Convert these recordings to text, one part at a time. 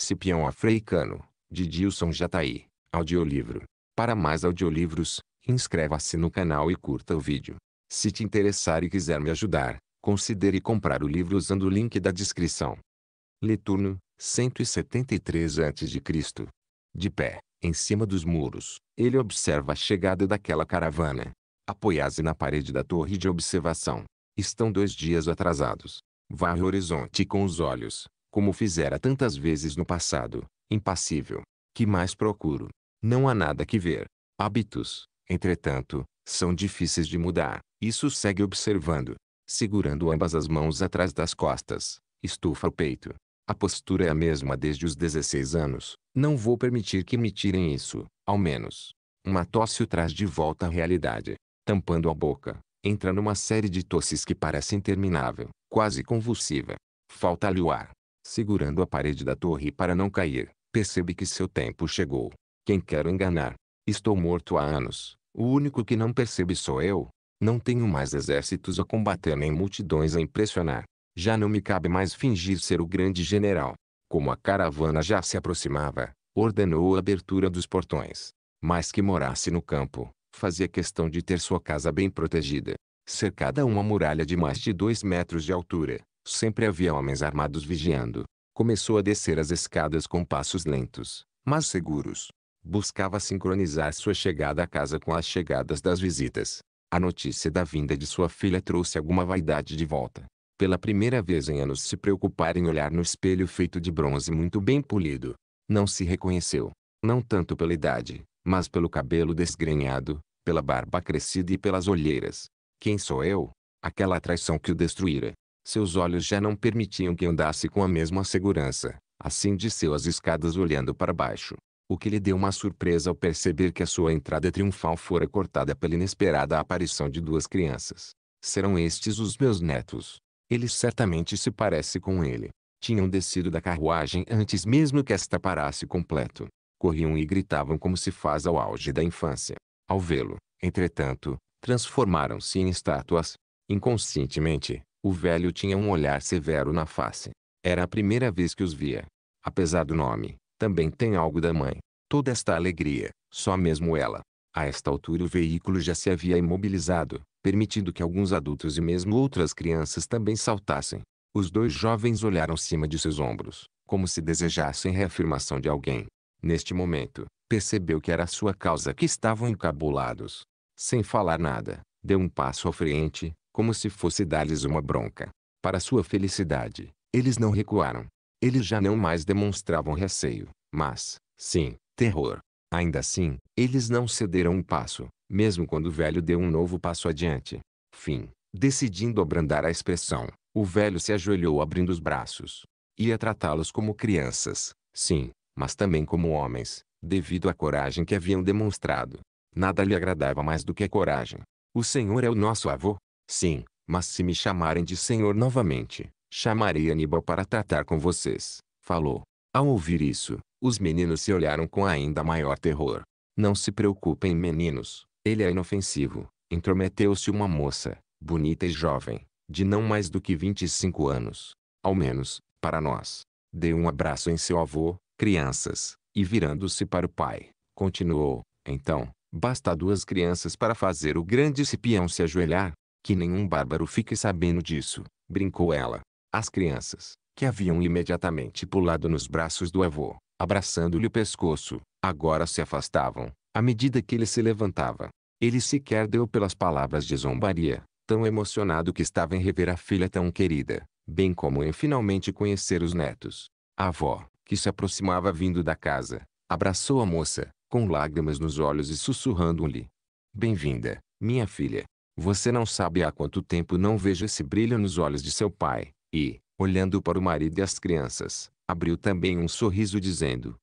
Cipião Africano, de Dilson Jataí. Audiolivro. Para mais audiolivros, inscreva-se no canal e curta o vídeo. Se te interessar e quiser me ajudar, considere comprar o livro usando o link da descrição. Leturno, 173 a.C. De pé, em cima dos muros, ele observa a chegada daquela caravana. Apoiase na parede da torre de observação. Estão dois dias atrasados. Varre o horizonte com os olhos, como fizera tantas vezes no passado, impassível. Que mais procuro? Não há nada que ver. Hábitos, entretanto, são difíceis de mudar. Isso segue observando. Segurando ambas as mãos atrás das costas, estufa o peito. A postura é a mesma desde os 16 anos. Não vou permitir que me tirem isso, ao menos. Uma tosse o traz de volta à realidade. Tampando a boca, entra numa série de tosses que parece interminável, quase convulsiva. Falta-lhe o ar segurando a parede da torre para não cair, percebe que seu tempo chegou. Quem quero enganar? Estou morto há anos. O único que não percebe sou eu. Não tenho mais exércitos a combater nem multidões a impressionar. Já não me cabe mais fingir ser o grande general. Como a caravana já se aproximava, ordenou a abertura dos portões. Mas que morasse no campo, fazia questão de ter sua casa bem protegida. Cercada uma muralha de mais de dois metros de altura, Sempre havia homens armados vigiando. Começou a descer as escadas com passos lentos, mas seguros. Buscava sincronizar sua chegada à casa com as chegadas das visitas. A notícia da vinda de sua filha trouxe alguma vaidade de volta. Pela primeira vez em anos se preocupar em olhar no espelho feito de bronze muito bem polido. Não se reconheceu. Não tanto pela idade, mas pelo cabelo desgrenhado, pela barba crescida e pelas olheiras. Quem sou eu? Aquela traição que o destruíra. Seus olhos já não permitiam que andasse com a mesma segurança. Assim desceu as escadas olhando para baixo. O que lhe deu uma surpresa ao perceber que a sua entrada triunfal fora cortada pela inesperada aparição de duas crianças. Serão estes os meus netos. Ele certamente se parece com ele. Tinham descido da carruagem antes mesmo que esta parasse completo. Corriam e gritavam como se faz ao auge da infância. Ao vê-lo, entretanto, transformaram-se em estátuas. Inconscientemente, o velho tinha um olhar severo na face. Era a primeira vez que os via. Apesar do nome, também tem algo da mãe. Toda esta alegria, só mesmo ela. A esta altura o veículo já se havia imobilizado, permitindo que alguns adultos e mesmo outras crianças também saltassem. Os dois jovens olharam cima de seus ombros, como se desejassem reafirmação de alguém. Neste momento, percebeu que era sua causa que estavam encabulados. Sem falar nada, deu um passo à frente, como se fosse dar-lhes uma bronca. Para sua felicidade, eles não recuaram. Eles já não mais demonstravam receio, mas, sim, terror. Ainda assim, eles não cederam um passo, mesmo quando o velho deu um novo passo adiante. Fim. Decidindo abrandar a expressão, o velho se ajoelhou abrindo os braços. Ia tratá-los como crianças, sim, mas também como homens, devido à coragem que haviam demonstrado. Nada lhe agradava mais do que a coragem. O Senhor é o nosso avô, Sim, mas se me chamarem de senhor novamente, chamarei Aníbal para tratar com vocês, falou. Ao ouvir isso, os meninos se olharam com ainda maior terror. Não se preocupem meninos, ele é inofensivo, intrometeu-se uma moça, bonita e jovem, de não mais do que 25 anos, ao menos, para nós. Deu um abraço em seu avô, crianças, e virando-se para o pai, continuou, então, basta duas crianças para fazer o grande cipião se ajoelhar, que nenhum bárbaro fique sabendo disso, brincou ela. As crianças, que haviam imediatamente pulado nos braços do avô, abraçando-lhe o pescoço, agora se afastavam, à medida que ele se levantava. Ele sequer deu pelas palavras de zombaria, tão emocionado que estava em rever a filha tão querida, bem como em finalmente conhecer os netos. A avó, que se aproximava vindo da casa, abraçou a moça, com lágrimas nos olhos e sussurrando-lhe: Bem-vinda, minha filha. Você não sabe há quanto tempo não vejo esse brilho nos olhos de seu pai. E, olhando para o marido e as crianças, abriu também um sorriso dizendo: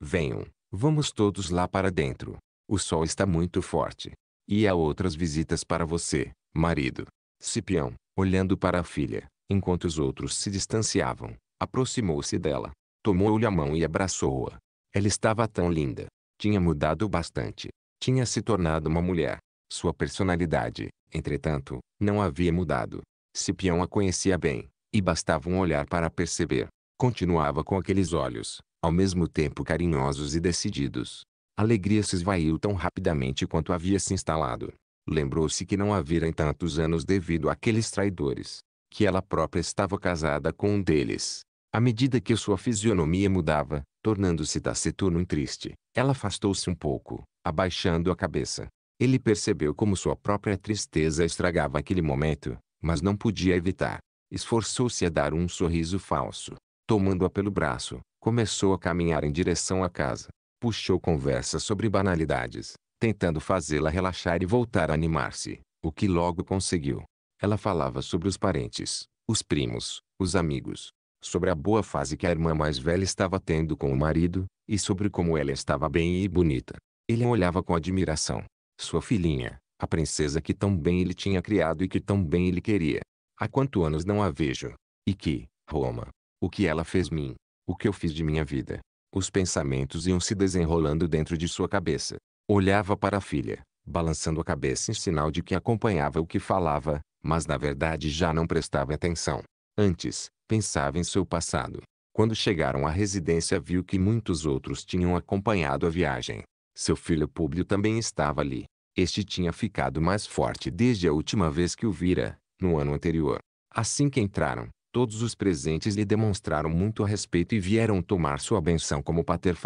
Venham, vamos todos lá para dentro. O sol está muito forte. E há outras visitas para você, marido. Cipião, olhando para a filha, enquanto os outros se distanciavam, aproximou-se dela, tomou-lhe a mão e abraçou-a. Ela estava tão linda. Tinha mudado bastante. Tinha se tornado uma mulher. Sua personalidade, entretanto, não havia mudado. Cipião a conhecia bem, e bastava um olhar para perceber. Continuava com aqueles olhos, ao mesmo tempo carinhosos e decididos. A alegria se esvaiu tão rapidamente quanto havia se instalado. Lembrou-se que não a vira em tantos anos devido àqueles traidores. Que ela própria estava casada com um deles. À medida que sua fisionomia mudava, tornando-se taciturno e triste, ela afastou-se um pouco, abaixando a cabeça. Ele percebeu como sua própria tristeza estragava aquele momento, mas não podia evitar. Esforçou-se a dar um sorriso falso. Tomando-a pelo braço, começou a caminhar em direção à casa. Puxou conversa sobre banalidades, tentando fazê-la relaxar e voltar a animar-se, o que logo conseguiu. Ela falava sobre os parentes, os primos, os amigos, sobre a boa fase que a irmã mais velha estava tendo com o marido, e sobre como ela estava bem e bonita. Ele a olhava com admiração sua filhinha, a princesa que tão bem ele tinha criado e que tão bem ele queria. Há quanto anos não a vejo. E que, Roma, o que ela fez mim, o que eu fiz de minha vida. Os pensamentos iam se desenrolando dentro de sua cabeça. Olhava para a filha, balançando a cabeça em sinal de que acompanhava o que falava, mas na verdade já não prestava atenção. Antes, pensava em seu passado. Quando chegaram à residência viu que muitos outros tinham acompanhado a viagem. Seu filho Públio também estava ali. Este tinha ficado mais forte desde a última vez que o vira, no ano anterior. Assim que entraram, todos os presentes lhe demonstraram muito respeito e vieram tomar sua benção como pater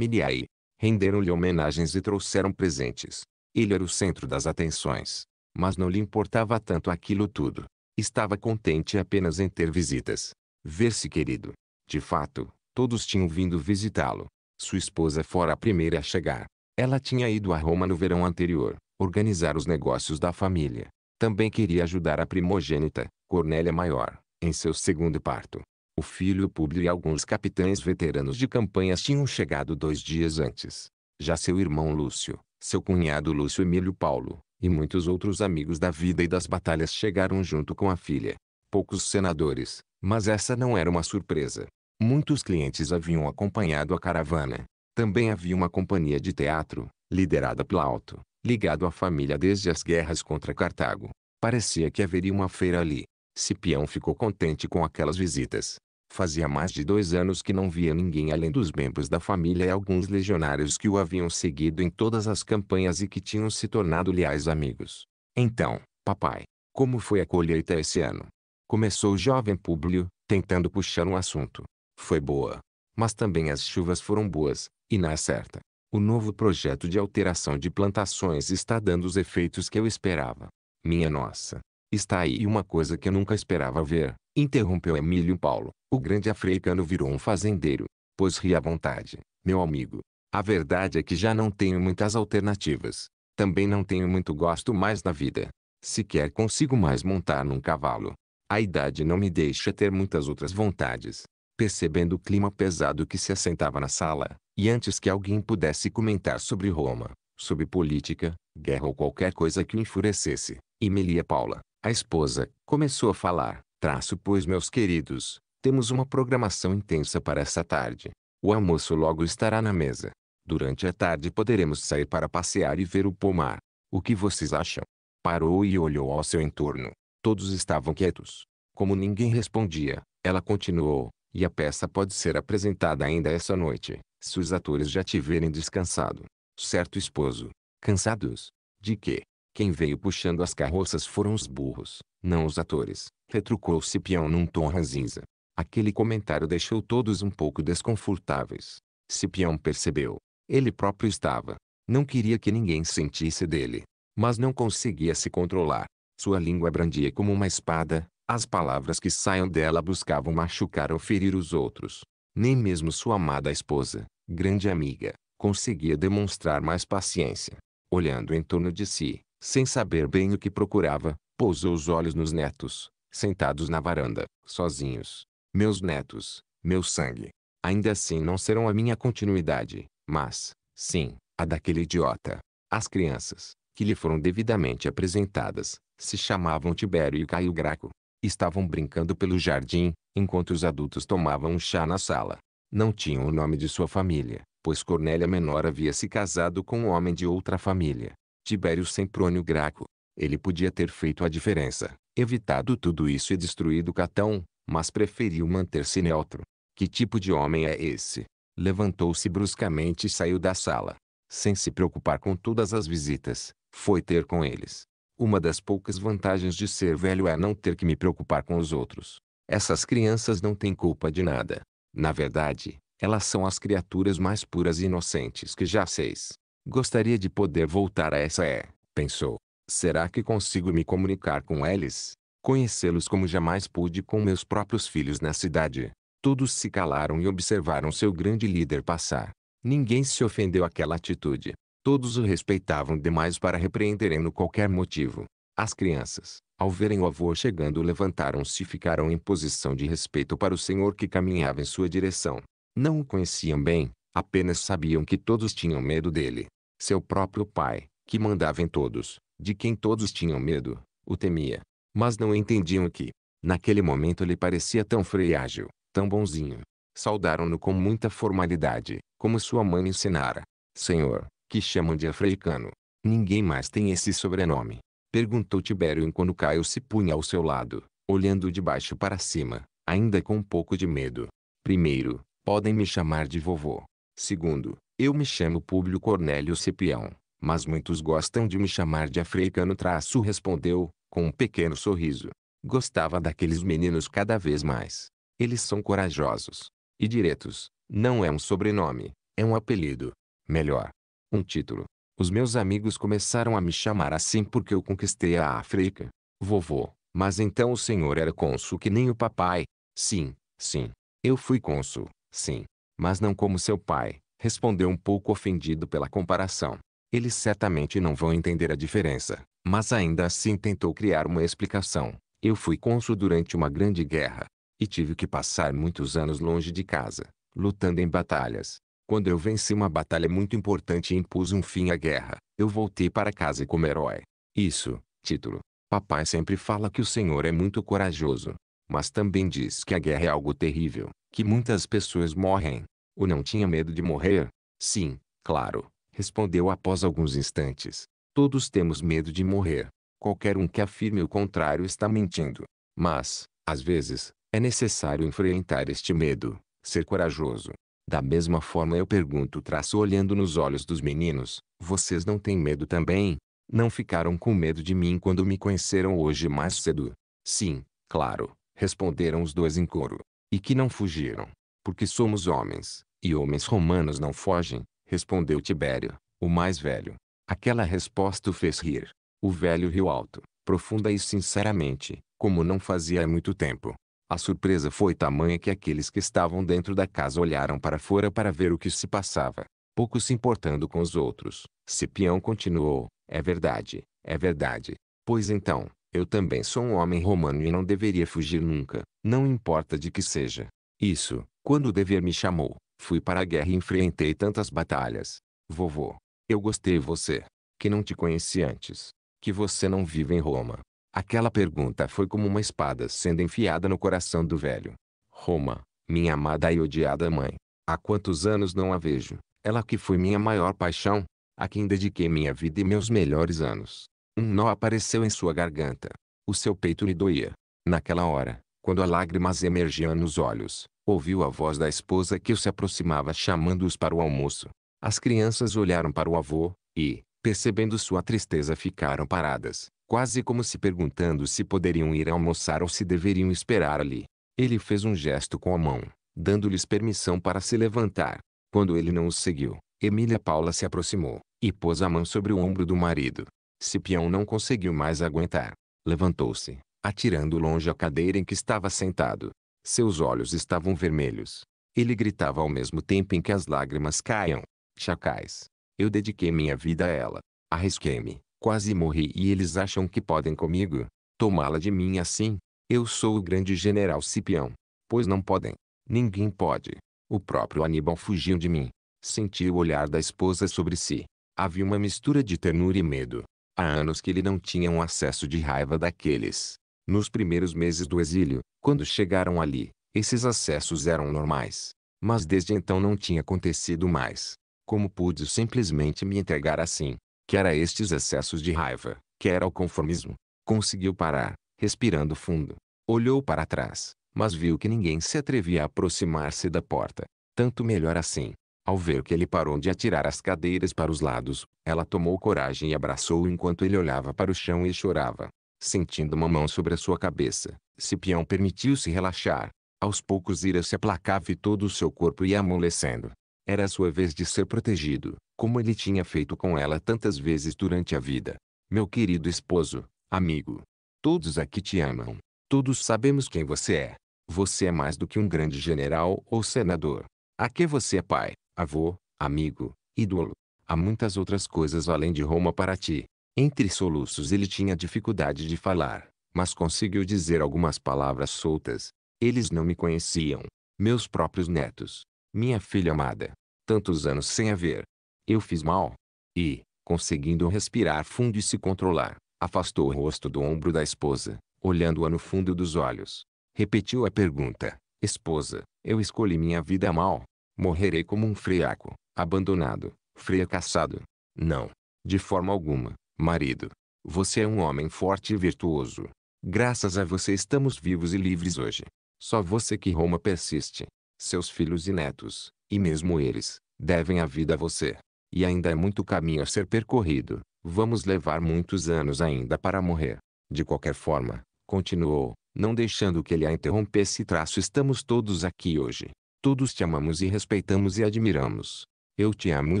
e Renderam-lhe homenagens e trouxeram presentes. Ele era o centro das atenções, mas não lhe importava tanto aquilo tudo. Estava contente apenas em ter visitas. Ver-se querido. De fato, todos tinham vindo visitá-lo. Sua esposa fora a primeira a chegar. Ela tinha ido a Roma no verão anterior organizar os negócios da família. Também queria ajudar a primogênita, Cornélia Maior, em seu segundo parto. O filho Públio e alguns capitães veteranos de campanhas tinham chegado dois dias antes. Já seu irmão Lúcio, seu cunhado Lúcio Emílio Paulo, e muitos outros amigos da vida e das batalhas chegaram junto com a filha. Poucos senadores, mas essa não era uma surpresa. Muitos clientes haviam acompanhado a caravana. Também havia uma companhia de teatro, liderada Plauto, ligado à família desde as guerras contra Cartago. Parecia que haveria uma feira ali. Cipião ficou contente com aquelas visitas. Fazia mais de dois anos que não via ninguém além dos membros da família e alguns legionários que o haviam seguido em todas as campanhas e que tinham se tornado leais amigos. Então, papai, como foi a colheita esse ano? Começou o jovem Públio, tentando puxar um assunto. Foi boa. Mas também as chuvas foram boas, e na certa. O novo projeto de alteração de plantações está dando os efeitos que eu esperava. Minha nossa! Está aí uma coisa que eu nunca esperava ver, interrompeu Emílio Paulo. O grande africano virou um fazendeiro. Pois ri à vontade, meu amigo. A verdade é que já não tenho muitas alternativas. Também não tenho muito gosto mais na vida. Sequer consigo mais montar num cavalo. A idade não me deixa ter muitas outras vontades. Percebendo o clima pesado que se assentava na sala, e antes que alguém pudesse comentar sobre Roma, sobre política, guerra ou qualquer coisa que o enfurecesse, Emilia Paula, a esposa, começou a falar. Traço pois meus queridos, temos uma programação intensa para essa tarde. O almoço logo estará na mesa. Durante a tarde poderemos sair para passear e ver o pomar. O que vocês acham? Parou e olhou ao seu entorno. Todos estavam quietos. Como ninguém respondia, ela continuou, e a peça pode ser apresentada ainda essa noite se os atores já tiverem descansado. Certo esposo, cansados, de que, quem veio puxando as carroças foram os burros, não os atores, retrucou Cipião num tom ranzinza. Aquele comentário deixou todos um pouco desconfortáveis. Cipião percebeu. Ele próprio estava. Não queria que ninguém sentisse dele. Mas não conseguia se controlar. Sua língua brandia como uma espada, as palavras que saiam dela buscavam machucar ou ferir os outros. Nem mesmo sua amada esposa, grande amiga, conseguia demonstrar mais paciência. Olhando em torno de si, sem saber bem o que procurava, pousou os olhos nos netos, sentados na varanda, sozinhos. Meus netos, meu sangue. Ainda assim não serão a minha continuidade, mas, sim, a daquele idiota. As crianças, que lhe foram devidamente apresentadas, se chamavam Tibério e Caio Graco. Estavam brincando pelo jardim, enquanto os adultos tomavam um chá na sala. Não tinham o nome de sua família, pois Cornélia Menor havia se casado com um homem de outra família, Tibério Semprônio Graco. Ele podia ter feito a diferença, evitado tudo isso e destruído Catão, mas preferiu manter-se neutro. Que tipo de homem é esse? Levantou-se bruscamente e saiu da sala. Sem se preocupar com todas as visitas, foi ter com eles. Uma das poucas vantagens de ser velho é não ter que me preocupar com os outros. Essas crianças não têm culpa de nada. Na verdade, elas são as criaturas mais puras e inocentes que já seis. Gostaria de poder voltar a essa é, pensou. Será que consigo me comunicar com eles? Conhecê-los como jamais pude com meus próprios filhos na cidade. Todos se calaram e observaram seu grande líder passar. Ninguém se ofendeu àquela atitude. Todos o respeitavam demais para repreenderem-no qualquer motivo. As crianças, ao verem o avô chegando, levantaram-se e ficaram em posição de respeito para o senhor que caminhava em sua direção. Não o conheciam bem, apenas sabiam que todos tinham medo dele. Seu próprio pai, que mandava em todos, de quem todos tinham medo, o temia. Mas não entendiam que, naquele momento ele parecia tão freágil, tão bonzinho. Saudaram-no com muita formalidade, como sua mãe ensinara. Senhor, que chamam de africano. Ninguém mais tem esse sobrenome. Perguntou Tibério enquanto Caio se punha ao seu lado, olhando de baixo para cima, ainda com um pouco de medo. Primeiro, podem me chamar de vovô. Segundo, eu me chamo Públio Cornélio Cepião, mas muitos gostam de me chamar de africano traço respondeu, com um pequeno sorriso. Gostava daqueles meninos cada vez mais. Eles são corajosos. E diretos, não é um sobrenome, é um apelido. Melhor, um título. Os meus amigos começaram a me chamar assim porque eu conquistei a África. Vovô, mas então o senhor era cônsul que nem o papai. Sim, sim. Eu fui cônsul, sim. Mas não como seu pai, respondeu um pouco ofendido pela comparação. Eles certamente não vão entender a diferença, mas ainda assim tentou criar uma explicação. Eu fui cônsul durante uma grande guerra, e tive que passar muitos anos longe de casa, lutando em batalhas, quando eu venci uma batalha muito importante e impus um fim à guerra, eu voltei para casa como herói. Isso, título. Papai sempre fala que o senhor é muito corajoso. Mas também diz que a guerra é algo terrível, que muitas pessoas morrem. O não tinha medo de morrer? Sim, claro, respondeu após alguns instantes. Todos temos medo de morrer. Qualquer um que afirme o contrário está mentindo. Mas, às vezes, é necessário enfrentar este medo, ser corajoso. Da mesma forma eu pergunto traço olhando nos olhos dos meninos, vocês não têm medo também? Não ficaram com medo de mim quando me conheceram hoje mais cedo? Sim, claro, responderam os dois em coro. E que não fugiram, porque somos homens, e homens romanos não fogem, respondeu Tibério, o mais velho. Aquela resposta o fez rir. O velho riu alto, profunda e sinceramente, como não fazia há muito tempo. A surpresa foi tamanha que aqueles que estavam dentro da casa olharam para fora para ver o que se passava, pouco se importando com os outros. Cipião continuou: É verdade, é verdade. Pois então, eu também sou um homem romano e não deveria fugir nunca, não importa de que seja. Isso, quando o dever me chamou, fui para a guerra e enfrentei tantas batalhas. Vovô, eu gostei você, que não te conheci antes, que você não vive em Roma, Aquela pergunta foi como uma espada sendo enfiada no coração do velho. Roma, minha amada e odiada mãe. Há quantos anos não a vejo, ela que foi minha maior paixão, a quem dediquei minha vida e meus melhores anos. Um nó apareceu em sua garganta. O seu peito lhe doía. Naquela hora, quando as lágrimas emergiam nos olhos, ouviu a voz da esposa que se aproximava chamando-os para o almoço. As crianças olharam para o avô, e, percebendo sua tristeza ficaram paradas quase como se perguntando se poderiam ir almoçar ou se deveriam esperar ali. Ele fez um gesto com a mão, dando-lhes permissão para se levantar. Quando ele não os seguiu, Emília Paula se aproximou e pôs a mão sobre o ombro do marido. Cipião não conseguiu mais aguentar. Levantou-se, atirando longe a cadeira em que estava sentado. Seus olhos estavam vermelhos. Ele gritava ao mesmo tempo em que as lágrimas caíam. Chacais. Eu dediquei minha vida a ela. Arrisquei-me. Quase morri e eles acham que podem comigo. Tomá-la de mim assim. Eu sou o grande general Cipião. Pois não podem. Ninguém pode. O próprio Aníbal fugiu de mim. Senti o olhar da esposa sobre si. Havia uma mistura de ternura e medo. Há anos que ele não tinha um acesso de raiva daqueles. Nos primeiros meses do exílio, quando chegaram ali, esses acessos eram normais. Mas desde então não tinha acontecido mais. Como pude simplesmente me entregar assim? quer a estes excessos de raiva, quer ao conformismo. Conseguiu parar, respirando fundo. Olhou para trás, mas viu que ninguém se atrevia a aproximar-se da porta. Tanto melhor assim. Ao ver que ele parou de atirar as cadeiras para os lados, ela tomou coragem e abraçou-o enquanto ele olhava para o chão e chorava. Sentindo uma mão sobre a sua cabeça, Cipião permitiu-se relaxar. Aos poucos ira se aplacava e todo o seu corpo ia amolecendo. Era a sua vez de ser protegido, como ele tinha feito com ela tantas vezes durante a vida. Meu querido esposo, amigo, todos aqui te amam. Todos sabemos quem você é. Você é mais do que um grande general ou senador. A que você é pai, avô, amigo, ídolo. Há muitas outras coisas além de Roma para ti. Entre soluços ele tinha dificuldade de falar, mas conseguiu dizer algumas palavras soltas. Eles não me conheciam. Meus próprios netos, minha filha amada, tantos anos sem a ver. Eu fiz mal. E, conseguindo respirar fundo e se controlar, afastou o rosto do ombro da esposa, olhando-a no fundo dos olhos. Repetiu a pergunta: Esposa, eu escolhi minha vida mal. Morrerei como um freaco, abandonado, fracassado. Não, de forma alguma, marido. Você é um homem forte e virtuoso. Graças a você estamos vivos e livres hoje. Só você que Roma persiste seus filhos e netos, e mesmo eles, devem a vida a você. E ainda é muito caminho a ser percorrido, vamos levar muitos anos ainda para morrer. De qualquer forma, continuou, não deixando que ele a interrompesse traço estamos todos aqui hoje. Todos te amamos e respeitamos e admiramos. Eu te amo e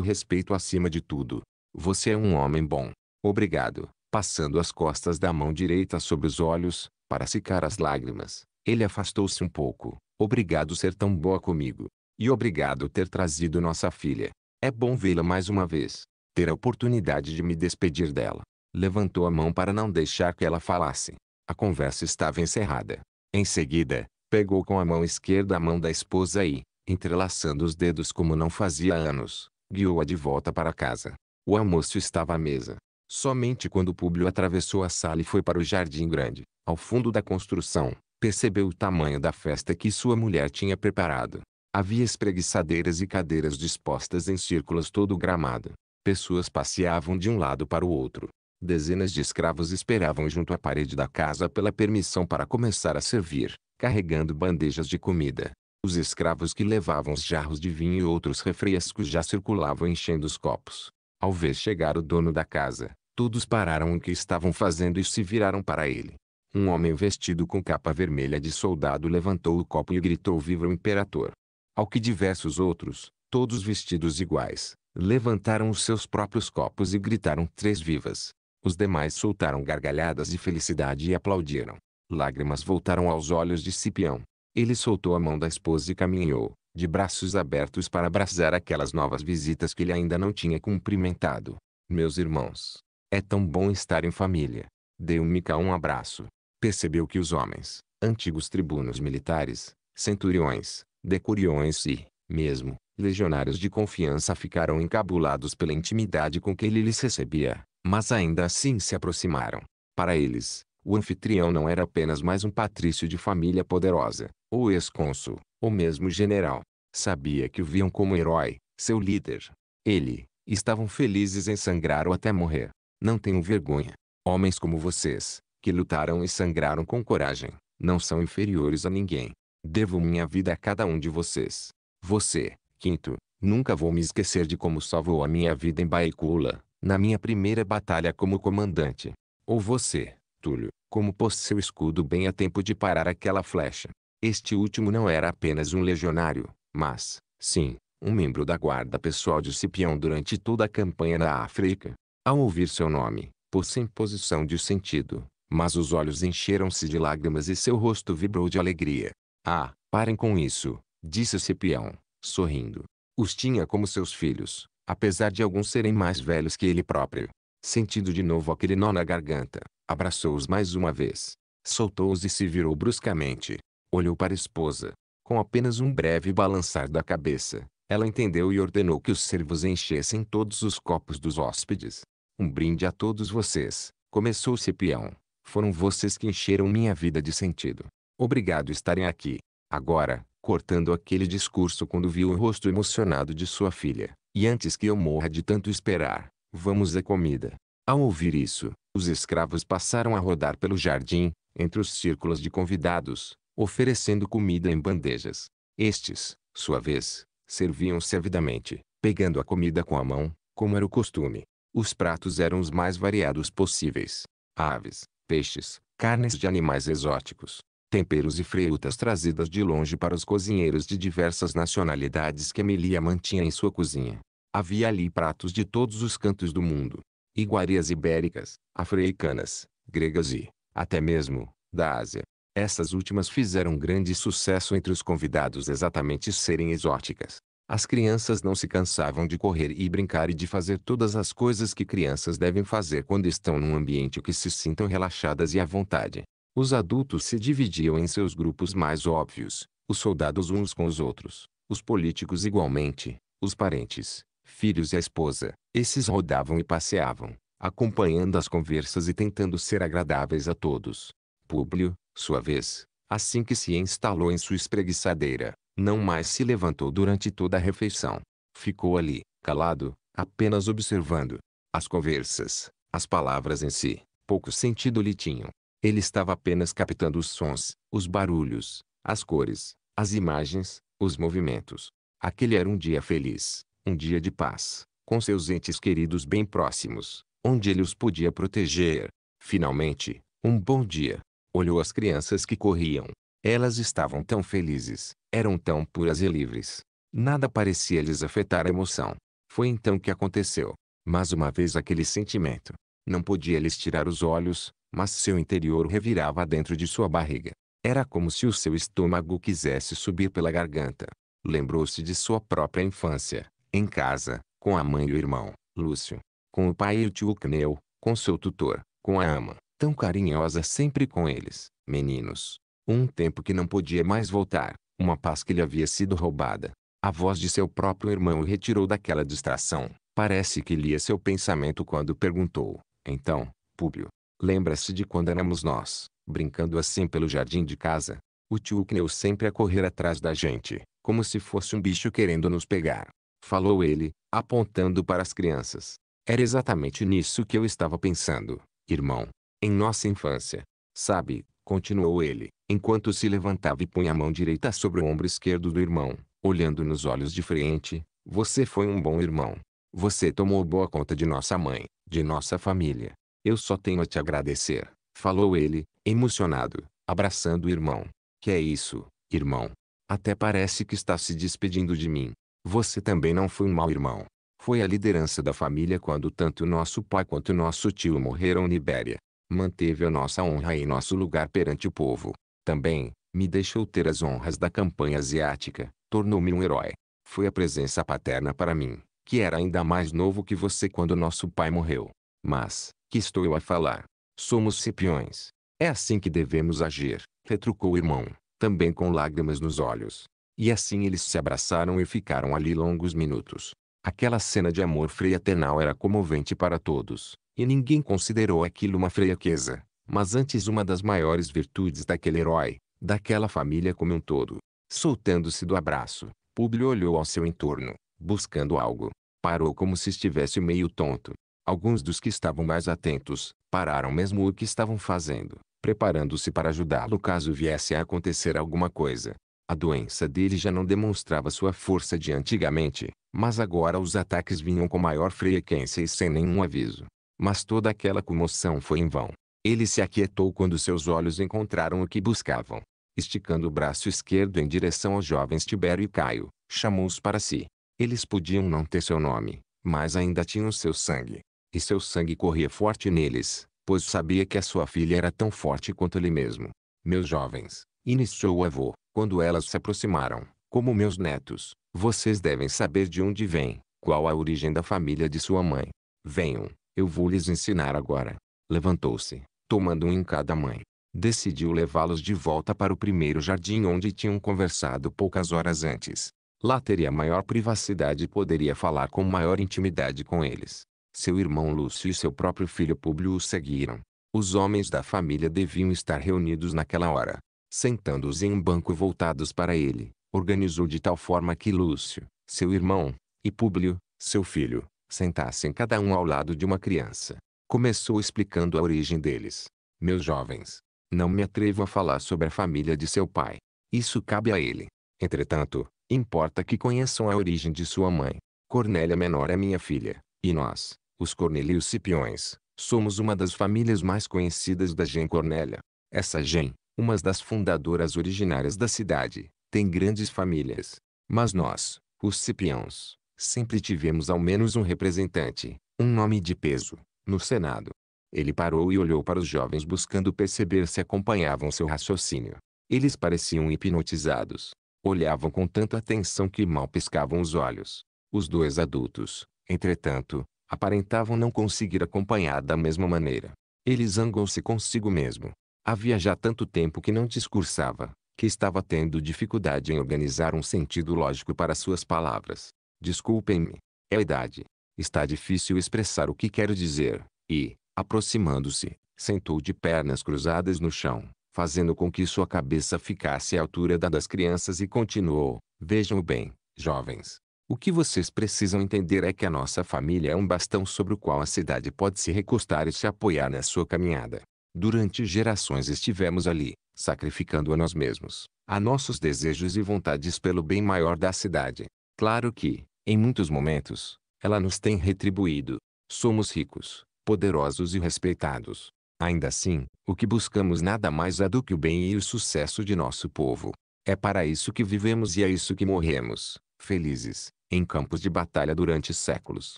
respeito acima de tudo. Você é um homem bom. Obrigado. Passando as costas da mão direita sobre os olhos, para secar as lágrimas. Ele afastou-se um pouco. Obrigado ser tão boa comigo. E obrigado ter trazido nossa filha. É bom vê-la mais uma vez. Ter a oportunidade de me despedir dela. Levantou a mão para não deixar que ela falasse. A conversa estava encerrada. Em seguida, pegou com a mão esquerda a mão da esposa e, entrelaçando os dedos como não fazia anos, guiou-a de volta para casa. O almoço estava à mesa. Somente quando Públio atravessou a sala e foi para o jardim grande, ao fundo da construção, percebeu o tamanho da festa que sua mulher tinha preparado. Havia espreguiçadeiras e cadeiras dispostas em círculos todo o gramado. Pessoas passeavam de um lado para o outro. Dezenas de escravos esperavam junto à parede da casa pela permissão para começar a servir, carregando bandejas de comida. Os escravos que levavam os jarros de vinho e outros refrescos já circulavam enchendo os copos. Ao ver chegar o dono da casa, todos pararam o que estavam fazendo e se viraram para ele. Um homem vestido com capa vermelha de soldado levantou o copo e gritou Viva o Imperador! Ao que diversos outros, todos vestidos iguais, levantaram os seus próprios copos e gritaram três vivas. Os demais soltaram gargalhadas de felicidade e aplaudiram. Lágrimas voltaram aos olhos de Cipião. Ele soltou a mão da esposa e caminhou, de braços abertos para abraçar aquelas novas visitas que ele ainda não tinha cumprimentado. Meus irmãos, é tão bom estar em família. Deu-me cá um abraço percebeu que os homens, antigos tribunos militares, centuriões, decuriões e, mesmo, legionários de confiança ficaram encabulados pela intimidade com que ele lhes recebia, mas ainda assim se aproximaram. Para eles, o anfitrião não era apenas mais um patrício de família poderosa, ou ex-cônsul, ou mesmo general. Sabia que o viam como herói, seu líder. Ele, estavam felizes em sangrar ou até morrer. Não tenho vergonha. Homens como vocês, que lutaram e sangraram com coragem, não são inferiores a ninguém. Devo minha vida a cada um de vocês. Você, quinto, nunca vou me esquecer de como salvou a minha vida em Baikula, na minha primeira batalha como comandante. Ou você, Túlio, como pôs seu escudo bem a tempo de parar aquela flecha. Este último não era apenas um legionário, mas, sim, um membro da guarda pessoal de Cipião durante toda a campanha na África. Ao ouvir seu nome, pôs-se em posição de sentido, mas os olhos encheram-se de lágrimas e seu rosto vibrou de alegria. Ah, parem com isso, disse Cipião, sorrindo. Os tinha como seus filhos, apesar de alguns serem mais velhos que ele próprio. Sentindo de novo aquele nó na garganta, abraçou-os mais uma vez. Soltou-os e se virou bruscamente. Olhou para a esposa. Com apenas um breve balançar da cabeça, ela entendeu e ordenou que os servos enchessem todos os copos dos hóspedes. Um brinde a todos vocês, começou Cipião, foram vocês que encheram minha vida de sentido. Obrigado estarem aqui. Agora, cortando aquele discurso quando viu o rosto emocionado de sua filha. E antes que eu morra de tanto esperar, vamos à comida. Ao ouvir isso, os escravos passaram a rodar pelo jardim, entre os círculos de convidados, oferecendo comida em bandejas. Estes, sua vez, serviam-se avidamente, pegando a comida com a mão, como era o costume. Os pratos eram os mais variados possíveis. Aves, peixes, carnes de animais exóticos, temperos e frutas trazidas de longe para os cozinheiros de diversas nacionalidades que Amelia mantinha em sua cozinha. Havia ali pratos de todos os cantos do mundo. Iguarias ibéricas, africanas, gregas e, até mesmo, da Ásia. Essas últimas fizeram grande sucesso entre os convidados exatamente serem exóticas. As crianças não se cansavam de correr e brincar e de fazer todas as coisas que crianças devem fazer quando estão num ambiente que se sintam relaxadas e à vontade. Os adultos se dividiam em seus grupos mais óbvios, os soldados uns com os outros, os políticos igualmente, os parentes, filhos e a esposa. Esses rodavam e passeavam, acompanhando as conversas e tentando ser agradáveis a todos. Públio, sua vez, assim que se instalou em sua espreguiçadeira, não mais se levantou durante toda a refeição. Ficou ali, calado, apenas observando. As conversas, as palavras em si, pouco sentido lhe tinham. Ele estava apenas captando os sons, os barulhos, as cores, as imagens, os movimentos. Aquele era um dia feliz, um dia de paz, com seus entes queridos bem próximos, onde ele os podia proteger. Finalmente, um bom dia. Olhou as crianças que corriam. Elas estavam tão felizes, eram tão puras e livres. Nada parecia lhes afetar a emoção. Foi então que aconteceu. Mais uma vez aquele sentimento. Não podia lhes tirar os olhos, mas seu interior revirava dentro de sua barriga. Era como se o seu estômago quisesse subir pela garganta. Lembrou-se de sua própria infância, em casa, com a mãe e o irmão, Lúcio, com o pai e o tio Cneu, com seu tutor, com a ama, tão carinhosa sempre com eles, meninos. Um tempo que não podia mais voltar uma paz que lhe havia sido roubada. A voz de seu próprio irmão o retirou daquela distração. Parece que lia seu pensamento quando perguntou: Então, Públio, lembra-se de quando éramos nós, brincando assim pelo jardim de casa? O tio Kneu sempre a correr atrás da gente, como se fosse um bicho querendo nos pegar. Falou ele, apontando para as crianças. Era exatamente nisso que eu estava pensando, irmão. Em nossa infância. Sabe, continuou ele, enquanto se levantava e punha a mão direita sobre o ombro esquerdo do irmão, olhando nos olhos de frente, você foi um bom irmão. Você tomou boa conta de nossa mãe, de nossa família. Eu só tenho a te agradecer, falou ele, emocionado, abraçando o irmão. Que é isso, irmão? Até parece que está se despedindo de mim. Você também não foi um mau irmão. Foi a liderança da família quando tanto nosso pai quanto nosso tio morreram na Ibéria manteve a nossa honra e nosso lugar perante o povo. Também, me deixou ter as honras da campanha asiática, tornou-me um herói. Foi a presença paterna para mim, que era ainda mais novo que você quando nosso pai morreu. Mas, que estou eu a falar? Somos cipiões. É assim que devemos agir, retrucou o irmão, também com lágrimas nos olhos. E assim eles se abraçaram e ficaram ali longos minutos. Aquela cena de amor freiatenal era comovente para todos, e ninguém considerou aquilo uma fraqueza, mas antes uma das maiores virtudes daquele herói, daquela família como um todo. Soltando-se do abraço, Públio olhou ao seu entorno, buscando algo. Parou como se estivesse meio tonto. Alguns dos que estavam mais atentos, pararam mesmo o que estavam fazendo, preparando-se para ajudá-lo caso viesse a acontecer alguma coisa. A doença dele já não demonstrava sua força de antigamente, mas agora os ataques vinham com maior frequência e sem nenhum aviso. Mas toda aquela comoção foi em vão. Ele se aquietou quando seus olhos encontraram o que buscavam. Esticando o braço esquerdo em direção aos jovens Tibério e Caio, chamou-os para si. Eles podiam não ter seu nome, mas ainda tinham seu sangue. E seu sangue corria forte neles, pois sabia que a sua filha era tão forte quanto ele mesmo. Meus jovens, Iniciou o avô, quando elas se aproximaram, como meus netos, vocês devem saber de onde vêm, qual a origem da família de sua mãe. Venham, eu vou lhes ensinar agora. Levantou-se, tomando um em cada mãe. Decidiu levá-los de volta para o primeiro jardim onde tinham conversado poucas horas antes. Lá teria maior privacidade e poderia falar com maior intimidade com eles. Seu irmão Lúcio e seu próprio filho Públio o seguiram. Os homens da família deviam estar reunidos naquela hora, sentando-os em um banco voltados para ele, organizou de tal forma que Lúcio, seu irmão, e Públio, seu filho, sentassem cada um ao lado de uma criança. Começou explicando a origem deles. Meus jovens, não me atrevo a falar sobre a família de seu pai. Isso cabe a ele. Entretanto, importa que conheçam a origem de sua mãe. Cornélia Menor é minha filha, e nós, os Cornelius Cipiões, somos uma das famílias mais conhecidas da Gen Cornélia. Essa Gen, umas das fundadoras originárias da cidade, tem grandes famílias. Mas nós, os cipiãos, sempre tivemos ao menos um representante, um nome de peso, no Senado. Ele parou e olhou para os jovens buscando perceber se acompanhavam seu raciocínio. Eles pareciam hipnotizados. Olhavam com tanta atenção que mal piscavam os olhos. Os dois adultos, entretanto, aparentavam não conseguir acompanhar da mesma maneira. Ele zangou-se consigo mesmo. Havia já tanto tempo que não discursava, que estava tendo dificuldade em organizar um sentido lógico para suas palavras. Desculpem-me. É a idade. Está difícil expressar o que quero dizer. E, aproximando-se, sentou de pernas cruzadas no chão, fazendo com que sua cabeça ficasse à altura da das crianças e continuou: Vejam bem, jovens. O que vocês precisam entender é que a nossa família é um bastão sobre o qual a cidade pode se recostar e se apoiar na sua caminhada. Durante gerações estivemos ali, sacrificando a nós mesmos, a nossos desejos e vontades pelo bem maior da cidade. Claro que, em muitos momentos, ela nos tem retribuído. Somos ricos, poderosos e respeitados. Ainda assim, o que buscamos nada mais é do que o bem e o sucesso de nosso povo. É para isso que vivemos e é isso que morremos, felizes, em campos de batalha durante séculos.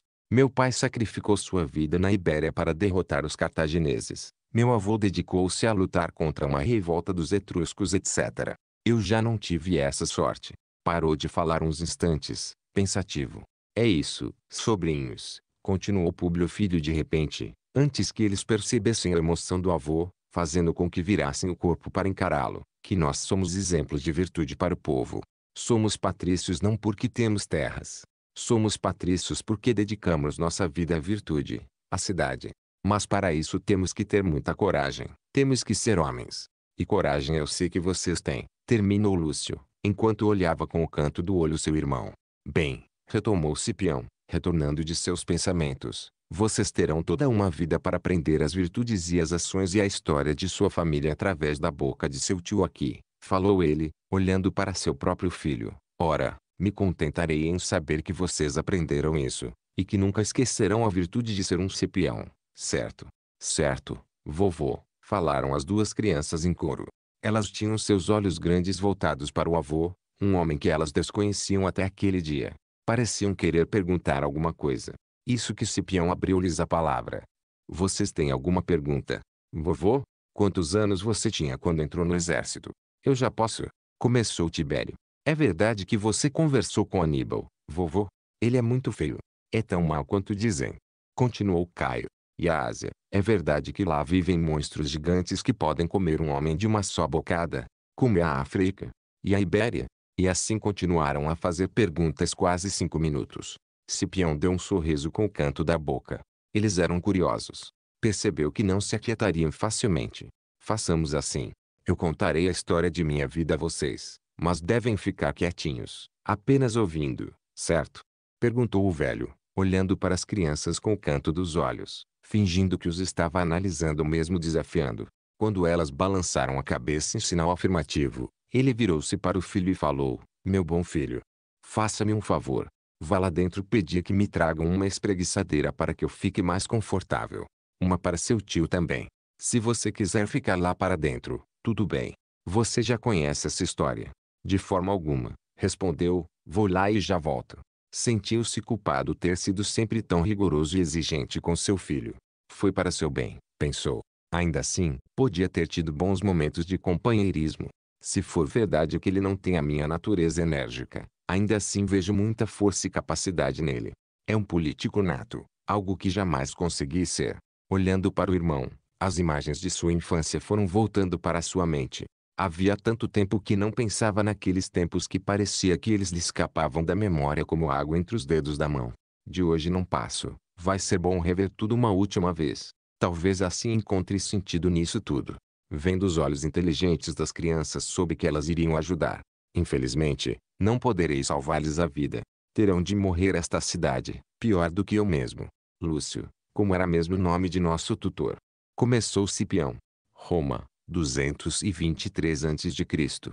Meu pai sacrificou sua vida na Ibéria para derrotar os cartagineses. Meu avô dedicou-se a lutar contra uma revolta dos etruscos, etc. Eu já não tive essa sorte. Parou de falar uns instantes, pensativo. É isso, sobrinhos, continuou Públio Filho de repente, antes que eles percebessem a emoção do avô, fazendo com que virassem o corpo para encará-lo, que nós somos exemplos de virtude para o povo. Somos patrícios não porque temos terras. Somos patrícios porque dedicamos nossa vida à virtude, à cidade, mas para isso temos que ter muita coragem. Temos que ser homens. E coragem eu sei que vocês têm. Terminou Lúcio, enquanto olhava com o canto do olho seu irmão. Bem, retomou Cipião, retornando de seus pensamentos. Vocês terão toda uma vida para aprender as virtudes e as ações e a história de sua família através da boca de seu tio aqui, falou ele, olhando para seu próprio filho. Ora, me contentarei em saber que vocês aprenderam isso, e que nunca esquecerão a virtude de ser um cipião. Certo, certo, vovô, falaram as duas crianças em coro. Elas tinham seus olhos grandes voltados para o avô, um homem que elas desconheciam até aquele dia. Pareciam querer perguntar alguma coisa. Isso que Cipião abriu-lhes a palavra. Vocês têm alguma pergunta? Vovô, quantos anos você tinha quando entrou no exército? Eu já posso. Começou Tibério. É verdade que você conversou com Aníbal, vovô? Ele é muito feio. É tão mau quanto dizem. Continuou Caio e a Ásia, é verdade que lá vivem monstros gigantes que podem comer um homem de uma só bocada, como é a África e a Ibéria. E assim continuaram a fazer perguntas quase cinco minutos. Cipião deu um sorriso com o canto da boca. Eles eram curiosos. Percebeu que não se aquietariam facilmente. Façamos assim. Eu contarei a história de minha vida a vocês, mas devem ficar quietinhos, apenas ouvindo, certo? Perguntou o velho, olhando para as crianças com o canto dos olhos fingindo que os estava analisando mesmo desafiando. Quando elas balançaram a cabeça em sinal afirmativo, ele virou-se para o filho e falou, meu bom filho, faça-me um favor. Vá lá dentro pedir que me tragam uma espreguiçadeira para que eu fique mais confortável. Uma para seu tio também. Se você quiser ficar lá para dentro, tudo bem. Você já conhece essa história. De forma alguma, respondeu, vou lá e já volto. Sentiu-se culpado ter sido sempre tão rigoroso e exigente com seu filho. Foi para seu bem, pensou. Ainda assim, podia ter tido bons momentos de companheirismo. Se for verdade que ele não tem a minha natureza enérgica, ainda assim vejo muita força e capacidade nele. É um político nato, algo que jamais consegui ser. Olhando para o irmão, as imagens de sua infância foram voltando para sua mente. Havia tanto tempo que não pensava naqueles tempos que parecia que eles lhe escapavam da memória como água entre os dedos da mão. De hoje não passo. Vai ser bom rever tudo uma última vez. Talvez assim encontre sentido nisso tudo. Vendo os olhos inteligentes das crianças soube que elas iriam ajudar. Infelizmente, não poderei salvar-lhes a vida. Terão de morrer esta cidade, pior do que eu mesmo. Lúcio, como era mesmo o nome de nosso tutor. Começou Cipião. Roma, 223 a.C.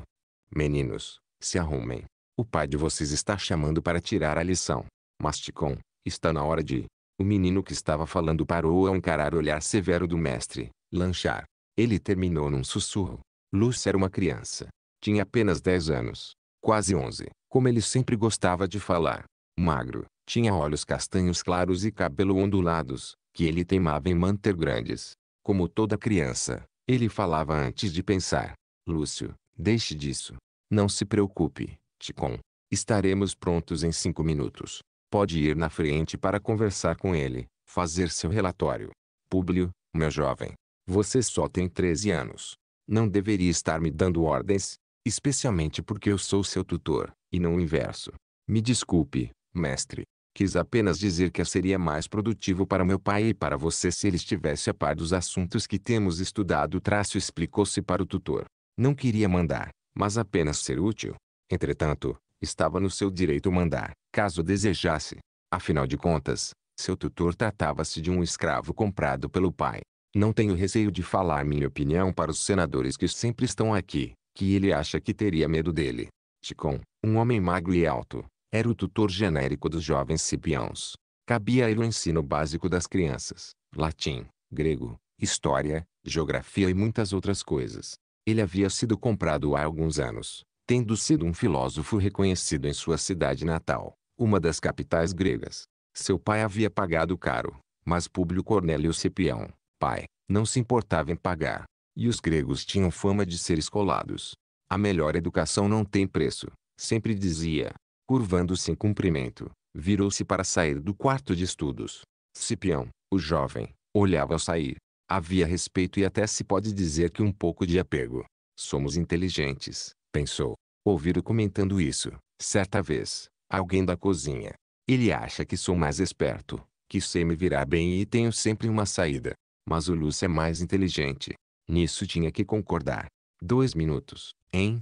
Meninos, se arrumem. O pai de vocês está chamando para tirar a lição. Masticon está na hora de. O menino que estava falando parou a encarar o olhar severo do mestre, lanchar. Ele terminou num sussurro. Lúcia era uma criança. Tinha apenas 10 anos, quase 11, como ele sempre gostava de falar. Magro, tinha olhos castanhos claros e cabelo ondulados, que ele teimava em manter grandes. Como toda criança, ele falava antes de pensar. Lúcio, deixe disso. Não se preocupe, Ticon. Estaremos prontos em cinco minutos. Pode ir na frente para conversar com ele, fazer seu relatório. Públio, meu jovem. Você só tem 13 anos. Não deveria estar me dando ordens, especialmente porque eu sou seu tutor, e não o inverso. Me desculpe, mestre, Quis apenas dizer que seria mais produtivo para meu pai e para você se ele estivesse a par dos assuntos que temos estudado. Traço explicou-se para o tutor. Não queria mandar, mas apenas ser útil. Entretanto, estava no seu direito mandar, caso desejasse. Afinal de contas, seu tutor tratava-se de um escravo comprado pelo pai. Não tenho receio de falar minha opinião para os senadores que sempre estão aqui, que ele acha que teria medo dele. Chicon, um homem magro e alto, era o tutor genérico dos jovens cipiãos. Cabia a ele o ensino básico das crianças, latim, grego, história, geografia e muitas outras coisas. Ele havia sido comprado há alguns anos, tendo sido um filósofo reconhecido em sua cidade natal, uma das capitais gregas. Seu pai havia pagado caro, mas Públio Cornélio Cipião, pai, não se importava em pagar. E os gregos tinham fama de ser escolados. A melhor educação não tem preço, sempre dizia curvando-se em cumprimento, virou-se para sair do quarto de estudos. Cipião, o jovem, olhava ao sair. Havia respeito e até se pode dizer que um pouco de apego. Somos inteligentes, pensou. Ouviram comentando isso, certa vez, alguém da cozinha. Ele acha que sou mais esperto, que sei me virar bem e tenho sempre uma saída. Mas o Lúcio é mais inteligente. Nisso tinha que concordar. Dois minutos, hein?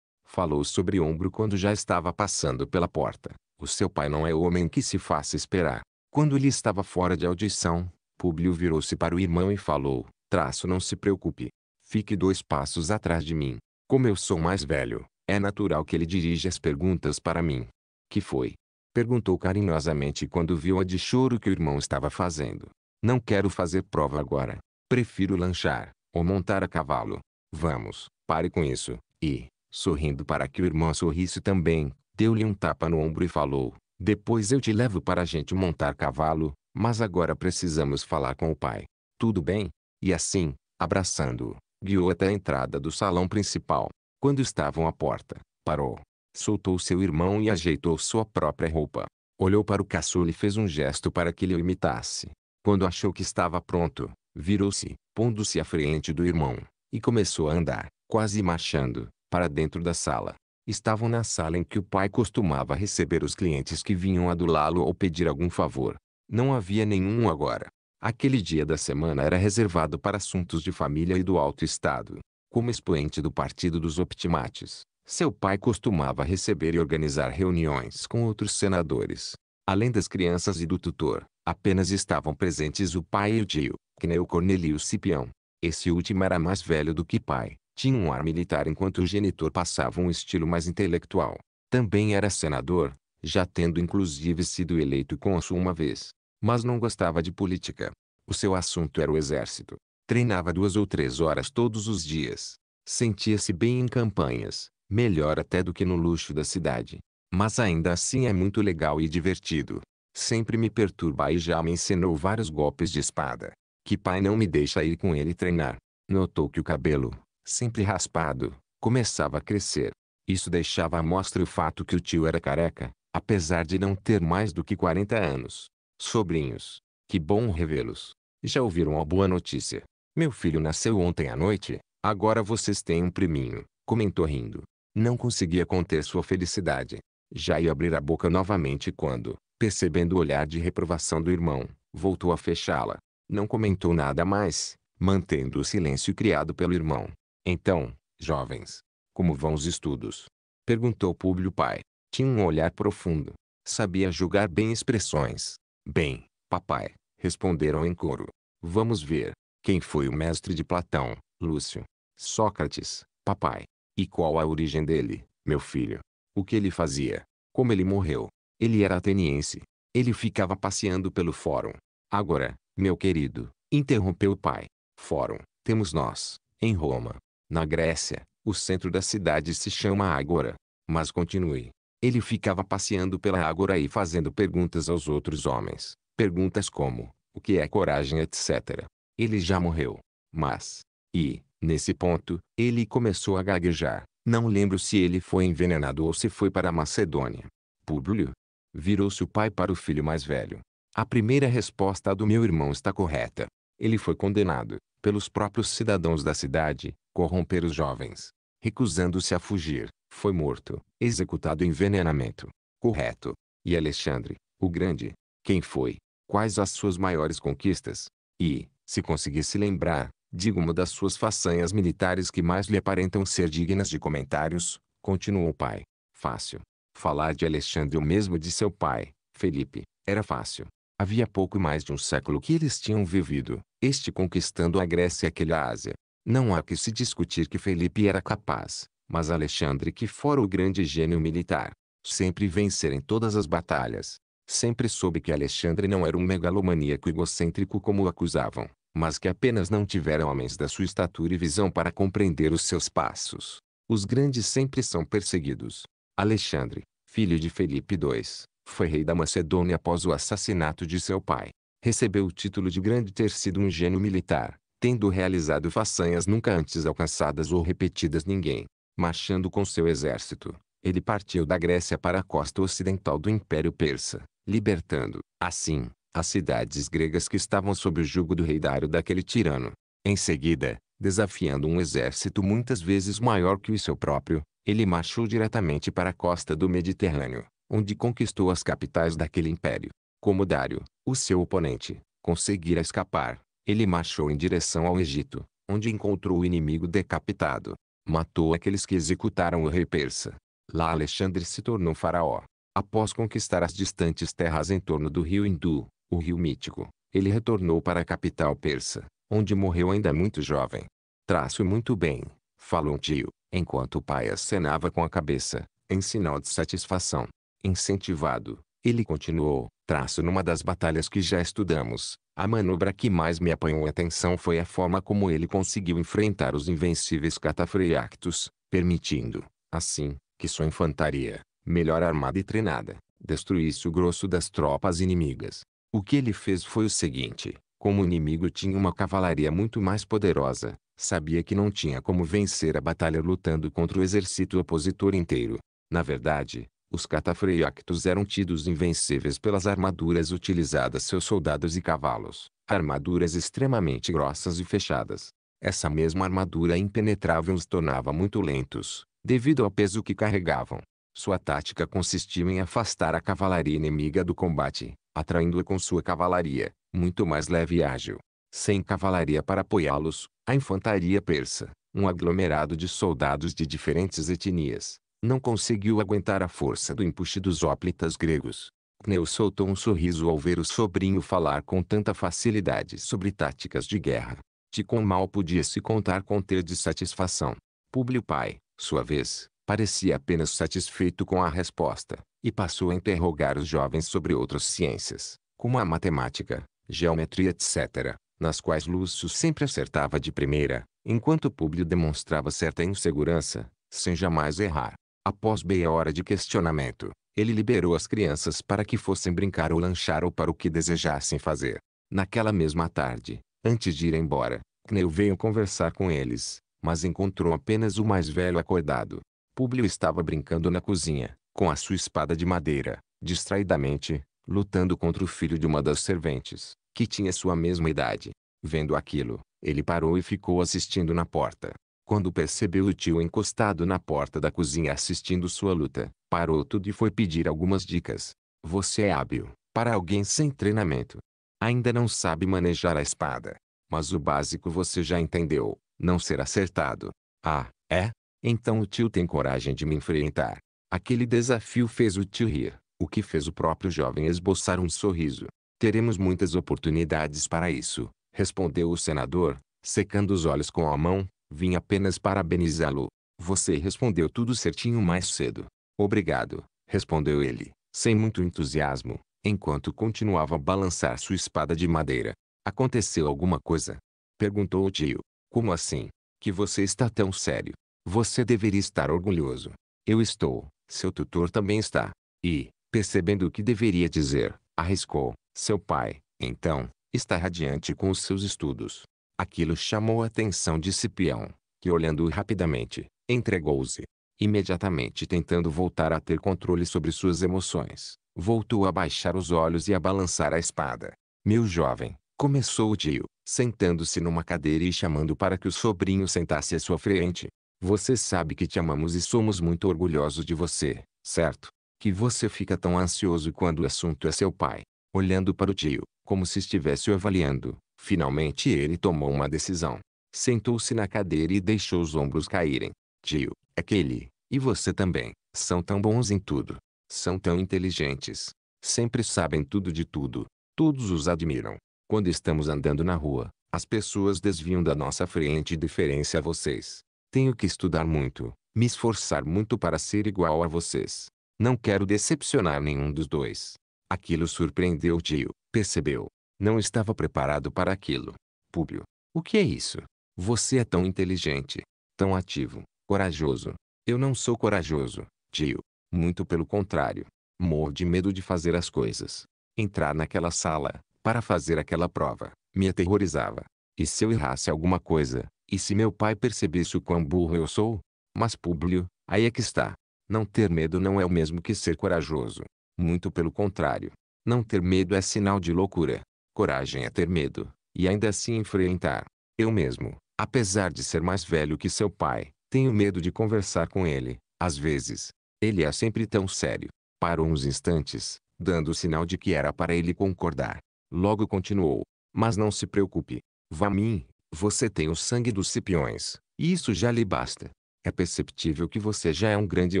Falou sobre ombro quando já estava passando pela porta. O seu pai não é homem que se faça esperar. Quando ele estava fora de audição, Públio virou-se para o irmão e falou, traço não se preocupe. Fique dois passos atrás de mim. Como eu sou mais velho, é natural que ele dirija as perguntas para mim. Que foi? Perguntou carinhosamente quando viu a de choro que o irmão estava fazendo. Não quero fazer prova agora. Prefiro lanchar, ou montar a cavalo. Vamos, pare com isso, e, sorrindo para que o irmão sorrisse também, deu-lhe um tapa no ombro e falou: Depois eu te levo para a gente montar cavalo, mas agora precisamos falar com o pai. Tudo bem? E assim, abraçando-o, guiou até a entrada do salão principal. Quando estavam à porta, parou, soltou seu irmão e ajeitou sua própria roupa. Olhou para o caçula e fez um gesto para que ele o imitasse. Quando achou que estava pronto, virou-se, pondo-se à frente do irmão, e começou a andar, quase marchando, para dentro da sala. Estavam na sala em que o pai costumava receber os clientes que vinham adulá-lo ou pedir algum favor. Não havia nenhum agora. Aquele dia da semana era reservado para assuntos de família e do alto estado. Como expoente do Partido dos Optimates, seu pai costumava receber e organizar reuniões com outros senadores. Além das crianças e do tutor, apenas estavam presentes o pai e o tio, que nem o Cornelio Cipião. Esse último era mais velho do que pai, tinha um ar militar enquanto o genitor passava um estilo mais intelectual. Também era senador, já tendo inclusive sido eleito cônsul uma vez. Mas não gostava de política. O seu assunto era o exército. Treinava duas ou três horas todos os dias. Sentia-se bem em campanhas, melhor até do que no luxo da cidade. Mas ainda assim é muito legal e divertido. Sempre me perturba e já me ensinou vários golpes de espada. Que pai não me deixa ir com ele treinar. Notou que o cabelo, sempre raspado, começava a crescer. Isso deixava à mostra o fato que o tio era careca, apesar de não ter mais do que 40 anos. Sobrinhos, que bom revê-los. Já ouviram a boa notícia? Meu filho nasceu ontem à noite, agora vocês têm um priminho, comentou rindo. Não conseguia conter sua felicidade. Já ia abrir a boca novamente quando, percebendo o olhar de reprovação do irmão, voltou a fechá-la. Não comentou nada mais, mantendo o silêncio criado pelo irmão. Então, jovens, como vão os estudos? Perguntou Públio Pai. Tinha um olhar profundo. Sabia julgar bem expressões. Bem, papai, responderam em coro. Vamos ver. Quem foi o mestre de Platão? Lúcio. Sócrates, papai. E qual a origem dele, meu filho? O que ele fazia? Como ele morreu? Ele era ateniense. Ele ficava passeando pelo fórum. Agora, meu querido, interrompeu o pai. Fórum, temos nós, em Roma. Na Grécia, o centro da cidade se chama Ágora. Mas continue. Ele ficava passeando pela Ágora e fazendo perguntas aos outros homens. Perguntas como, o que é coragem etc. Ele já morreu. Mas, e, nesse ponto, ele começou a gaguejar. Não lembro se ele foi envenenado ou se foi para a Macedônia. Públio. Virou-se o pai para o filho mais velho. A primeira resposta do meu irmão está correta. Ele foi condenado, pelos próprios cidadãos da cidade, corromper os jovens. Recusando-se a fugir, foi morto, executado envenenamento. Correto. E Alexandre, o Grande, quem foi? Quais as suas maiores conquistas? E, se conseguisse lembrar, diga uma das suas façanhas militares que mais lhe aparentam ser dignas de comentários, continuou o pai. Fácil. Falar de Alexandre o mesmo de seu pai, Felipe, era fácil. Havia pouco mais de um século que eles tinham vivido, este conquistando a Grécia e aquele a Ásia, não há que se discutir que Felipe era capaz, mas Alexandre que fora o grande gênio militar. Sempre vencer em todas as batalhas. Sempre soube que Alexandre não era um megalomaníaco egocêntrico como o acusavam, mas que apenas não tivera homens da sua estatura e visão para compreender os seus passos. Os grandes sempre são perseguidos. Alexandre, filho de Felipe II, foi rei da Macedônia após o assassinato de seu pai. Recebeu o título de grande ter sido um gênio militar, tendo realizado façanhas nunca antes alcançadas ou repetidas ninguém. Marchando com seu exército, ele partiu da Grécia para a costa ocidental do Império Persa, libertando, assim, as cidades gregas que estavam sob o jugo do rei Dário daquele tirano. Em seguida, desafiando um exército muitas vezes maior que o seu próprio, ele marchou diretamente para a costa do Mediterrâneo, onde conquistou as capitais daquele império. Como Dário, o seu oponente, conseguira escapar, ele marchou em direção ao Egito, onde encontrou o inimigo decapitado. Matou aqueles que executaram o rei persa. Lá Alexandre se tornou faraó. Após conquistar as distantes terras em torno do rio Hindu, o rio mítico, ele retornou para a capital persa, onde morreu ainda muito jovem. Traço muito bem, falou um tio, enquanto o pai acenava com a cabeça, em sinal de satisfação. Incentivado, ele continuou, Traço numa das batalhas que já estudamos, a manobra que mais me apanhou a atenção foi a forma como ele conseguiu enfrentar os invencíveis catafreactos, permitindo, assim, que sua infantaria, melhor armada e treinada, destruísse o grosso das tropas inimigas. O que ele fez foi o seguinte, como o inimigo tinha uma cavalaria muito mais poderosa, sabia que não tinha como vencer a batalha lutando contra o exército opositor inteiro. Na verdade, os catafreiactos eram tidos invencíveis pelas armaduras utilizadas seus soldados e cavalos, armaduras extremamente grossas e fechadas. Essa mesma armadura impenetrável os tornava muito lentos, devido ao peso que carregavam. Sua tática consistia em afastar a cavalaria inimiga do combate, atraindo-a com sua cavalaria, muito mais leve e ágil. Sem cavalaria para apoiá-los, a infantaria persa, um aglomerado de soldados de diferentes etnias, não conseguiu aguentar a força do empuxo dos óplitas gregos. Cneu soltou um sorriso ao ver o sobrinho falar com tanta facilidade sobre táticas de guerra. Ticon mal podia se contar com ter de satisfação. Públio Pai, sua vez, parecia apenas satisfeito com a resposta, e passou a interrogar os jovens sobre outras ciências, como a matemática, geometria etc., nas quais Lúcio sempre acertava de primeira, enquanto Públio demonstrava certa insegurança, sem jamais errar. Após meia hora de questionamento, ele liberou as crianças para que fossem brincar ou lanchar ou para o que desejassem fazer. Naquela mesma tarde, antes de ir embora, Kneu veio conversar com eles, mas encontrou apenas o mais velho acordado. Públio estava brincando na cozinha, com a sua espada de madeira, distraidamente, lutando contra o filho de uma das serventes, que tinha sua mesma idade. Vendo aquilo, ele parou e ficou assistindo na porta. Quando percebeu o tio encostado na porta da cozinha assistindo sua luta, parou tudo e foi pedir algumas dicas. Você é hábil, para alguém sem treinamento. Ainda não sabe manejar a espada. Mas o básico você já entendeu, não ser acertado. Ah, é? Então o tio tem coragem de me enfrentar. Aquele desafio fez o tio rir, o que fez o próprio jovem esboçar um sorriso. Teremos muitas oportunidades para isso, respondeu o senador, secando os olhos com a mão, Vim apenas parabenizá-lo. Você respondeu tudo certinho mais cedo. Obrigado, respondeu ele, sem muito entusiasmo, enquanto continuava a balançar sua espada de madeira. Aconteceu alguma coisa? Perguntou o tio. Como assim? Que você está tão sério. Você deveria estar orgulhoso. Eu estou, seu tutor também está. E, percebendo o que deveria dizer, arriscou, seu pai, então, está radiante com os seus estudos. Aquilo chamou a atenção de Cipião, que olhando rapidamente, entregou-se. Imediatamente tentando voltar a ter controle sobre suas emoções, voltou a baixar os olhos e a balançar a espada. Meu jovem, começou o tio, sentando-se numa cadeira e chamando para que o sobrinho sentasse à sua frente. Você sabe que te amamos e somos muito orgulhosos de você, certo? Que você fica tão ansioso quando o assunto é seu pai. Olhando para o tio, como se estivesse avaliando, Finalmente ele tomou uma decisão. Sentou-se na cadeira e deixou os ombros caírem. Tio, ele, e você também, são tão bons em tudo. São tão inteligentes. Sempre sabem tudo de tudo. Todos os admiram. Quando estamos andando na rua, as pessoas desviam da nossa frente diferença a vocês. Tenho que estudar muito, me esforçar muito para ser igual a vocês. Não quero decepcionar nenhum dos dois. Aquilo surpreendeu o tio, percebeu. Não estava preparado para aquilo. Públio. O que é isso? Você é tão inteligente, tão ativo, corajoso. Eu não sou corajoso, tio. Muito pelo contrário. Morro de medo de fazer as coisas. Entrar naquela sala, para fazer aquela prova, me aterrorizava. E se eu errasse alguma coisa? E se meu pai percebesse o quão burro eu sou? Mas Públio, aí é que está. Não ter medo não é o mesmo que ser corajoso. Muito pelo contrário. Não ter medo é sinal de loucura. Coragem é ter medo, e ainda assim enfrentar. Eu mesmo, apesar de ser mais velho que seu pai, tenho medo de conversar com ele, às vezes. Ele é sempre tão sério. Parou uns instantes, dando sinal de que era para ele concordar. Logo continuou. Mas não se preocupe. Vá mim, você tem o sangue dos cipiões, e isso já lhe basta. É perceptível que você já é um grande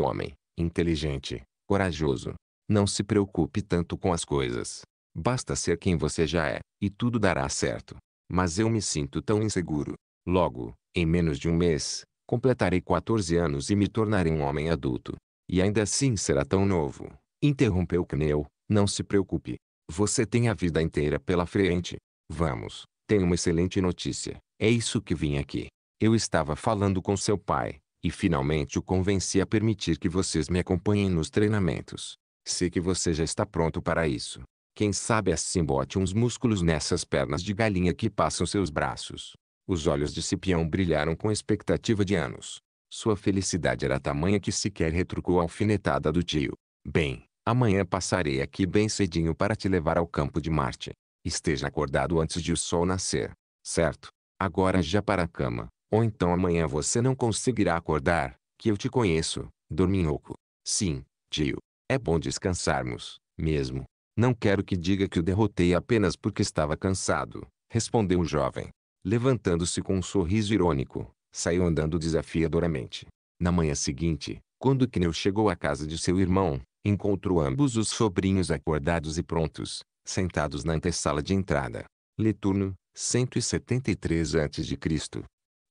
homem, inteligente, corajoso. Não se preocupe tanto com as coisas. Basta ser quem você já é, e tudo dará certo. Mas eu me sinto tão inseguro. Logo, em menos de um mês, completarei 14 anos e me tornarei um homem adulto. E ainda assim será tão novo. Interrompeu Kneu, não se preocupe. Você tem a vida inteira pela frente. Vamos, tenho uma excelente notícia. É isso que vim aqui. Eu estava falando com seu pai, e finalmente o convenci a permitir que vocês me acompanhem nos treinamentos. Sei que você já está pronto para isso. Quem sabe assim bote uns músculos nessas pernas de galinha que passam seus braços. Os olhos de Cipião brilharam com expectativa de anos. Sua felicidade era tamanha que sequer retrucou a alfinetada do tio. Bem, amanhã passarei aqui bem cedinho para te levar ao campo de Marte. Esteja acordado antes de o sol nascer. Certo? Agora já para a cama. Ou então amanhã você não conseguirá acordar, que eu te conheço, dorminhoco. Sim, tio. É bom descansarmos, mesmo. Não quero que diga que o derrotei apenas porque estava cansado, respondeu o jovem. Levantando-se com um sorriso irônico, saiu andando desafiadoramente. Na manhã seguinte, quando Kneu chegou à casa de seu irmão, encontrou ambos os sobrinhos acordados e prontos, sentados na antessala de entrada. Leturno, 173 a.C.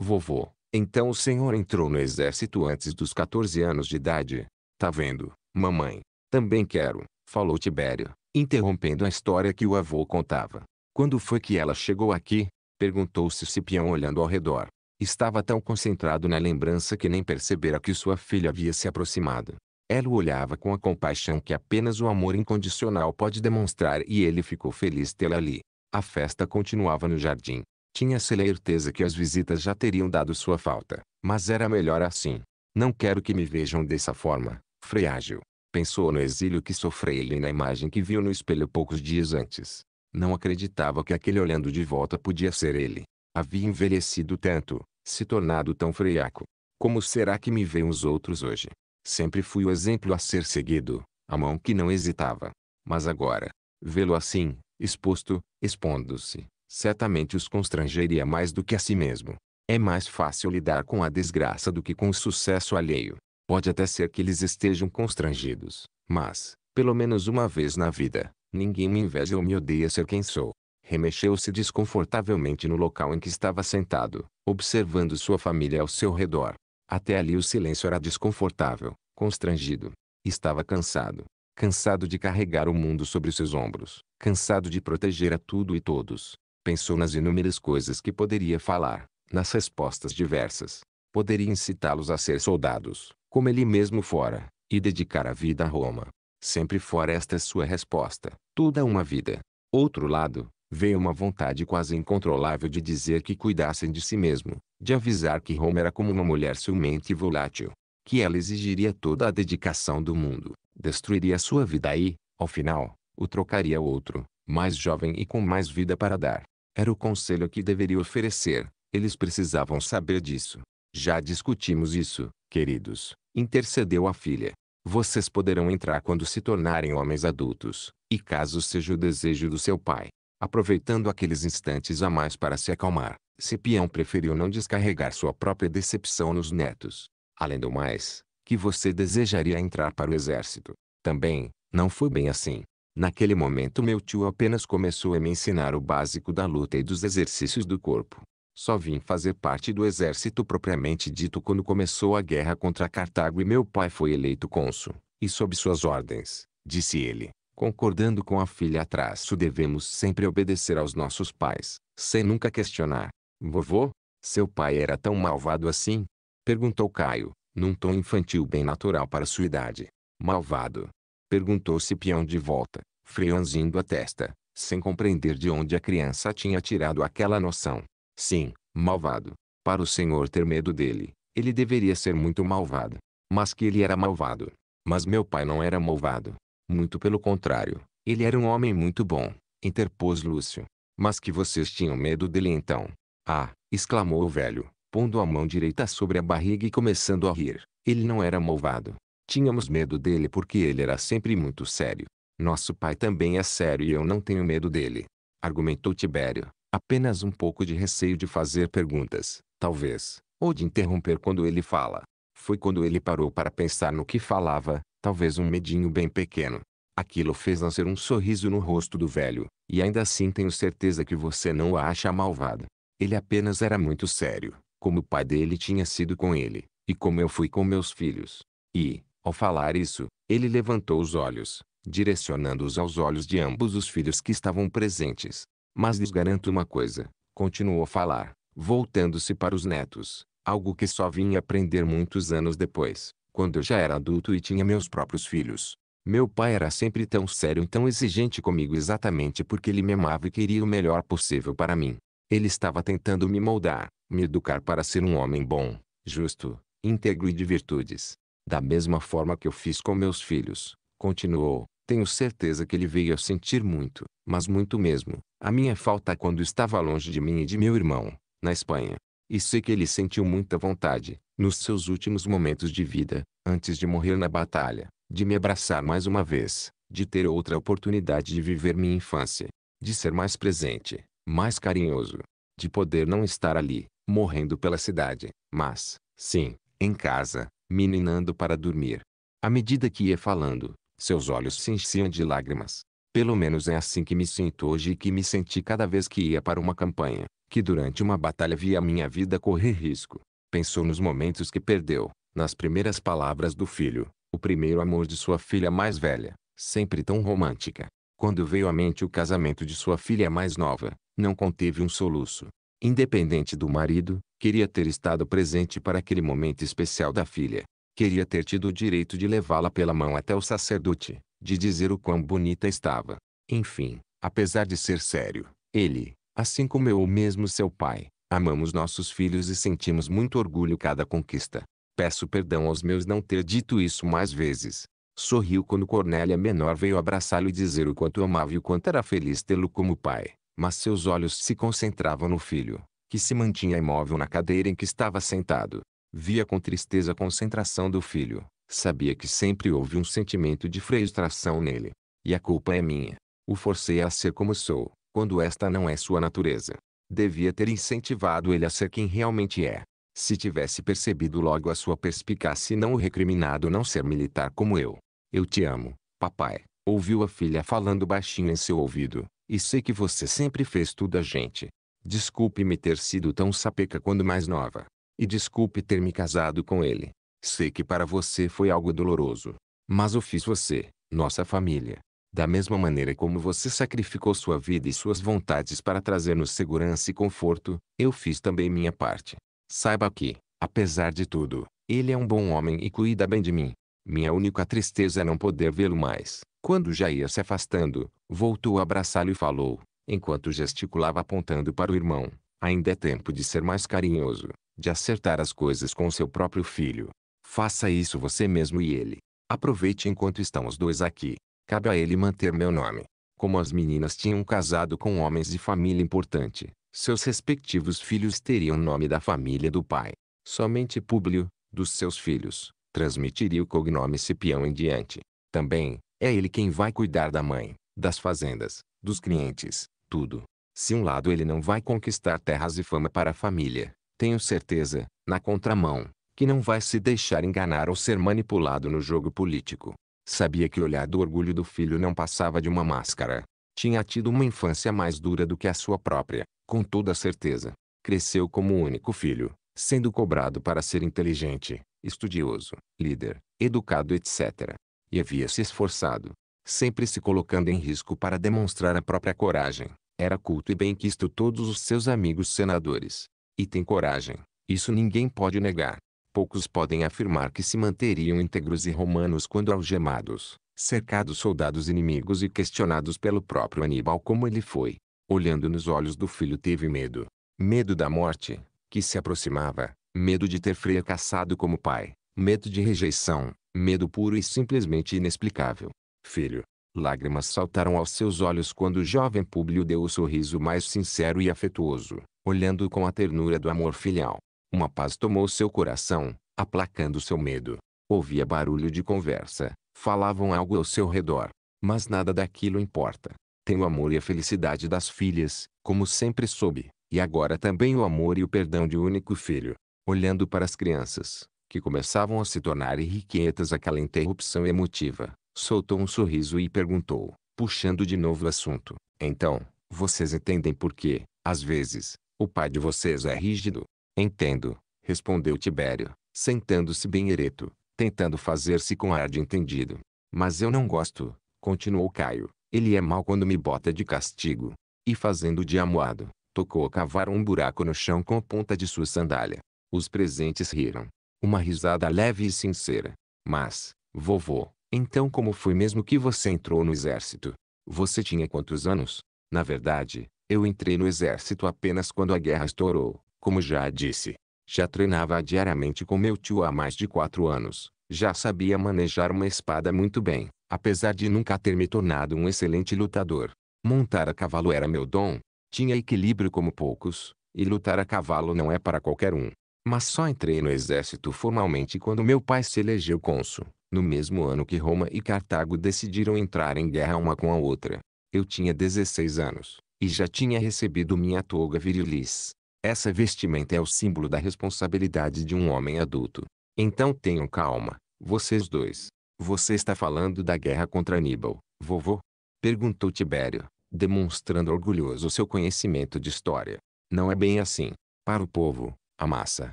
Vovô, então o senhor entrou no exército antes dos 14 anos de idade. Tá vendo, mamãe? Também quero, falou Tibério, interrompendo a história que o avô contava. Quando foi que ela chegou aqui? Perguntou-se Cipião olhando ao redor. Estava tão concentrado na lembrança que nem percebera que sua filha havia se aproximado. Ela o olhava com a compaixão que apenas o amor incondicional pode demonstrar e ele ficou feliz tê-la ali. A festa continuava no jardim. Tinha se certeza que as visitas já teriam dado sua falta, mas era melhor assim. Não quero que me vejam dessa forma, freágil pensou no exílio que sofreu e na imagem que viu no espelho poucos dias antes. Não acreditava que aquele olhando de volta podia ser ele. Havia envelhecido tanto, se tornado tão freaco. Como será que me veem os outros hoje? Sempre fui o exemplo a ser seguido, a mão que não hesitava. Mas agora, vê-lo assim, exposto, expondo-se, certamente os constrangeria mais do que a si mesmo. É mais fácil lidar com a desgraça do que com o sucesso alheio. Pode até ser que eles estejam constrangidos, mas, pelo menos uma vez na vida, ninguém me inveja ou me odeia ser quem sou. Remexeu-se desconfortavelmente no local em que estava sentado, observando sua família ao seu redor. Até ali o silêncio era desconfortável, constrangido. Estava cansado. Cansado de carregar o mundo sobre seus ombros. Cansado de proteger a tudo e todos. Pensou nas inúmeras coisas que poderia falar, nas respostas diversas, poderia incitá-los a ser soldados, como ele mesmo fora, e dedicar a vida a Roma. Sempre fora esta é sua resposta, toda é uma vida. Outro lado, veio uma vontade quase incontrolável de dizer que cuidassem de si mesmo, de avisar que Roma era como uma mulher ciumenta e volátil, que ela exigiria toda a dedicação do mundo, destruiria sua vida e, ao final, o trocaria outro, mais jovem e com mais vida para dar. Era o conselho que deveria oferecer, eles precisavam saber disso. Já discutimos isso, queridos, intercedeu a filha. Vocês poderão entrar quando se tornarem homens adultos, e caso seja o desejo do seu pai. Aproveitando aqueles instantes a mais para se acalmar, Cipião preferiu não descarregar sua própria decepção nos netos. Além do mais, que você desejaria entrar para o exército. Também, não foi bem assim. Naquele momento meu tio apenas começou a me ensinar o básico da luta e dos exercícios do corpo. Só vim fazer parte do exército propriamente dito quando começou a guerra contra Cartago e meu pai foi eleito cônsul, e sob suas ordens, disse ele, concordando com a filha atrás, devemos sempre obedecer aos nossos pais, sem nunca questionar. Vovô, seu pai era tão malvado assim? Perguntou Caio, num tom infantil bem natural para sua idade. Malvado? Perguntou Cipião de volta, freanzindo a testa, sem compreender de onde a criança tinha tirado aquela noção. Sim, malvado. Para o Senhor ter medo dele, ele deveria ser muito malvado. Mas que ele era malvado. Mas meu pai não era malvado. Muito pelo contrário, ele era um homem muito bom, interpôs Lúcio. Mas que vocês tinham medo dele então. Ah, exclamou o velho, pondo a mão direita sobre a barriga e começando a rir. Ele não era malvado. Tínhamos medo dele porque ele era sempre muito sério. Nosso pai também é sério e eu não tenho medo dele. Argumentou Tibério apenas um pouco de receio de fazer perguntas, talvez, ou de interromper quando ele fala. Foi quando ele parou para pensar no que falava, talvez um medinho bem pequeno. Aquilo fez nascer um sorriso no rosto do velho, e ainda assim tenho certeza que você não a acha malvada. Ele apenas era muito sério, como o pai dele tinha sido com ele, e como eu fui com meus filhos. E, ao falar isso, ele levantou os olhos, direcionando-os aos olhos de ambos os filhos que estavam presentes. Mas lhes garanto uma coisa, continuou a falar, voltando-se para os netos, algo que só vim aprender muitos anos depois, quando eu já era adulto e tinha meus próprios filhos. Meu pai era sempre tão sério e tão exigente comigo exatamente porque ele me amava e queria o melhor possível para mim. Ele estava tentando me moldar, me educar para ser um homem bom, justo, íntegro e de virtudes. Da mesma forma que eu fiz com meus filhos, continuou, tenho certeza que ele veio a sentir muito, mas muito mesmo, a minha falta é quando estava longe de mim e de meu irmão, na Espanha. E sei que ele sentiu muita vontade, nos seus últimos momentos de vida, antes de morrer na batalha, de me abraçar mais uma vez, de ter outra oportunidade de viver minha infância, de ser mais presente, mais carinhoso, de poder não estar ali, morrendo pela cidade, mas, sim, em casa, meninando para dormir. À medida que ia falando, seus olhos se enchiam de lágrimas. Pelo menos é assim que me sinto hoje e que me senti cada vez que ia para uma campanha, que durante uma batalha via minha vida correr risco. Pensou nos momentos que perdeu, nas primeiras palavras do filho, o primeiro amor de sua filha mais velha, sempre tão romântica. Quando veio à mente o casamento de sua filha mais nova, não conteve um soluço. Independente do marido, queria ter estado presente para aquele momento especial da filha. Queria ter tido o direito de levá-la pela mão até o sacerdote, de dizer o quão bonita estava. Enfim, apesar de ser sério, ele, assim como eu ou mesmo seu pai, amamos nossos filhos e sentimos muito orgulho cada conquista. Peço perdão aos meus não ter dito isso mais vezes. Sorriu quando Cornélia menor veio abraçá-lo e dizer o quanto amava e o quanto era feliz tê-lo como pai. Mas seus olhos se concentravam no filho, que se mantinha imóvel na cadeira em que estava sentado. Via com tristeza a concentração do filho. Sabia que sempre houve um sentimento de frustração nele. E a culpa é minha. O forcei a ser como sou, quando esta não é sua natureza. Devia ter incentivado ele a ser quem realmente é. Se tivesse percebido logo a sua perspicácia e não o recriminado não ser militar como eu. Eu te amo, papai. Ouviu a filha falando baixinho em seu ouvido. E sei que você sempre fez tudo a gente. Desculpe-me ter sido tão sapeca quando mais nova. E desculpe ter me casado com ele. Sei que para você foi algo doloroso. Mas eu fiz você, nossa família. Da mesma maneira como você sacrificou sua vida e suas vontades para trazer-nos segurança e conforto, eu fiz também minha parte. Saiba que, apesar de tudo, ele é um bom homem e cuida bem de mim. Minha única tristeza é não poder vê-lo mais. Quando já ia se afastando, voltou a abraçá-lo e falou, enquanto gesticulava apontando para o irmão. Ainda é tempo de ser mais carinhoso de acertar as coisas com seu próprio filho. Faça isso você mesmo e ele. Aproveite enquanto estão os dois aqui. Cabe a ele manter meu nome. Como as meninas tinham casado com homens de família importante, seus respectivos filhos teriam o nome da família do pai. Somente Públio, dos seus filhos, transmitiria o cognome Cipião em diante. Também, é ele quem vai cuidar da mãe, das fazendas, dos clientes, tudo. Se um lado ele não vai conquistar terras e fama para a família, tenho certeza, na contramão, que não vai se deixar enganar ou ser manipulado no jogo político. Sabia que o olhar do orgulho do filho não passava de uma máscara. Tinha tido uma infância mais dura do que a sua própria, com toda certeza. Cresceu como único filho, sendo cobrado para ser inteligente, estudioso, líder, educado, etc. E havia se esforçado, sempre se colocando em risco para demonstrar a própria coragem. Era culto e bem quisto todos os seus amigos senadores. E tem coragem. Isso ninguém pode negar. Poucos podem afirmar que se manteriam íntegros e romanos quando algemados, cercados soldados inimigos e questionados pelo próprio Aníbal como ele foi. Olhando nos olhos do filho teve medo. Medo da morte, que se aproximava, medo de ter caçado como pai, medo de rejeição, medo puro e simplesmente inexplicável. Filho, lágrimas saltaram aos seus olhos quando o jovem Públio deu o sorriso mais sincero e afetuoso, olhando com a ternura do amor filial. Uma paz tomou seu coração, aplacando seu medo. Ouvia barulho de conversa, falavam algo ao seu redor, mas nada daquilo importa. Tem o amor e a felicidade das filhas, como sempre soube, e agora também o amor e o perdão de um único filho. Olhando para as crianças, que começavam a se tornar irrequietas aquela interrupção emotiva, soltou um sorriso e perguntou, puxando de novo o assunto. Então, vocês entendem por que, às vezes, o pai de vocês é rígido. Entendo, respondeu Tibério, sentando-se bem ereto, tentando fazer-se com ar de entendido. Mas eu não gosto, continuou Caio. Ele é mau quando me bota de castigo. E fazendo de amuado, tocou a cavar um buraco no chão com a ponta de sua sandália. Os presentes riram. Uma risada leve e sincera. Mas, vovô, então como foi mesmo que você entrou no exército? Você tinha quantos anos? Na verdade, eu entrei no exército apenas quando a guerra estourou, como já disse. Já treinava diariamente com meu tio há mais de quatro anos. Já sabia manejar uma espada muito bem, apesar de nunca ter me tornado um excelente lutador. Montar a cavalo era meu dom. Tinha equilíbrio como poucos, e lutar a cavalo não é para qualquer um. Mas só entrei no exército formalmente quando meu pai se elegeu cônsul, no mesmo ano que Roma e Cartago decidiram entrar em guerra uma com a outra. Eu tinha 16 anos. E já tinha recebido minha toga virilis. Essa vestimenta é o símbolo da responsabilidade de um homem adulto. Então tenham calma, vocês dois. Você está falando da guerra contra Aníbal, vovô? Perguntou Tibério, demonstrando orgulhoso seu conhecimento de história. Não é bem assim. Para o povo, a massa,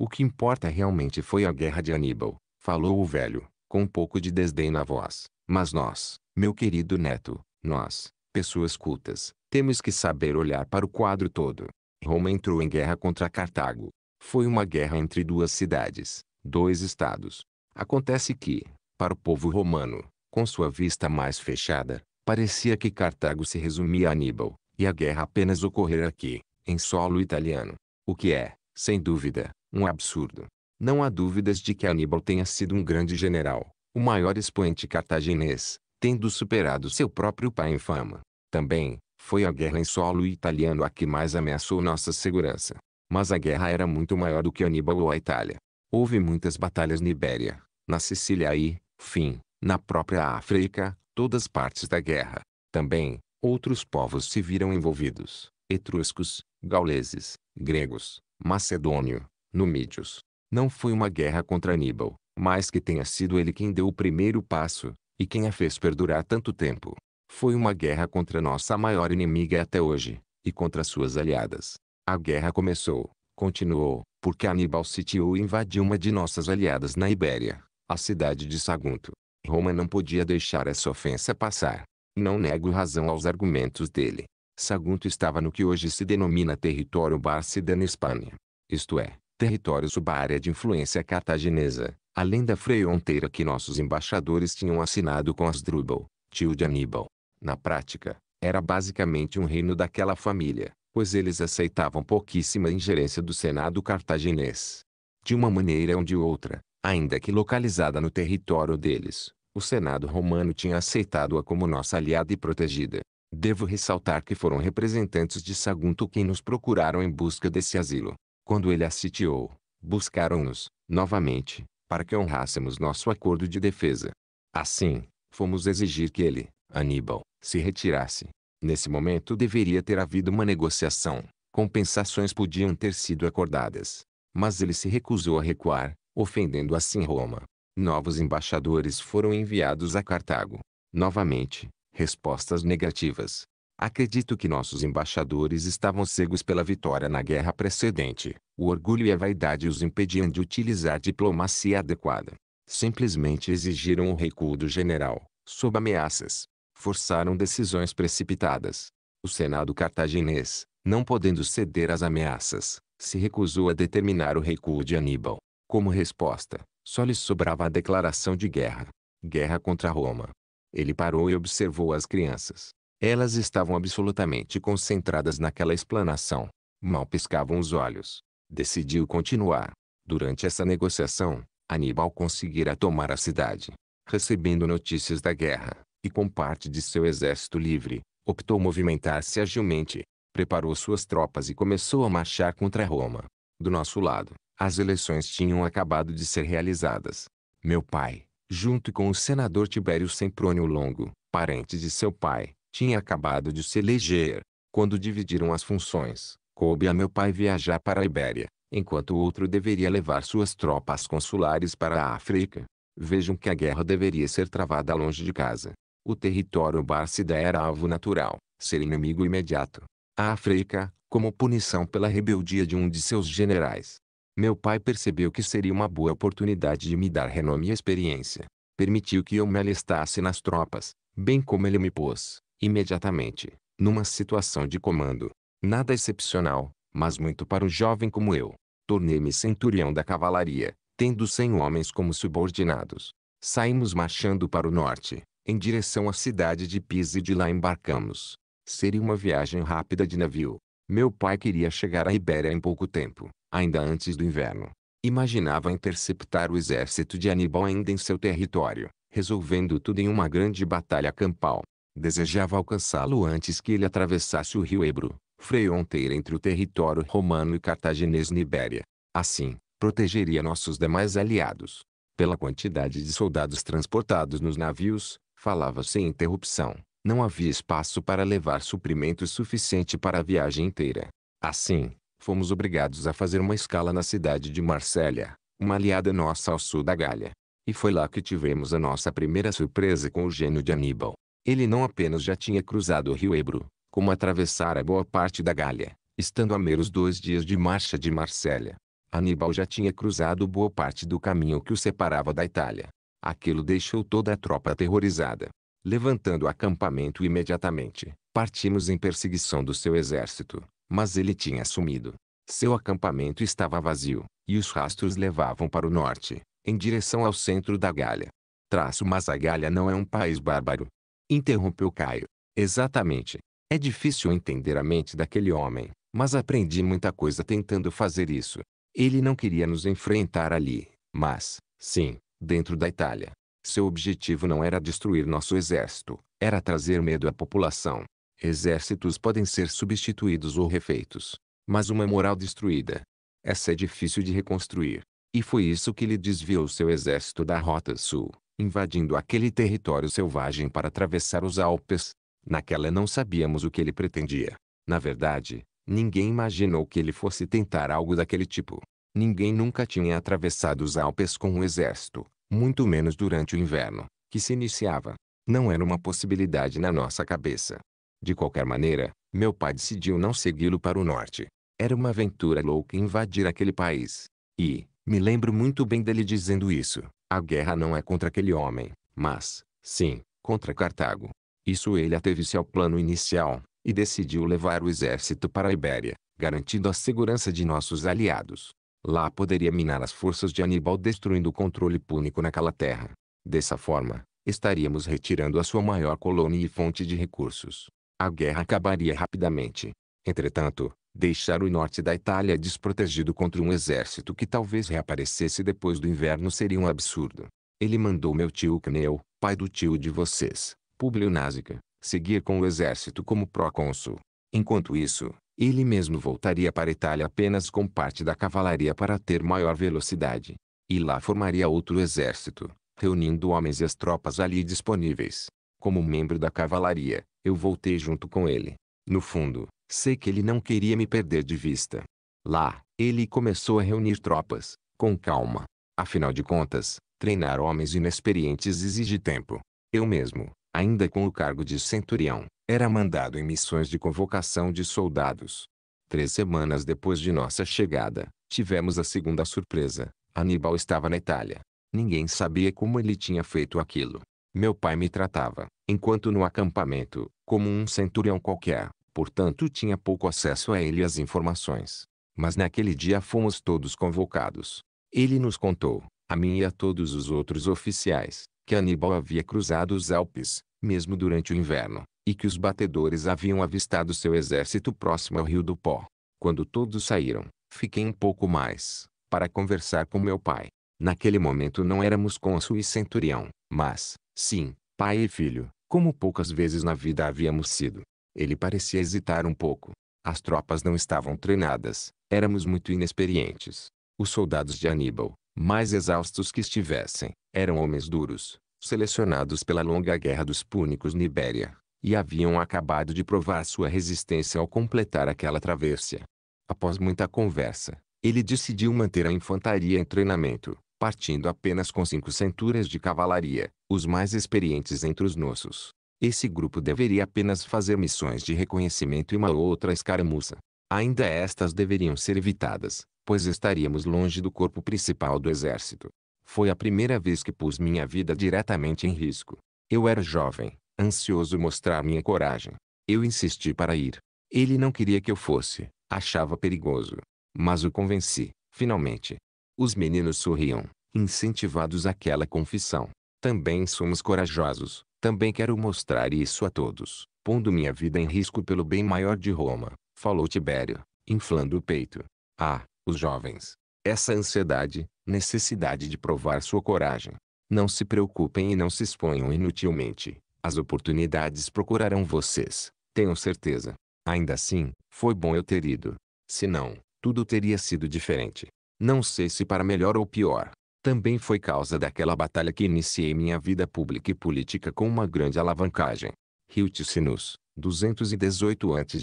o que importa realmente foi a guerra de Aníbal, falou o velho, com um pouco de desdém na voz. Mas nós, meu querido neto, nós, pessoas cultas, temos que saber olhar para o quadro todo. Roma entrou em guerra contra Cartago. Foi uma guerra entre duas cidades, dois estados. Acontece que, para o povo romano, com sua vista mais fechada, parecia que Cartago se resumia a Aníbal, e a guerra apenas ocorrera aqui, em solo italiano. O que é, sem dúvida, um absurdo. Não há dúvidas de que Aníbal tenha sido um grande general, o maior expoente cartaginês, tendo superado seu próprio pai em fama. Também, foi a guerra em solo italiano a que mais ameaçou nossa segurança. Mas a guerra era muito maior do que Aníbal ou a Itália. Houve muitas batalhas na Ibéria, na Sicília e, fim, na própria África, todas partes da guerra. Também, outros povos se viram envolvidos. Etruscos, gauleses, gregos, macedônio, numídios. Não foi uma guerra contra Aníbal, mas que tenha sido ele quem deu o primeiro passo, e quem a fez perdurar tanto tempo. Foi uma guerra contra nossa maior inimiga até hoje, e contra suas aliadas. A guerra começou, continuou, porque Aníbal sitiou e invadiu uma de nossas aliadas na Ibéria, a cidade de Sagunto. Roma não podia deixar essa ofensa passar. Não nego razão aos argumentos dele. Sagunto estava no que hoje se denomina território Bárcida na Espanha. Isto é, território sob a área de influência cartaginesa, além da fronteira que nossos embaixadores tinham assinado com Asdrúbal, tio de Aníbal. Na prática, era basicamente um reino daquela família, pois eles aceitavam pouquíssima ingerência do Senado cartaginês. De uma maneira ou de outra, ainda que localizada no território deles, o Senado romano tinha aceitado-a como nossa aliada e protegida. Devo ressaltar que foram representantes de Sagunto quem nos procuraram em busca desse asilo. Quando ele a sitiou, buscaram-nos, novamente, para que honrássemos nosso acordo de defesa. Assim, fomos exigir que ele, Aníbal, se retirasse. Nesse momento deveria ter havido uma negociação. Compensações podiam ter sido acordadas. Mas ele se recusou a recuar, ofendendo assim Roma. Novos embaixadores foram enviados a Cartago. Novamente, respostas negativas. Acredito que nossos embaixadores estavam cegos pela vitória na guerra precedente. O orgulho e a vaidade os impediam de utilizar diplomacia adequada. Simplesmente exigiram o recuo do general, sob ameaças forçaram decisões precipitadas. O Senado cartaginês, não podendo ceder às ameaças, se recusou a determinar o recuo de Aníbal. Como resposta, só lhe sobrava a declaração de guerra. Guerra contra Roma. Ele parou e observou as crianças. Elas estavam absolutamente concentradas naquela explanação. Mal piscavam os olhos. Decidiu continuar. Durante essa negociação, Aníbal conseguira tomar a cidade. Recebendo notícias da guerra, e com parte de seu exército livre, optou movimentar-se agilmente, preparou suas tropas e começou a marchar contra Roma. Do nosso lado, as eleições tinham acabado de ser realizadas. Meu pai, junto com o senador Tibério Semprônio Longo, parente de seu pai, tinha acabado de se eleger. Quando dividiram as funções, coube a meu pai viajar para a Ibéria, enquanto o outro deveria levar suas tropas consulares para a África. Vejam que a guerra deveria ser travada longe de casa, o território Bárcida era alvo natural, ser inimigo imediato. A África, como punição pela rebeldia de um de seus generais. Meu pai percebeu que seria uma boa oportunidade de me dar renome e experiência. Permitiu que eu me alistasse nas tropas, bem como ele me pôs, imediatamente, numa situação de comando. Nada excepcional, mas muito para um jovem como eu. Tornei-me centurião da cavalaria, tendo cem homens como subordinados. Saímos marchando para o norte, em direção à cidade de Pisa e de lá embarcamos. Seria uma viagem rápida de navio. Meu pai queria chegar à Ibéria em pouco tempo, ainda antes do inverno. Imaginava interceptar o exército de Aníbal ainda em seu território, resolvendo tudo em uma grande batalha campal. Desejava alcançá-lo antes que ele atravessasse o rio Ebro, fronteira entre o território romano e cartaginês na Ibéria. Assim, protegeria nossos demais aliados. Pela quantidade de soldados transportados nos navios, Falava sem interrupção. Não havia espaço para levar suprimentos suficiente para a viagem inteira. Assim, fomos obrigados a fazer uma escala na cidade de Marsella, uma aliada nossa ao sul da Galha. E foi lá que tivemos a nossa primeira surpresa com o gênio de Aníbal. Ele não apenas já tinha cruzado o rio Ebro, como atravessara boa parte da Galha, estando a meros dois dias de marcha de Marsella. Aníbal já tinha cruzado boa parte do caminho que o separava da Itália, Aquilo deixou toda a tropa aterrorizada. Levantando o acampamento imediatamente, partimos em perseguição do seu exército, mas ele tinha sumido. Seu acampamento estava vazio, e os rastros levavam para o norte, em direção ao centro da Galha. Traço mas a Galha não é um país bárbaro. Interrompeu Caio. Exatamente. É difícil entender a mente daquele homem, mas aprendi muita coisa tentando fazer isso. Ele não queria nos enfrentar ali, mas, sim, dentro da Itália. Seu objetivo não era destruir nosso exército, era trazer medo à população. Exércitos podem ser substituídos ou refeitos, mas uma moral destruída, essa é difícil de reconstruir. E foi isso que lhe desviou seu exército da rota sul, invadindo aquele território selvagem para atravessar os Alpes. Naquela não sabíamos o que ele pretendia. Na verdade, ninguém imaginou que ele fosse tentar algo daquele tipo. Ninguém nunca tinha atravessado os Alpes com um exército, muito menos durante o inverno, que se iniciava. Não era uma possibilidade na nossa cabeça. De qualquer maneira, meu pai decidiu não segui-lo para o norte. Era uma aventura louca invadir aquele país. E, me lembro muito bem dele dizendo isso. A guerra não é contra aquele homem, mas, sim, contra Cartago. Isso ele ateve-se ao plano inicial, e decidiu levar o exército para a Ibéria, garantindo a segurança de nossos aliados. Lá poderia minar as forças de Aníbal destruindo o controle púnico naquela terra. Dessa forma, estaríamos retirando a sua maior colônia e fonte de recursos. A guerra acabaria rapidamente. Entretanto, deixar o norte da Itália desprotegido contra um exército que talvez reaparecesse depois do inverno seria um absurdo. Ele mandou meu tio Cneu, pai do tio de vocês, Públio Násica, seguir com o exército como procônsul. Enquanto isso, ele mesmo voltaria para Itália apenas com parte da cavalaria para ter maior velocidade. E lá formaria outro exército, reunindo homens e as tropas ali disponíveis. Como membro da cavalaria, eu voltei junto com ele. No fundo, sei que ele não queria me perder de vista. Lá, ele começou a reunir tropas, com calma. Afinal de contas, treinar homens inexperientes exige tempo. Eu mesmo, ainda com o cargo de centurião, era mandado em missões de convocação de soldados. Três semanas depois de nossa chegada, tivemos a segunda surpresa. Aníbal estava na Itália. Ninguém sabia como ele tinha feito aquilo. Meu pai me tratava, enquanto no acampamento, como um centurião qualquer, portanto tinha pouco acesso a ele e às informações. Mas naquele dia fomos todos convocados. Ele nos contou, a mim e a todos os outros oficiais, que Aníbal havia cruzado os Alpes, mesmo durante o inverno, e que os batedores haviam avistado seu exército próximo ao rio do Pó. Quando todos saíram, fiquei um pouco mais, para conversar com meu pai. Naquele momento não éramos cônsul e centurião, mas, sim, pai e filho, como poucas vezes na vida havíamos sido. Ele parecia hesitar um pouco. As tropas não estavam treinadas, éramos muito inexperientes. Os soldados de Aníbal, mais exaustos que estivessem, eram homens duros, selecionados pela longa guerra dos púnicos Nibéria, e haviam acabado de provar sua resistência ao completar aquela travessia. Após muita conversa, ele decidiu manter a infantaria em treinamento, partindo apenas com cinco centúrias de cavalaria, os mais experientes entre os nossos. Esse grupo deveria apenas fazer missões de reconhecimento e uma outra escaramuça. Ainda estas deveriam ser evitadas, pois estaríamos longe do corpo principal do exército. Foi a primeira vez que pus minha vida diretamente em risco. Eu era jovem, ansioso mostrar minha coragem. Eu insisti para ir. Ele não queria que eu fosse, achava perigoso. Mas o convenci, finalmente. Os meninos sorriam, incentivados àquela confissão. Também somos corajosos, também quero mostrar isso a todos, pondo minha vida em risco pelo bem maior de Roma, falou Tibério, inflando o peito. Ah, os jovens. Essa ansiedade, necessidade de provar sua coragem. Não se preocupem e não se exponham inutilmente, as oportunidades procurarão vocês, tenho certeza. Ainda assim, foi bom eu ter ido. Se não, tudo teria sido diferente. Não sei se para melhor ou pior. Também foi causa daquela batalha que iniciei minha vida pública e política com uma grande alavancagem. Hilt Sinus, 218 a.C.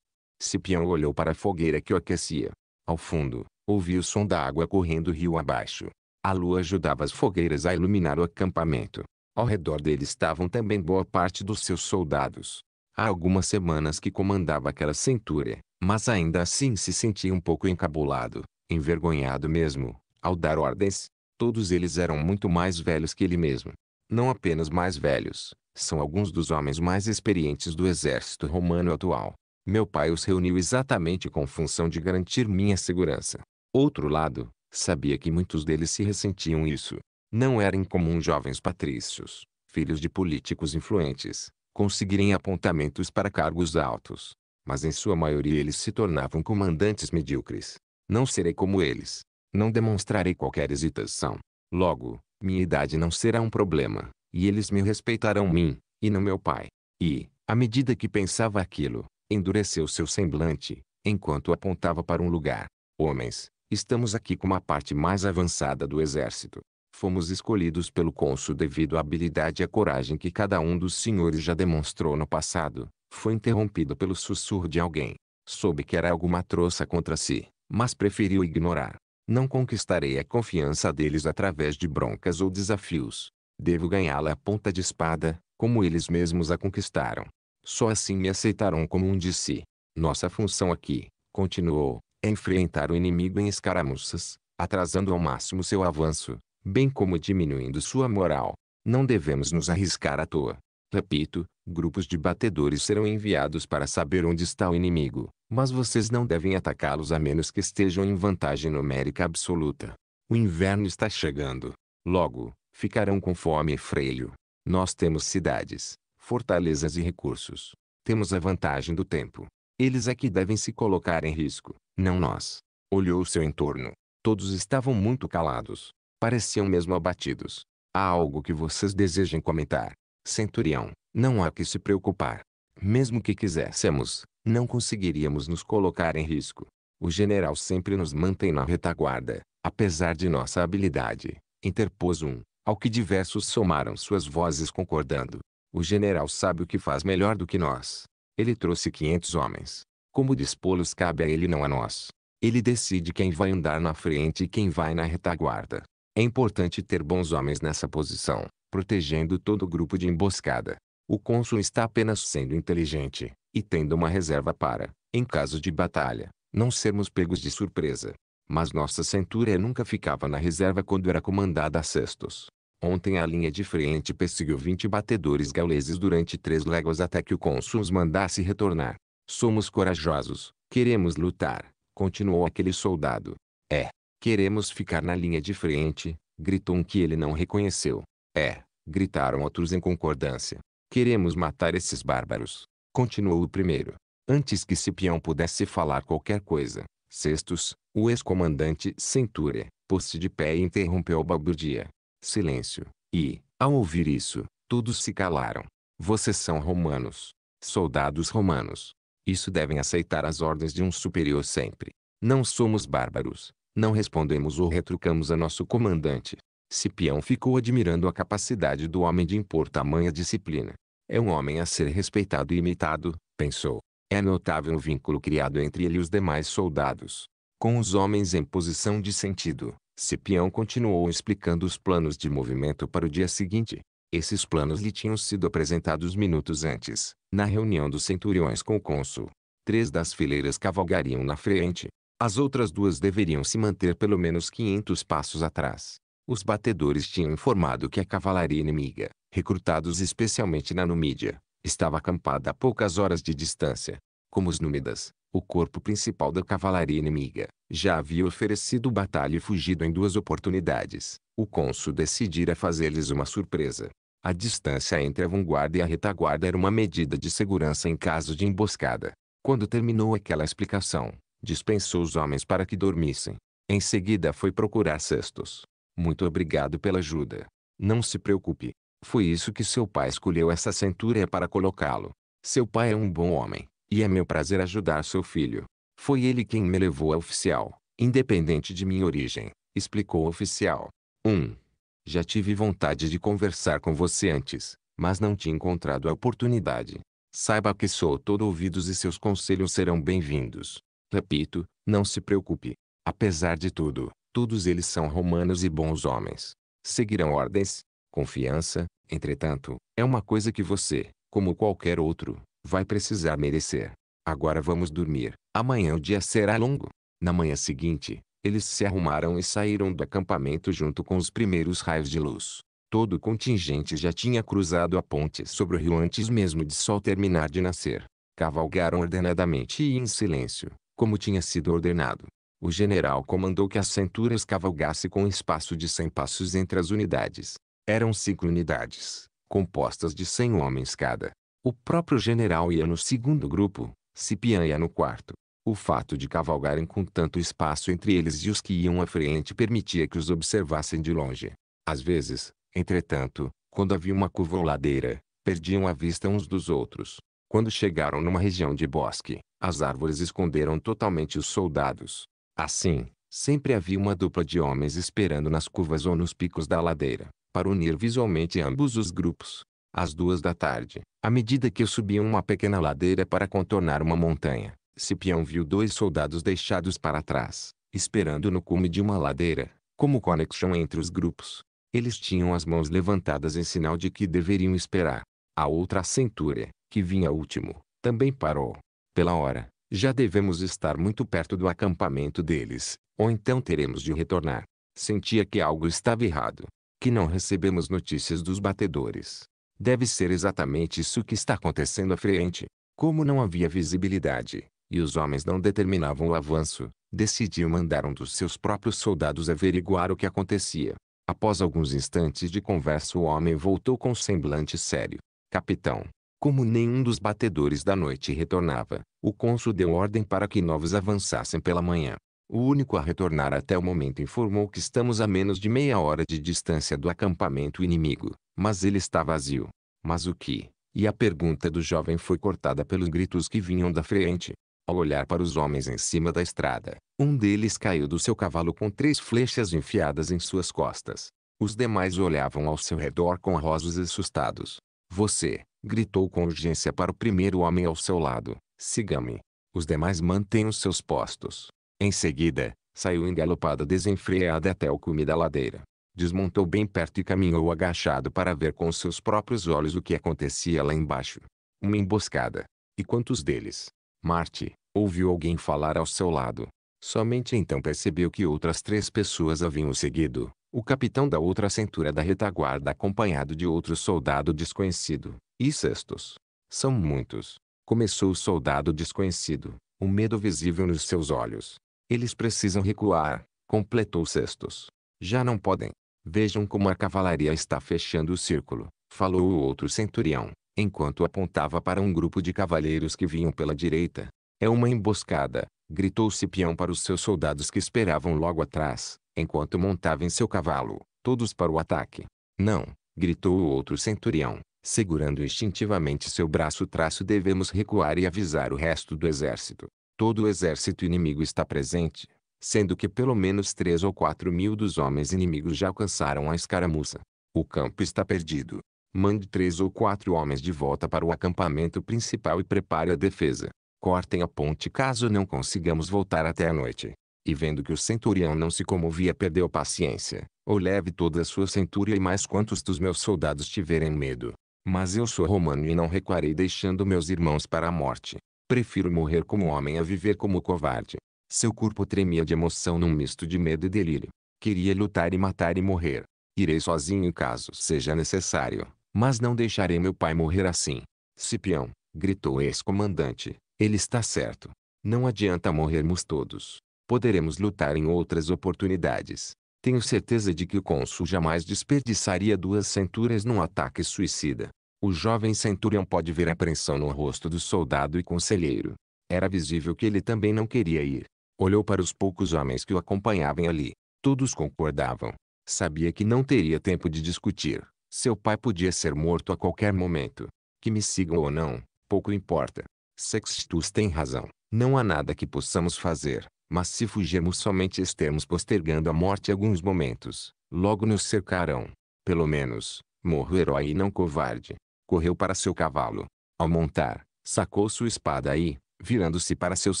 Cipião olhou para a fogueira que o aquecia. Ao fundo, ouvi o som da água correndo rio abaixo. A lua ajudava as fogueiras a iluminar o acampamento. Ao redor dele estavam também boa parte dos seus soldados. Há algumas semanas que comandava aquela centúria, mas ainda assim se sentia um pouco encabulado, envergonhado mesmo, ao dar ordens. Todos eles eram muito mais velhos que ele mesmo. Não apenas mais velhos, são alguns dos homens mais experientes do exército romano atual. Meu pai os reuniu exatamente com função de garantir minha segurança. Outro lado, sabia que muitos deles se ressentiam isso. Não era incomum jovens patrícios, filhos de políticos influentes, conseguirem apontamentos para cargos altos. Mas em sua maioria eles se tornavam comandantes medíocres. Não serei como eles. Não demonstrarei qualquer hesitação. Logo, minha idade não será um problema, e eles me respeitarão mim, e não meu pai. E, à medida que pensava aquilo, endureceu seu semblante, enquanto apontava para um lugar. Homens, estamos aqui com uma parte mais avançada do exército fomos escolhidos pelo cônsul devido à habilidade e à coragem que cada um dos senhores já demonstrou no passado, foi interrompido pelo sussurro de alguém. Soube que era alguma troça contra si, mas preferiu ignorar. Não conquistarei a confiança deles através de broncas ou desafios. Devo ganhá-la à ponta de espada, como eles mesmos a conquistaram. Só assim me aceitarão como um de si. Nossa função aqui, continuou, é enfrentar o inimigo em escaramuças, atrasando ao máximo seu avanço, bem como diminuindo sua moral. Não devemos nos arriscar à toa. Repito, grupos de batedores serão enviados para saber onde está o inimigo, mas vocês não devem atacá-los a menos que estejam em vantagem numérica absoluta. O inverno está chegando. Logo, ficarão com fome e freio. Nós temos cidades, fortalezas e recursos. Temos a vantagem do tempo. Eles é que devem se colocar em risco, não nós. Olhou seu entorno. Todos estavam muito calados. Pareciam mesmo abatidos. Há algo que vocês desejem comentar. Centurião, não há que se preocupar. Mesmo que quiséssemos, não conseguiríamos nos colocar em risco. O general sempre nos mantém na retaguarda, apesar de nossa habilidade. Interpôs um, ao que diversos somaram suas vozes concordando. O general sabe o que faz melhor do que nós. Ele trouxe 500 homens. Como dispô-los cabe a ele não a nós. Ele decide quem vai andar na frente e quem vai na retaguarda. É importante ter bons homens nessa posição, protegendo todo o grupo de emboscada. O cônsul está apenas sendo inteligente, e tendo uma reserva para, em caso de batalha, não sermos pegos de surpresa. Mas nossa centúria nunca ficava na reserva quando era comandada a cestos. Ontem a linha de frente perseguiu 20 batedores gauleses durante três léguas até que o cônsul os mandasse retornar. Somos corajosos, queremos lutar, continuou aquele soldado. É, Queremos ficar na linha de frente, gritou um que ele não reconheceu. É, gritaram outros em concordância. Queremos matar esses bárbaros. Continuou o primeiro. Antes que Cipião pudesse falar qualquer coisa, Sextus, o ex-comandante Centúria, pôs-se de pé e interrompeu a balbúrdia. Silêncio. E, ao ouvir isso, todos se calaram. Vocês são romanos. Soldados romanos. Isso devem aceitar as ordens de um superior sempre. Não somos bárbaros, não respondemos ou retrucamos a nosso comandante. Cipião ficou admirando a capacidade do homem de impor tamanha disciplina. É um homem a ser respeitado e imitado, pensou. É notável o vínculo criado entre ele e os demais soldados. Com os homens em posição de sentido, Cipião continuou explicando os planos de movimento para o dia seguinte. Esses planos lhe tinham sido apresentados minutos antes, na reunião dos centuriões com o cônsul. Três das fileiras cavalgariam na frente, as outras duas deveriam se manter pelo menos 500 passos atrás. Os batedores tinham informado que a cavalaria inimiga, recrutados especialmente na Numídia, estava acampada a poucas horas de distância. Como os Númidas, o corpo principal da cavalaria inimiga, já havia oferecido batalha e fugido em duas oportunidades. O cônsul decidira fazer-lhes uma surpresa. A distância entre a vanguarda e a retaguarda era uma medida de segurança em caso de emboscada. Quando terminou aquela explicação, dispensou os homens para que dormissem. Em seguida foi procurar cestos. Muito obrigado pela ajuda. Não se preocupe. Foi isso que seu pai escolheu essa centúria é para colocá-lo. Seu pai é um bom homem, e é meu prazer ajudar seu filho. Foi ele quem me levou a oficial, independente de minha origem, explicou o oficial. 1. Um, já tive vontade de conversar com você antes, mas não tinha encontrado a oportunidade. Saiba que sou todo ouvidos e seus conselhos serão bem-vindos. Repito, não se preocupe. Apesar de tudo, todos eles são romanos e bons homens. Seguirão ordens, confiança, entretanto, é uma coisa que você, como qualquer outro, vai precisar merecer. Agora vamos dormir. Amanhã o dia será longo. Na manhã seguinte, eles se arrumaram e saíram do acampamento junto com os primeiros raios de luz. Todo o contingente já tinha cruzado a ponte sobre o rio antes mesmo de sol terminar de nascer. Cavalgaram ordenadamente e em silêncio, como tinha sido ordenado. O general comandou que as centuras cavalgasse com um espaço de cem passos entre as unidades. Eram cinco unidades, compostas de cem homens cada. O próprio general ia no segundo grupo, Cipião ia no quarto. O fato de cavalgarem com tanto espaço entre eles e os que iam à frente permitia que os observassem de longe. Às vezes, entretanto, quando havia uma curva ou ladeira, perdiam a vista uns dos outros. Quando chegaram numa região de bosque, as árvores esconderam totalmente os soldados. Assim, sempre havia uma dupla de homens esperando nas curvas ou nos picos da ladeira, para unir visualmente ambos os grupos. Às duas da tarde, à medida que eu subia uma pequena ladeira para contornar uma montanha, Cipião viu dois soldados deixados para trás, esperando no cume de uma ladeira, como conexão entre os grupos. Eles tinham as mãos levantadas em sinal de que deveriam esperar. A outra centúria, que vinha último, também parou, pela hora, já devemos estar muito perto do acampamento deles, ou então teremos de retornar. Sentia que algo estava errado, que não recebemos notícias dos batedores. Deve ser exatamente isso que está acontecendo à frente. Como não havia visibilidade, e os homens não determinavam o avanço, decidiu mandar um dos seus próprios soldados averiguar o que acontecia. Após alguns instantes de conversa o homem voltou com um semblante sério. Capitão, como nenhum dos batedores da noite retornava, o cônsul deu ordem para que novos avançassem pela manhã. O único a retornar até o momento informou que estamos a menos de meia hora de distância do acampamento inimigo, mas ele está vazio. Mas o que? E a pergunta do jovem foi cortada pelos gritos que vinham da frente. Ao olhar para os homens em cima da estrada, um deles caiu do seu cavalo com três flechas enfiadas em suas costas. Os demais olhavam ao seu redor com rosos assustados. Você, gritou com urgência para o primeiro homem ao seu lado: Siga-me. Os demais os seus postos. Em seguida, saiu em galopada desenfreada até o cume da ladeira. Desmontou bem perto e caminhou agachado para ver com seus próprios olhos o que acontecia lá embaixo. Uma emboscada. E quantos deles? Marte, ouviu alguém falar ao seu lado. Somente então percebeu que outras três pessoas haviam seguido. O capitão da outra cintura da retaguarda acompanhado de outro soldado desconhecido. E cestos. São muitos. Começou o soldado desconhecido, o um medo visível nos seus olhos. Eles precisam recuar, completou Cestos. Já não podem. Vejam como a cavalaria está fechando o círculo, falou o outro centurião, enquanto apontava para um grupo de cavaleiros que vinham pela direita. É uma emboscada, gritou Cipião para os seus soldados que esperavam logo atrás, enquanto montava em seu cavalo, todos para o ataque. Não, gritou o outro centurião, Segurando instintivamente seu braço traço devemos recuar e avisar o resto do exército. Todo o exército inimigo está presente, sendo que pelo menos três ou quatro mil dos homens inimigos já alcançaram a escaramuça. O campo está perdido. Mande três ou quatro homens de volta para o acampamento principal e prepare a defesa. Cortem a ponte caso não consigamos voltar até a noite. E vendo que o centurião não se comovia perdeu paciência, ou leve toda a sua centúria e mais quantos dos meus soldados tiverem medo, mas eu sou romano e não recuarei deixando meus irmãos para a morte. Prefiro morrer como homem a viver como covarde. Seu corpo tremia de emoção num misto de medo e delírio. Queria lutar e matar e morrer. Irei sozinho caso seja necessário, mas não deixarei meu pai morrer assim. Cipião, gritou o ex-comandante, ele está certo. Não adianta morrermos todos. Poderemos lutar em outras oportunidades. Tenho certeza de que o cônsul jamais desperdiçaria duas centúrias num ataque suicida. O jovem centurião pode ver a apreensão no rosto do soldado e conselheiro. Era visível que ele também não queria ir. Olhou para os poucos homens que o acompanhavam ali. Todos concordavam. Sabia que não teria tempo de discutir. Seu pai podia ser morto a qualquer momento. Que me sigam ou não, pouco importa. Sextus tem razão. Não há nada que possamos fazer. Mas se fugirmos somente estemos postergando a morte alguns momentos, logo nos cercarão. Pelo menos, morro herói e não covarde. Correu para seu cavalo. Ao montar, sacou sua espada e, virando-se para seus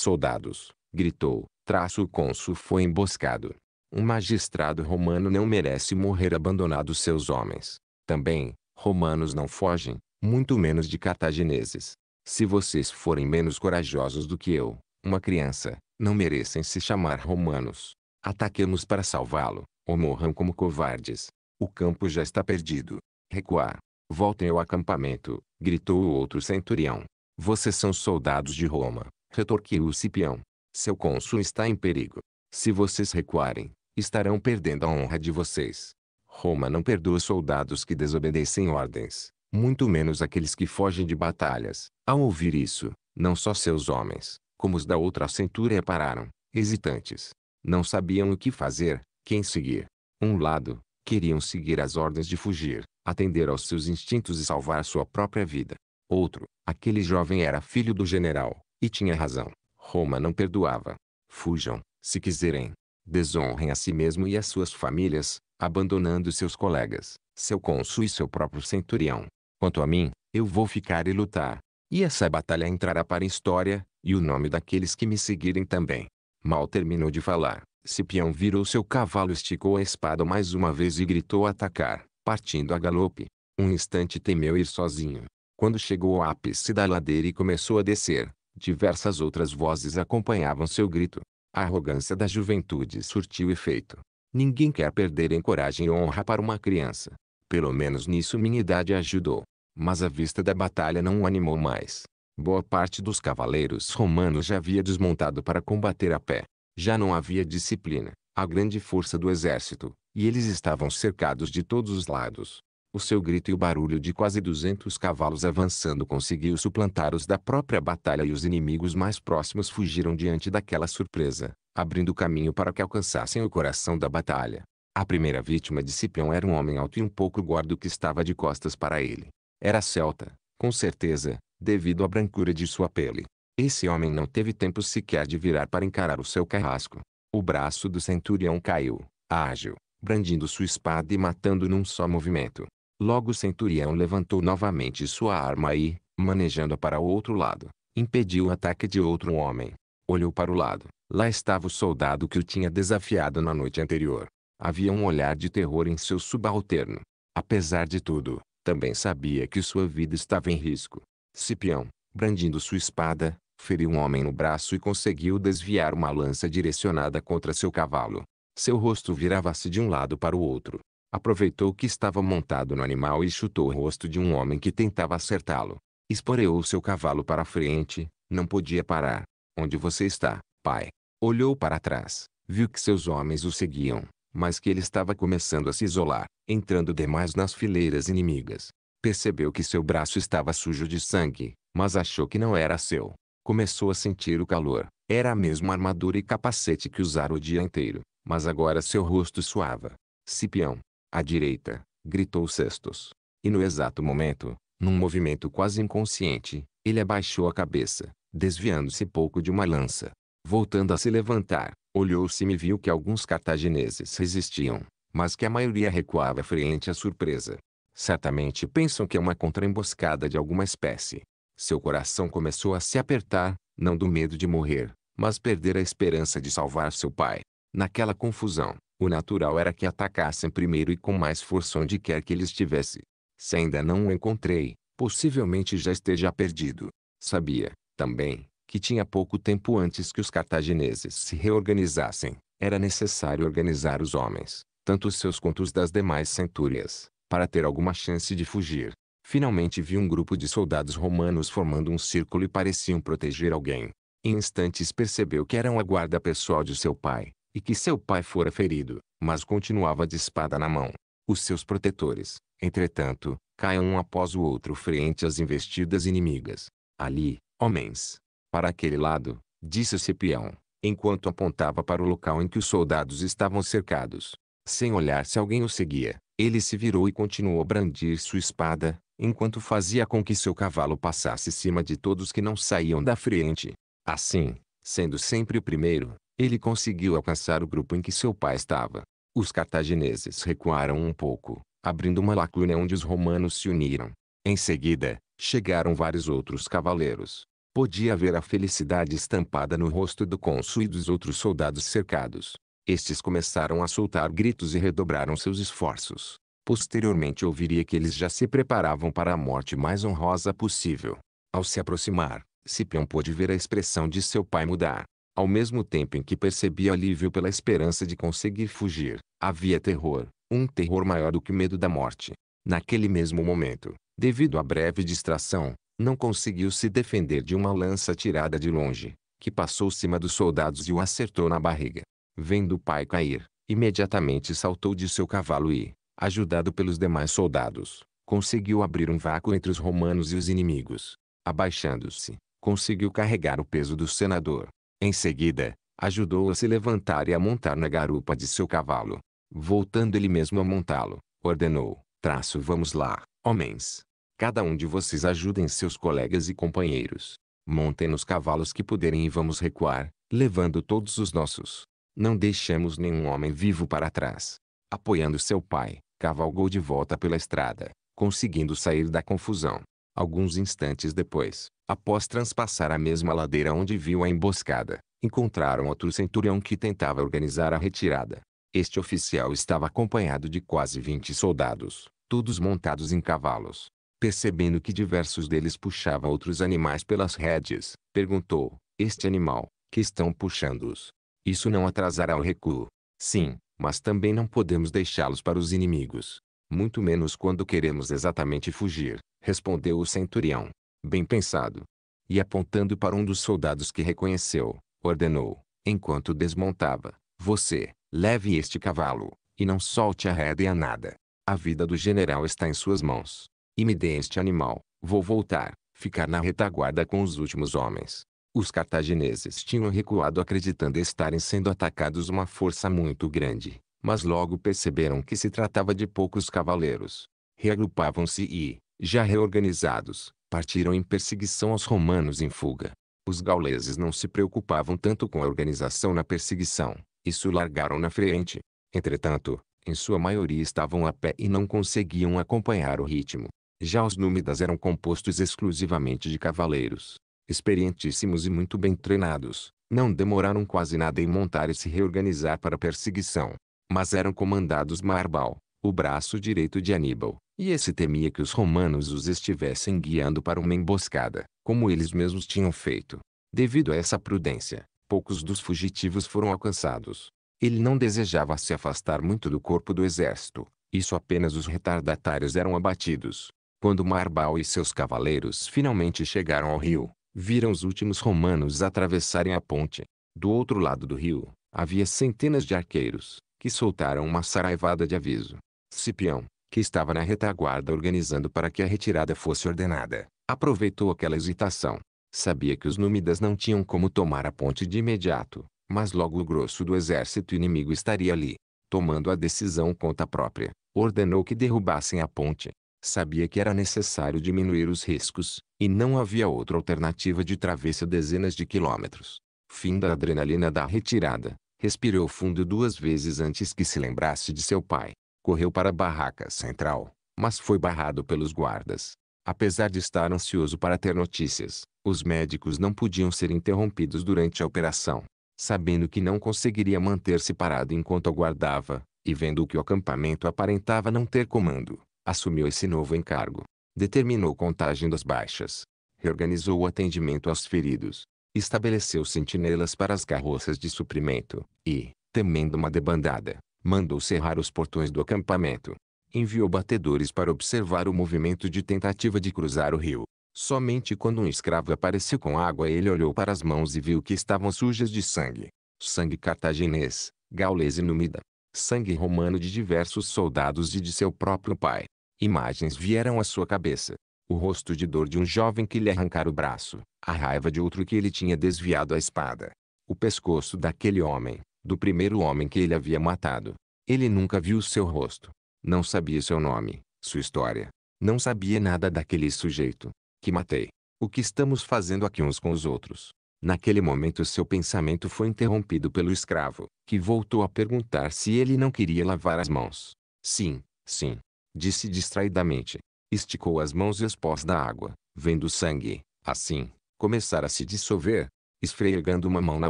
soldados, gritou, traço o cônsul foi emboscado. Um magistrado romano não merece morrer abandonado seus homens. Também, romanos não fogem, muito menos de cartagineses. Se vocês forem menos corajosos do que eu, uma criança, não merecem se chamar romanos. Ataquemos para salvá-lo, ou morram como covardes. O campo já está perdido. Recuar. Voltem ao acampamento, gritou o outro centurião. Vocês são soldados de Roma, retorquiu o Cipião. Seu cônsul está em perigo. Se vocês recuarem, estarão perdendo a honra de vocês. Roma não perdoa soldados que desobedecem ordens, muito menos aqueles que fogem de batalhas. Ao ouvir isso, não só seus homens, como os da outra centúria pararam, hesitantes. Não sabiam o que fazer, quem seguir. Um lado, queriam seguir as ordens de fugir, atender aos seus instintos e salvar sua própria vida. Outro, aquele jovem era filho do general, e tinha razão. Roma não perdoava. Fujam, se quiserem. Desonrem a si mesmo e as suas famílias, abandonando seus colegas, seu cônsul e seu próprio centurião. Quanto a mim, eu vou ficar e lutar. E essa batalha entrará para a história, e o nome daqueles que me seguirem também. Mal terminou de falar, Cipião virou seu cavalo esticou a espada mais uma vez e gritou atacar, partindo a galope. Um instante temeu ir sozinho. Quando chegou ao ápice da ladeira e começou a descer, diversas outras vozes acompanhavam seu grito. A arrogância da juventude surtiu efeito. Ninguém quer perder em coragem e honra para uma criança. Pelo menos nisso minha idade ajudou. Mas a vista da batalha não o animou mais. Boa parte dos cavaleiros romanos já havia desmontado para combater a pé. Já não havia disciplina, a grande força do exército, e eles estavam cercados de todos os lados. O seu grito e o barulho de quase 200 cavalos avançando conseguiu suplantar os da própria batalha e os inimigos mais próximos fugiram diante daquela surpresa, abrindo caminho para que alcançassem o coração da batalha. A primeira vítima de Cipião era um homem alto e um pouco gordo que estava de costas para ele. Era celta, com certeza, devido à brancura de sua pele. Esse homem não teve tempo sequer de virar para encarar o seu carrasco. O braço do centurião caiu, ágil, brandindo sua espada e matando num só movimento. Logo o centurião levantou novamente sua arma e, manejando-a para o outro lado, impediu o ataque de outro homem. Olhou para o lado. Lá estava o soldado que o tinha desafiado na noite anterior. Havia um olhar de terror em seu subalterno. Apesar de tudo, também sabia que sua vida estava em risco. Cipião, brandindo sua espada, feriu um homem no braço e conseguiu desviar uma lança direcionada contra seu cavalo. Seu rosto virava-se de um lado para o outro. Aproveitou que estava montado no animal e chutou o rosto de um homem que tentava acertá-lo. Esporeou seu cavalo para a frente, não podia parar. Onde você está, pai? Olhou para trás, viu que seus homens o seguiam, mas que ele estava começando a se isolar, entrando demais nas fileiras inimigas. Percebeu que seu braço estava sujo de sangue, mas achou que não era seu. Começou a sentir o calor. Era a mesma armadura e capacete que usara o dia inteiro, mas agora seu rosto suava. Cipião, à direita, gritou Cestos. E no exato momento, num movimento quase inconsciente, ele abaixou a cabeça, desviando-se pouco de uma lança. Voltando a se levantar, olhou-se e viu que alguns cartagineses resistiam, mas que a maioria recuava frente à surpresa. Certamente pensam que é uma contraemboscada de alguma espécie. Seu coração começou a se apertar, não do medo de morrer, mas perder a esperança de salvar seu pai. Naquela confusão, o natural era que atacassem primeiro e com mais força onde quer que ele estivesse. Se ainda não o encontrei, possivelmente já esteja perdido. Sabia, também, que tinha pouco tempo antes que os cartagineses se reorganizassem, era necessário organizar os homens, tanto os seus quanto os das demais centúrias, para ter alguma chance de fugir. Finalmente vi um grupo de soldados romanos formando um círculo e pareciam proteger alguém. Em instantes percebeu que eram a guarda pessoal de seu pai, e que seu pai fora ferido, mas continuava de espada na mão. Os seus protetores, entretanto, caem um após o outro frente às investidas inimigas. Ali, homens. Para aquele lado, disse Cipião, enquanto apontava para o local em que os soldados estavam cercados. Sem olhar se alguém o seguia, ele se virou e continuou a brandir sua espada, enquanto fazia com que seu cavalo passasse cima de todos que não saíam da frente. Assim, sendo sempre o primeiro, ele conseguiu alcançar o grupo em que seu pai estava. Os cartagineses recuaram um pouco, abrindo uma lacuna onde os romanos se uniram. Em seguida, chegaram vários outros cavaleiros. Podia ver a felicidade estampada no rosto do cônsul e dos outros soldados cercados. Estes começaram a soltar gritos e redobraram seus esforços. Posteriormente ouviria que eles já se preparavam para a morte mais honrosa possível. Ao se aproximar, Cipião pôde ver a expressão de seu pai mudar. Ao mesmo tempo em que percebia alívio pela esperança de conseguir fugir, havia terror, um terror maior do que o medo da morte. Naquele mesmo momento, devido à breve distração, não conseguiu se defender de uma lança tirada de longe, que passou cima dos soldados e o acertou na barriga. Vendo o pai cair, imediatamente saltou de seu cavalo e, ajudado pelos demais soldados, conseguiu abrir um vácuo entre os romanos e os inimigos. Abaixando-se, conseguiu carregar o peso do senador. Em seguida, ajudou-o a se levantar e a montar na garupa de seu cavalo. Voltando ele mesmo a montá-lo, ordenou, traço vamos lá, homens. Cada um de vocês ajudem seus colegas e companheiros. Montem nos cavalos que puderem e vamos recuar, levando todos os nossos. Não deixamos nenhum homem vivo para trás. Apoiando seu pai, cavalgou de volta pela estrada, conseguindo sair da confusão. Alguns instantes depois, após transpassar a mesma ladeira onde viu a emboscada, encontraram outro centurião que tentava organizar a retirada. Este oficial estava acompanhado de quase 20 soldados, todos montados em cavalos. Percebendo que diversos deles puxavam outros animais pelas redes, perguntou: Este animal, que estão puxando-os, isso não atrasará o recuo. Sim, mas também não podemos deixá-los para os inimigos. Muito menos quando queremos exatamente fugir, respondeu o centurião. Bem pensado. E apontando para um dos soldados que reconheceu, ordenou, enquanto desmontava: Você, leve este cavalo, e não solte a a nada. A vida do general está em suas mãos. E me dê este animal, vou voltar, ficar na retaguarda com os últimos homens. Os cartagineses tinham recuado acreditando estarem sendo atacados uma força muito grande, mas logo perceberam que se tratava de poucos cavaleiros. Reagrupavam-se e, já reorganizados, partiram em perseguição aos romanos em fuga. Os gauleses não se preocupavam tanto com a organização na perseguição, isso largaram na frente. Entretanto, em sua maioria estavam a pé e não conseguiam acompanhar o ritmo. Já os númidas eram compostos exclusivamente de cavaleiros, experientíssimos e muito bem treinados, não demoraram quase nada em montar e se reorganizar para a perseguição. Mas eram comandados Marbal, o braço direito de Aníbal, e esse temia que os romanos os estivessem guiando para uma emboscada, como eles mesmos tinham feito. Devido a essa prudência, poucos dos fugitivos foram alcançados. Ele não desejava se afastar muito do corpo do exército, isso apenas os retardatários eram abatidos. Quando Marbal e seus cavaleiros finalmente chegaram ao rio, viram os últimos romanos atravessarem a ponte. Do outro lado do rio, havia centenas de arqueiros, que soltaram uma saraivada de aviso. Cipião, que estava na retaguarda organizando para que a retirada fosse ordenada, aproveitou aquela hesitação. Sabia que os númidas não tinham como tomar a ponte de imediato, mas logo o grosso do exército inimigo estaria ali. Tomando a decisão conta própria, ordenou que derrubassem a ponte sabia que era necessário diminuir os riscos, e não havia outra alternativa de travessa dezenas de quilômetros. Fim da adrenalina da retirada, respirou fundo duas vezes antes que se lembrasse de seu pai. Correu para a barraca central, mas foi barrado pelos guardas. Apesar de estar ansioso para ter notícias, os médicos não podiam ser interrompidos durante a operação. Sabendo que não conseguiria manter-se parado enquanto aguardava, e vendo que o acampamento aparentava não ter comando, assumiu esse novo encargo. Determinou contagem das baixas. Reorganizou o atendimento aos feridos. Estabeleceu sentinelas para as carroças de suprimento. E, temendo uma debandada, mandou cerrar os portões do acampamento. Enviou batedores para observar o movimento de tentativa de cruzar o rio. Somente quando um escravo apareceu com água ele olhou para as mãos e viu que estavam sujas de sangue. Sangue cartaginês, gaulês e númida. Sangue romano de diversos soldados e de seu próprio pai. Imagens vieram à sua cabeça. O rosto de dor de um jovem que lhe arrancara o braço, a raiva de outro que ele tinha desviado a espada, o pescoço daquele homem, do primeiro homem que ele havia matado. Ele nunca viu seu rosto. Não sabia seu nome, sua história. Não sabia nada daquele sujeito que matei. O que estamos fazendo aqui uns com os outros? Naquele momento seu pensamento foi interrompido pelo escravo, que voltou a perguntar se ele não queria lavar as mãos. Sim, sim, Disse distraidamente. Esticou as mãos e os pós da água, vendo sangue, assim, começar a se dissolver. Esfregando uma mão na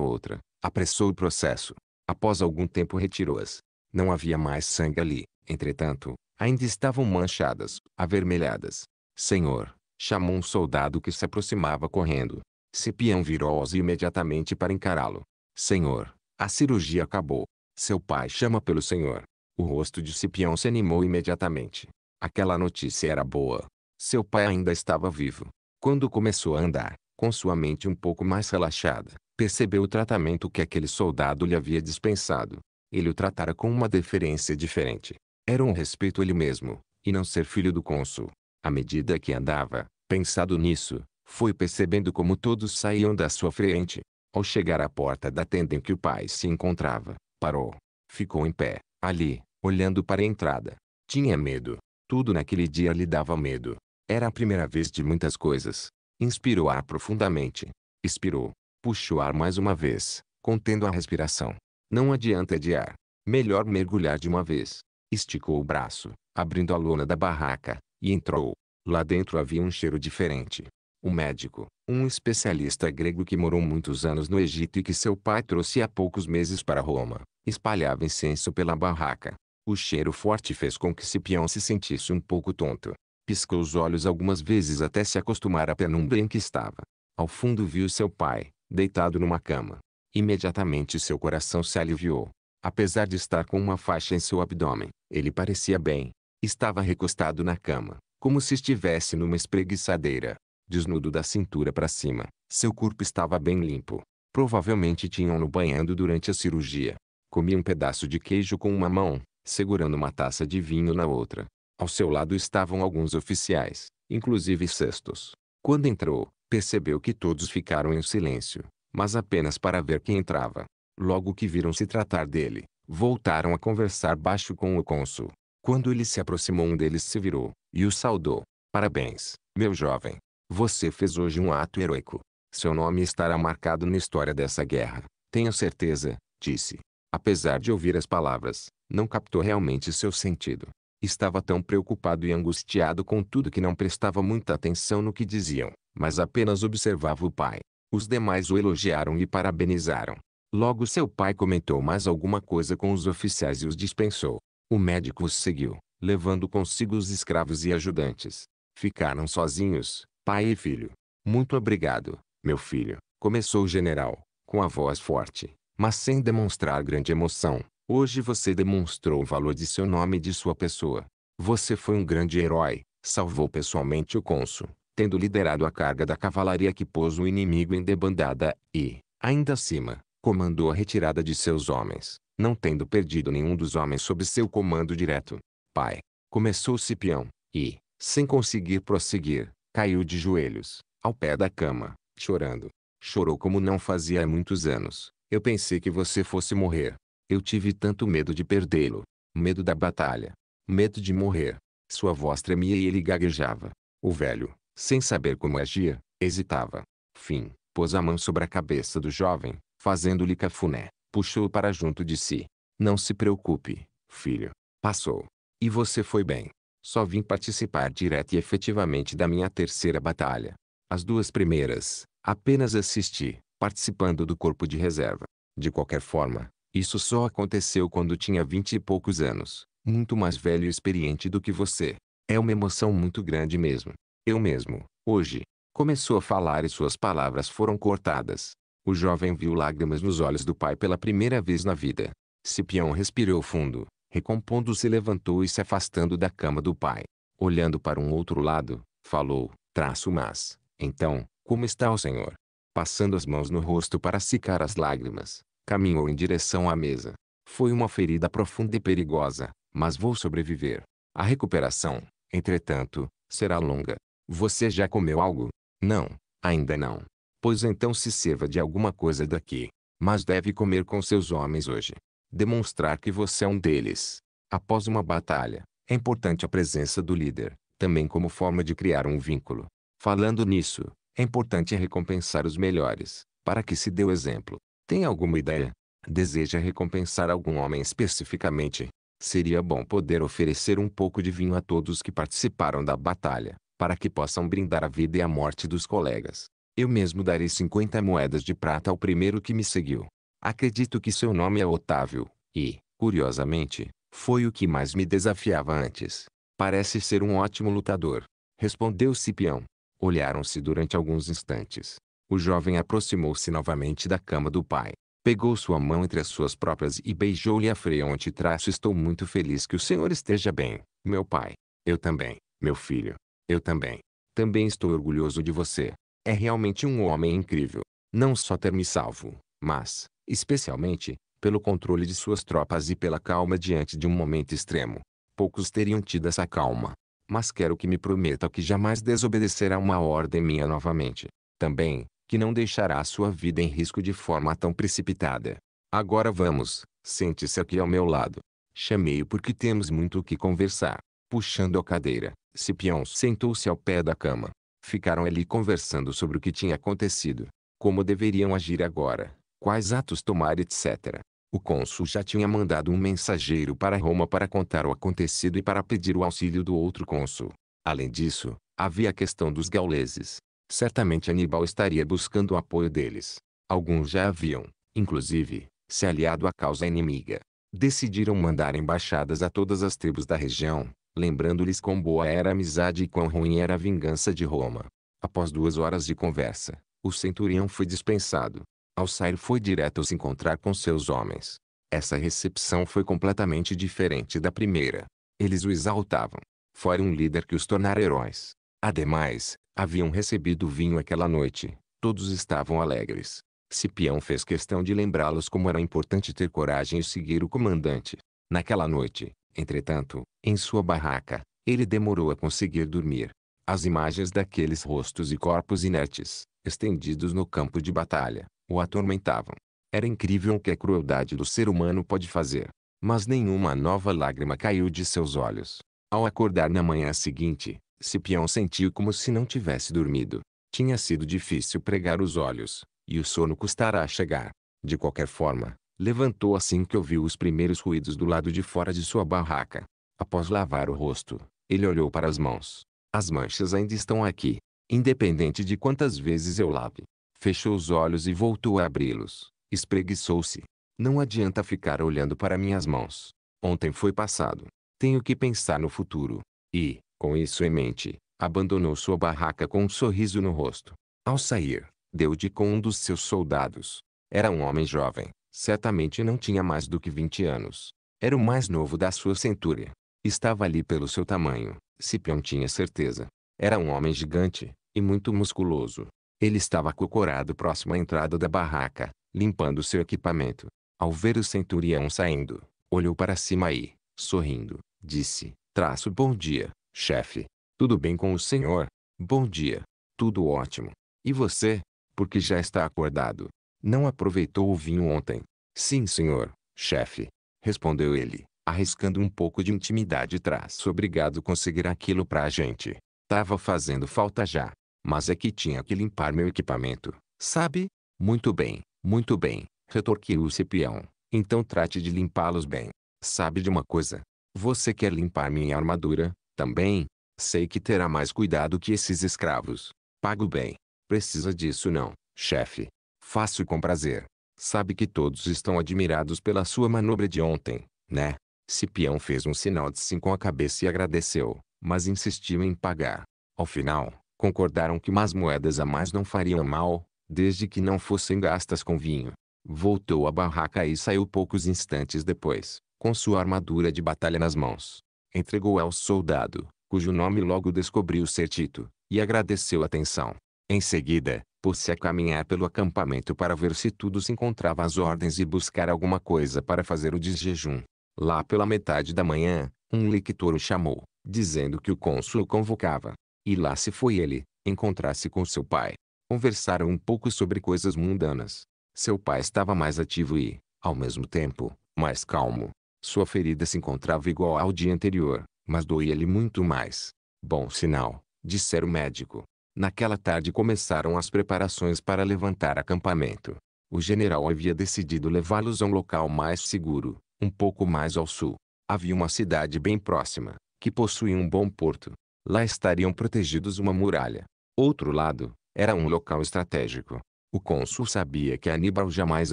outra, apressou o processo. Após algum tempo retirou-as. Não havia mais sangue ali, entretanto, ainda estavam manchadas, avermelhadas. Senhor, chamou um soldado que se aproximava correndo. Cipião virou-se imediatamente para encará-lo. Senhor, a cirurgia acabou. Seu pai chama pelo Senhor. O rosto de Cipião se animou imediatamente. Aquela notícia era boa. Seu pai ainda estava vivo. Quando começou a andar, com sua mente um pouco mais relaxada, percebeu o tratamento que aquele soldado lhe havia dispensado. Ele o tratara com uma deferência diferente. Era um respeito ele mesmo, e não ser filho do cônsul. À medida que andava, pensado nisso, foi percebendo como todos saíam da sua frente. Ao chegar à porta da tenda em que o pai se encontrava, parou. Ficou em pé, ali, olhando para a entrada. Tinha medo. Tudo naquele dia lhe dava medo. Era a primeira vez de muitas coisas. Inspirou ar profundamente. Expirou. Puxou ar mais uma vez, contendo a respiração. Não adianta adiar. Melhor mergulhar de uma vez. Esticou o braço, abrindo a lona da barraca, e entrou. Lá dentro havia um cheiro diferente. Um médico, um especialista grego que morou muitos anos no Egito e que seu pai trouxe há poucos meses para Roma, espalhava incenso pela barraca. O cheiro forte fez com que Cipião se sentisse um pouco tonto. Piscou os olhos algumas vezes até se acostumar à penumbra em que estava. Ao fundo viu seu pai, deitado numa cama. Imediatamente seu coração se aliviou. Apesar de estar com uma faixa em seu abdômen, ele parecia bem. Estava recostado na cama, como se estivesse numa espreguiçadeira. Desnudo da cintura para cima, seu corpo estava bem limpo. Provavelmente tinham-no banhando durante a cirurgia. Comia um pedaço de queijo com uma mão, segurando uma taça de vinho na outra. Ao seu lado estavam alguns oficiais, inclusive cestos. Quando entrou, percebeu que todos ficaram em silêncio, mas apenas para ver quem entrava. Logo que viram se tratar dele, voltaram a conversar baixo com o cônsul. Quando ele se aproximou, um deles se virou e o saudou. Parabéns, meu jovem. Você fez hoje um ato heróico. Seu nome estará marcado na história dessa guerra. Tenho certeza, disse. Apesar de ouvir as palavras, não captou realmente seu sentido. Estava tão preocupado e angustiado com tudo que não prestava muita atenção no que diziam, mas apenas observava o pai. Os demais o elogiaram e parabenizaram. Logo seu pai comentou mais alguma coisa com os oficiais e os dispensou. O médico os seguiu, levando consigo os escravos e ajudantes. Ficaram sozinhos, pai e filho. Muito obrigado, meu filho, começou o general, com a voz forte, mas sem demonstrar grande emoção. Hoje você demonstrou o valor de seu nome e de sua pessoa. Você foi um grande herói, salvou pessoalmente o cônsul, tendo liderado a carga da cavalaria que pôs o inimigo em debandada, e, ainda acima, comandou a retirada de seus homens, não tendo perdido nenhum dos homens sob seu comando direto. Pai, começou Cipião, e, sem conseguir prosseguir, caiu de joelhos, ao pé da cama, chorando. Chorou como não fazia há muitos anos, eu pensei que você fosse morrer. Eu tive tanto medo de perdê-lo. Medo da batalha. Medo de morrer. Sua voz tremia e ele gaguejava. O velho, sem saber como agia, hesitava. Fim, pôs a mão sobre a cabeça do jovem, fazendo-lhe cafuné. Puxou-o para junto de si. Não se preocupe, filho. Passou. E você foi bem. Só vim participar direto e efetivamente da minha terceira batalha. As duas primeiras, apenas assisti participando do corpo de reserva. De qualquer forma, isso só aconteceu quando tinha vinte e poucos anos, muito mais velho e experiente do que você. É uma emoção muito grande mesmo. Eu mesmo, hoje, começou a falar e suas palavras foram cortadas. O jovem viu lágrimas nos olhos do pai pela primeira vez na vida. Cipião respirou fundo, recompondo-se levantou e se afastando da cama do pai. Olhando para um outro lado, falou, traço mas, então, como está o senhor? Passando as mãos no rosto para secar as lágrimas, caminhou em direção à mesa. Foi uma ferida profunda e perigosa, mas vou sobreviver. A recuperação, entretanto, será longa. Você já comeu algo? Não, ainda não. Pois então se sirva de alguma coisa daqui. Mas deve comer com seus homens hoje. Demonstrar que você é um deles. Após uma batalha, é importante a presença do líder, também como forma de criar um vínculo. Falando nisso, é importante recompensar os melhores, para que se dê o exemplo. Tem alguma ideia? Deseja recompensar algum homem especificamente? Seria bom poder oferecer um pouco de vinho a todos que participaram da batalha, para que possam brindar a vida e a morte dos colegas. Eu mesmo darei 50 moedas de prata ao primeiro que me seguiu. Acredito que seu nome é Otávio, e, curiosamente, foi o que mais me desafiava antes. Parece ser um ótimo lutador. Respondeu Cipião. Olharam-se durante alguns instantes. O jovem aproximou-se novamente da cama do pai. Pegou sua mão entre as suas próprias e beijou-lhe a fronte. Traço estou muito feliz que o senhor esteja bem, meu pai. Eu também, meu filho. Eu também. Também estou orgulhoso de você. É realmente um homem incrível. Não só ter me salvo, mas, especialmente, pelo controle de suas tropas e pela calma diante de um momento extremo. Poucos teriam tido essa calma mas quero que me prometa que jamais desobedecerá uma ordem minha novamente. Também, que não deixará sua vida em risco de forma tão precipitada. Agora vamos, sente-se aqui ao meu lado. Chamei-o porque temos muito o que conversar. Puxando a cadeira, Cipião sentou-se ao pé da cama. Ficaram ali conversando sobre o que tinha acontecido, como deveriam agir agora, quais atos tomar, etc. O cônsul já tinha mandado um mensageiro para Roma para contar o acontecido e para pedir o auxílio do outro cônsul. Além disso, havia a questão dos gauleses. Certamente Aníbal estaria buscando o apoio deles. Alguns já haviam, inclusive, se aliado à causa inimiga. Decidiram mandar embaixadas a todas as tribos da região, lembrando-lhes quão boa era a amizade e quão ruim era a vingança de Roma. Após duas horas de conversa, o centurião foi dispensado. Ao sair foi direto se encontrar com seus homens. Essa recepção foi completamente diferente da primeira. Eles o exaltavam. Fora um líder que os tornara heróis. Ademais, haviam recebido vinho aquela noite. Todos estavam alegres. Cipião fez questão de lembrá-los como era importante ter coragem e seguir o comandante. Naquela noite, entretanto, em sua barraca, ele demorou a conseguir dormir. As imagens daqueles rostos e corpos inertes, estendidos no campo de batalha, o atormentavam. Era incrível o que a crueldade do ser humano pode fazer. Mas nenhuma nova lágrima caiu de seus olhos. Ao acordar na manhã seguinte, Cipião sentiu como se não tivesse dormido. Tinha sido difícil pregar os olhos, e o sono custara a chegar. De qualquer forma, levantou assim que ouviu os primeiros ruídos do lado de fora de sua barraca. Após lavar o rosto, ele olhou para as mãos. As manchas ainda estão aqui. Independente de quantas vezes eu lave, Fechou os olhos e voltou a abri-los. Espreguiçou-se. Não adianta ficar olhando para minhas mãos. Ontem foi passado. Tenho que pensar no futuro. E, com isso em mente, abandonou sua barraca com um sorriso no rosto. Ao sair, deu de com um dos seus soldados. Era um homem jovem. Certamente não tinha mais do que 20 anos. Era o mais novo da sua centúria. Estava ali pelo seu tamanho, Cipião tinha certeza. Era um homem gigante, e muito musculoso. Ele estava cocorado próximo à entrada da barraca, limpando seu equipamento. Ao ver o centurião saindo, olhou para cima e, sorrindo, disse, traço bom dia, chefe. Tudo bem com o senhor? Bom dia. Tudo ótimo. E você? Porque já está acordado. Não aproveitou o vinho ontem? Sim, senhor, chefe. Respondeu ele, arriscando um pouco de intimidade. Traço obrigado conseguir aquilo pra gente. Tava fazendo falta já. Mas é que tinha que limpar meu equipamento, sabe? Muito bem, muito bem, retorquiu o cipião. Então trate de limpá-los bem. Sabe de uma coisa? Você quer limpar minha armadura, também? Sei que terá mais cuidado que esses escravos. Pago bem. Precisa disso não, chefe. Faço com prazer. Sabe que todos estão admirados pela sua manobra de ontem, né? Cipião fez um sinal de sim com a cabeça e agradeceu, mas insistiu em pagar. Ao final, Concordaram que umas moedas a mais não fariam mal, desde que não fossem gastas com vinho. Voltou à barraca e saiu poucos instantes depois, com sua armadura de batalha nas mãos. Entregou ao soldado, cujo nome logo descobriu ser Tito, e agradeceu a atenção. Em seguida, pôs-se a caminhar pelo acampamento para ver se tudo se encontrava às ordens e buscar alguma coisa para fazer o desjejum. Lá pela metade da manhã, um lictor o chamou, dizendo que o cônsul o convocava. E lá se foi ele, encontrar-se com seu pai. Conversaram um pouco sobre coisas mundanas. Seu pai estava mais ativo e, ao mesmo tempo, mais calmo. Sua ferida se encontrava igual ao dia anterior, mas doía-lhe muito mais. Bom sinal, disse o médico. Naquela tarde começaram as preparações para levantar acampamento. O general havia decidido levá-los a um local mais seguro, um pouco mais ao sul. Havia uma cidade bem próxima, que possuía um bom porto, Lá estariam protegidos uma muralha. Outro lado, era um local estratégico. O cônsul sabia que Aníbal jamais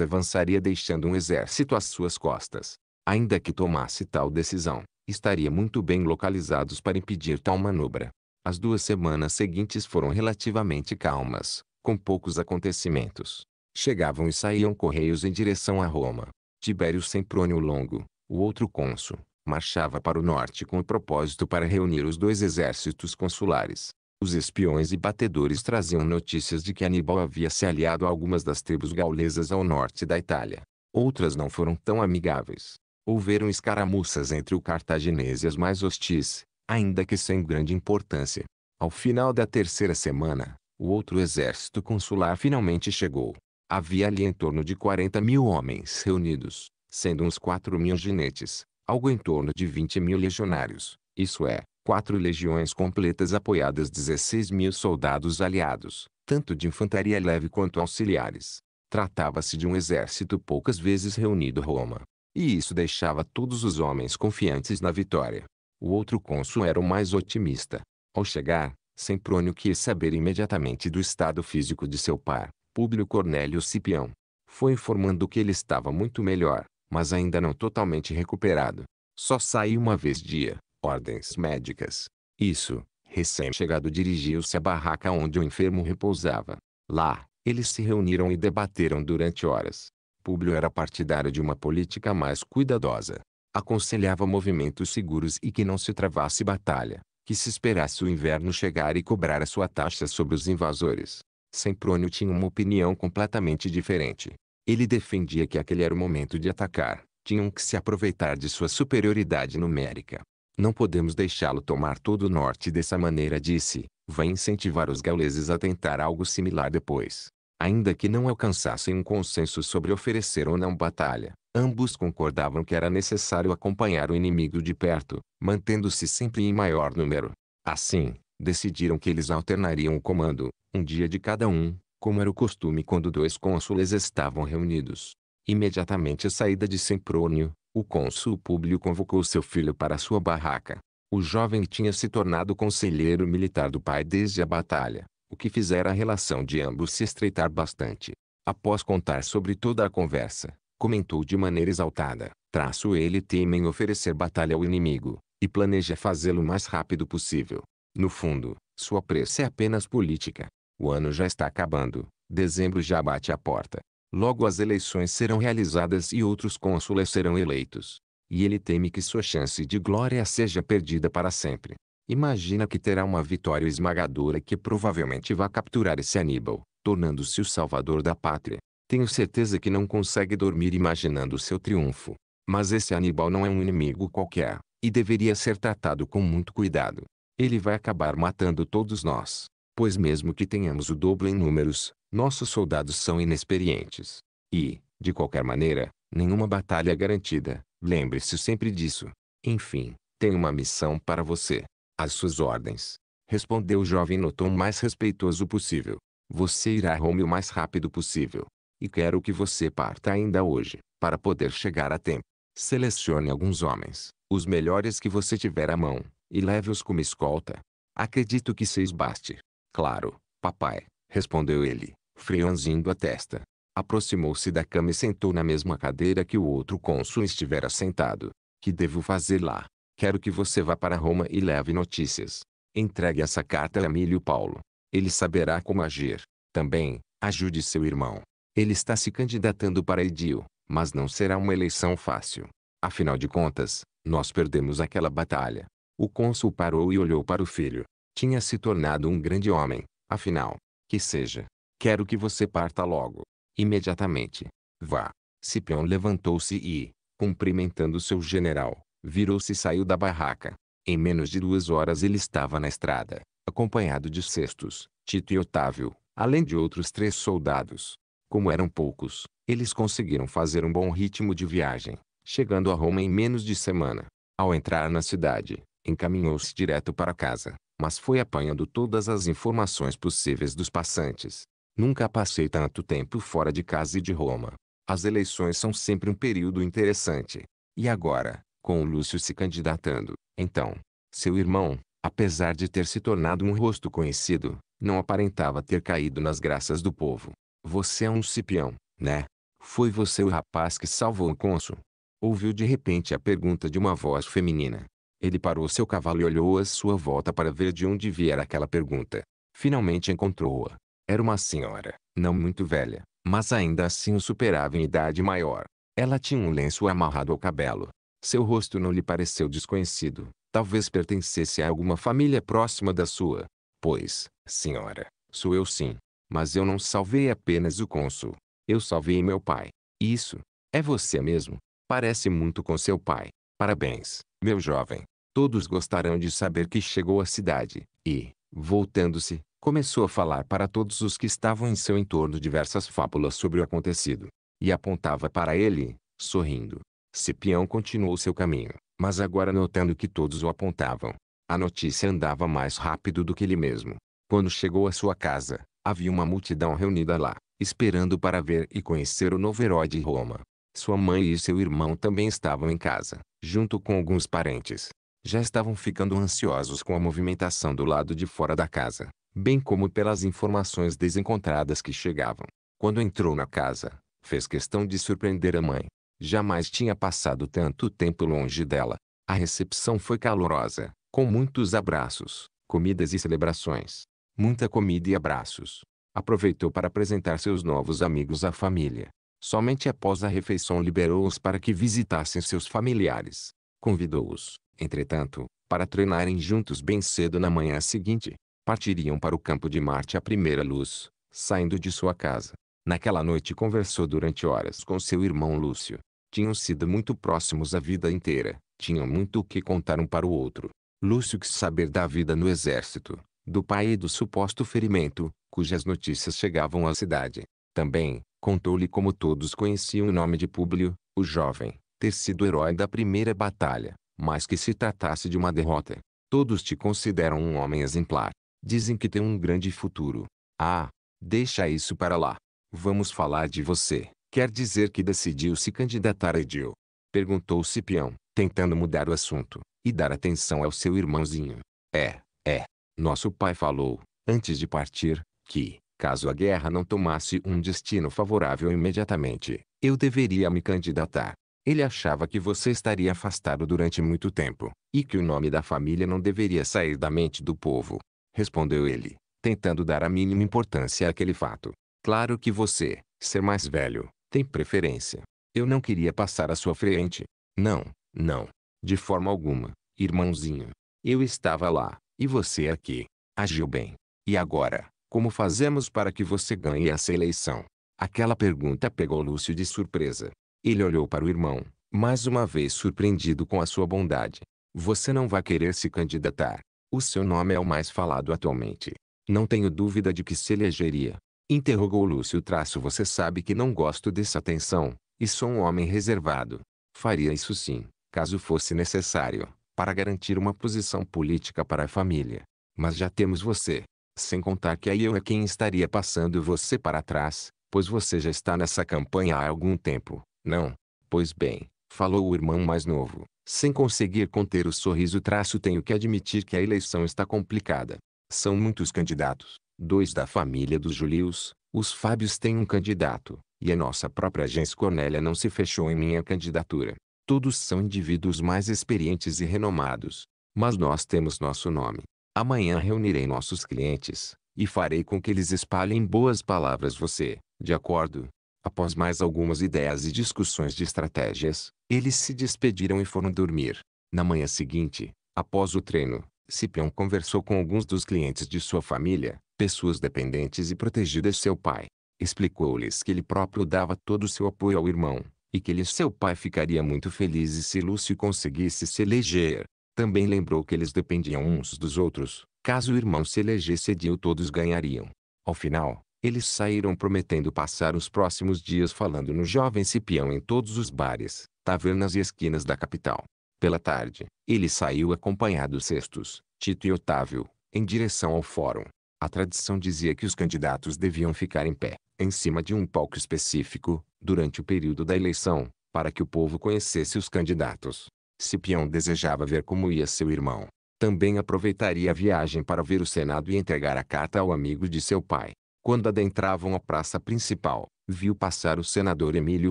avançaria deixando um exército às suas costas. Ainda que tomasse tal decisão, estaria muito bem localizados para impedir tal manobra. As duas semanas seguintes foram relativamente calmas, com poucos acontecimentos. Chegavam e saíam correios em direção a Roma. Tibério Semprônio Longo, o outro cônsul, marchava para o norte com o propósito para reunir os dois exércitos consulares. Os espiões e batedores traziam notícias de que Aníbal havia se aliado a algumas das tribos gaulesas ao norte da Itália. Outras não foram tão amigáveis. Houveram escaramuças entre o cartaginês e as mais hostis, ainda que sem grande importância. Ao final da terceira semana, o outro exército consular finalmente chegou. Havia ali em torno de 40 mil homens reunidos, sendo uns 4 mil jinetes, algo em torno de 20 mil legionários, isso é, quatro legiões completas apoiadas 16 mil soldados aliados, tanto de infantaria leve quanto auxiliares. Tratava-se de um exército poucas vezes reunido Roma, e isso deixava todos os homens confiantes na vitória. O outro cônsul era o mais otimista. Ao chegar, Semprônio quis saber imediatamente do estado físico de seu par, Públio Cornélio Cipião. Foi informando que ele estava muito melhor, mas ainda não totalmente recuperado. Só saí uma vez dia, ordens médicas. Isso, recém-chegado dirigiu-se à barraca onde o enfermo repousava. Lá, eles se reuniram e debateram durante horas. Públio era partidário de uma política mais cuidadosa. Aconselhava movimentos seguros e que não se travasse batalha, que se esperasse o inverno chegar e cobrar a sua taxa sobre os invasores. Semprônio tinha uma opinião completamente diferente. Ele defendia que aquele era o momento de atacar, tinham que se aproveitar de sua superioridade numérica. Não podemos deixá-lo tomar todo o norte dessa maneira, disse. Vai incentivar os gauleses a tentar algo similar depois. Ainda que não alcançassem um consenso sobre oferecer ou não batalha, ambos concordavam que era necessário acompanhar o inimigo de perto, mantendo-se sempre em maior número. Assim, decidiram que eles alternariam o comando, um dia de cada um, como era o costume quando dois cônsules estavam reunidos. Imediatamente à saída de Semprônio, o cônsul Públio convocou seu filho para sua barraca. O jovem tinha se tornado conselheiro militar do pai desde a batalha, o que fizera a relação de ambos se estreitar bastante. Após contar sobre toda a conversa, comentou de maneira exaltada, traço ele teme em oferecer batalha ao inimigo, e planeja fazê-lo o mais rápido possível. No fundo, sua pressa é apenas política. O ano já está acabando, dezembro já bate à porta. Logo as eleições serão realizadas e outros cônsules serão eleitos. E ele teme que sua chance de glória seja perdida para sempre. Imagina que terá uma vitória esmagadora que provavelmente vá capturar esse Aníbal, tornando-se o salvador da pátria. Tenho certeza que não consegue dormir imaginando seu triunfo. Mas esse Aníbal não é um inimigo qualquer, e deveria ser tratado com muito cuidado. Ele vai acabar matando todos nós pois mesmo que tenhamos o dobro em números, nossos soldados são inexperientes. E, de qualquer maneira, nenhuma batalha é garantida, lembre-se sempre disso. Enfim, tenho uma missão para você. As suas ordens. Respondeu o jovem no tom mais respeitoso possível. Você irá a Rome o mais rápido possível. E quero que você parta ainda hoje, para poder chegar a tempo. Selecione alguns homens, os melhores que você tiver à mão, e leve-os como escolta. Acredito que seis baste. Claro, papai, respondeu ele, franzindo a testa. Aproximou-se da cama e sentou na mesma cadeira que o outro cônsul estivera sentado. Que devo fazer lá? Quero que você vá para Roma e leve notícias. Entregue essa carta a Emílio Paulo. Ele saberá como agir. Também, ajude seu irmão. Ele está se candidatando para Edil, mas não será uma eleição fácil. Afinal de contas, nós perdemos aquela batalha. O cônsul parou e olhou para o filho. Tinha se tornado um grande homem, afinal. Que seja. Quero que você parta logo. Imediatamente. Vá. Cipião levantou-se e, cumprimentando seu general, virou-se e saiu da barraca. Em menos de duas horas ele estava na estrada, acompanhado de Cestos, Tito e Otávio, além de outros três soldados. Como eram poucos, eles conseguiram fazer um bom ritmo de viagem, chegando a Roma em menos de semana. Ao entrar na cidade, encaminhou-se direto para casa mas foi apanhando todas as informações possíveis dos passantes. Nunca passei tanto tempo fora de casa e de Roma. As eleições são sempre um período interessante. E agora, com o Lúcio se candidatando, então, seu irmão, apesar de ter se tornado um rosto conhecido, não aparentava ter caído nas graças do povo. Você é um cipião, né? Foi você o rapaz que salvou o cônsul? Ouviu de repente a pergunta de uma voz feminina. Ele parou seu cavalo e olhou à sua volta para ver de onde viera aquela pergunta. Finalmente encontrou-a. Era uma senhora, não muito velha, mas ainda assim o superava em idade maior. Ela tinha um lenço amarrado ao cabelo. Seu rosto não lhe pareceu desconhecido, talvez pertencesse a alguma família próxima da sua. Pois, senhora, sou eu sim. Mas eu não salvei apenas o cônsul. Eu salvei meu pai. Isso, é você mesmo. Parece muito com seu pai. Parabéns, meu jovem. Todos gostarão de saber que chegou à cidade. E, voltando-se, começou a falar para todos os que estavam em seu entorno diversas fábulas sobre o acontecido. E apontava para ele, sorrindo. Cipião continuou seu caminho, mas agora notando que todos o apontavam. A notícia andava mais rápido do que ele mesmo. Quando chegou à sua casa, havia uma multidão reunida lá, esperando para ver e conhecer o novo herói de Roma. Sua mãe e seu irmão também estavam em casa, junto com alguns parentes já estavam ficando ansiosos com a movimentação do lado de fora da casa, bem como pelas informações desencontradas que chegavam. Quando entrou na casa, fez questão de surpreender a mãe. Jamais tinha passado tanto tempo longe dela. A recepção foi calorosa, com muitos abraços, comidas e celebrações. Muita comida e abraços. Aproveitou para apresentar seus novos amigos à família. Somente após a refeição liberou-os para que visitassem seus familiares. Convidou-os Entretanto, para treinarem juntos bem cedo na manhã seguinte, partiriam para o campo de Marte à primeira luz, saindo de sua casa. Naquela noite conversou durante horas com seu irmão Lúcio. Tinham sido muito próximos a vida inteira, tinham muito o que contar um para o outro. Lúcio quis saber da vida no exército, do pai e do suposto ferimento, cujas notícias chegavam à cidade. Também, contou-lhe como todos conheciam o nome de Públio, o jovem, ter sido herói da primeira batalha mas que se tratasse de uma derrota. Todos te consideram um homem exemplar. Dizem que tem um grande futuro. Ah, deixa isso para lá. Vamos falar de você. Quer dizer que decidiu se candidatar a Edil? Perguntou Cipião, tentando mudar o assunto, e dar atenção ao seu irmãozinho. É, é. Nosso pai falou, antes de partir, que, caso a guerra não tomasse um destino favorável imediatamente, eu deveria me candidatar. Ele achava que você estaria afastado durante muito tempo, e que o nome da família não deveria sair da mente do povo. Respondeu ele, tentando dar a mínima importância àquele fato. Claro que você, ser mais velho, tem preferência. Eu não queria passar à sua frente. Não, não. De forma alguma, irmãozinho. Eu estava lá, e você aqui. Agiu bem. E agora, como fazemos para que você ganhe essa eleição? Aquela pergunta pegou Lúcio de surpresa. Ele olhou para o irmão, mais uma vez surpreendido com a sua bondade. Você não vai querer se candidatar. O seu nome é o mais falado atualmente. Não tenho dúvida de que se elegeria. Interrogou Lúcio traço você sabe que não gosto dessa atenção, e sou um homem reservado. Faria isso sim, caso fosse necessário, para garantir uma posição política para a família. Mas já temos você. Sem contar que aí eu é quem estaria passando você para trás, pois você já está nessa campanha há algum tempo. Não. Pois bem, falou o irmão mais novo, sem conseguir conter o sorriso traço tenho que admitir que a eleição está complicada. São muitos candidatos, dois da família dos Julius, os Fábios têm um candidato, e a nossa própria agência, Cornélia não se fechou em minha candidatura. Todos são indivíduos mais experientes e renomados. Mas nós temos nosso nome. Amanhã reunirei nossos clientes, e farei com que eles espalhem boas palavras você, de acordo? Após mais algumas ideias e discussões de estratégias, eles se despediram e foram dormir. Na manhã seguinte, após o treino, Cipião conversou com alguns dos clientes de sua família, pessoas dependentes e protegidas de seu pai. Explicou-lhes que ele próprio dava todo o seu apoio ao irmão, e que ele e seu pai ficaria muito felizes se Lúcio conseguisse se eleger. Também lembrou que eles dependiam uns dos outros. Caso o irmão se elegesse, Edil todos ganhariam. Ao final, eles saíram prometendo passar os próximos dias falando no jovem Cipião em todos os bares, tavernas e esquinas da capital. Pela tarde, ele saiu acompanhado Sextus, Tito e Otávio, em direção ao fórum. A tradição dizia que os candidatos deviam ficar em pé, em cima de um palco específico, durante o período da eleição, para que o povo conhecesse os candidatos. Cipião desejava ver como ia seu irmão. Também aproveitaria a viagem para ver o Senado e entregar a carta ao amigo de seu pai. Quando adentravam a praça principal, viu passar o senador Emílio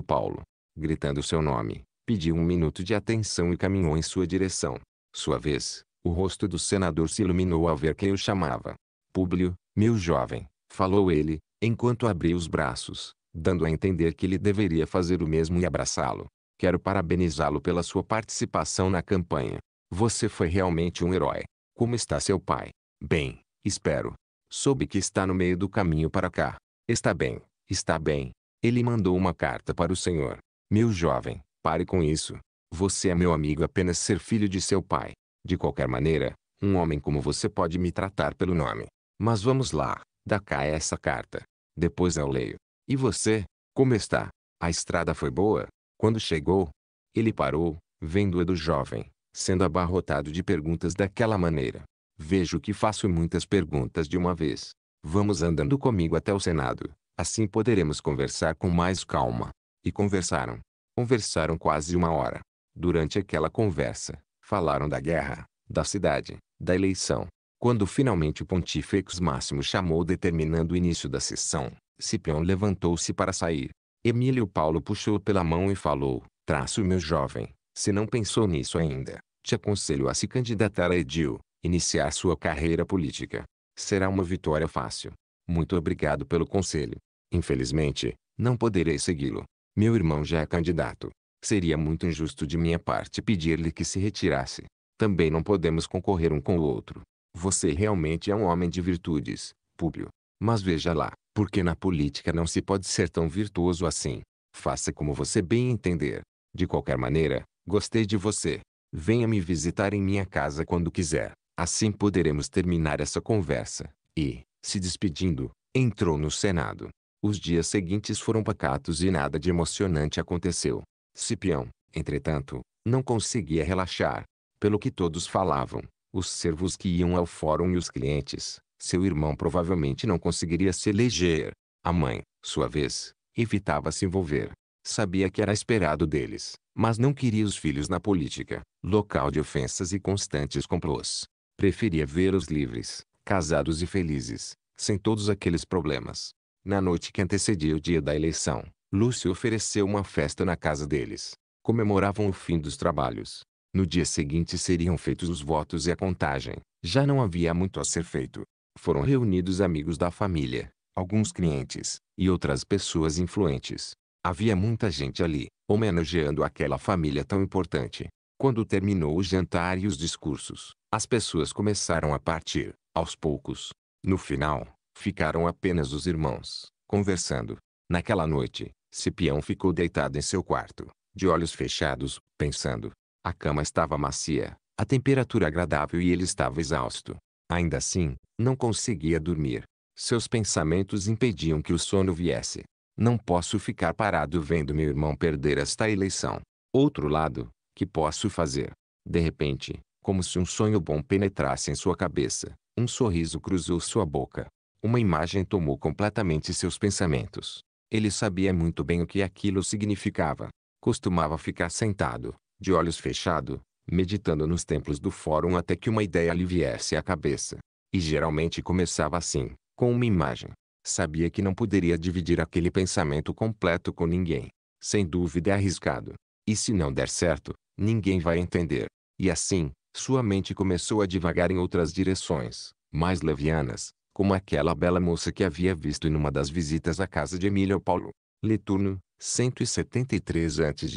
Paulo. Gritando seu nome, pediu um minuto de atenção e caminhou em sua direção. Sua vez, o rosto do senador se iluminou ao ver quem o chamava. Públio, meu jovem, falou ele, enquanto abriu os braços, dando a entender que ele deveria fazer o mesmo e abraçá-lo. Quero parabenizá-lo pela sua participação na campanha. Você foi realmente um herói. Como está seu pai? Bem, espero, Soube que está no meio do caminho para cá. Está bem, está bem. Ele mandou uma carta para o senhor. Meu jovem, pare com isso. Você é meu amigo apenas ser filho de seu pai. De qualquer maneira, um homem como você pode me tratar pelo nome. Mas vamos lá, dá cá essa carta. Depois eu leio. E você, como está? A estrada foi boa? Quando chegou, ele parou, vendo-a do jovem, sendo abarrotado de perguntas daquela maneira. Vejo que faço muitas perguntas de uma vez. Vamos andando comigo até o Senado. Assim poderemos conversar com mais calma. E conversaram. Conversaram quase uma hora. Durante aquela conversa, falaram da guerra, da cidade, da eleição. Quando finalmente o pontífex máximo chamou determinando o início da sessão, Cipião levantou-se para sair. Emílio Paulo puxou pela mão e falou, traço meu jovem, se não pensou nisso ainda, te aconselho a se candidatar a Edil, iniciar sua carreira política. Será uma vitória fácil. Muito obrigado pelo conselho. Infelizmente, não poderei segui-lo. Meu irmão já é candidato. Seria muito injusto de minha parte pedir-lhe que se retirasse. Também não podemos concorrer um com o outro. Você realmente é um homem de virtudes, Públio. Mas veja lá, porque na política não se pode ser tão virtuoso assim. Faça como você bem entender. De qualquer maneira, gostei de você. Venha me visitar em minha casa quando quiser. Assim poderemos terminar essa conversa. E, se despedindo, entrou no Senado. Os dias seguintes foram pacatos e nada de emocionante aconteceu. Cipião, entretanto, não conseguia relaxar. Pelo que todos falavam, os servos que iam ao fórum e os clientes, seu irmão provavelmente não conseguiria se eleger. A mãe, sua vez, evitava se envolver. Sabia que era esperado deles, mas não queria os filhos na política, local de ofensas e constantes complôs. Preferia vê-los livres, casados e felizes, sem todos aqueles problemas. Na noite que antecedia o dia da eleição, Lúcio ofereceu uma festa na casa deles. Comemoravam o fim dos trabalhos. No dia seguinte seriam feitos os votos e a contagem. Já não havia muito a ser feito. Foram reunidos amigos da família, alguns clientes, e outras pessoas influentes. Havia muita gente ali, homenageando aquela família tão importante. Quando terminou o jantar e os discursos, as pessoas começaram a partir, aos poucos. No final, ficaram apenas os irmãos, conversando. Naquela noite, Cipião ficou deitado em seu quarto, de olhos fechados, pensando. A cama estava macia, a temperatura agradável e ele estava exausto. Ainda assim, não conseguia dormir. Seus pensamentos impediam que o sono viesse. Não posso ficar parado vendo meu irmão perder esta eleição. Outro lado, que posso fazer? De repente, como se um sonho bom penetrasse em sua cabeça. Um sorriso cruzou sua boca. Uma imagem tomou completamente seus pensamentos. Ele sabia muito bem o que aquilo significava. Costumava ficar sentado, de olhos fechados, meditando nos templos do fórum até que uma ideia lhe viesse à cabeça. E geralmente começava assim, com uma imagem. Sabia que não poderia dividir aquele pensamento completo com ninguém. Sem dúvida é arriscado. E se não der certo, ninguém vai entender. E assim, sua mente começou a divagar em outras direções, mais levianas, como aquela bela moça que havia visto em uma das visitas à casa de Emílio Paulo. Leturno, 173 a.C.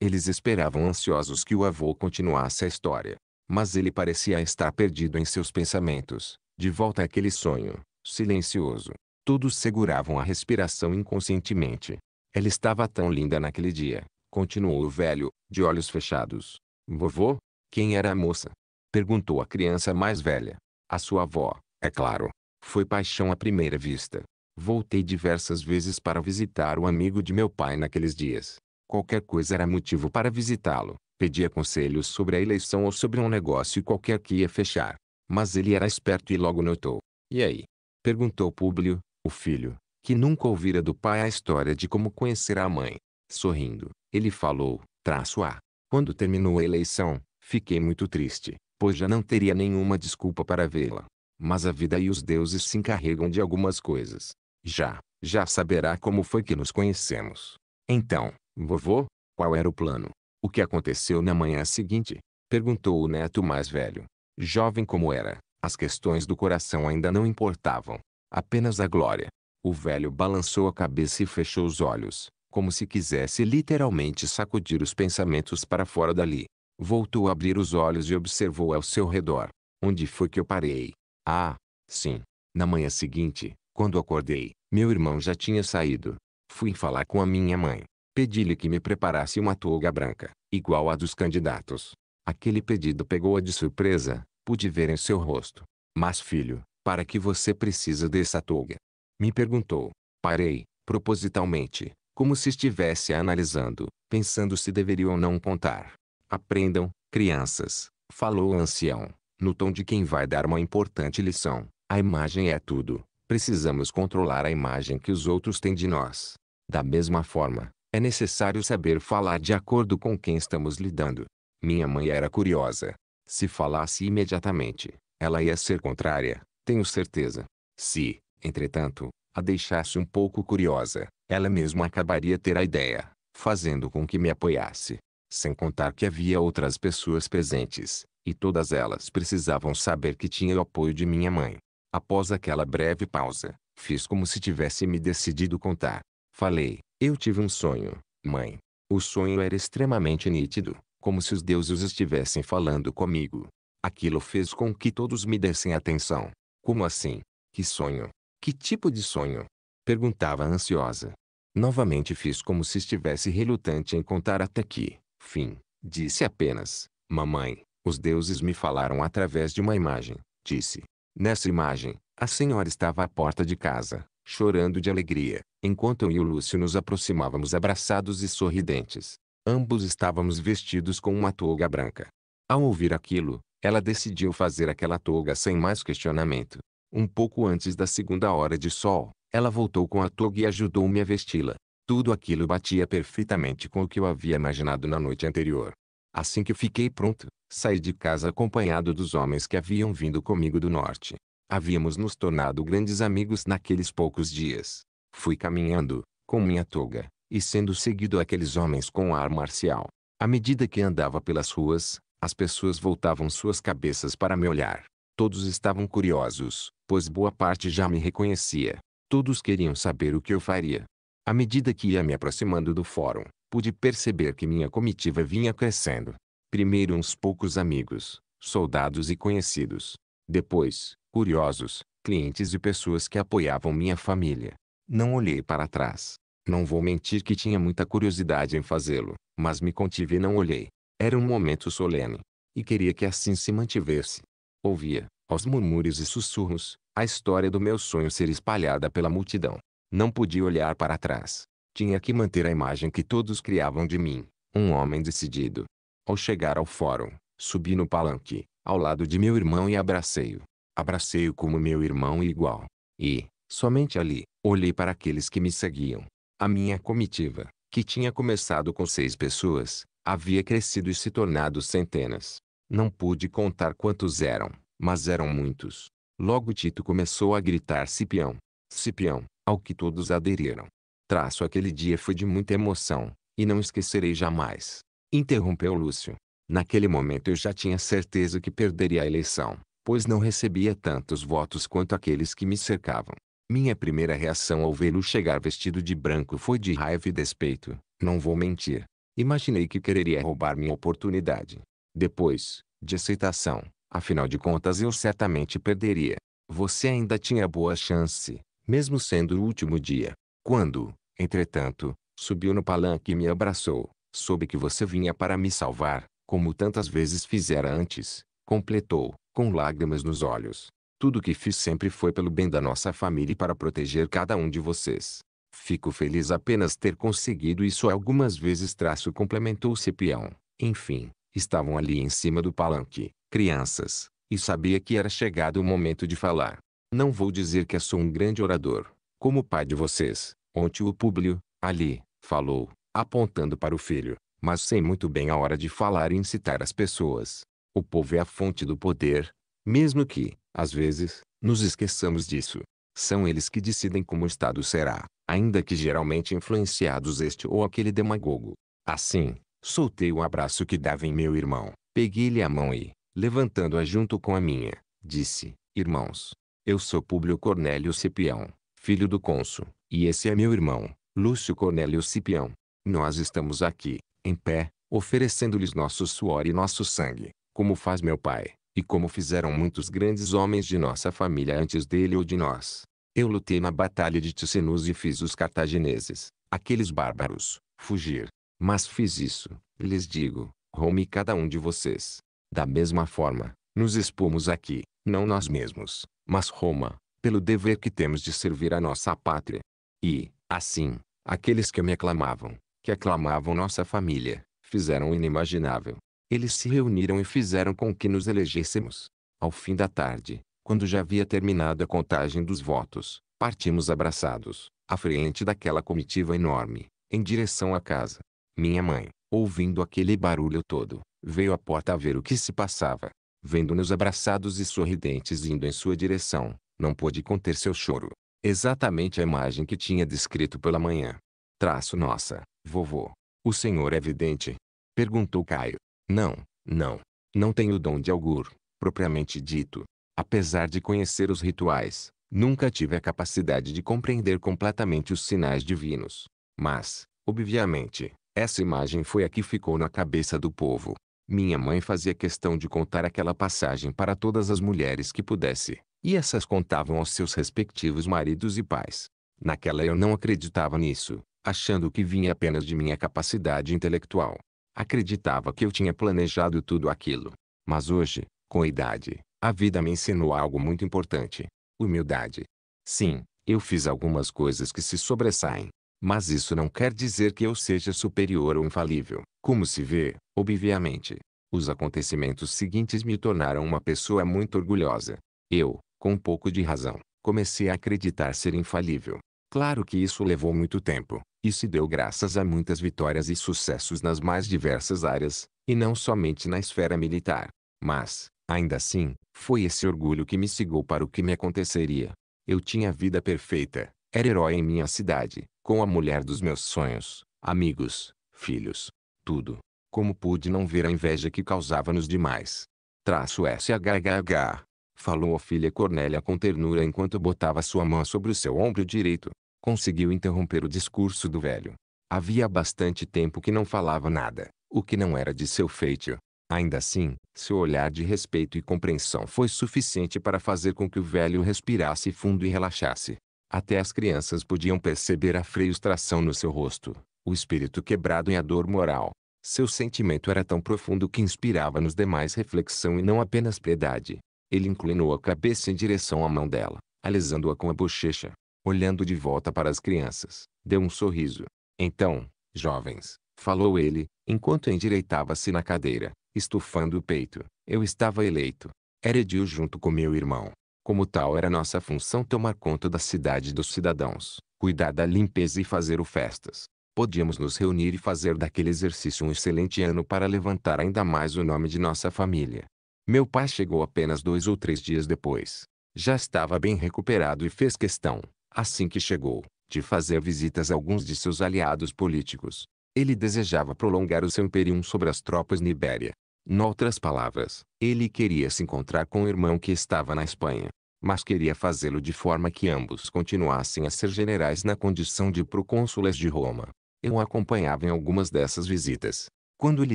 Eles esperavam ansiosos que o avô continuasse a história. Mas ele parecia estar perdido em seus pensamentos, de volta àquele sonho, silencioso. Todos seguravam a respiração inconscientemente. Ela estava tão linda naquele dia, continuou o velho, de olhos fechados. Vovô, quem era a moça? Perguntou a criança mais velha. A sua avó, é claro. Foi paixão à primeira vista. Voltei diversas vezes para visitar o amigo de meu pai naqueles dias. Qualquer coisa era motivo para visitá-lo. Pedia conselhos sobre a eleição ou sobre um negócio qualquer que ia fechar. Mas ele era esperto e logo notou. E aí? Perguntou Públio, o filho, que nunca ouvira do pai a história de como conhecer a mãe. Sorrindo, ele falou, traço A. Quando terminou a eleição, Fiquei muito triste, pois já não teria nenhuma desculpa para vê-la. Mas a vida e os deuses se encarregam de algumas coisas. Já, já saberá como foi que nos conhecemos. Então, vovô, qual era o plano? O que aconteceu na manhã seguinte? Perguntou o neto mais velho. Jovem como era, as questões do coração ainda não importavam. Apenas a glória. O velho balançou a cabeça e fechou os olhos, como se quisesse literalmente sacudir os pensamentos para fora dali. Voltou a abrir os olhos e observou ao seu redor. Onde foi que eu parei? Ah, sim. Na manhã seguinte, quando acordei, meu irmão já tinha saído. Fui falar com a minha mãe. Pedi-lhe que me preparasse uma toga branca, igual à dos candidatos. Aquele pedido pegou-a de surpresa, pude ver em seu rosto. Mas filho, para que você precisa dessa toga? Me perguntou. Parei, propositalmente, como se estivesse analisando, pensando se deveria ou não contar. Aprendam, crianças, falou o ancião, no tom de quem vai dar uma importante lição. A imagem é tudo. Precisamos controlar a imagem que os outros têm de nós. Da mesma forma, é necessário saber falar de acordo com quem estamos lidando. Minha mãe era curiosa. Se falasse imediatamente, ela ia ser contrária, tenho certeza. Se, entretanto, a deixasse um pouco curiosa, ela mesma acabaria ter a ideia, fazendo com que me apoiasse sem contar que havia outras pessoas presentes, e todas elas precisavam saber que tinha o apoio de minha mãe. Após aquela breve pausa, fiz como se tivesse me decidido contar. Falei, eu tive um sonho, mãe. O sonho era extremamente nítido, como se os deuses estivessem falando comigo. Aquilo fez com que todos me dessem atenção. Como assim? Que sonho? Que tipo de sonho? Perguntava ansiosa. Novamente fiz como se estivesse relutante em contar até que, Fim. Disse apenas: Mamãe, os deuses me falaram através de uma imagem. Disse. Nessa imagem, a senhora estava à porta de casa, chorando de alegria, enquanto eu e o Lúcio nos aproximávamos abraçados e sorridentes. Ambos estávamos vestidos com uma touga branca. Ao ouvir aquilo, ela decidiu fazer aquela touga sem mais questionamento. Um pouco antes da segunda hora de sol, ela voltou com a touga e ajudou-me a vesti-la. Tudo aquilo batia perfeitamente com o que eu havia imaginado na noite anterior. Assim que fiquei pronto, saí de casa acompanhado dos homens que haviam vindo comigo do norte. Havíamos nos tornado grandes amigos naqueles poucos dias. Fui caminhando, com minha toga, e sendo seguido aqueles homens com ar marcial. À medida que andava pelas ruas, as pessoas voltavam suas cabeças para me olhar. Todos estavam curiosos, pois boa parte já me reconhecia. Todos queriam saber o que eu faria. À medida que ia me aproximando do fórum, pude perceber que minha comitiva vinha crescendo. Primeiro uns poucos amigos, soldados e conhecidos. Depois, curiosos, clientes e pessoas que apoiavam minha família. Não olhei para trás. Não vou mentir que tinha muita curiosidade em fazê-lo, mas me contive e não olhei. Era um momento solene. E queria que assim se mantivesse. Ouvia, aos murmúrios e sussurros, a história do meu sonho ser espalhada pela multidão. Não podia olhar para trás. Tinha que manter a imagem que todos criavam de mim, um homem decidido. Ao chegar ao fórum, subi no palanque, ao lado de meu irmão e abracei-o. Abracei-o como meu irmão e igual. E, somente ali, olhei para aqueles que me seguiam. A minha comitiva, que tinha começado com seis pessoas, havia crescido e se tornado centenas. Não pude contar quantos eram, mas eram muitos. Logo Tito começou a gritar Cipião. Cipião, ao que todos aderiram. Traço aquele dia foi de muita emoção, e não esquecerei jamais. Interrompeu Lúcio. Naquele momento eu já tinha certeza que perderia a eleição, pois não recebia tantos votos quanto aqueles que me cercavam. Minha primeira reação ao vê-lo chegar vestido de branco foi de raiva e despeito, não vou mentir. Imaginei que quereria roubar minha oportunidade. Depois, de aceitação, afinal de contas eu certamente perderia. Você ainda tinha boa chance, mesmo sendo o último dia. Quando, entretanto, subiu no palanque e me abraçou, soube que você vinha para me salvar, como tantas vezes fizera antes, completou, com lágrimas nos olhos. Tudo que fiz sempre foi pelo bem da nossa família e para proteger cada um de vocês. Fico feliz apenas ter conseguido isso algumas vezes. Traço complementou Cipião. Enfim, estavam ali em cima do palanque, crianças, e sabia que era chegado o momento de falar. Não vou dizer que sou um grande orador, como o pai de vocês, ontem o Públio, ali, falou, apontando para o filho, mas sei muito bem a hora de falar e incitar as pessoas. O povo é a fonte do poder, mesmo que, às vezes, nos esqueçamos disso. São eles que decidem como o Estado será, ainda que geralmente influenciados este ou aquele demagogo. Assim, soltei o abraço que dava em meu irmão, peguei-lhe a mão e, levantando-a junto com a minha, disse, irmãos, eu sou Públio Cornélio Cipião, filho do cônsul, e esse é meu irmão, Lúcio Cornélio Cipião. Nós estamos aqui, em pé, oferecendo-lhes nosso suor e nosso sangue, como faz meu pai, e como fizeram muitos grandes homens de nossa família antes dele ou de nós. Eu lutei na batalha de Ticinus e fiz os cartagineses, aqueles bárbaros, fugir. Mas fiz isso, lhes digo, Rome cada um de vocês. Da mesma forma, nos expomos aqui, não nós mesmos, mas Roma, pelo dever que temos de servir a nossa pátria. E, assim, aqueles que me aclamavam, que aclamavam nossa família, fizeram o inimaginável. Eles se reuniram e fizeram com que nos elegêssemos. Ao fim da tarde, quando já havia terminado a contagem dos votos, partimos abraçados, à frente daquela comitiva enorme, em direção à casa. Minha mãe, ouvindo aquele barulho todo, veio à porta a ver o que se passava vendo-nos abraçados e sorridentes indo em sua direção, não pôde conter seu choro. Exatamente a imagem que tinha descrito pela manhã. Traço nossa, vovô. O senhor é vidente? Perguntou Caio. Não, não. Não tenho o dom de augur, propriamente dito. Apesar de conhecer os rituais, nunca tive a capacidade de compreender completamente os sinais divinos. Mas, obviamente, essa imagem foi a que ficou na cabeça do povo. Minha mãe fazia questão de contar aquela passagem para todas as mulheres que pudesse, e essas contavam aos seus respectivos maridos e pais. Naquela eu não acreditava nisso, achando que vinha apenas de minha capacidade intelectual. Acreditava que eu tinha planejado tudo aquilo. Mas hoje, com a idade, a vida me ensinou algo muito importante: humildade. Sim, eu fiz algumas coisas que se sobressaem, mas isso não quer dizer que eu seja superior ou infalível. Como se vê, obviamente, os acontecimentos seguintes me tornaram uma pessoa muito orgulhosa. Eu, com um pouco de razão, comecei a acreditar ser infalível. Claro que isso levou muito tempo, e se deu graças a muitas vitórias e sucessos nas mais diversas áreas, e não somente na esfera militar. Mas, ainda assim, foi esse orgulho que me cegou para o que me aconteceria. Eu tinha a vida perfeita, era herói em minha cidade, com a mulher dos meus sonhos, amigos, filhos, tudo. Como pude não ver a inveja que causava nos demais? Traço SHHH. Falou a filha Cornélia com ternura enquanto botava sua mão sobre o seu ombro direito. Conseguiu interromper o discurso do velho. Havia bastante tempo que não falava nada, o que não era de seu feito. Ainda assim, seu olhar de respeito e compreensão foi suficiente para fazer com que o velho respirasse fundo e relaxasse. Até as crianças podiam perceber a frustração no seu rosto, o espírito quebrado em a dor moral. Seu sentimento era tão profundo que inspirava nos demais reflexão e não apenas piedade. Ele inclinou a cabeça em direção à mão dela, alisando-a com a bochecha. Olhando de volta para as crianças, deu um sorriso. Então, jovens, falou ele, enquanto endireitava-se na cadeira, estufando o peito, eu estava eleito. Era Edil junto com meu irmão. Como tal era nossa função tomar conta da cidade e dos cidadãos, cuidar da limpeza e fazer festas. Podíamos nos reunir e fazer daquele exercício um excelente ano para levantar ainda mais o nome de nossa família. Meu pai chegou apenas dois ou três dias depois. Já estava bem recuperado e fez questão, assim que chegou, de fazer visitas a alguns de seus aliados políticos. Ele desejava prolongar o seu imperium sobre as tropas Nibéria. Noutras palavras, ele queria se encontrar com o irmão que estava na Espanha, mas queria fazê-lo de forma que ambos continuassem a ser generais na condição de procônsules de Roma. Eu acompanhava em algumas dessas visitas. Quando ele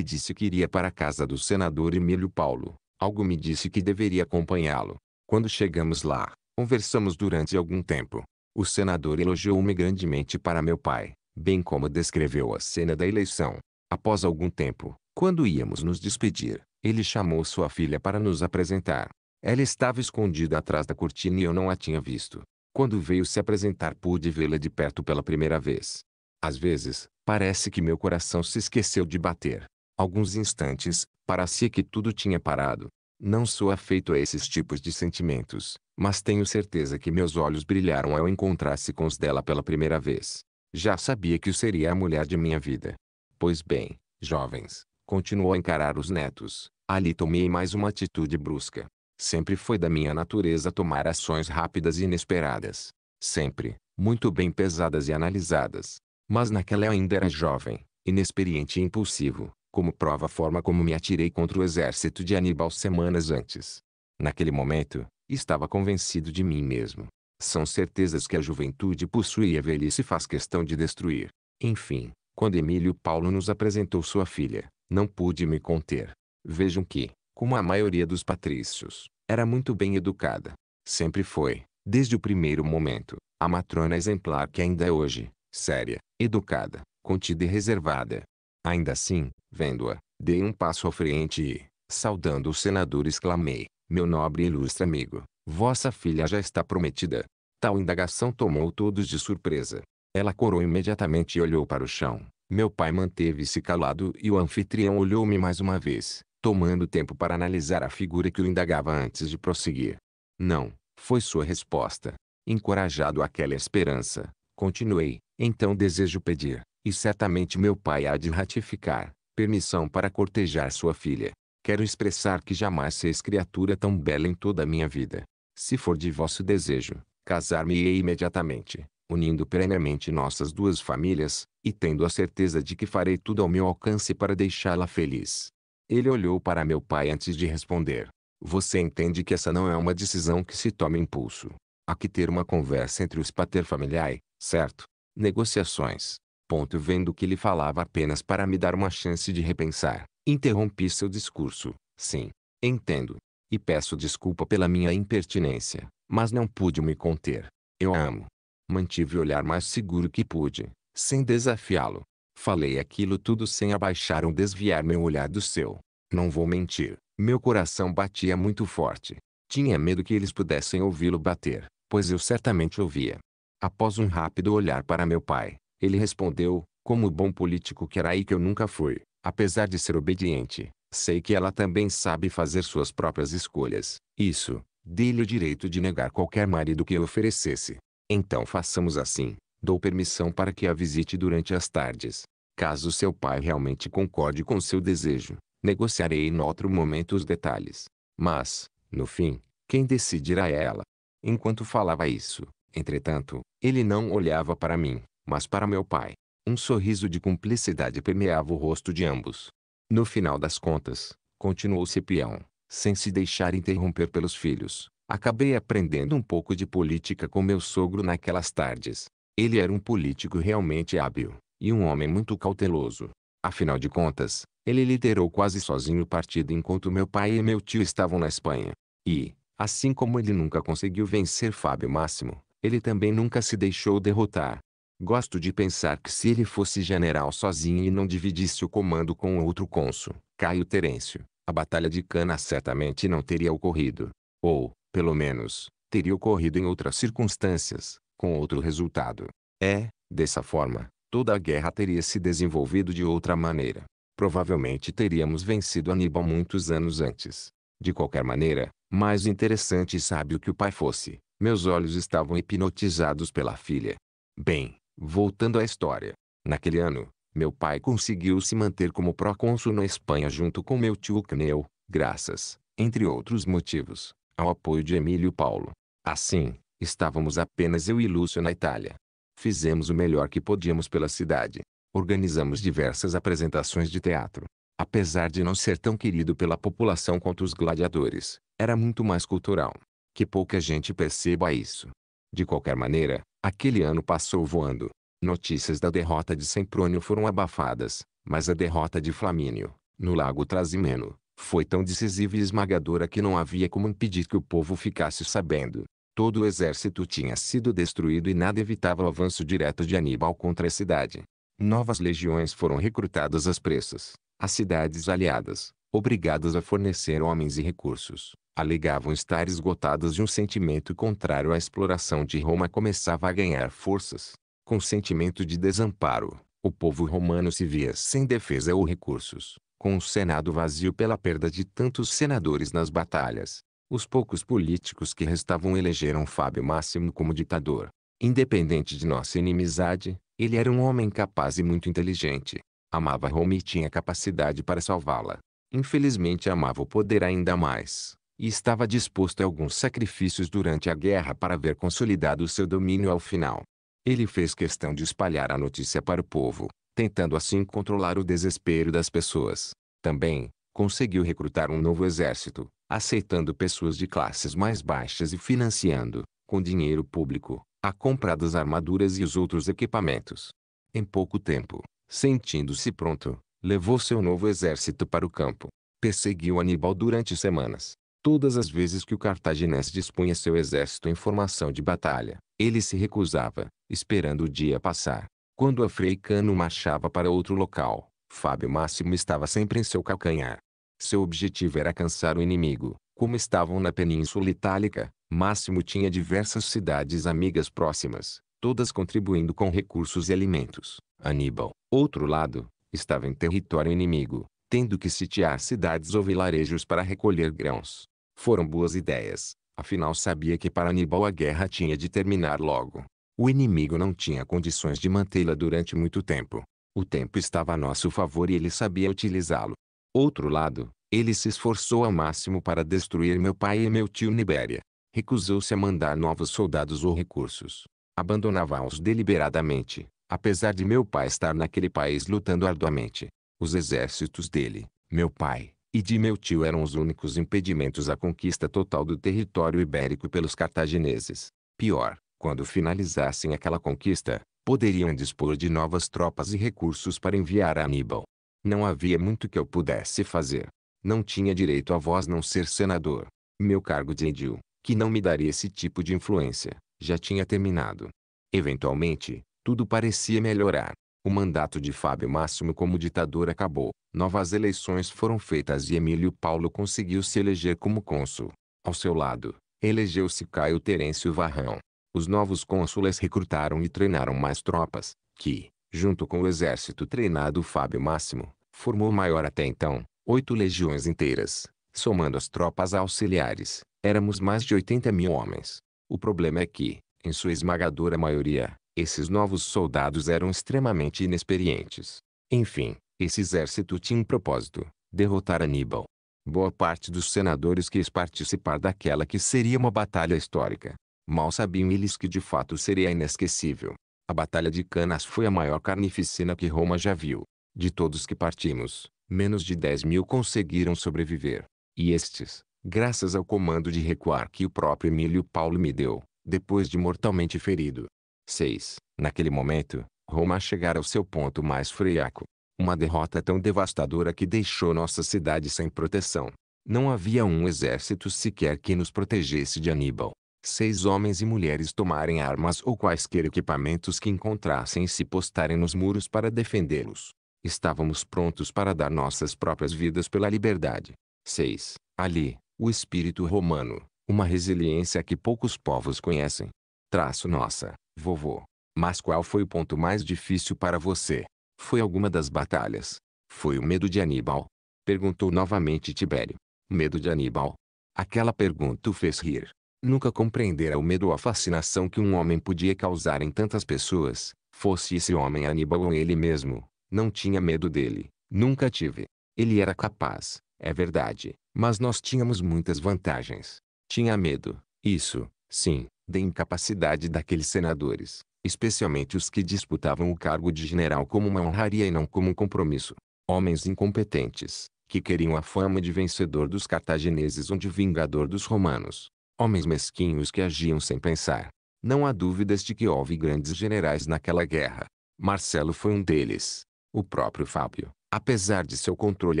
disse que iria para a casa do senador Emílio Paulo, algo me disse que deveria acompanhá-lo. Quando chegamos lá, conversamos durante algum tempo. O senador elogiou-me grandemente para meu pai, bem como descreveu a cena da eleição. Após algum tempo, quando íamos nos despedir, ele chamou sua filha para nos apresentar. Ela estava escondida atrás da cortina e eu não a tinha visto. Quando veio se apresentar, pude vê-la de perto pela primeira vez. Às vezes, parece que meu coração se esqueceu de bater. Alguns instantes, parecia que tudo tinha parado. Não sou afeito a esses tipos de sentimentos, mas tenho certeza que meus olhos brilharam ao encontrar-se com os dela pela primeira vez. Já sabia que seria a mulher de minha vida. Pois bem, jovens, Continuou a encarar os netos. Ali tomei mais uma atitude brusca. Sempre foi da minha natureza tomar ações rápidas e inesperadas. Sempre, muito bem pesadas e analisadas. Mas naquela eu ainda era jovem, inexperiente e impulsivo, como prova a forma como me atirei contra o exército de Aníbal semanas antes. Naquele momento, estava convencido de mim mesmo. São certezas que a juventude possui e a velhice faz questão de destruir. Enfim, quando Emílio Paulo nos apresentou sua filha, não pude me conter. Vejam que, como a maioria dos patrícios, era muito bem educada. Sempre foi, desde o primeiro momento, a matrona exemplar que ainda é hoje, séria, educada, contida e reservada. Ainda assim, vendo-a, dei um passo à frente e, saudando o senador, exclamei: Meu nobre e ilustre amigo, vossa filha já está prometida. Tal indagação tomou todos de surpresa. Ela corou imediatamente e olhou para o chão, meu pai manteve-se calado e o anfitrião olhou-me mais uma vez, tomando tempo para analisar a figura que o indagava antes de prosseguir. Não, foi sua resposta. Encorajado àquela esperança, continuei, então desejo pedir, e certamente meu pai há de ratificar, permissão para cortejar sua filha. Quero expressar que jamais fez criatura tão bela em toda a minha vida. Se for de vosso desejo, casar-me-ei imediatamente, unindo perenemente nossas duas famílias, e tendo a certeza de que farei tudo ao meu alcance para deixá-la feliz. Ele olhou para meu pai antes de responder. Você entende que essa não é uma decisão que se toma impulso. Há que ter uma conversa entre os paterfamiliae, certo? Negociações. Ponto vendo que ele falava apenas para me dar uma chance de repensar. Interrompi seu discurso. Sim, entendo. E peço desculpa pela minha impertinência, mas não pude me conter. Eu a amo. Mantive o olhar mais seguro que pude, sem desafiá-lo. Falei aquilo tudo sem abaixar ou desviar meu olhar do seu. Não vou mentir, meu coração batia muito forte. Tinha medo que eles pudessem ouvi-lo bater, pois eu certamente ouvia. Após um rápido olhar para meu pai, ele respondeu, como bom político que era e que eu nunca fui, apesar de ser obediente, sei que ela também sabe fazer suas próprias escolhas. Isso, dê-lhe o direito de negar qualquer marido que eu oferecesse. Então façamos assim. Dou permissão para que a visite durante as tardes. Caso seu pai realmente concorde com seu desejo, negociarei em outro momento os detalhes. Mas, no fim, quem decidirá é ela. Enquanto falava isso, entretanto, ele não olhava para mim, mas para meu pai. Um sorriso de cumplicidade permeava o rosto de ambos. No final das contas, continuou Cipião, sem se deixar interromper pelos filhos. Acabei aprendendo um pouco de política com meu sogro naquelas tardes. Ele era um político realmente hábil, e um homem muito cauteloso. Afinal de contas, ele liderou quase sozinho o partido enquanto meu pai e meu tio estavam na Espanha. E, assim como ele nunca conseguiu vencer Fábio Máximo, ele também nunca se deixou derrotar. Gosto de pensar que se ele fosse general sozinho e não dividisse o comando com outro cônsul, Caio Terêncio, a Batalha de Cana certamente não teria ocorrido. Ou, pelo menos, teria ocorrido em outras circunstâncias, com outro resultado. É, dessa forma, toda a guerra teria se desenvolvido de outra maneira. Provavelmente teríamos vencido Aníbal muitos anos antes. De qualquer maneira, mais interessante e sábio que o pai fosse, meus olhos estavam hipnotizados pela filha. Bem, voltando à história. Naquele ano, meu pai conseguiu se manter como procônsul na Espanha junto com meu tio Cneu, graças, entre outros motivos, ao apoio de Emílio Paulo. Assim, Estávamos apenas eu e Lúcio na Itália. Fizemos o melhor que podíamos pela cidade. Organizamos diversas apresentações de teatro. Apesar de não ser tão querido pela população quanto os gladiadores, era muito mais cultural. Que pouca gente perceba isso. De qualquer maneira, aquele ano passou voando. Notícias da derrota de Semprônio foram abafadas, mas a derrota de Flamínio, no Lago Trasimeno, foi tão decisiva e esmagadora que não havia como impedir que o povo ficasse sabendo. Todo o exército tinha sido destruído e nada evitava o avanço direto de Aníbal contra a cidade. Novas legiões foram recrutadas às pressas. As cidades aliadas, obrigadas a fornecer homens e recursos, alegavam estar esgotadas de um sentimento contrário à exploração de Roma começava a ganhar forças. Com sentimento de desamparo, o povo romano se via sem defesa ou recursos, com o Senado vazio pela perda de tantos senadores nas batalhas, os poucos políticos que restavam elegeram Fábio Máximo como ditador. Independente de nossa inimizade, ele era um homem capaz e muito inteligente. Amava Roma e tinha capacidade para salvá-la. Infelizmente amava o poder ainda mais, e estava disposto a alguns sacrifícios durante a guerra para ver consolidado o seu domínio ao final. Ele fez questão de espalhar a notícia para o povo, tentando assim controlar o desespero das pessoas. Também, conseguiu recrutar um novo exército, aceitando pessoas de classes mais baixas e financiando, com dinheiro público, a compra das armaduras e os outros equipamentos. Em pouco tempo, sentindo-se pronto, levou seu novo exército para o campo. Perseguiu Aníbal durante semanas. Todas as vezes que o cartaginense dispunha seu exército em formação de batalha, ele se recusava, esperando o dia passar. Quando a Freicano marchava para outro local, Fábio Máximo estava sempre em seu calcanhar. Seu objetivo era alcançar o inimigo. Como estavam na Península Itálica, Máximo tinha diversas cidades amigas próximas, todas contribuindo com recursos e alimentos. Aníbal, outro lado, estava em território inimigo, tendo que sitiar cidades ou vilarejos para recolher grãos. Foram boas ideias, afinal sabia que para Aníbal a guerra tinha de terminar logo. O inimigo não tinha condições de mantê-la durante muito tempo. O tempo estava a nosso favor e ele sabia utilizá-lo outro lado, ele se esforçou ao máximo para destruir meu pai e meu tio Nibéria. Recusou-se a mandar novos soldados ou recursos. Abandonava-os deliberadamente, apesar de meu pai estar naquele país lutando arduamente. Os exércitos dele, meu pai, e de meu tio eram os únicos impedimentos à conquista total do território ibérico pelos cartagineses. Pior, quando finalizassem aquela conquista, poderiam dispor de novas tropas e recursos para enviar a Aníbal. Não havia muito que eu pudesse fazer. Não tinha direito a voz não ser senador. Meu cargo de edil, que não me daria esse tipo de influência, já tinha terminado. Eventualmente, tudo parecia melhorar. O mandato de Fábio Máximo como ditador acabou, novas eleições foram feitas e Emílio Paulo conseguiu se eleger como cônsul. Ao seu lado, elegeu-se Caio Terêncio Varrão. Os novos cônsules recrutaram e treinaram mais tropas, que, junto com o exército treinado Fábio Máximo, formou maior até então, oito legiões inteiras. Somando as tropas auxiliares, éramos mais de 80 mil homens. O problema é que, em sua esmagadora maioria, esses novos soldados eram extremamente inexperientes. Enfim, esse exército tinha um propósito: derrotar Aníbal. Boa parte dos senadores quis participar daquela que seria uma batalha histórica. Mal sabiam eles que de fato seria inesquecível. A Batalha de Canas foi a maior carnificina que Roma já viu. De todos que partimos, menos de 10 mil conseguiram sobreviver. E estes, graças ao comando de recuar que o próprio Emílio Paulo me deu, depois de mortalmente ferido. 6. Naquele momento, Roma chegara ao seu ponto mais fraco. Uma derrota tão devastadora que deixou nossa cidade sem proteção. Não havia um exército sequer que nos protegesse de Aníbal seis homens e mulheres tomarem armas ou quaisquer equipamentos que encontrassem e se postarem nos muros para defendê-los. Estávamos prontos para dar nossas próprias vidas pela liberdade. 6. Ali, o espírito romano, uma resiliência que poucos povos conhecem. Traço nossa, vovô. Mas qual foi o ponto mais difícil para você? Foi alguma das batalhas? Foi o medo de Aníbal? Perguntou novamente Tibério. Medo de Aníbal? Aquela pergunta o fez rir nunca compreendera o medo ou a fascinação que um homem podia causar em tantas pessoas, fosse esse homem Aníbal ou ele mesmo. Não tinha medo dele, nunca tive. Ele era capaz, é verdade, mas nós tínhamos muitas vantagens. Tinha medo, isso, sim, da incapacidade daqueles senadores, especialmente os que disputavam o cargo de general como uma honraria e não como um compromisso. Homens incompetentes, que queriam a fama de vencedor dos cartagineses ou de vingador dos romanos, Homens mesquinhos que agiam sem pensar. Não há dúvidas de que houve grandes generais naquela guerra. Marcelo foi um deles. O próprio Fábio, apesar de seu controle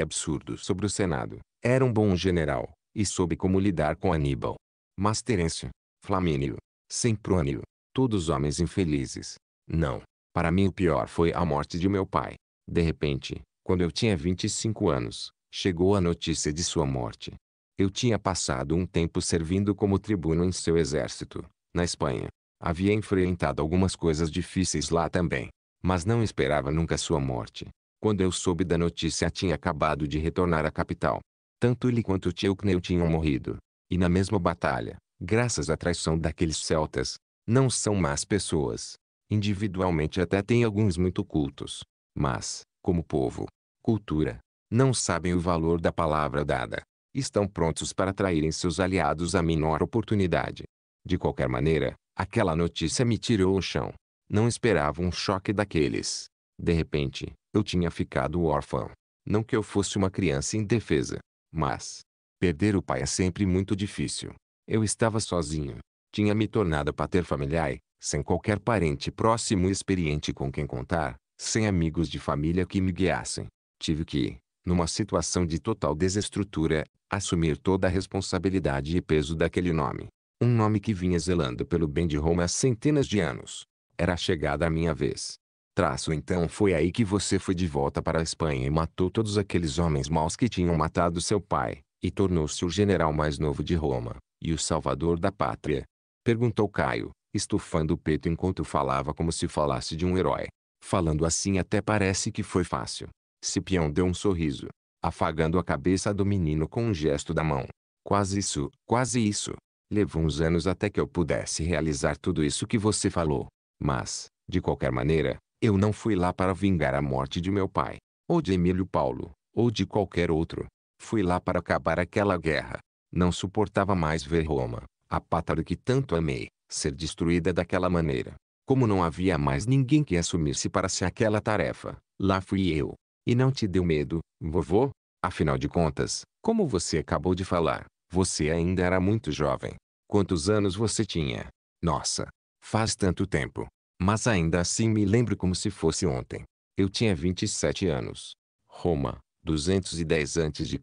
absurdo sobre o Senado, era um bom general, e soube como lidar com Aníbal. Mas Terêncio, Flamínio, Semprônio, todos homens infelizes. Não, para mim o pior foi a morte de meu pai. De repente, quando eu tinha 25 anos, chegou a notícia de sua morte. Eu tinha passado um tempo servindo como tribuno em seu exército, na Espanha. Havia enfrentado algumas coisas difíceis lá também, mas não esperava nunca sua morte. Quando eu soube da notícia tinha acabado de retornar à capital. Tanto ele quanto Teucneu tinham morrido. E na mesma batalha, graças à traição daqueles celtas, não são más pessoas. Individualmente até têm alguns muito cultos. Mas, como povo, cultura, não sabem o valor da palavra dada estão prontos para atraírem seus aliados à menor oportunidade. De qualquer maneira, aquela notícia me tirou o chão. Não esperava um choque daqueles. De repente, eu tinha ficado órfão. Não que eu fosse uma criança indefesa, mas perder o pai é sempre muito difícil. Eu estava sozinho. Tinha me tornado pater familiar, sem qualquer parente próximo e experiente com quem contar, sem amigos de família que me guiassem. Tive que, numa situação de total desestrutura, assumir toda a responsabilidade e peso daquele nome. Um nome que vinha zelando pelo bem de Roma há centenas de anos. Era chegada a minha vez. Traço então foi aí que você foi de volta para a Espanha e matou todos aqueles homens maus que tinham matado seu pai, e tornou-se o general mais novo de Roma, e o salvador da pátria. Perguntou Caio, estufando o peito enquanto falava como se falasse de um herói. Falando assim até parece que foi fácil. Cipião deu um sorriso, afagando a cabeça do menino com um gesto da mão. Quase isso, quase isso. Levou uns anos até que eu pudesse realizar tudo isso que você falou. Mas, de qualquer maneira, eu não fui lá para vingar a morte de meu pai, ou de Emílio Paulo, ou de qualquer outro. Fui lá para acabar aquela guerra. Não suportava mais ver Roma, a pátria que tanto amei, ser destruída daquela maneira. Como não havia mais ninguém que assumisse para si aquela tarefa, lá fui eu, e não te deu medo, vovô? Afinal de contas, como você acabou de falar, você ainda era muito jovem. Quantos anos você tinha? Nossa, faz tanto tempo. Mas ainda assim me lembro como se fosse ontem. Eu tinha 27 anos. Roma, 210 a.C.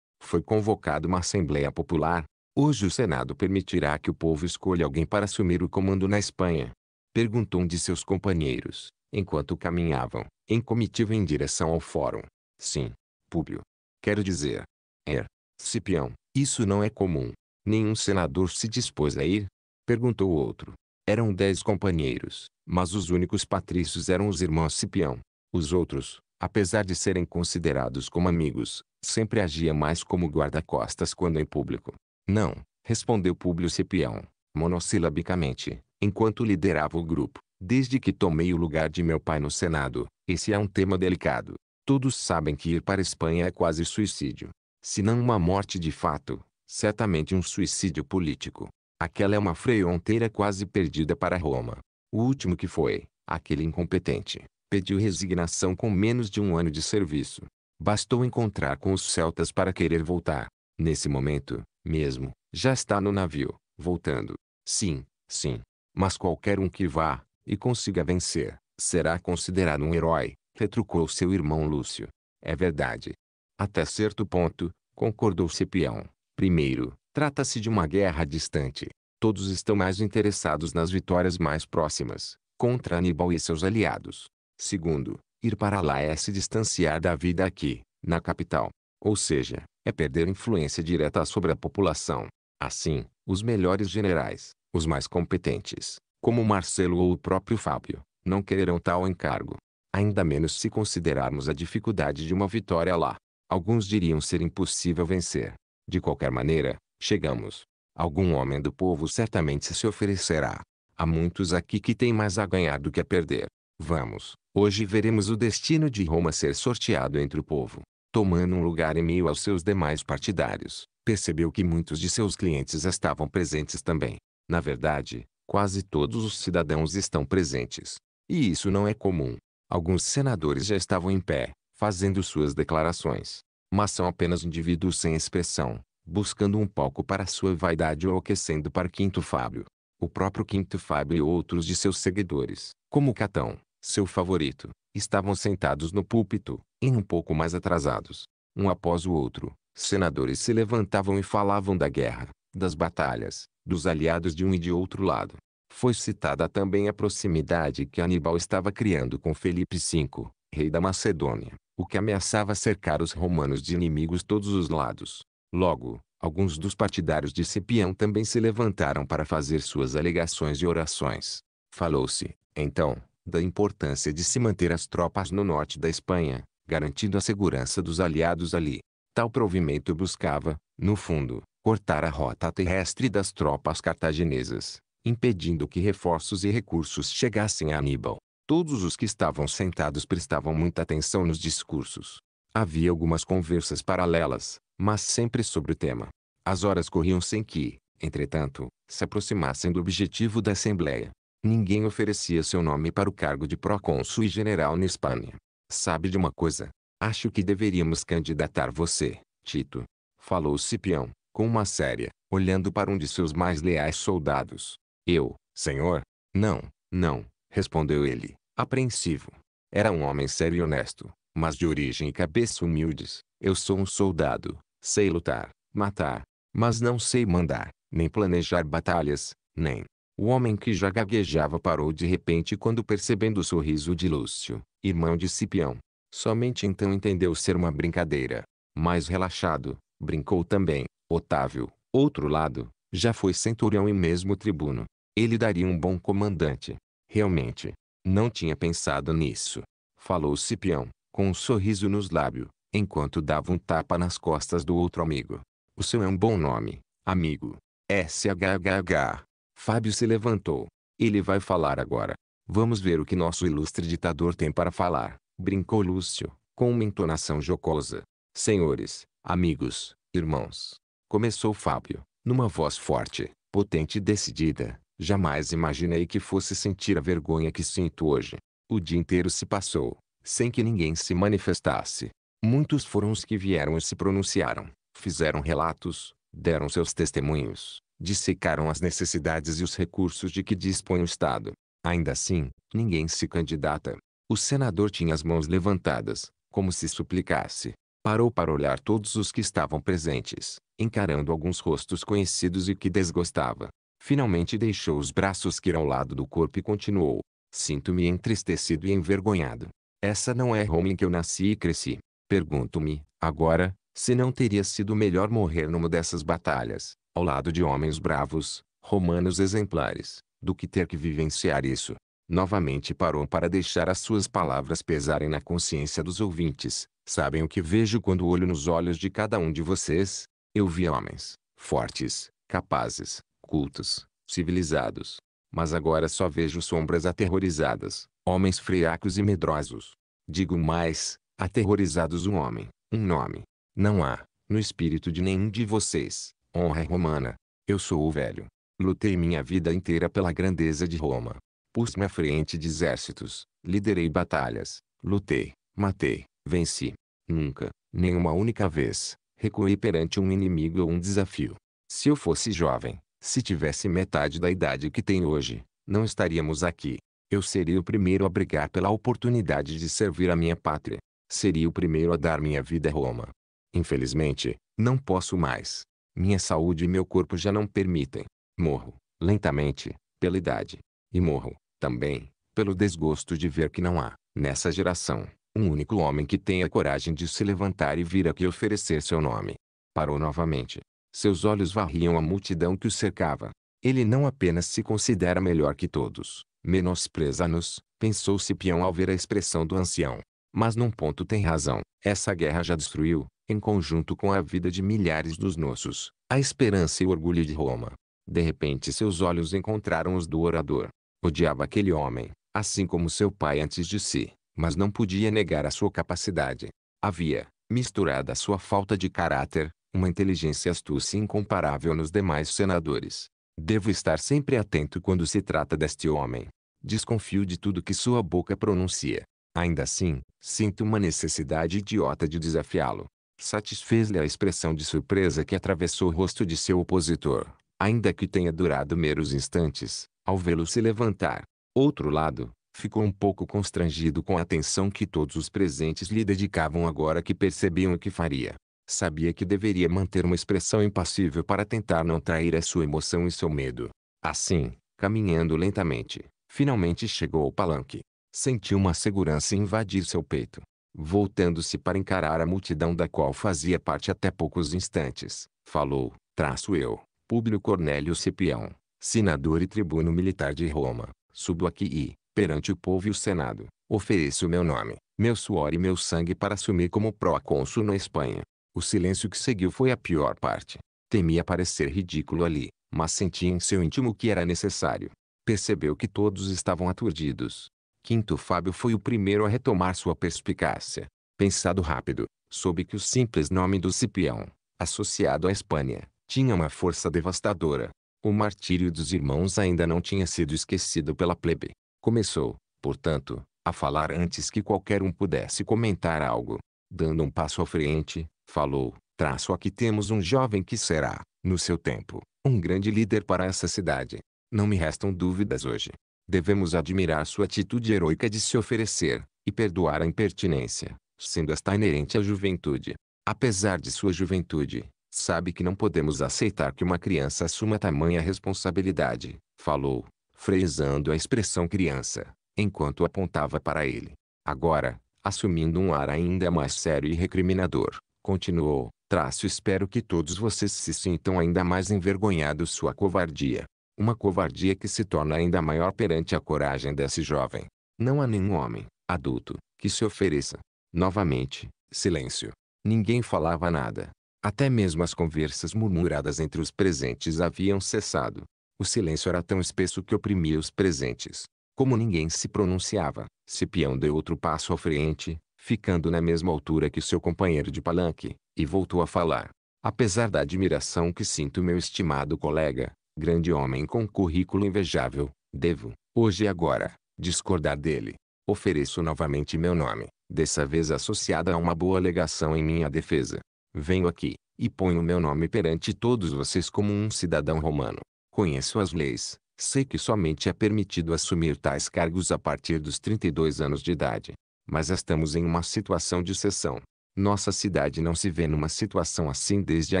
Foi convocada uma Assembleia Popular. Hoje o Senado permitirá que o povo escolha alguém para assumir o comando na Espanha. Perguntou um de seus companheiros, enquanto caminhavam em comitiva em direção ao fórum. Sim, Públio. Quero dizer, Er, Cipião, isso não é comum. Nenhum senador se dispôs a ir? Perguntou o outro. Eram dez companheiros, mas os únicos patrícios eram os irmãos Cipião. Os outros, apesar de serem considerados como amigos, sempre agia mais como guarda-costas quando em público. Não, respondeu Públio Cipião, monossilabicamente, enquanto liderava o grupo. Desde que tomei o lugar de meu pai no Senado, esse é um tema delicado. Todos sabem que ir para a Espanha é quase suicídio. Se não uma morte de fato, certamente um suicídio político. Aquela é uma fronteira quase perdida para Roma. O último que foi, aquele incompetente, pediu resignação com menos de um ano de serviço. Bastou encontrar com os celtas para querer voltar. Nesse momento, mesmo, já está no navio, voltando. Sim, sim. Mas qualquer um que vá, e consiga vencer, será considerado um herói, retrucou seu irmão Lúcio. É verdade. Até certo ponto, concordou Cipião. Primeiro, trata-se de uma guerra distante. Todos estão mais interessados nas vitórias mais próximas, contra Aníbal e seus aliados. Segundo, ir para lá é se distanciar da vida aqui, na capital. Ou seja, é perder influência direta sobre a população. Assim, os melhores generais, os mais competentes, como Marcelo ou o próprio Fábio, não quererão tal encargo. Ainda menos se considerarmos a dificuldade de uma vitória lá. Alguns diriam ser impossível vencer. De qualquer maneira, chegamos. Algum homem do povo certamente se oferecerá. Há muitos aqui que têm mais a ganhar do que a perder. Vamos, hoje veremos o destino de Roma ser sorteado entre o povo. Tomando um lugar em meio aos seus demais partidários, percebeu que muitos de seus clientes estavam presentes também. Na verdade, Quase todos os cidadãos estão presentes. E isso não é comum. Alguns senadores já estavam em pé, fazendo suas declarações. Mas são apenas indivíduos sem expressão, buscando um palco para sua vaidade ou aquecendo para Quinto Fábio. O próprio Quinto Fábio e outros de seus seguidores, como Catão, seu favorito, estavam sentados no púlpito, e um pouco mais atrasados. Um após o outro, senadores se levantavam e falavam da guerra, das batalhas, dos aliados de um e de outro lado. Foi citada também a proximidade que Aníbal estava criando com Felipe V, rei da Macedônia, o que ameaçava cercar os romanos de inimigos todos os lados. Logo, alguns dos partidários de Cipião também se levantaram para fazer suas alegações e orações. Falou-se, então, da importância de se manter as tropas no norte da Espanha, garantindo a segurança dos aliados ali. Tal provimento buscava, no fundo, cortar a rota terrestre das tropas cartaginesas, impedindo que reforços e recursos chegassem a Aníbal. Todos os que estavam sentados prestavam muita atenção nos discursos. Havia algumas conversas paralelas, mas sempre sobre o tema. As horas corriam sem que, entretanto, se aproximassem do objetivo da Assembleia. Ninguém oferecia seu nome para o cargo de procônsul e general na Espanha. Sabe de uma coisa? Acho que deveríamos candidatar você, Tito. Falou Cipião com uma séria, olhando para um de seus mais leais soldados. Eu, senhor? Não, não, respondeu ele, apreensivo. Era um homem sério e honesto, mas de origem e cabeça humildes. Eu sou um soldado, sei lutar, matar, mas não sei mandar, nem planejar batalhas, nem. O homem que já gaguejava parou de repente quando percebendo o sorriso de Lúcio, irmão de Cipião. Somente então entendeu ser uma brincadeira. Mais relaxado, brincou também, Otávio, outro lado, já foi centurião e mesmo tribuno. Ele daria um bom comandante. Realmente, não tinha pensado nisso. Falou Cipião, com um sorriso nos lábios, enquanto dava um tapa nas costas do outro amigo. O seu é um bom nome, amigo. SHHH. Fábio se levantou. Ele vai falar agora. Vamos ver o que nosso ilustre ditador tem para falar, brincou Lúcio, com uma entonação jocosa. Senhores, amigos, irmãos, começou Fábio, numa voz forte, potente e decidida. Jamais imaginei que fosse sentir a vergonha que sinto hoje. O dia inteiro se passou, sem que ninguém se manifestasse. Muitos foram os que vieram e se pronunciaram, fizeram relatos, deram seus testemunhos, dissecaram as necessidades e os recursos de que dispõe o Estado. Ainda assim, ninguém se candidata. O senador tinha as mãos levantadas, como se suplicasse. Parou para olhar todos os que estavam presentes, encarando alguns rostos conhecidos e que desgostava. Finalmente deixou os braços que ao lado do corpo e continuou. Sinto-me entristecido e envergonhado. Essa não é Roma em que eu nasci e cresci. Pergunto-me, agora, se não teria sido melhor morrer numa dessas batalhas, ao lado de homens bravos, romanos exemplares, do que ter que vivenciar isso. Novamente parou para deixar as suas palavras pesarem na consciência dos ouvintes. Sabem o que vejo quando olho nos olhos de cada um de vocês? Eu vi homens, fortes, capazes, cultos, civilizados. Mas agora só vejo sombras aterrorizadas, homens friacos e medrosos. Digo mais, aterrorizados um homem, um nome. Não há, no espírito de nenhum de vocês, honra romana. Eu sou o velho. Lutei minha vida inteira pela grandeza de Roma. Pus-me à frente de exércitos, liderei batalhas, lutei, matei, venci. Nunca, nem uma única vez, recuei perante um inimigo ou um desafio. Se eu fosse jovem, se tivesse metade da idade que tenho hoje, não estaríamos aqui. Eu seria o primeiro a brigar pela oportunidade de servir a minha pátria. Seria o primeiro a dar minha vida a Roma. Infelizmente, não posso mais. Minha saúde e meu corpo já não permitem. Morro, lentamente, pela idade. E morro, também, pelo desgosto de ver que não há, nessa geração, um único homem que tenha coragem de se levantar e vir aqui oferecer seu nome. Parou novamente. Seus olhos varriam a multidão que o cercava. Ele não apenas se considera melhor que todos, menospreza-nos, pensou Cipião ao ver a expressão do ancião. Mas num ponto tem razão. Essa guerra já destruiu, em conjunto com a vida de milhares dos nossos, a esperança e o orgulho de Roma. De repente seus olhos encontraram os do orador. Odiava aquele homem, assim como seu pai antes de si mas não podia negar a sua capacidade. Havia, misturada à sua falta de caráter, uma inteligência e astúcia incomparável nos demais senadores. Devo estar sempre atento quando se trata deste homem. Desconfio de tudo que sua boca pronuncia. Ainda assim, sinto uma necessidade idiota de desafiá-lo. Satisfez-lhe a expressão de surpresa que atravessou o rosto de seu opositor, ainda que tenha durado meros instantes, ao vê-lo se levantar. Outro lado, Ficou um pouco constrangido com a atenção que todos os presentes lhe dedicavam agora que percebiam o que faria. Sabia que deveria manter uma expressão impassível para tentar não trair a sua emoção e seu medo. Assim, caminhando lentamente, finalmente chegou ao palanque. Sentiu uma segurança invadir seu peito. Voltando-se para encarar a multidão da qual fazia parte até poucos instantes, falou, traço eu, Públio Cornélio Cipião, senador e tribuno militar de Roma, subo aqui e, perante o povo e o senado, ofereço o meu nome, meu suor e meu sangue para assumir como procônsul na Espanha. O silêncio que seguiu foi a pior parte. Temia parecer ridículo ali, mas sentia em seu íntimo que era necessário. Percebeu que todos estavam aturdidos. Quinto Fábio foi o primeiro a retomar sua perspicácia. Pensado rápido, soube que o simples nome do Cipião, associado à Espanha, tinha uma força devastadora. O martírio dos irmãos ainda não tinha sido esquecido pela plebe. Começou, portanto, a falar antes que qualquer um pudesse comentar algo. Dando um passo à frente, falou, traço aqui temos um jovem que será, no seu tempo, um grande líder para essa cidade. Não me restam dúvidas hoje. Devemos admirar sua atitude heroica de se oferecer, e perdoar a impertinência, sendo esta inerente à juventude. Apesar de sua juventude, sabe que não podemos aceitar que uma criança assuma tamanha responsabilidade, falou, freezando a expressão criança, enquanto apontava para ele. Agora, assumindo um ar ainda mais sério e recriminador, continuou, traço espero que todos vocês se sintam ainda mais envergonhados sua covardia. Uma covardia que se torna ainda maior perante a coragem desse jovem. Não há nenhum homem, adulto, que se ofereça. Novamente, silêncio. Ninguém falava nada. Até mesmo as conversas murmuradas entre os presentes haviam cessado. O silêncio era tão espesso que oprimia os presentes. Como ninguém se pronunciava, Cipião deu outro passo à frente, ficando na mesma altura que seu companheiro de palanque, e voltou a falar. Apesar da admiração que sinto meu estimado colega, grande homem com currículo invejável, devo, hoje e agora, discordar dele. Ofereço novamente meu nome, dessa vez associada a uma boa alegação em minha defesa. Venho aqui, e ponho meu nome perante todos vocês como um cidadão romano, Conheço as leis, sei que somente é permitido assumir tais cargos a partir dos 32 anos de idade. Mas estamos em uma situação de exceção. Nossa cidade não se vê numa situação assim desde a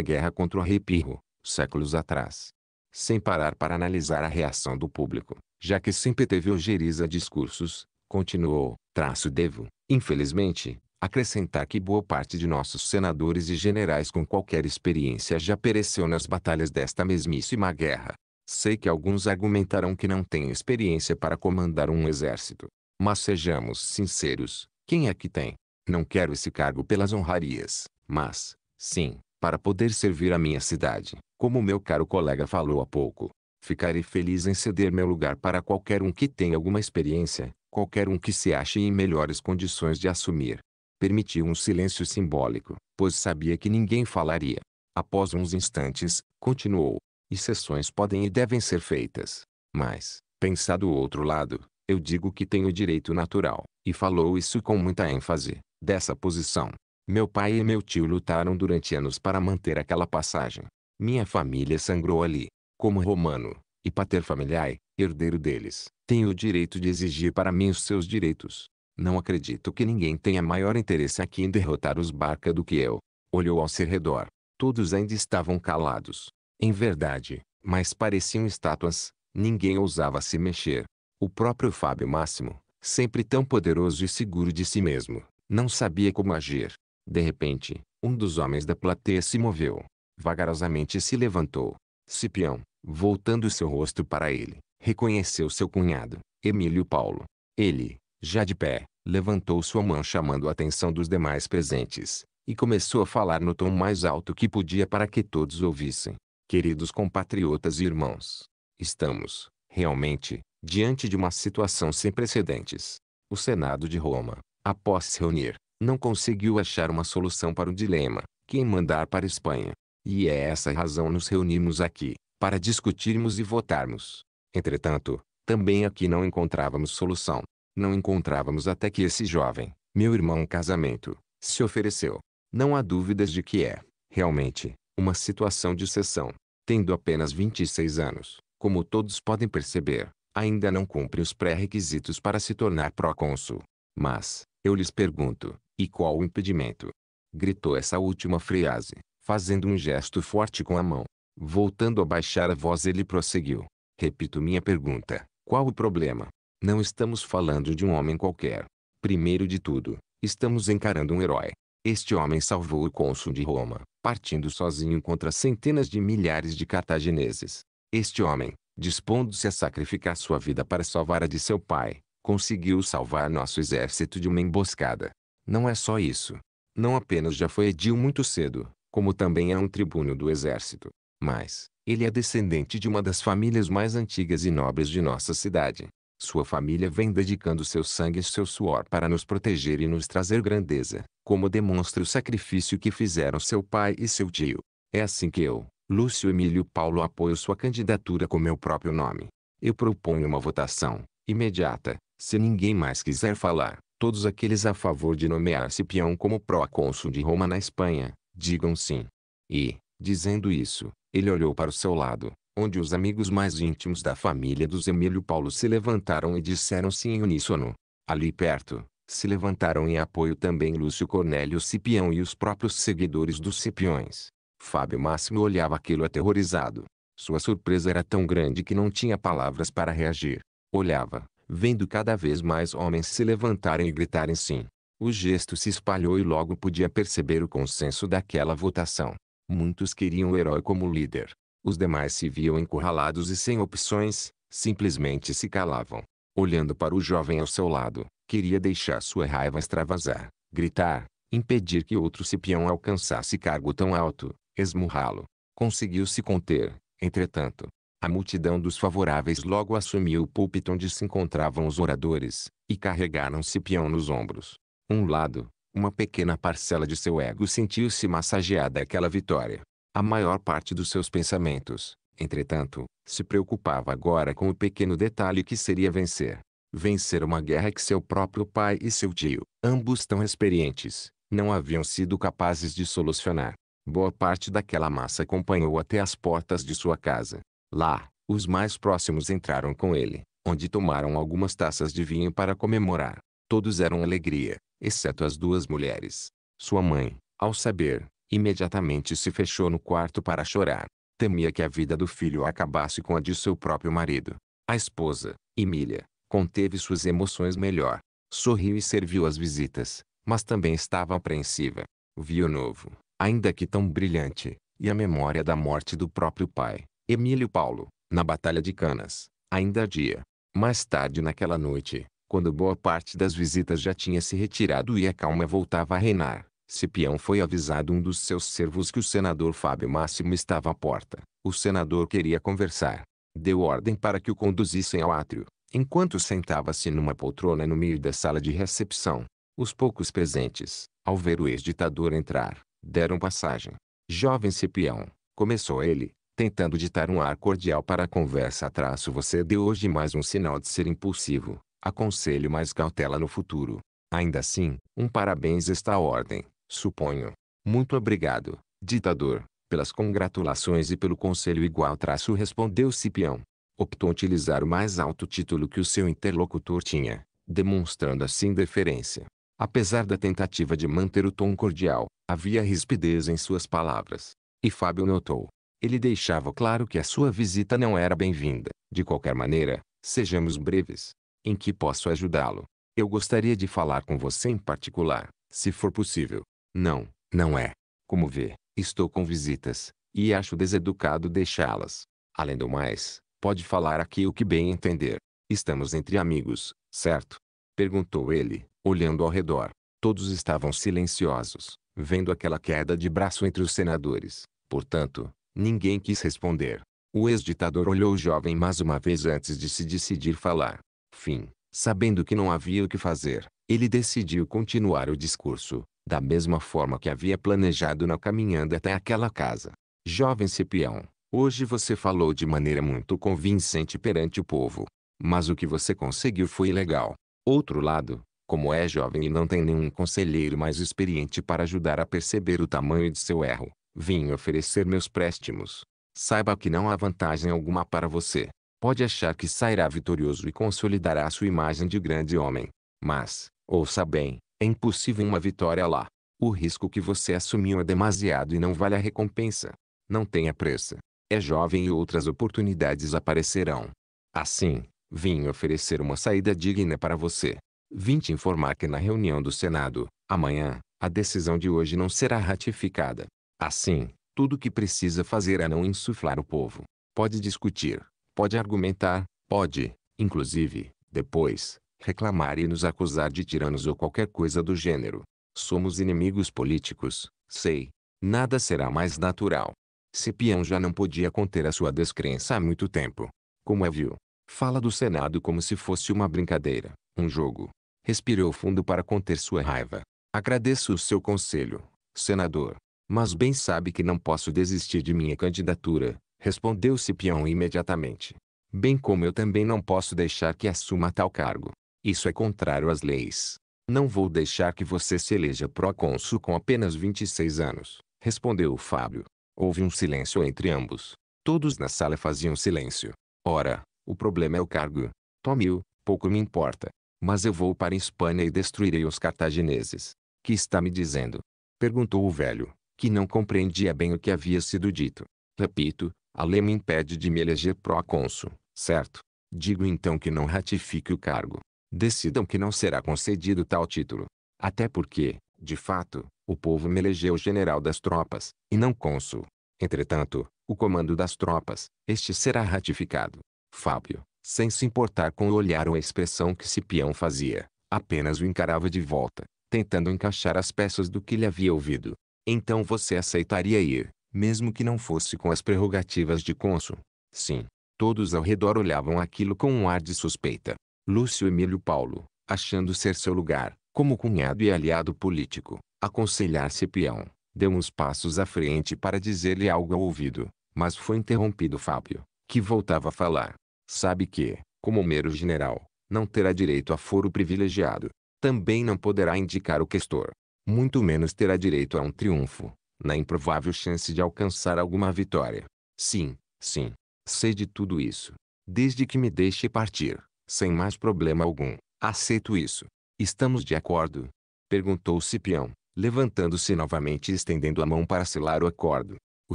guerra contra o Repirro, séculos atrás. Sem parar para analisar a reação do público, já que sempre teve ojeriza a discursos, continuou, traço devo, infelizmente, acrescentar que boa parte de nossos senadores e generais com qualquer experiência já pereceu nas batalhas desta mesmíssima guerra. Sei que alguns argumentarão que não têm experiência para comandar um exército. Mas sejamos sinceros, quem é que tem? Não quero esse cargo pelas honrarias, mas, sim, para poder servir a minha cidade, como meu caro colega falou há pouco. Ficarei feliz em ceder meu lugar para qualquer um que tenha alguma experiência, qualquer um que se ache em melhores condições de assumir, permitiu um silêncio simbólico, pois sabia que ninguém falaria. Após uns instantes, continuou: E sessões podem e devem ser feitas. Mas, pensar do outro lado, eu digo que tenho direito natural. E falou isso com muita ênfase, dessa posição. Meu pai e meu tio lutaram durante anos para manter aquela passagem. Minha família sangrou ali. Como romano, e pater paterfamiliae, herdeiro deles, tenho o direito de exigir para mim os seus direitos. Não acredito que ninguém tenha maior interesse aqui em derrotar os Barca do que eu. Olhou ao seu redor. Todos ainda estavam calados. Em verdade, mas pareciam estátuas, ninguém ousava se mexer. O próprio Fábio Máximo, sempre tão poderoso e seguro de si mesmo, não sabia como agir. De repente, um dos homens da plateia se moveu. Vagarosamente se levantou. Cipião, voltando seu rosto para ele, reconheceu seu cunhado, Emílio Paulo. Ele, já de pé, levantou sua mão chamando a atenção dos demais presentes, e começou a falar no tom mais alto que podia para que todos ouvissem. Queridos compatriotas e irmãos, estamos, realmente, diante de uma situação sem precedentes. O Senado de Roma, após se reunir, não conseguiu achar uma solução para o dilema, quem mandar para a Espanha. E é essa a razão nos reunimos aqui, para discutirmos e votarmos. Entretanto, também aqui não encontrávamos solução não encontrávamos até que esse jovem, meu irmão casamento, se ofereceu. Não há dúvidas de que é, realmente, uma situação de exceção. Tendo apenas 26 anos, como todos podem perceber, ainda não cumpre os pré-requisitos para se tornar procônsul. Mas, eu lhes pergunto, e qual o impedimento? Gritou essa última frase, fazendo um gesto forte com a mão. Voltando a baixar a voz ele prosseguiu. Repito minha pergunta, qual o problema? Não estamos falando de um homem qualquer. Primeiro de tudo, estamos encarando um herói. Este homem salvou o cônsul de Roma, partindo sozinho contra centenas de milhares de cartagineses. Este homem, dispondo-se a sacrificar sua vida para salvar a de seu pai, conseguiu salvar nosso exército de uma emboscada. Não é só isso. Não apenas já foi edil muito cedo, como também é um tribuno do exército. Mas, ele é descendente de uma das famílias mais antigas e nobres de nossa cidade. Sua família vem dedicando seu sangue e seu suor para nos proteger e nos trazer grandeza, como demonstra o sacrifício que fizeram seu pai e seu tio. É assim que eu, Lúcio Emílio Paulo, apoio sua candidatura com meu próprio nome. Eu proponho uma votação, imediata, se ninguém mais quiser falar, todos aqueles a favor de nomear Cipião como pró pró-cônsul de Roma na Espanha, digam sim. E, dizendo isso, ele olhou para o seu lado, onde os amigos mais íntimos da família dos Emílio Paulo se levantaram e disseram-se em uníssono. Ali perto, se levantaram em apoio também Lúcio Cornélio Cipião e os próprios seguidores dos Cipiões. Fábio Máximo olhava aquilo aterrorizado. Sua surpresa era tão grande que não tinha palavras para reagir. Olhava, vendo cada vez mais homens se levantarem e gritarem sim. O gesto se espalhou e logo podia perceber o consenso daquela votação. Muitos queriam o herói como líder. Os demais se viam encurralados e sem opções, simplesmente se calavam. Olhando para o jovem ao seu lado, queria deixar sua raiva extravasar, gritar, impedir que outro cipião alcançasse cargo tão alto, esmurrá-lo. Conseguiu se conter, entretanto. A multidão dos favoráveis logo assumiu o púlpito onde se encontravam os oradores, e carregaram Cipião nos ombros. Um lado, uma pequena parcela de seu ego sentiu-se massageada aquela vitória. A maior parte dos seus pensamentos, entretanto, se preocupava agora com o pequeno detalhe que seria vencer. Vencer uma guerra que seu próprio pai e seu tio, ambos tão experientes, não haviam sido capazes de solucionar. Boa parte daquela massa acompanhou até as portas de sua casa. Lá, os mais próximos entraram com ele, onde tomaram algumas taças de vinho para comemorar. Todos eram alegria, exceto as duas mulheres. Sua mãe, ao saber, Imediatamente se fechou no quarto para chorar. Temia que a vida do filho acabasse com a de seu próprio marido. A esposa, Emília, conteve suas emoções melhor. Sorriu e serviu as visitas, mas também estava apreensiva. Viu novo, ainda que tão brilhante, e a memória da morte do próprio pai, Emílio Paulo, na Batalha de Canas, ainda dia. Mais tarde naquela noite, quando boa parte das visitas já tinha se retirado e a calma voltava a reinar, Cipião foi avisado um dos seus servos que o senador Fábio Máximo estava à porta. O senador queria conversar. Deu ordem para que o conduzissem ao átrio, enquanto sentava-se numa poltrona no meio da sala de recepção. Os poucos presentes, ao ver o ex-ditador entrar, deram passagem. Jovem Cipião, começou ele, tentando ditar um ar cordial para a conversa. Traço você deu hoje mais um sinal de ser impulsivo. Aconselho mais cautela no futuro. Ainda assim, um parabéns está à ordem. Suponho. Muito obrigado, ditador, pelas congratulações e pelo conselho igual traço respondeu Cipião. Optou utilizar o mais alto título que o seu interlocutor tinha, demonstrando assim deferência. Apesar da tentativa de manter o tom cordial, havia rispidez em suas palavras. E Fábio notou. Ele deixava claro que a sua visita não era bem-vinda. De qualquer maneira, sejamos breves. Em que posso ajudá-lo? Eu gostaria de falar com você em particular, se for possível. Não, não é. Como vê, estou com visitas, e acho deseducado deixá-las. Além do mais, pode falar aqui o que bem entender. Estamos entre amigos, certo? Perguntou ele, olhando ao redor. Todos estavam silenciosos, vendo aquela queda de braço entre os senadores. Portanto, ninguém quis responder. O ex-ditador olhou o jovem mais uma vez antes de se decidir falar. Fim. Sabendo que não havia o que fazer, ele decidiu continuar o discurso, da mesma forma que havia planejado na caminhada até aquela casa. Jovem Cipião, hoje você falou de maneira muito convincente perante o povo. Mas o que você conseguiu foi ilegal. Outro lado, como é jovem e não tem nenhum conselheiro mais experiente para ajudar a perceber o tamanho de seu erro, vim oferecer meus préstimos. Saiba que não há vantagem alguma para você. Pode achar que sairá vitorioso e consolidará sua imagem de grande homem. Mas, ouça bem, é impossível uma vitória lá. O risco que você assumiu é demasiado e não vale a recompensa. Não tenha pressa. É jovem e outras oportunidades aparecerão. Assim, vim oferecer uma saída digna para você. Vim te informar que na reunião do Senado, amanhã, a decisão de hoje não será ratificada. Assim, tudo o que precisa fazer é não insuflar o povo. Pode discutir, pode argumentar, pode, inclusive, depois, reclamar e nos acusar de tiranos ou qualquer coisa do gênero. Somos inimigos políticos, sei. Nada será mais natural. Cipião já não podia conter a sua descrença há muito tempo. Como é vil. Fala do Senado como se fosse uma brincadeira, um jogo. Respirou fundo para conter sua raiva. Agradeço o seu conselho, senador. Mas bem sabe que não posso desistir de minha candidatura, respondeu Cipião imediatamente. Bem como eu também não posso deixar que assuma tal cargo. Isso é contrário às leis. Não vou deixar que você se eleja pró-consul com apenas 26 anos, respondeu Fábio. Houve um silêncio entre ambos. Todos na sala faziam silêncio. Ora, o problema é o cargo. Tome-o, pouco me importa. Mas eu vou para a Espanha e destruirei os cartagineses. Que está me dizendo? Perguntou o velho, que não compreendia bem o que havia sido dito. Repito, a lei me impede de me eleger pró-consul, certo? Digo então que não ratifique o cargo decidam que não será concedido tal título. Até porque, de fato, o povo me elegeu general das tropas, e não cônsul. Entretanto, o comando das tropas, este será ratificado. Fábio, sem se importar com o olhar ou a expressão que Cipião fazia, apenas o encarava de volta, tentando encaixar as peças do que lhe havia ouvido. Então você aceitaria ir, mesmo que não fosse com as prerrogativas de cônsul? Sim. Todos ao redor olhavam aquilo com um ar de suspeita. Lúcio Emílio Paulo, achando ser seu lugar, como cunhado e aliado político, aconselhar Cipião, deu uns passos à frente para dizer-lhe algo ao ouvido, mas foi interrompido Fábio, que voltava a falar. Sabe que, como mero general, não terá direito a foro privilegiado. Também não poderá indicar o questor. Muito menos terá direito a um triunfo, na improvável chance de alcançar alguma vitória. Sim, sim, sei de tudo isso. Desde que me deixe partir. Sem mais problema algum. Aceito isso. Estamos de acordo? Perguntou Cipião, levantando-se novamente e estendendo a mão para selar o acordo. O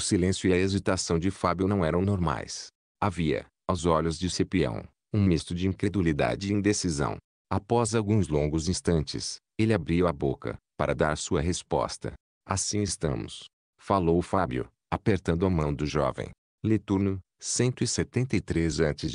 silêncio e a hesitação de Fábio não eram normais. Havia, aos olhos de Cipião, um misto de incredulidade e indecisão. Após alguns longos instantes, ele abriu a boca, para dar sua resposta. Assim estamos. Falou Fábio, apertando a mão do jovem. Leturno, 173 a.C.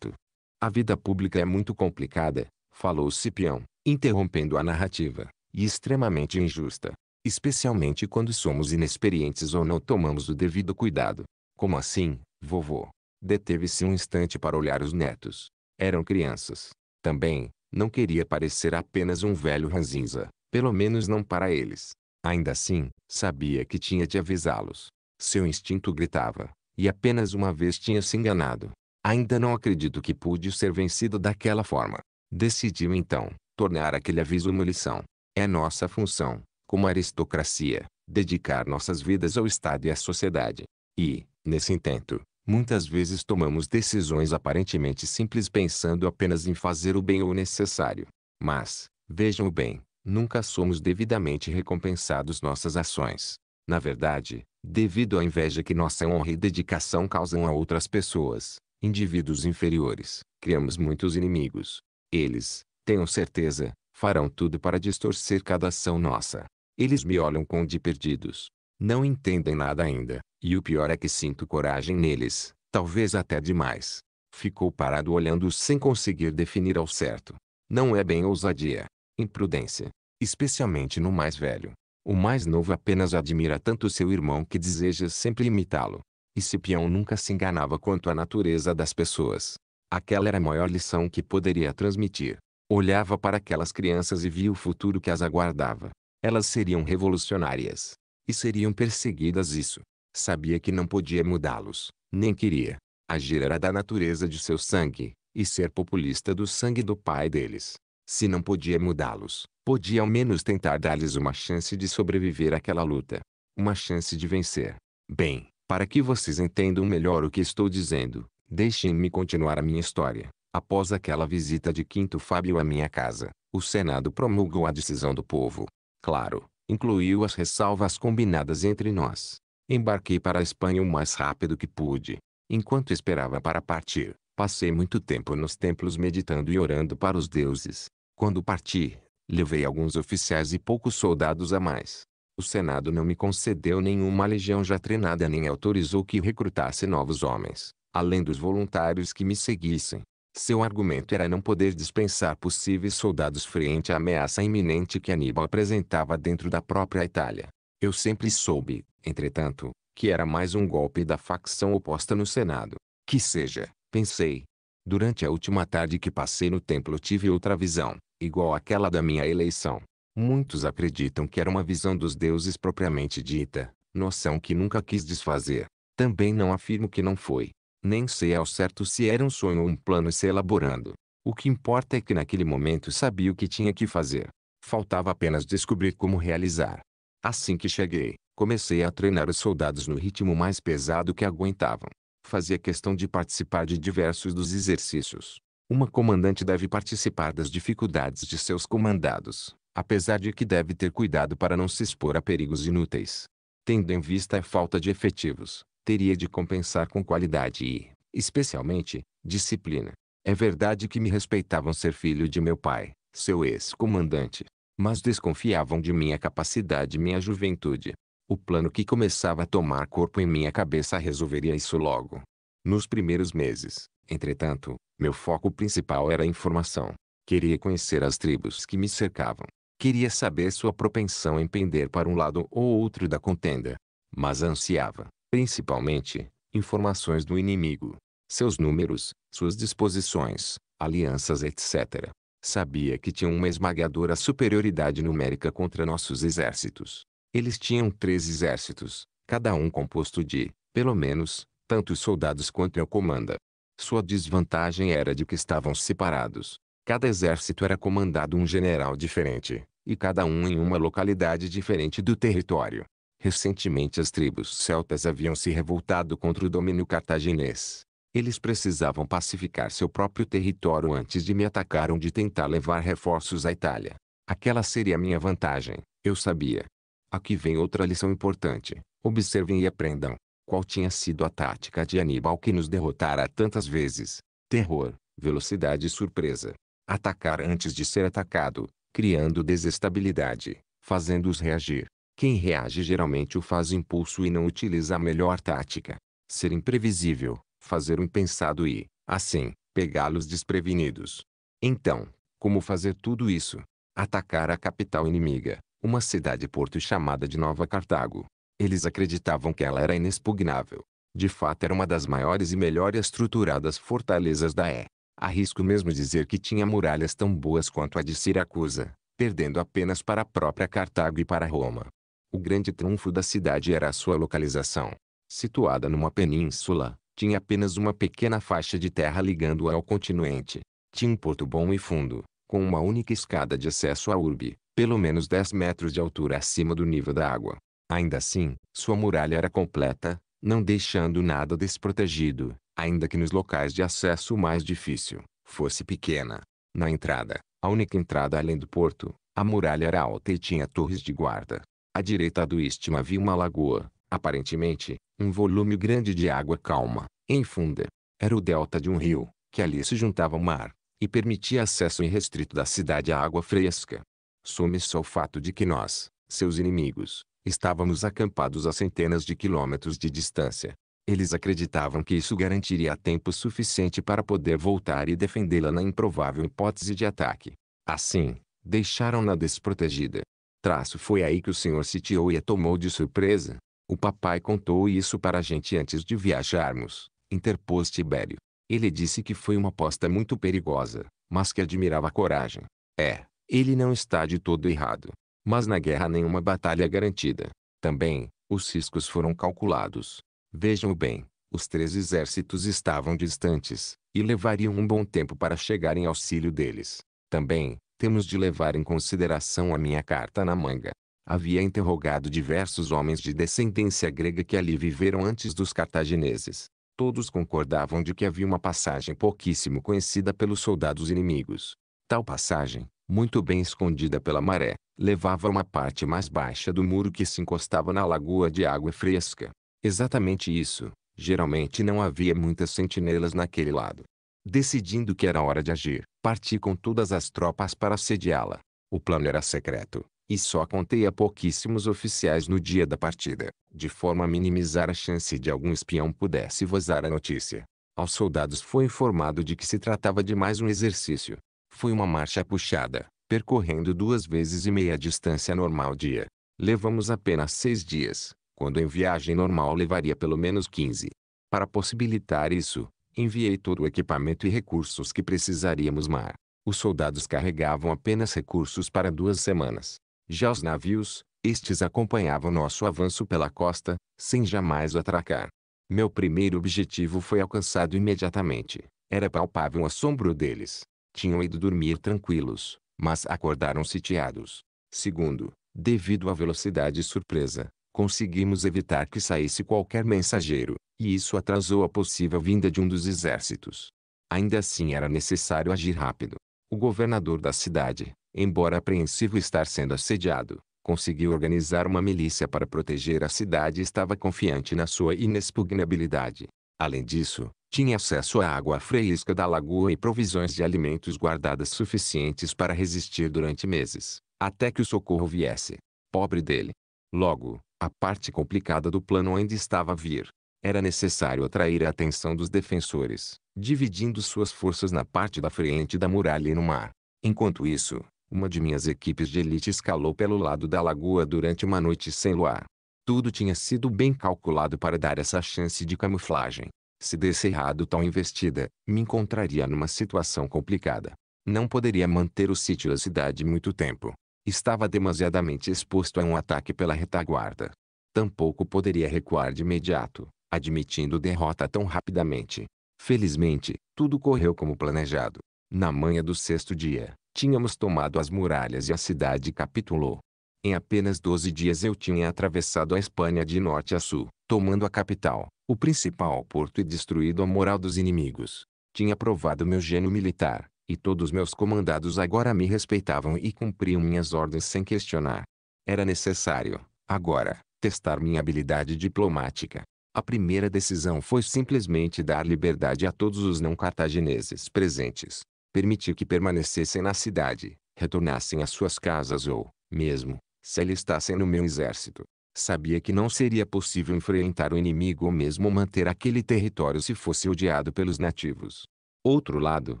A vida pública é muito complicada, falou Cipião, interrompendo a narrativa, e extremamente injusta. Especialmente quando somos inexperientes ou não tomamos o devido cuidado. Como assim, vovô? Deteve-se um instante para olhar os netos. Eram crianças. Também, não queria parecer apenas um velho ranzinza, pelo menos não para eles. Ainda assim, sabia que tinha de avisá-los. Seu instinto gritava, e apenas uma vez tinha se enganado. Ainda não acredito que pude ser vencido daquela forma. Decidiu então, tornar aquele aviso uma lição. É nossa função, como aristocracia, dedicar nossas vidas ao Estado e à sociedade. E, nesse intento, muitas vezes tomamos decisões aparentemente simples pensando apenas em fazer o bem ou o necessário. Mas, vejam o bem, nunca somos devidamente recompensados nossas ações. Na verdade, devido à inveja que nossa honra e dedicação causam a outras pessoas, indivíduos inferiores, criamos muitos inimigos. Eles, tenham certeza, farão tudo para distorcer cada ação nossa. Eles me olham com de perdidos. Não entendem nada ainda, e o pior é que sinto coragem neles, talvez até demais. Ficou parado olhando sem conseguir definir ao certo. Não é bem ousadia, imprudência, especialmente no mais velho. O mais novo apenas admira tanto seu irmão que deseja sempre imitá-lo. E Cipião nunca se enganava quanto à natureza das pessoas. Aquela era a maior lição que poderia transmitir. Olhava para aquelas crianças e via o futuro que as aguardava. Elas seriam revolucionárias. E seriam perseguidas isso. Sabia que não podia mudá-los, nem queria. Agir era da natureza de seu sangue, e ser populista do sangue do pai deles. Se não podia mudá-los, podia ao menos tentar dar-lhes uma chance de sobreviver àquela luta. Uma chance de vencer. Bem, para que vocês entendam melhor o que estou dizendo, deixem-me continuar a minha história. Após aquela visita de Quinto Fábio à minha casa, o Senado promulgou a decisão do povo. Claro, incluiu as ressalvas combinadas entre nós. Embarquei para a Espanha o mais rápido que pude. Enquanto esperava para partir, passei muito tempo nos templos meditando e orando para os deuses. Quando parti, levei alguns oficiais e poucos soldados a mais. O Senado não me concedeu nenhuma legião já treinada nem autorizou que recrutasse novos homens, além dos voluntários que me seguissem. Seu argumento era não poder dispensar possíveis soldados frente à ameaça iminente que Aníbal apresentava dentro da própria Itália. Eu sempre soube, entretanto, que era mais um golpe da facção oposta no Senado. Que seja, pensei. Durante a última tarde que passei no templo tive outra visão, igual àquela da minha eleição. Muitos acreditam que era uma visão dos deuses propriamente dita, noção que nunca quis desfazer. Também não afirmo que não foi. Nem sei ao certo se era um sonho ou um plano se elaborando. O que importa é que naquele momento sabia o que tinha que fazer. Faltava apenas descobrir como realizar. Assim que cheguei, comecei a treinar os soldados no ritmo mais pesado que aguentavam. Fazia questão de participar de diversos dos exercícios. Uma comandante deve participar das dificuldades de seus comandados apesar de que deve ter cuidado para não se expor a perigos inúteis. Tendo em vista a falta de efetivos, teria de compensar com qualidade e, especialmente, disciplina. É verdade que me respeitavam ser filho de meu pai, seu ex-comandante, mas desconfiavam de minha capacidade e minha juventude. O plano que começava a tomar corpo em minha cabeça resolveria isso logo. Nos primeiros meses, entretanto, meu foco principal era a informação. Queria conhecer as tribos que me cercavam, Queria saber sua propensão em pender para um lado ou outro da contenda. Mas ansiava, principalmente, informações do inimigo, seus números, suas disposições, alianças, etc. Sabia que tinham uma esmagadora superioridade numérica contra nossos exércitos. Eles tinham três exércitos, cada um composto de, pelo menos, tantos soldados quanto eu comanda. Sua desvantagem era de que estavam separados, Cada exército era comandado um general diferente, e cada um em uma localidade diferente do território. Recentemente as tribos celtas haviam se revoltado contra o domínio cartaginês. Eles precisavam pacificar seu próprio território antes de me atacar ou de tentar levar reforços à Itália. Aquela seria a minha vantagem, eu sabia. Aqui vem outra lição importante. Observem e aprendam. Qual tinha sido a tática de Aníbal que nos derrotara tantas vezes? Terror, velocidade e surpresa atacar antes de ser atacado, criando desestabilidade, fazendo-os reagir. Quem reage geralmente o faz impulso e não utiliza a melhor tática. Ser imprevisível, fazer o impensado e, assim, pegá-los desprevenidos. Então, como fazer tudo isso? Atacar a capital inimiga, uma cidade-porto chamada de Nova Cartago. Eles acreditavam que ela era inexpugnável. De fato era uma das maiores e melhor estruturadas fortalezas da E. Arrisco mesmo dizer que tinha muralhas tão boas quanto a de Siracusa, perdendo apenas para a própria Cartago e para Roma. O grande trunfo da cidade era a sua localização. Situada numa península, tinha apenas uma pequena faixa de terra ligando-a ao continente. Tinha um porto bom e fundo, com uma única escada de acesso à urbe, pelo menos 10 metros de altura acima do nível da água. Ainda assim, sua muralha era completa, não deixando nada desprotegido, ainda que nos locais de acesso mais difícil, fosse pequena. Na entrada, a única entrada além do porto, a muralha era alta e tinha torres de guarda. À direita do istmo havia uma lagoa, aparentemente, um volume grande de água calma, em funda. Era o delta de um rio, que ali se juntava ao mar, e permitia acesso irrestrito da cidade à água fresca. sume só o fato de que nós, seus inimigos, estávamos acampados a centenas de quilômetros de distância, eles acreditavam que isso garantiria tempo suficiente para poder voltar e defendê-la na improvável hipótese de ataque. Assim, deixaram-na desprotegida. Traço foi aí que o senhor sitiou e a tomou de surpresa. O papai contou isso para a gente antes de viajarmos, interpôs Tibério. Ele disse que foi uma aposta muito perigosa, mas que admirava a coragem. É, ele não está de todo errado. Mas na guerra nenhuma batalha é garantida. Também, os riscos foram calculados. Vejam bem, os três exércitos estavam distantes, e levariam um bom tempo para chegar em auxílio deles. Também, temos de levar em consideração a minha carta na manga. Havia interrogado diversos homens de descendência grega que ali viveram antes dos cartagineses. Todos concordavam de que havia uma passagem pouquíssimo conhecida pelos soldados inimigos. Tal passagem, muito bem escondida pela maré, levava a uma parte mais baixa do muro que se encostava na lagoa de água fresca. Exatamente isso. Geralmente não havia muitas sentinelas naquele lado. Decidindo que era hora de agir, parti com todas as tropas para assediá la O plano era secreto, e só contei a pouquíssimos oficiais no dia da partida, de forma a minimizar a chance de algum espião pudesse vazar a notícia. Aos soldados foi informado de que se tratava de mais um exercício. Foi uma marcha puxada, percorrendo duas vezes e meia a distância normal dia. Levamos apenas seis dias, quando em viagem normal levaria pelo menos 15. Para possibilitar isso, enviei todo o equipamento e recursos que precisaríamos mar. Os soldados carregavam apenas recursos para duas semanas. Já os navios, estes acompanhavam nosso avanço pela costa, sem jamais atracar. Meu primeiro objetivo foi alcançado imediatamente. Era palpável o assombro deles. Tinham ido dormir tranquilos, mas acordaram sitiados. Segundo, devido à velocidade surpresa, conseguimos evitar que saísse qualquer mensageiro, e isso atrasou a possível vinda de um dos exércitos. Ainda assim era necessário agir rápido. O governador da cidade, embora apreensivo estar sendo assediado, conseguiu organizar uma milícia para proteger a cidade e estava confiante na sua inexpugnabilidade. Além disso, tinha acesso à água fresca da lagoa e provisões de alimentos guardadas suficientes para resistir durante meses, até que o socorro viesse. Pobre dele. Logo, a parte complicada do plano ainda estava a vir. Era necessário atrair a atenção dos defensores, dividindo suas forças na parte da frente da muralha e no mar. Enquanto isso, uma de minhas equipes de elite escalou pelo lado da lagoa durante uma noite sem luar. Tudo tinha sido bem calculado para dar essa chance de camuflagem. Se desse errado tal investida, me encontraria numa situação complicada. Não poderia manter o sítio da cidade muito tempo. Estava demasiadamente exposto a um ataque pela retaguarda. Tampouco poderia recuar de imediato, admitindo derrota tão rapidamente. Felizmente, tudo correu como planejado. Na manhã do sexto dia, tínhamos tomado as muralhas e a cidade capitulou. Em apenas 12 dias eu tinha atravessado a Espanha de norte a sul, tomando a capital, o principal porto e destruído a moral dos inimigos. Tinha provado meu gênio militar, e todos meus comandados agora me respeitavam e cumpriam minhas ordens sem questionar. Era necessário, agora, testar minha habilidade diplomática. A primeira decisão foi simplesmente dar liberdade a todos os não cartagineses presentes. Permitir que permanecessem na cidade, retornassem às suas casas ou, mesmo, se alistassem no meu exército. Sabia que não seria possível enfrentar o inimigo ou mesmo manter aquele território se fosse odiado pelos nativos. Outro lado,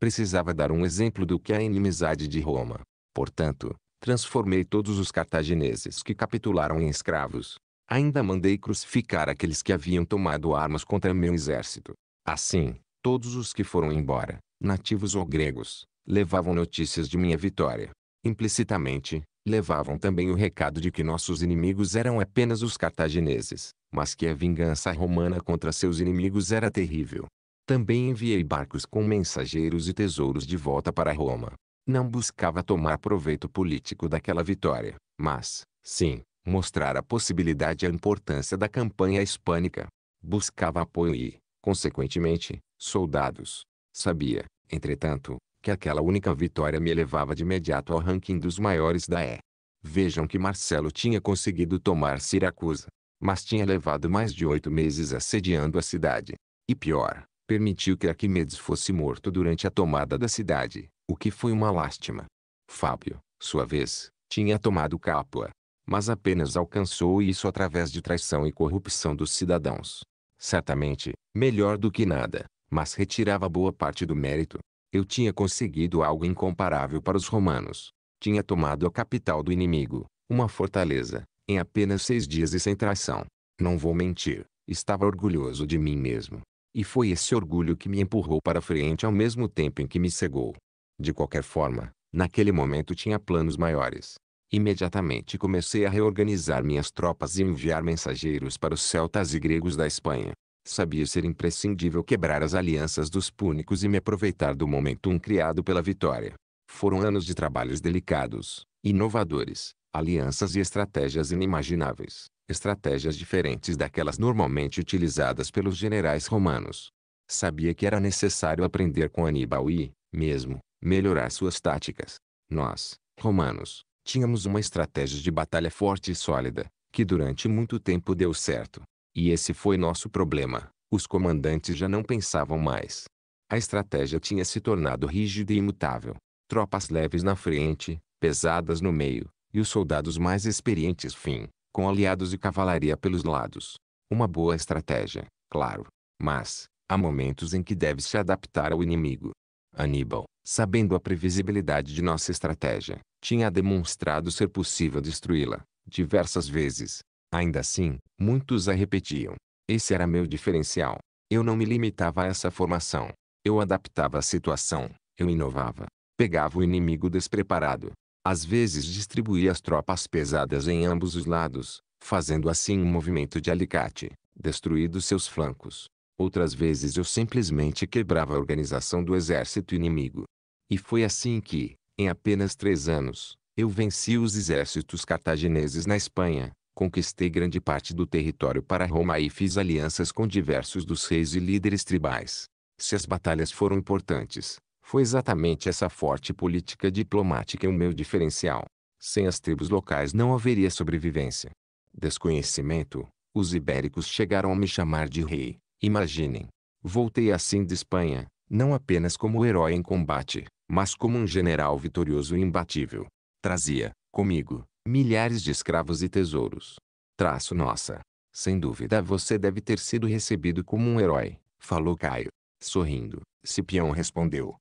Precisava dar um exemplo do que é a inimizade de Roma. Portanto, transformei todos os cartagineses que capitularam em escravos. Ainda mandei crucificar aqueles que haviam tomado armas contra meu exército. Assim, todos os que foram embora, nativos ou gregos, levavam notícias de minha vitória. Implicitamente, levavam também o recado de que nossos inimigos eram apenas os cartagineses, mas que a vingança romana contra seus inimigos era terrível. Também enviei barcos com mensageiros e tesouros de volta para Roma. Não buscava tomar proveito político daquela vitória, mas, sim, mostrar a possibilidade e a importância da campanha hispânica. Buscava apoio e, consequentemente, soldados. Sabia, entretanto, que aquela única vitória me elevava de imediato ao ranking dos maiores da E. Vejam que Marcelo tinha conseguido tomar Siracusa, mas tinha levado mais de oito meses assediando a cidade. E pior, permitiu que Arquimedes fosse morto durante a tomada da cidade, o que foi uma lástima. Fábio, sua vez, tinha tomado Capua, mas apenas alcançou isso através de traição e corrupção dos cidadãos. Certamente, melhor do que nada, mas retirava boa parte do mérito. Eu tinha conseguido algo incomparável para os romanos. Tinha tomado a capital do inimigo, uma fortaleza, em apenas seis dias e sem traição. Não vou mentir, estava orgulhoso de mim mesmo. E foi esse orgulho que me empurrou para frente ao mesmo tempo em que me cegou. De qualquer forma, naquele momento tinha planos maiores. Imediatamente comecei a reorganizar minhas tropas e enviar mensageiros para os celtas e gregos da Espanha. Sabia ser imprescindível quebrar as alianças dos púnicos e me aproveitar do um criado pela vitória. Foram anos de trabalhos delicados, inovadores, alianças e estratégias inimagináveis estratégias diferentes daquelas normalmente utilizadas pelos generais romanos. Sabia que era necessário aprender com Aníbal e, mesmo, melhorar suas táticas. Nós, romanos, tínhamos uma estratégia de batalha forte e sólida, que durante muito tempo deu certo. E esse foi nosso problema. Os comandantes já não pensavam mais. A estratégia tinha se tornado rígida e imutável. Tropas leves na frente, pesadas no meio, e os soldados mais experientes fim, com aliados e cavalaria pelos lados. Uma boa estratégia, claro. Mas, há momentos em que deve se adaptar ao inimigo. Aníbal, sabendo a previsibilidade de nossa estratégia, tinha demonstrado ser possível destruí-la, diversas vezes. Ainda assim, muitos a repetiam. Esse era meu diferencial. Eu não me limitava a essa formação. Eu adaptava a situação, eu inovava. Pegava o inimigo despreparado, às vezes distribuía as tropas pesadas em ambos os lados, fazendo assim um movimento de alicate, destruindo seus flancos. Outras vezes eu simplesmente quebrava a organização do exército inimigo. E foi assim que, em apenas três anos, eu venci os exércitos cartagineses na Espanha, conquistei grande parte do território para Roma e fiz alianças com diversos dos reis e líderes tribais. Se as batalhas foram importantes, foi exatamente essa forte política diplomática o meu diferencial. Sem as tribos locais não haveria sobrevivência. Desconhecimento, os ibéricos chegaram a me chamar de rei, imaginem. Voltei assim de Espanha, não apenas como herói em combate, mas como um general vitorioso e imbatível. Trazia, comigo, milhares de escravos e tesouros. Traço nossa. Sem dúvida você deve ter sido recebido como um herói, falou Caio, sorrindo. Cipião respondeu,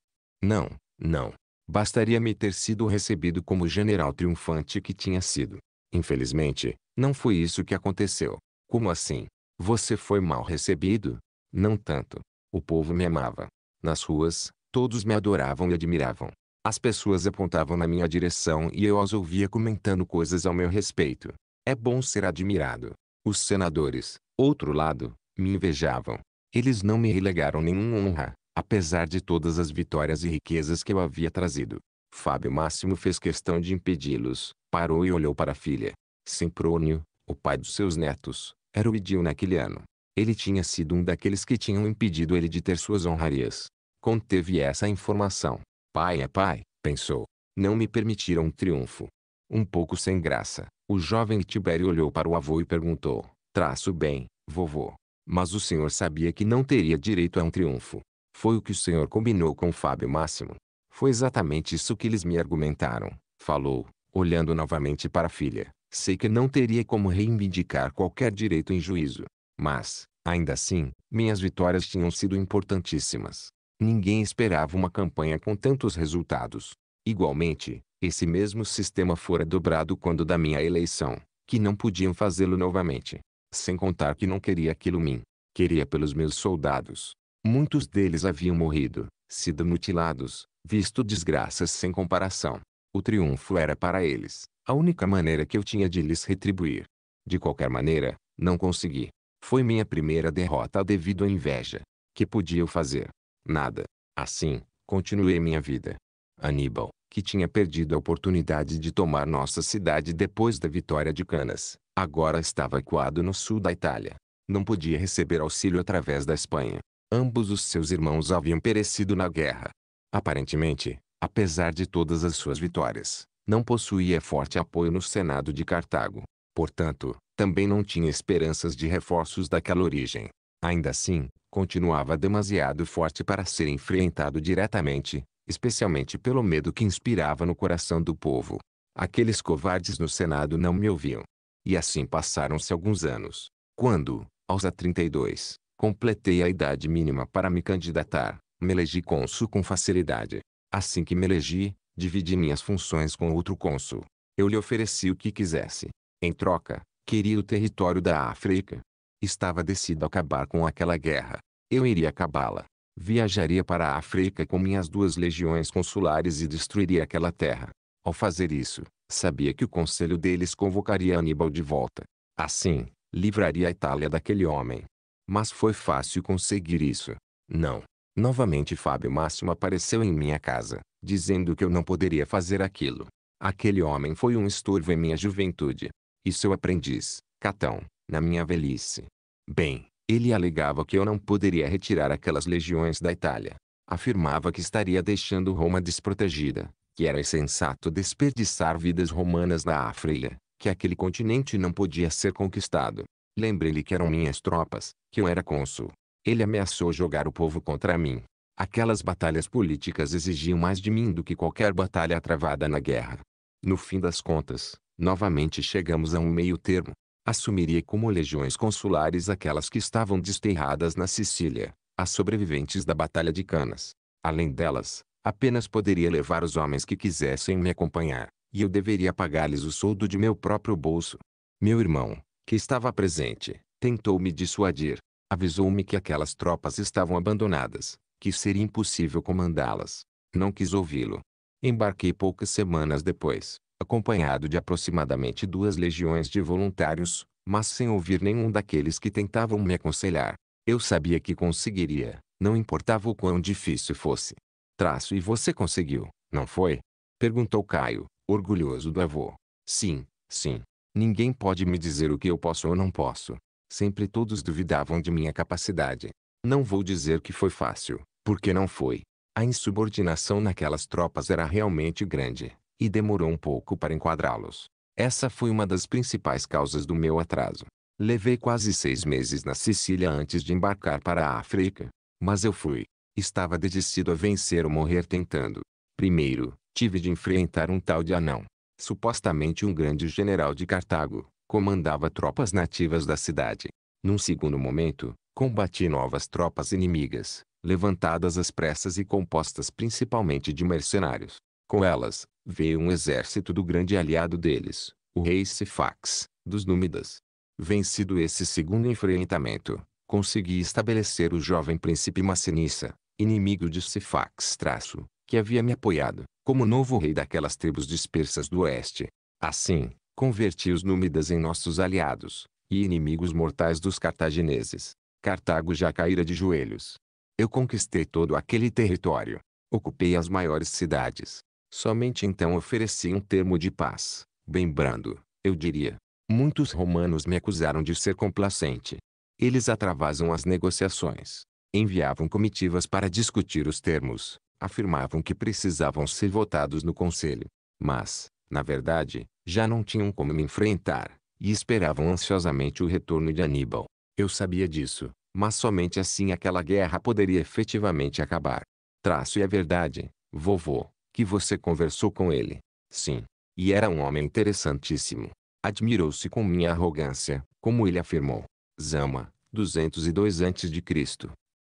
não, não. Bastaria me ter sido recebido como general triunfante que tinha sido. Infelizmente, não foi isso que aconteceu. Como assim? Você foi mal recebido? Não tanto. O povo me amava. Nas ruas, todos me adoravam e admiravam. As pessoas apontavam na minha direção e eu as ouvia comentando coisas ao meu respeito. É bom ser admirado. Os senadores, outro lado, me invejavam. Eles não me relegaram nenhuma honra apesar de todas as vitórias e riquezas que eu havia trazido. Fábio Máximo fez questão de impedi-los, parou e olhou para a filha. Simprônio, o pai dos seus netos, era o idil naquele ano. Ele tinha sido um daqueles que tinham impedido ele de ter suas honrarias. Conteve essa informação. Pai é pai, pensou. Não me permitiram um triunfo. Um pouco sem graça, o jovem Tibério olhou para o avô e perguntou. Traço bem, vovô. Mas o senhor sabia que não teria direito a um triunfo. Foi o que o senhor combinou com Fábio Máximo. Foi exatamente isso que eles me argumentaram, falou, olhando novamente para a filha. Sei que não teria como reivindicar qualquer direito em juízo. Mas, ainda assim, minhas vitórias tinham sido importantíssimas. Ninguém esperava uma campanha com tantos resultados. Igualmente, esse mesmo sistema fora dobrado quando da minha eleição, que não podiam fazê-lo novamente. Sem contar que não queria aquilo mim. Queria pelos meus soldados. Muitos deles haviam morrido, sido mutilados, visto desgraças sem comparação. O triunfo era para eles, a única maneira que eu tinha de lhes retribuir. De qualquer maneira, não consegui. Foi minha primeira derrota devido à inveja. Que podia eu fazer? Nada. Assim, continuei minha vida. Aníbal, que tinha perdido a oportunidade de tomar nossa cidade depois da vitória de Canas, agora estava ecoado no sul da Itália. Não podia receber auxílio através da Espanha. Ambos os seus irmãos haviam perecido na guerra. Aparentemente, apesar de todas as suas vitórias, não possuía forte apoio no Senado de Cartago. Portanto, também não tinha esperanças de reforços daquela origem. Ainda assim, continuava demasiado forte para ser enfrentado diretamente, especialmente pelo medo que inspirava no coração do povo. Aqueles covardes no Senado não me ouviam. E assim passaram-se alguns anos. Quando, aos 32, Completei a idade mínima para me candidatar, me elegi cônsul com facilidade. Assim que me elegi, dividi minhas funções com outro cônsul. Eu lhe ofereci o que quisesse. Em troca, queria o território da África. Estava decidido a acabar com aquela guerra. Eu iria acabá-la. Viajaria para a África com minhas duas legiões consulares e destruiria aquela terra. Ao fazer isso, sabia que o conselho deles convocaria Aníbal de volta. Assim, livraria a Itália daquele homem. Mas foi fácil conseguir isso. Não. Novamente Fábio Máximo apareceu em minha casa, dizendo que eu não poderia fazer aquilo. Aquele homem foi um estorvo em minha juventude. E seu aprendiz, Catão, na minha velhice. Bem, ele alegava que eu não poderia retirar aquelas legiões da Itália. Afirmava que estaria deixando Roma desprotegida, que era insensato desperdiçar vidas romanas na África, que aquele continente não podia ser conquistado, Lembrei-lhe que eram minhas tropas, que eu era cônsul. Ele ameaçou jogar o povo contra mim. Aquelas batalhas políticas exigiam mais de mim do que qualquer batalha travada na guerra. No fim das contas, novamente chegamos a um meio termo. Assumiria como legiões consulares aquelas que estavam desterradas na Sicília, as sobreviventes da Batalha de Canas. Além delas, apenas poderia levar os homens que quisessem me acompanhar, e eu deveria pagar-lhes o soldo de meu próprio bolso. Meu irmão, que estava presente, tentou me dissuadir. Avisou-me que aquelas tropas estavam abandonadas, que seria impossível comandá-las. Não quis ouvi-lo. Embarquei poucas semanas depois, acompanhado de aproximadamente duas legiões de voluntários, mas sem ouvir nenhum daqueles que tentavam me aconselhar. Eu sabia que conseguiria, não importava o quão difícil fosse. Traço e você conseguiu, não foi? Perguntou Caio, orgulhoso do avô. Sim, sim, Ninguém pode me dizer o que eu posso ou não posso. Sempre todos duvidavam de minha capacidade. Não vou dizer que foi fácil, porque não foi. A insubordinação naquelas tropas era realmente grande, e demorou um pouco para enquadrá-los. Essa foi uma das principais causas do meu atraso. Levei quase seis meses na Sicília antes de embarcar para a África. Mas eu fui. Estava decidido a vencer ou morrer tentando. Primeiro, tive de enfrentar um tal de anão supostamente um grande general de Cartago, comandava tropas nativas da cidade. Num segundo momento, combati novas tropas inimigas, levantadas às pressas e compostas principalmente de mercenários. Com elas, veio um exército do grande aliado deles, o rei Sifax, dos Númidas. Vencido esse segundo enfrentamento, consegui estabelecer o jovem príncipe Massinissa, inimigo de Sifax traço, que havia me apoiado como novo rei daquelas tribos dispersas do oeste. Assim, converti os númidas em nossos aliados, e inimigos mortais dos cartagineses. Cartago já caíra de joelhos. Eu conquistei todo aquele território. Ocupei as maiores cidades. Somente então ofereci um termo de paz, bem brando, eu diria. Muitos romanos me acusaram de ser complacente. Eles atravasam as negociações. Enviavam comitivas para discutir os termos, afirmavam que precisavam ser votados no conselho. Mas, na verdade, já não tinham como me enfrentar, e esperavam ansiosamente o retorno de Aníbal. Eu sabia disso, mas somente assim aquela guerra poderia efetivamente acabar. Traço e é verdade, vovô, que você conversou com ele. Sim. E era um homem interessantíssimo. Admirou-se com minha arrogância, como ele afirmou. Zama, 202 a.C.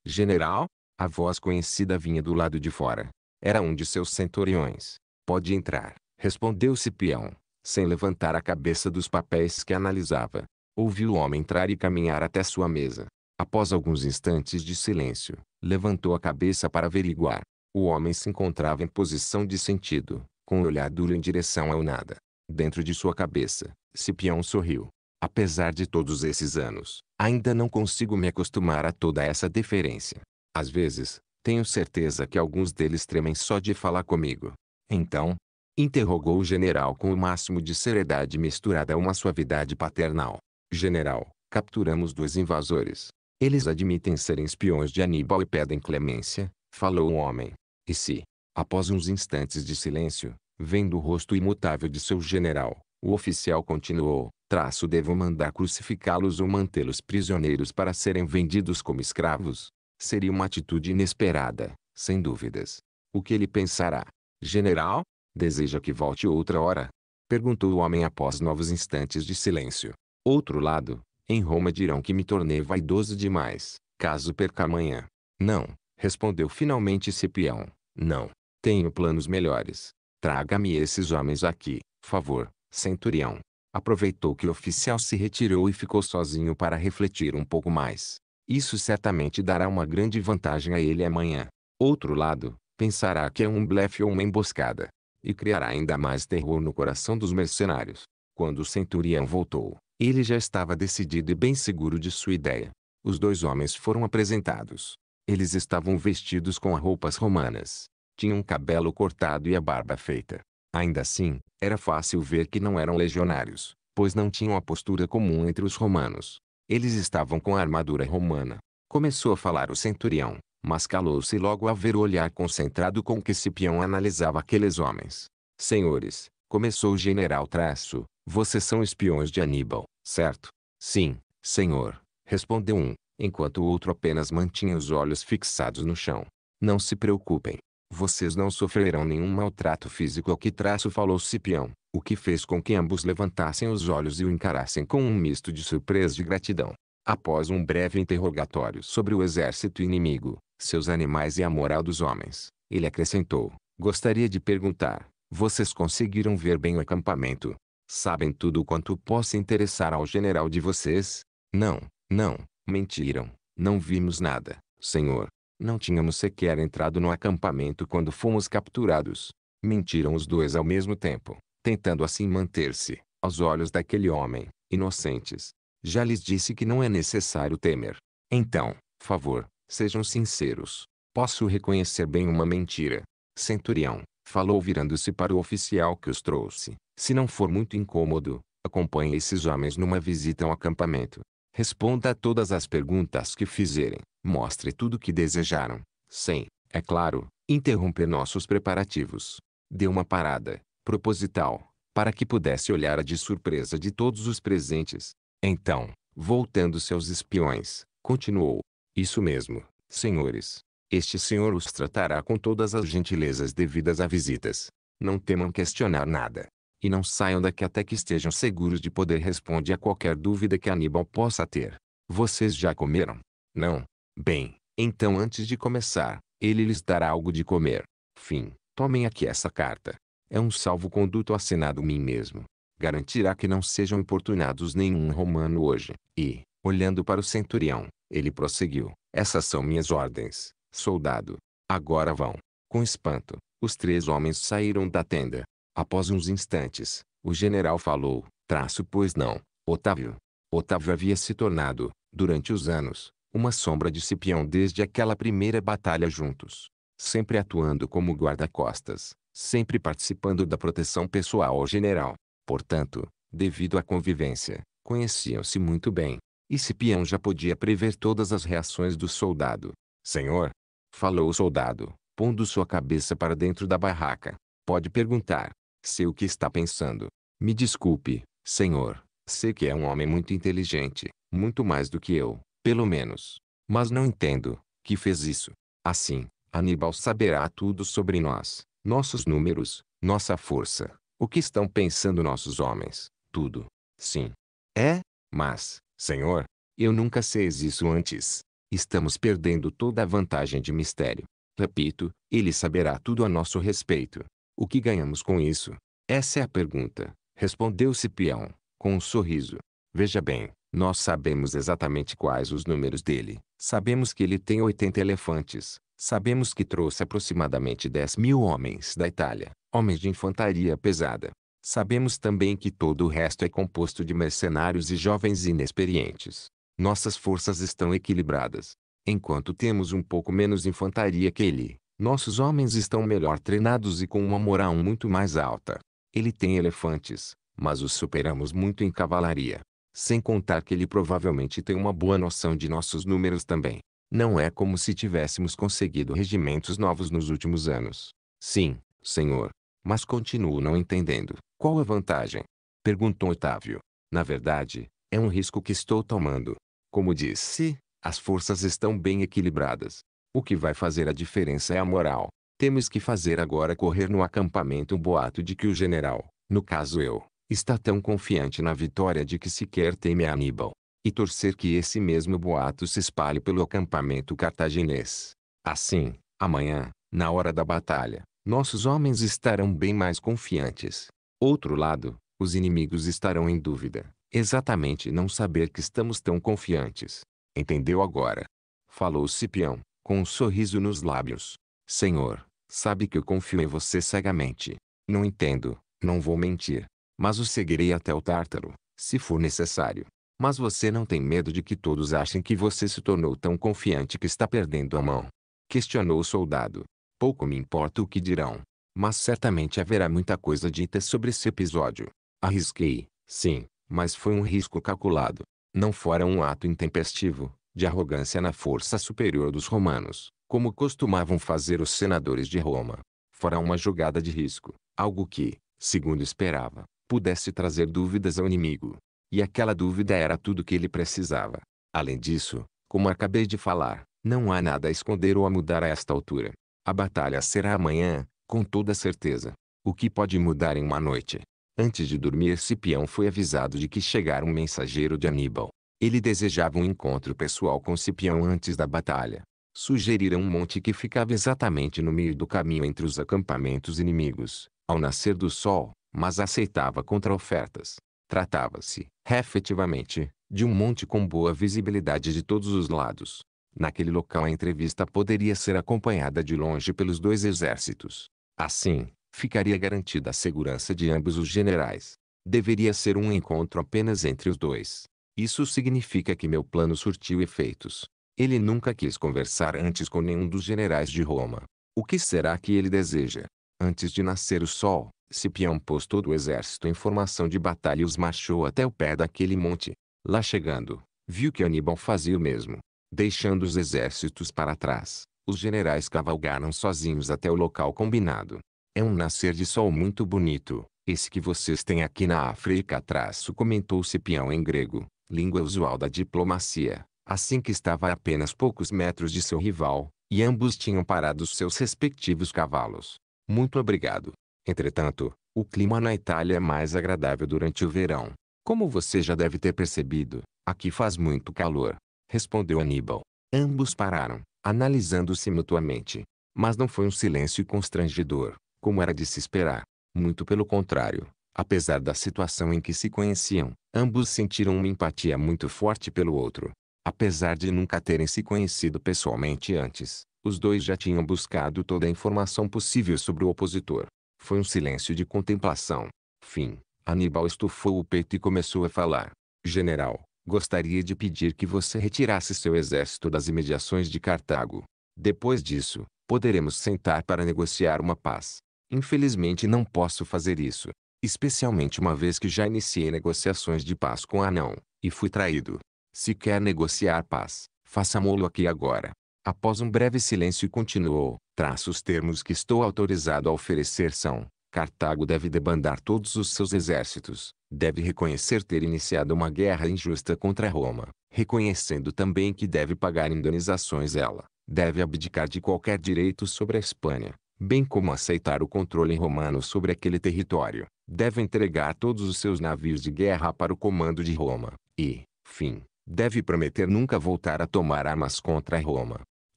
General, a voz conhecida vinha do lado de fora. Era um de seus centuriões. Pode entrar, respondeu Cipião, sem levantar a cabeça dos papéis que analisava. Ouviu o homem entrar e caminhar até sua mesa. Após alguns instantes de silêncio, levantou a cabeça para averiguar. O homem se encontrava em posição de sentido, com o olhar duro em direção ao nada. Dentro de sua cabeça, Cipião sorriu. Apesar de todos esses anos, ainda não consigo me acostumar a toda essa deferência. Às vezes, tenho certeza que alguns deles tremem só de falar comigo. Então, interrogou o general com o máximo de seriedade misturada a uma suavidade paternal. General, capturamos dois invasores. Eles admitem serem espiões de Aníbal e pedem clemência, falou o homem. E se, após uns instantes de silêncio, vendo o rosto imutável de seu general, o oficial continuou, traço devo mandar crucificá-los ou mantê-los prisioneiros para serem vendidos como escravos? Seria uma atitude inesperada, sem dúvidas. O que ele pensará? General, deseja que volte outra hora? Perguntou o homem após novos instantes de silêncio. Outro lado, em Roma dirão que me tornei vaidoso demais, caso perca amanhã. Não, respondeu finalmente Cipião. Não, tenho planos melhores. Traga-me esses homens aqui, favor, centurião. Aproveitou que o oficial se retirou e ficou sozinho para refletir um pouco mais. Isso certamente dará uma grande vantagem a ele amanhã. Outro lado, pensará que é um blefe ou uma emboscada, e criará ainda mais terror no coração dos mercenários. Quando o centurião voltou, ele já estava decidido e bem seguro de sua ideia. Os dois homens foram apresentados. Eles estavam vestidos com roupas romanas. Tinham cabelo cortado e a barba feita. Ainda assim, era fácil ver que não eram legionários, pois não tinham a postura comum entre os romanos. Eles estavam com a armadura romana. Começou a falar o centurião, mas calou-se logo ao ver o olhar concentrado com que Cipião analisava aqueles homens. Senhores, começou o general traço, vocês são espiões de Aníbal, certo? Sim, senhor, respondeu um, enquanto o outro apenas mantinha os olhos fixados no chão. Não se preocupem, vocês não sofrerão nenhum maltrato físico ao que traço falou Cipião, o que fez com que ambos levantassem os olhos e o encarassem com um misto de surpresa e gratidão. Após um breve interrogatório sobre o exército inimigo, seus animais e a moral dos homens, ele acrescentou, gostaria de perguntar, vocês conseguiram ver bem o acampamento? Sabem tudo quanto possa interessar ao general de vocês? Não, não, mentiram. Não vimos nada, senhor. Não tínhamos sequer entrado no acampamento quando fomos capturados. Mentiram os dois ao mesmo tempo, tentando assim manter-se, aos olhos daquele homem, inocentes. Já lhes disse que não é necessário temer. Então, favor, sejam sinceros. Posso reconhecer bem uma mentira. Centurião, falou virando-se para o oficial que os trouxe. Se não for muito incômodo, acompanhe esses homens numa visita ao acampamento. Responda a todas as perguntas que fizerem. Mostre tudo o que desejaram, sem, é claro, interromper nossos preparativos. Deu uma parada, proposital, para que pudesse olhar a de surpresa de todos os presentes. Então, voltando-se aos espiões, continuou: Isso mesmo, senhores. Este senhor os tratará com todas as gentilezas devidas a visitas. Não temam questionar nada. E não saiam daqui até que estejam seguros de poder responder a qualquer dúvida que Aníbal possa ter. Vocês já comeram? Não, Bem, então antes de começar, ele lhes dará algo de comer. Fim. Tomem aqui essa carta. É um salvo-conduto assinado mim mesmo. Garantirá que não sejam importunados nenhum romano hoje. E, olhando para o centurião, ele prosseguiu. Essas são minhas ordens, soldado. Agora vão. Com espanto, os três homens saíram da tenda. Após uns instantes, o general falou, traço pois não, Otávio. Otávio havia se tornado, durante os anos, uma sombra de Cipião desde aquela primeira batalha juntos, sempre atuando como guarda-costas, sempre participando da proteção pessoal ao general. Portanto, devido à convivência, conheciam-se muito bem, e Cipião já podia prever todas as reações do soldado. Senhor, falou o soldado, pondo sua cabeça para dentro da barraca. Pode perguntar. Sei o que está pensando. Me desculpe, senhor. Sei que é um homem muito inteligente, muito mais do que eu pelo menos. Mas não entendo, que fez isso. Assim, Aníbal saberá tudo sobre nós, nossos números, nossa força, o que estão pensando nossos homens, tudo. Sim. É, mas, senhor, eu nunca sei isso antes. Estamos perdendo toda a vantagem de mistério. Repito, ele saberá tudo a nosso respeito. O que ganhamos com isso? Essa é a pergunta, respondeu Cipião, com um sorriso. Veja bem, nós sabemos exatamente quais os números dele. Sabemos que ele tem 80 elefantes. Sabemos que trouxe aproximadamente 10 mil homens da Itália, homens de infantaria pesada. Sabemos também que todo o resto é composto de mercenários e jovens inexperientes. Nossas forças estão equilibradas. Enquanto temos um pouco menos infantaria que ele, nossos homens estão melhor treinados e com uma moral muito mais alta. Ele tem elefantes, mas os superamos muito em cavalaria. Sem contar que ele provavelmente tem uma boa noção de nossos números também. Não é como se tivéssemos conseguido regimentos novos nos últimos anos. Sim, senhor. Mas continuo não entendendo. Qual a vantagem? Perguntou Otávio. Na verdade, é um risco que estou tomando. Como disse, as forças estão bem equilibradas. O que vai fazer a diferença é a moral. Temos que fazer agora correr no acampamento um boato de que o general, no caso eu, Está tão confiante na vitória de que sequer teme a Aníbal. E torcer que esse mesmo boato se espalhe pelo acampamento cartaginês. Assim, amanhã, na hora da batalha, nossos homens estarão bem mais confiantes. Outro lado, os inimigos estarão em dúvida. Exatamente não saber que estamos tão confiantes. Entendeu agora? Falou Cipião, com um sorriso nos lábios. Senhor, sabe que eu confio em você cegamente. Não entendo, não vou mentir mas o seguirei até o Tártaro, se for necessário. Mas você não tem medo de que todos achem que você se tornou tão confiante que está perdendo a mão? Questionou o soldado. Pouco me importa o que dirão. Mas certamente haverá muita coisa dita sobre esse episódio. Arrisquei, sim, mas foi um risco calculado. Não fora um ato intempestivo, de arrogância na força superior dos romanos, como costumavam fazer os senadores de Roma. Fora uma jogada de risco, algo que, segundo esperava, pudesse trazer dúvidas ao inimigo. E aquela dúvida era tudo que ele precisava. Além disso, como acabei de falar, não há nada a esconder ou a mudar a esta altura. A batalha será amanhã, com toda certeza. O que pode mudar em uma noite? Antes de dormir, Cipião foi avisado de que chegara um mensageiro de Aníbal. Ele desejava um encontro pessoal com Cipião antes da batalha. Sugeriram um monte que ficava exatamente no meio do caminho entre os acampamentos inimigos. Ao nascer do sol, mas aceitava contra-ofertas. Tratava-se, efetivamente, de um monte com boa visibilidade de todos os lados. Naquele local a entrevista poderia ser acompanhada de longe pelos dois exércitos. Assim, ficaria garantida a segurança de ambos os generais. Deveria ser um encontro apenas entre os dois. Isso significa que meu plano surtiu efeitos. Ele nunca quis conversar antes com nenhum dos generais de Roma. O que será que ele deseja? Antes de nascer o sol, Cipião pôs todo o exército em formação de batalha e os marchou até o pé daquele monte. Lá chegando, viu que Aníbal fazia o mesmo. Deixando os exércitos para trás, os generais cavalgaram sozinhos até o local combinado. É um nascer de sol muito bonito, esse que vocês têm aqui na África traço comentou Cipião em grego, língua usual da diplomacia, assim que estava a apenas poucos metros de seu rival, e ambos tinham parado seus respectivos cavalos. Muito obrigado, Entretanto, o clima na Itália é mais agradável durante o verão. Como você já deve ter percebido, aqui faz muito calor, respondeu Aníbal. Ambos pararam, analisando-se mutuamente. Mas não foi um silêncio constrangedor, como era de se esperar. Muito pelo contrário, apesar da situação em que se conheciam, ambos sentiram uma empatia muito forte pelo outro. Apesar de nunca terem se conhecido pessoalmente antes, os dois já tinham buscado toda a informação possível sobre o opositor. Foi um silêncio de contemplação. Fim. Aníbal estufou o peito e começou a falar. General, gostaria de pedir que você retirasse seu exército das imediações de Cartago. Depois disso, poderemos sentar para negociar uma paz. Infelizmente não posso fazer isso. Especialmente uma vez que já iniciei negociações de paz com Anão, e fui traído. Se quer negociar paz, faça lo aqui agora. Após um breve silêncio continuou, traço os termos que estou autorizado a oferecer são, Cartago deve debandar todos os seus exércitos, deve reconhecer ter iniciado uma guerra injusta contra Roma, reconhecendo também que deve pagar indenizações ela, deve abdicar de qualquer direito sobre a Espanha, bem como aceitar o controle romano sobre aquele território, deve entregar todos os seus navios de guerra para o comando de Roma, e, fim, deve prometer nunca voltar a tomar armas contra Roma.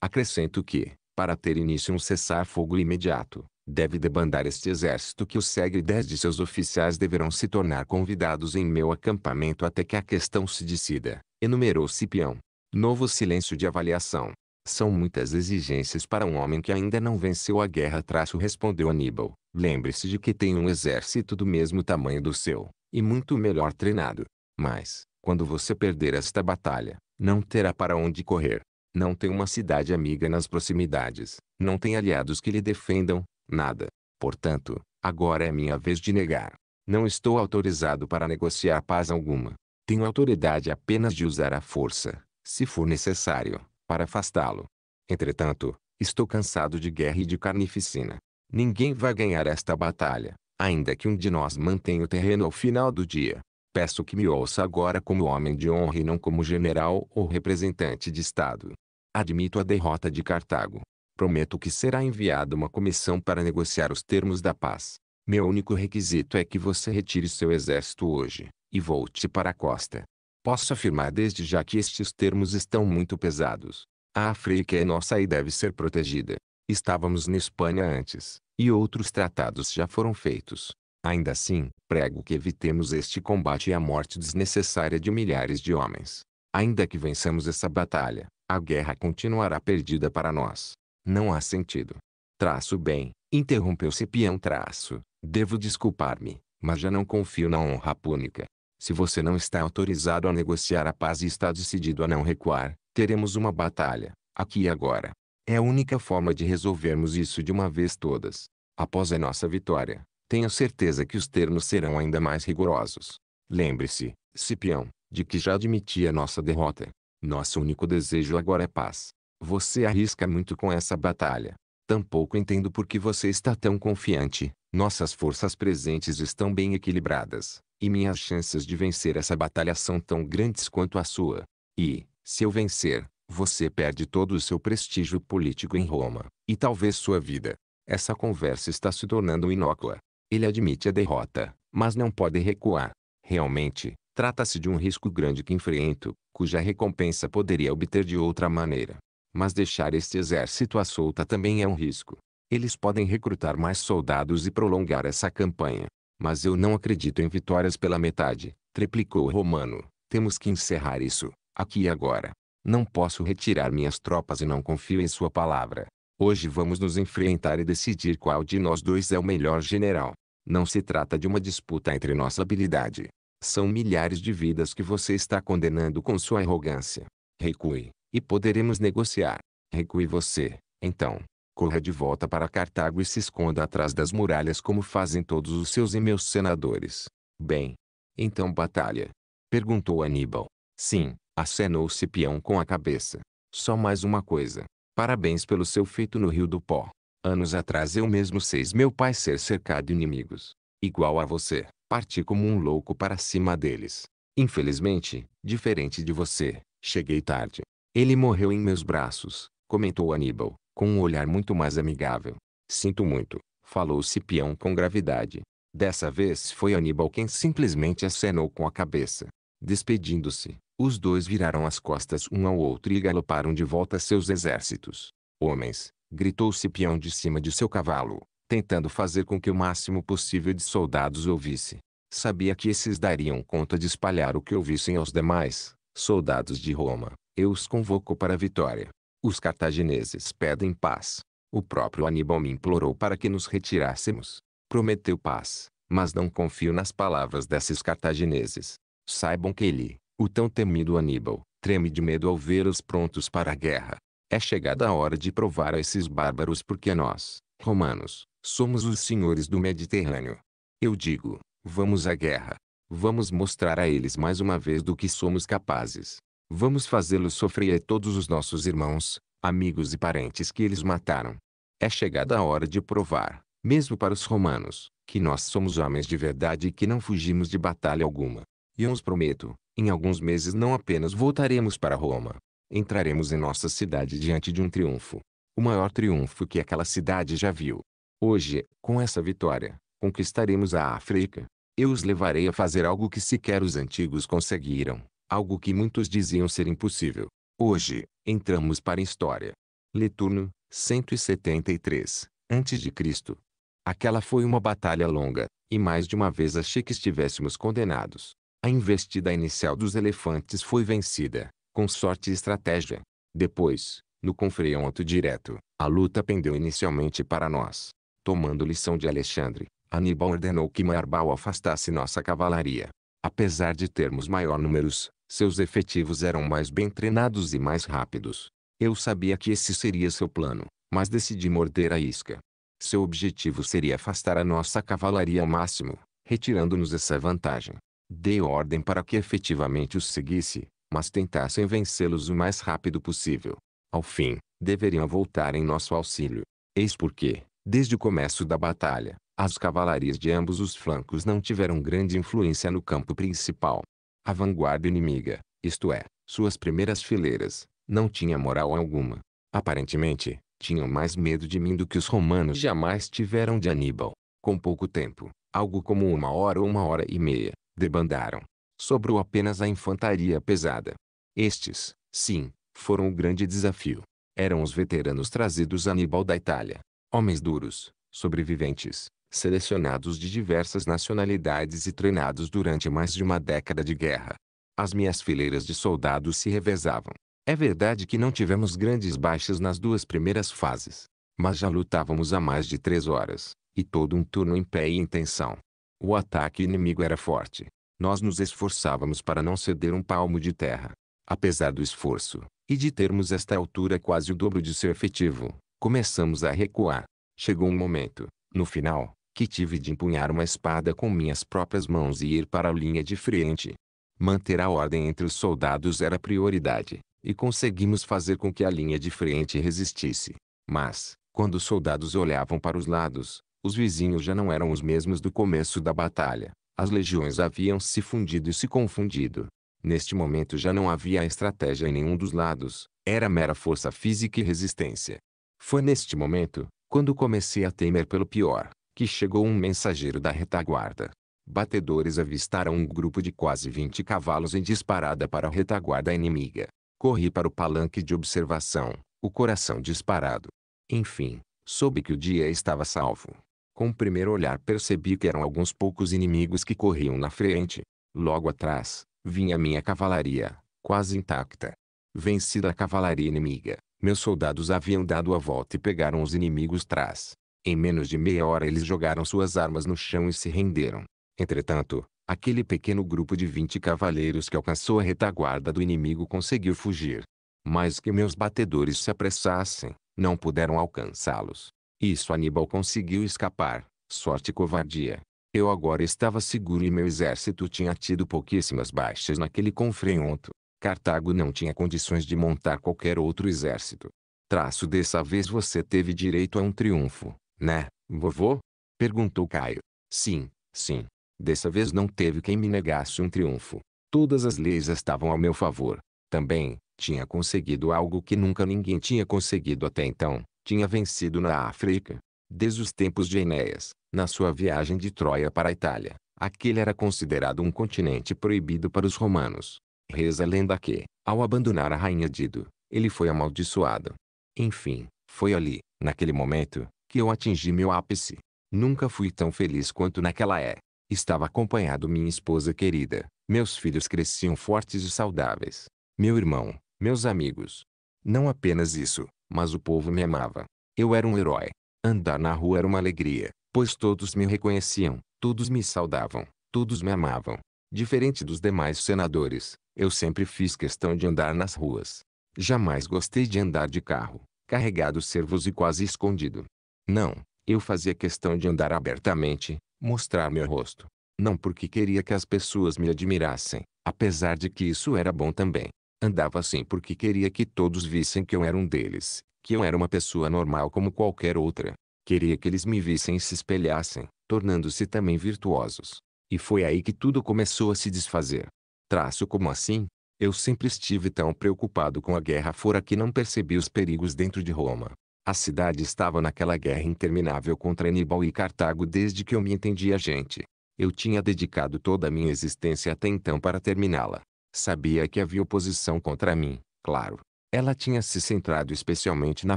Acrescento que, para ter início um cessar-fogo imediato, deve debandar este exército que o segue e dez de seus oficiais deverão se tornar convidados em meu acampamento até que a questão se decida, enumerou Cipião. Novo silêncio de avaliação. São muitas exigências para um homem que ainda não venceu a guerra traço respondeu Aníbal. Lembre-se de que tem um exército do mesmo tamanho do seu, e muito melhor treinado. Mas, quando você perder esta batalha, não terá para onde correr. Não tem uma cidade amiga nas proximidades, não tem aliados que lhe defendam, nada. Portanto, agora é minha vez de negar. Não estou autorizado para negociar paz alguma. Tenho autoridade apenas de usar a força, se for necessário, para afastá-lo. Entretanto, estou cansado de guerra e de carnificina. Ninguém vai ganhar esta batalha, ainda que um de nós mantenha o terreno ao final do dia peço que me ouça agora como homem de honra e não como general ou representante de Estado. Admito a derrota de Cartago. Prometo que será enviada uma comissão para negociar os termos da paz. Meu único requisito é que você retire seu exército hoje, e volte para a costa. Posso afirmar desde já que estes termos estão muito pesados. A África é nossa e deve ser protegida. Estávamos na Espanha antes, e outros tratados já foram feitos. Ainda assim, prego que evitemos este combate e a morte desnecessária de milhares de homens. Ainda que vençamos essa batalha, a guerra continuará perdida para nós. Não há sentido. Traço bem, interrompeu Cipião traço. Devo desculpar-me, mas já não confio na honra púnica. Se você não está autorizado a negociar a paz e está decidido a não recuar, teremos uma batalha, aqui e agora. É a única forma de resolvermos isso de uma vez todas. Após a nossa vitória, tenho certeza que os termos serão ainda mais rigorosos. Lembre-se, Cipião, de que já admiti a nossa derrota. Nosso único desejo agora é paz. Você arrisca muito com essa batalha. Tampouco entendo por que você está tão confiante. Nossas forças presentes estão bem equilibradas, e minhas chances de vencer essa batalha são tão grandes quanto a sua. E, se eu vencer, você perde todo o seu prestígio político em Roma, e talvez sua vida. Essa conversa está se tornando inócua. Ele admite a derrota, mas não pode recuar. Realmente, trata-se de um risco grande que enfrento, cuja recompensa poderia obter de outra maneira. Mas deixar este exército à solta também é um risco. Eles podem recrutar mais soldados e prolongar essa campanha. Mas eu não acredito em vitórias pela metade, triplicou o romano. Temos que encerrar isso, aqui e agora. Não posso retirar minhas tropas e não confio em sua palavra. Hoje vamos nos enfrentar e decidir qual de nós dois é o melhor general. Não se trata de uma disputa entre nossa habilidade. São milhares de vidas que você está condenando com sua arrogância. Recue, e poderemos negociar. Recue você, então. Corra de volta para Cartago e se esconda atrás das muralhas como fazem todos os seus e meus senadores. Bem. Então batalha? Perguntou Aníbal. Sim, acenou Cipião com a cabeça. Só mais uma coisa. Parabéns pelo seu feito no Rio do Pó. Anos atrás eu mesmo fiz meu pai ser cercado de inimigos. Igual a você, parti como um louco para cima deles. Infelizmente, diferente de você, cheguei tarde. Ele morreu em meus braços, comentou Aníbal, com um olhar muito mais amigável. Sinto muito, falou Cipião com gravidade. Dessa vez foi Aníbal quem simplesmente acenou com a cabeça. Despedindo-se, os dois viraram as costas um ao outro e galoparam de volta a seus exércitos. Homens, gritou Cipião de cima de seu cavalo, tentando fazer com que o máximo possível de soldados ouvisse. Sabia que esses dariam conta de espalhar o que ouvissem aos demais, soldados de Roma, eu os convoco para a vitória. Os cartagineses pedem paz. O próprio Aníbal me implorou para que nos retirássemos. Prometeu paz, mas não confio nas palavras desses cartagineses. Saibam que ele, o tão temido Aníbal, treme de medo ao ver os prontos para a guerra. É chegada a hora de provar a esses bárbaros porque nós, romanos, somos os senhores do Mediterrâneo. Eu digo, vamos à guerra. Vamos mostrar a eles mais uma vez do que somos capazes. Vamos fazê-los sofrer a todos os nossos irmãos, amigos e parentes que eles mataram. É chegada a hora de provar, mesmo para os romanos, que nós somos homens de verdade e que não fugimos de batalha alguma. E eu os prometo, em alguns meses não apenas voltaremos para Roma, entraremos em nossa cidade diante de um triunfo. O maior triunfo que aquela cidade já viu. Hoje, com essa vitória, conquistaremos a África. Eu os levarei a fazer algo que sequer os antigos conseguiram, algo que muitos diziam ser impossível. Hoje, entramos para a história. Leturno, 173, a.C. Aquela foi uma batalha longa, e mais de uma vez achei que estivéssemos condenados. A investida inicial dos elefantes foi vencida, com sorte e estratégia. Depois, no confronto direto, a luta pendeu inicialmente para nós. Tomando lição de Alexandre, Aníbal ordenou que Maiarbal afastasse nossa cavalaria. Apesar de termos maior números, seus efetivos eram mais bem treinados e mais rápidos. Eu sabia que esse seria seu plano, mas decidi morder a isca. Seu objetivo seria afastar a nossa cavalaria ao máximo, retirando-nos essa vantagem. Dei ordem para que efetivamente os seguisse, mas tentassem vencê-los o mais rápido possível. Ao fim, deveriam voltar em nosso auxílio. Eis porque, desde o começo da batalha, as cavalarias de ambos os flancos não tiveram grande influência no campo principal. A vanguarda inimiga, isto é, suas primeiras fileiras, não tinha moral alguma. Aparentemente, tinham mais medo de mim do que os romanos jamais tiveram de Aníbal. Com pouco tempo, algo como uma hora ou uma hora e meia, debandaram, sobrou apenas a infantaria pesada. Estes, sim, foram o grande desafio. Eram os veteranos trazidos a Aníbal da Itália. Homens duros, sobreviventes, selecionados de diversas nacionalidades e treinados durante mais de uma década de guerra. As minhas fileiras de soldados se revezavam. É verdade que não tivemos grandes baixas nas duas primeiras fases, mas já lutávamos há mais de três horas, e todo um turno em pé e em tensão. O ataque inimigo era forte, nós nos esforçávamos para não ceder um palmo de terra. Apesar do esforço, e de termos esta altura quase o dobro de seu efetivo, começamos a recuar. Chegou um momento, no final, que tive de empunhar uma espada com minhas próprias mãos e ir para a linha de frente. Manter a ordem entre os soldados era prioridade, e conseguimos fazer com que a linha de frente resistisse. Mas, quando os soldados olhavam para os lados, os vizinhos já não eram os mesmos do começo da batalha. As legiões haviam se fundido e se confundido. Neste momento já não havia estratégia em nenhum dos lados, era mera força física e resistência. Foi neste momento, quando comecei a temer pelo pior, que chegou um mensageiro da retaguarda. Batedores avistaram um grupo de quase 20 cavalos em disparada para a retaguarda inimiga. Corri para o palanque de observação, o coração disparado. Enfim, soube que o dia estava salvo. Com o primeiro olhar percebi que eram alguns poucos inimigos que corriam na frente. Logo atrás, vinha minha cavalaria, quase intacta. Vencida a cavalaria inimiga, meus soldados haviam dado a volta e pegaram os inimigos trás. Em menos de meia hora eles jogaram suas armas no chão e se renderam. Entretanto, aquele pequeno grupo de 20 cavaleiros que alcançou a retaguarda do inimigo conseguiu fugir. Mas que meus batedores se apressassem, não puderam alcançá-los. Isso Aníbal conseguiu escapar. Sorte e covardia. Eu agora estava seguro e meu exército tinha tido pouquíssimas baixas naquele confronto. Cartago não tinha condições de montar qualquer outro exército. Traço dessa vez você teve direito a um triunfo, né, vovô? Perguntou Caio. Sim, sim. Dessa vez não teve quem me negasse um triunfo. Todas as leis estavam ao meu favor. Também, tinha conseguido algo que nunca ninguém tinha conseguido até então tinha vencido na África. Desde os tempos de Enéas, na sua viagem de Troia para a Itália, aquele era considerado um continente proibido para os romanos. Reza a lenda que, ao abandonar a rainha Dido, ele foi amaldiçoado. Enfim, foi ali, naquele momento, que eu atingi meu ápice. Nunca fui tão feliz quanto naquela é. Estava acompanhado minha esposa querida, meus filhos cresciam fortes e saudáveis, meu irmão, meus amigos. Não apenas isso, mas o povo me amava. Eu era um herói. Andar na rua era uma alegria, pois todos me reconheciam, todos me saudavam, todos me amavam. Diferente dos demais senadores, eu sempre fiz questão de andar nas ruas. Jamais gostei de andar de carro, carregado servos e quase escondido. Não, eu fazia questão de andar abertamente, mostrar meu rosto. Não porque queria que as pessoas me admirassem, apesar de que isso era bom também. Andava assim porque queria que todos vissem que eu era um deles, que eu era uma pessoa normal como qualquer outra. Queria que eles me vissem e se espelhassem, tornando-se também virtuosos. E foi aí que tudo começou a se desfazer. Traço como assim? Eu sempre estive tão preocupado com a guerra fora que não percebi os perigos dentro de Roma. A cidade estava naquela guerra interminável contra Aníbal e Cartago desde que eu me entendi a gente. Eu tinha dedicado toda a minha existência até então para terminá-la. Sabia que havia oposição contra mim, claro. Ela tinha se centrado especialmente na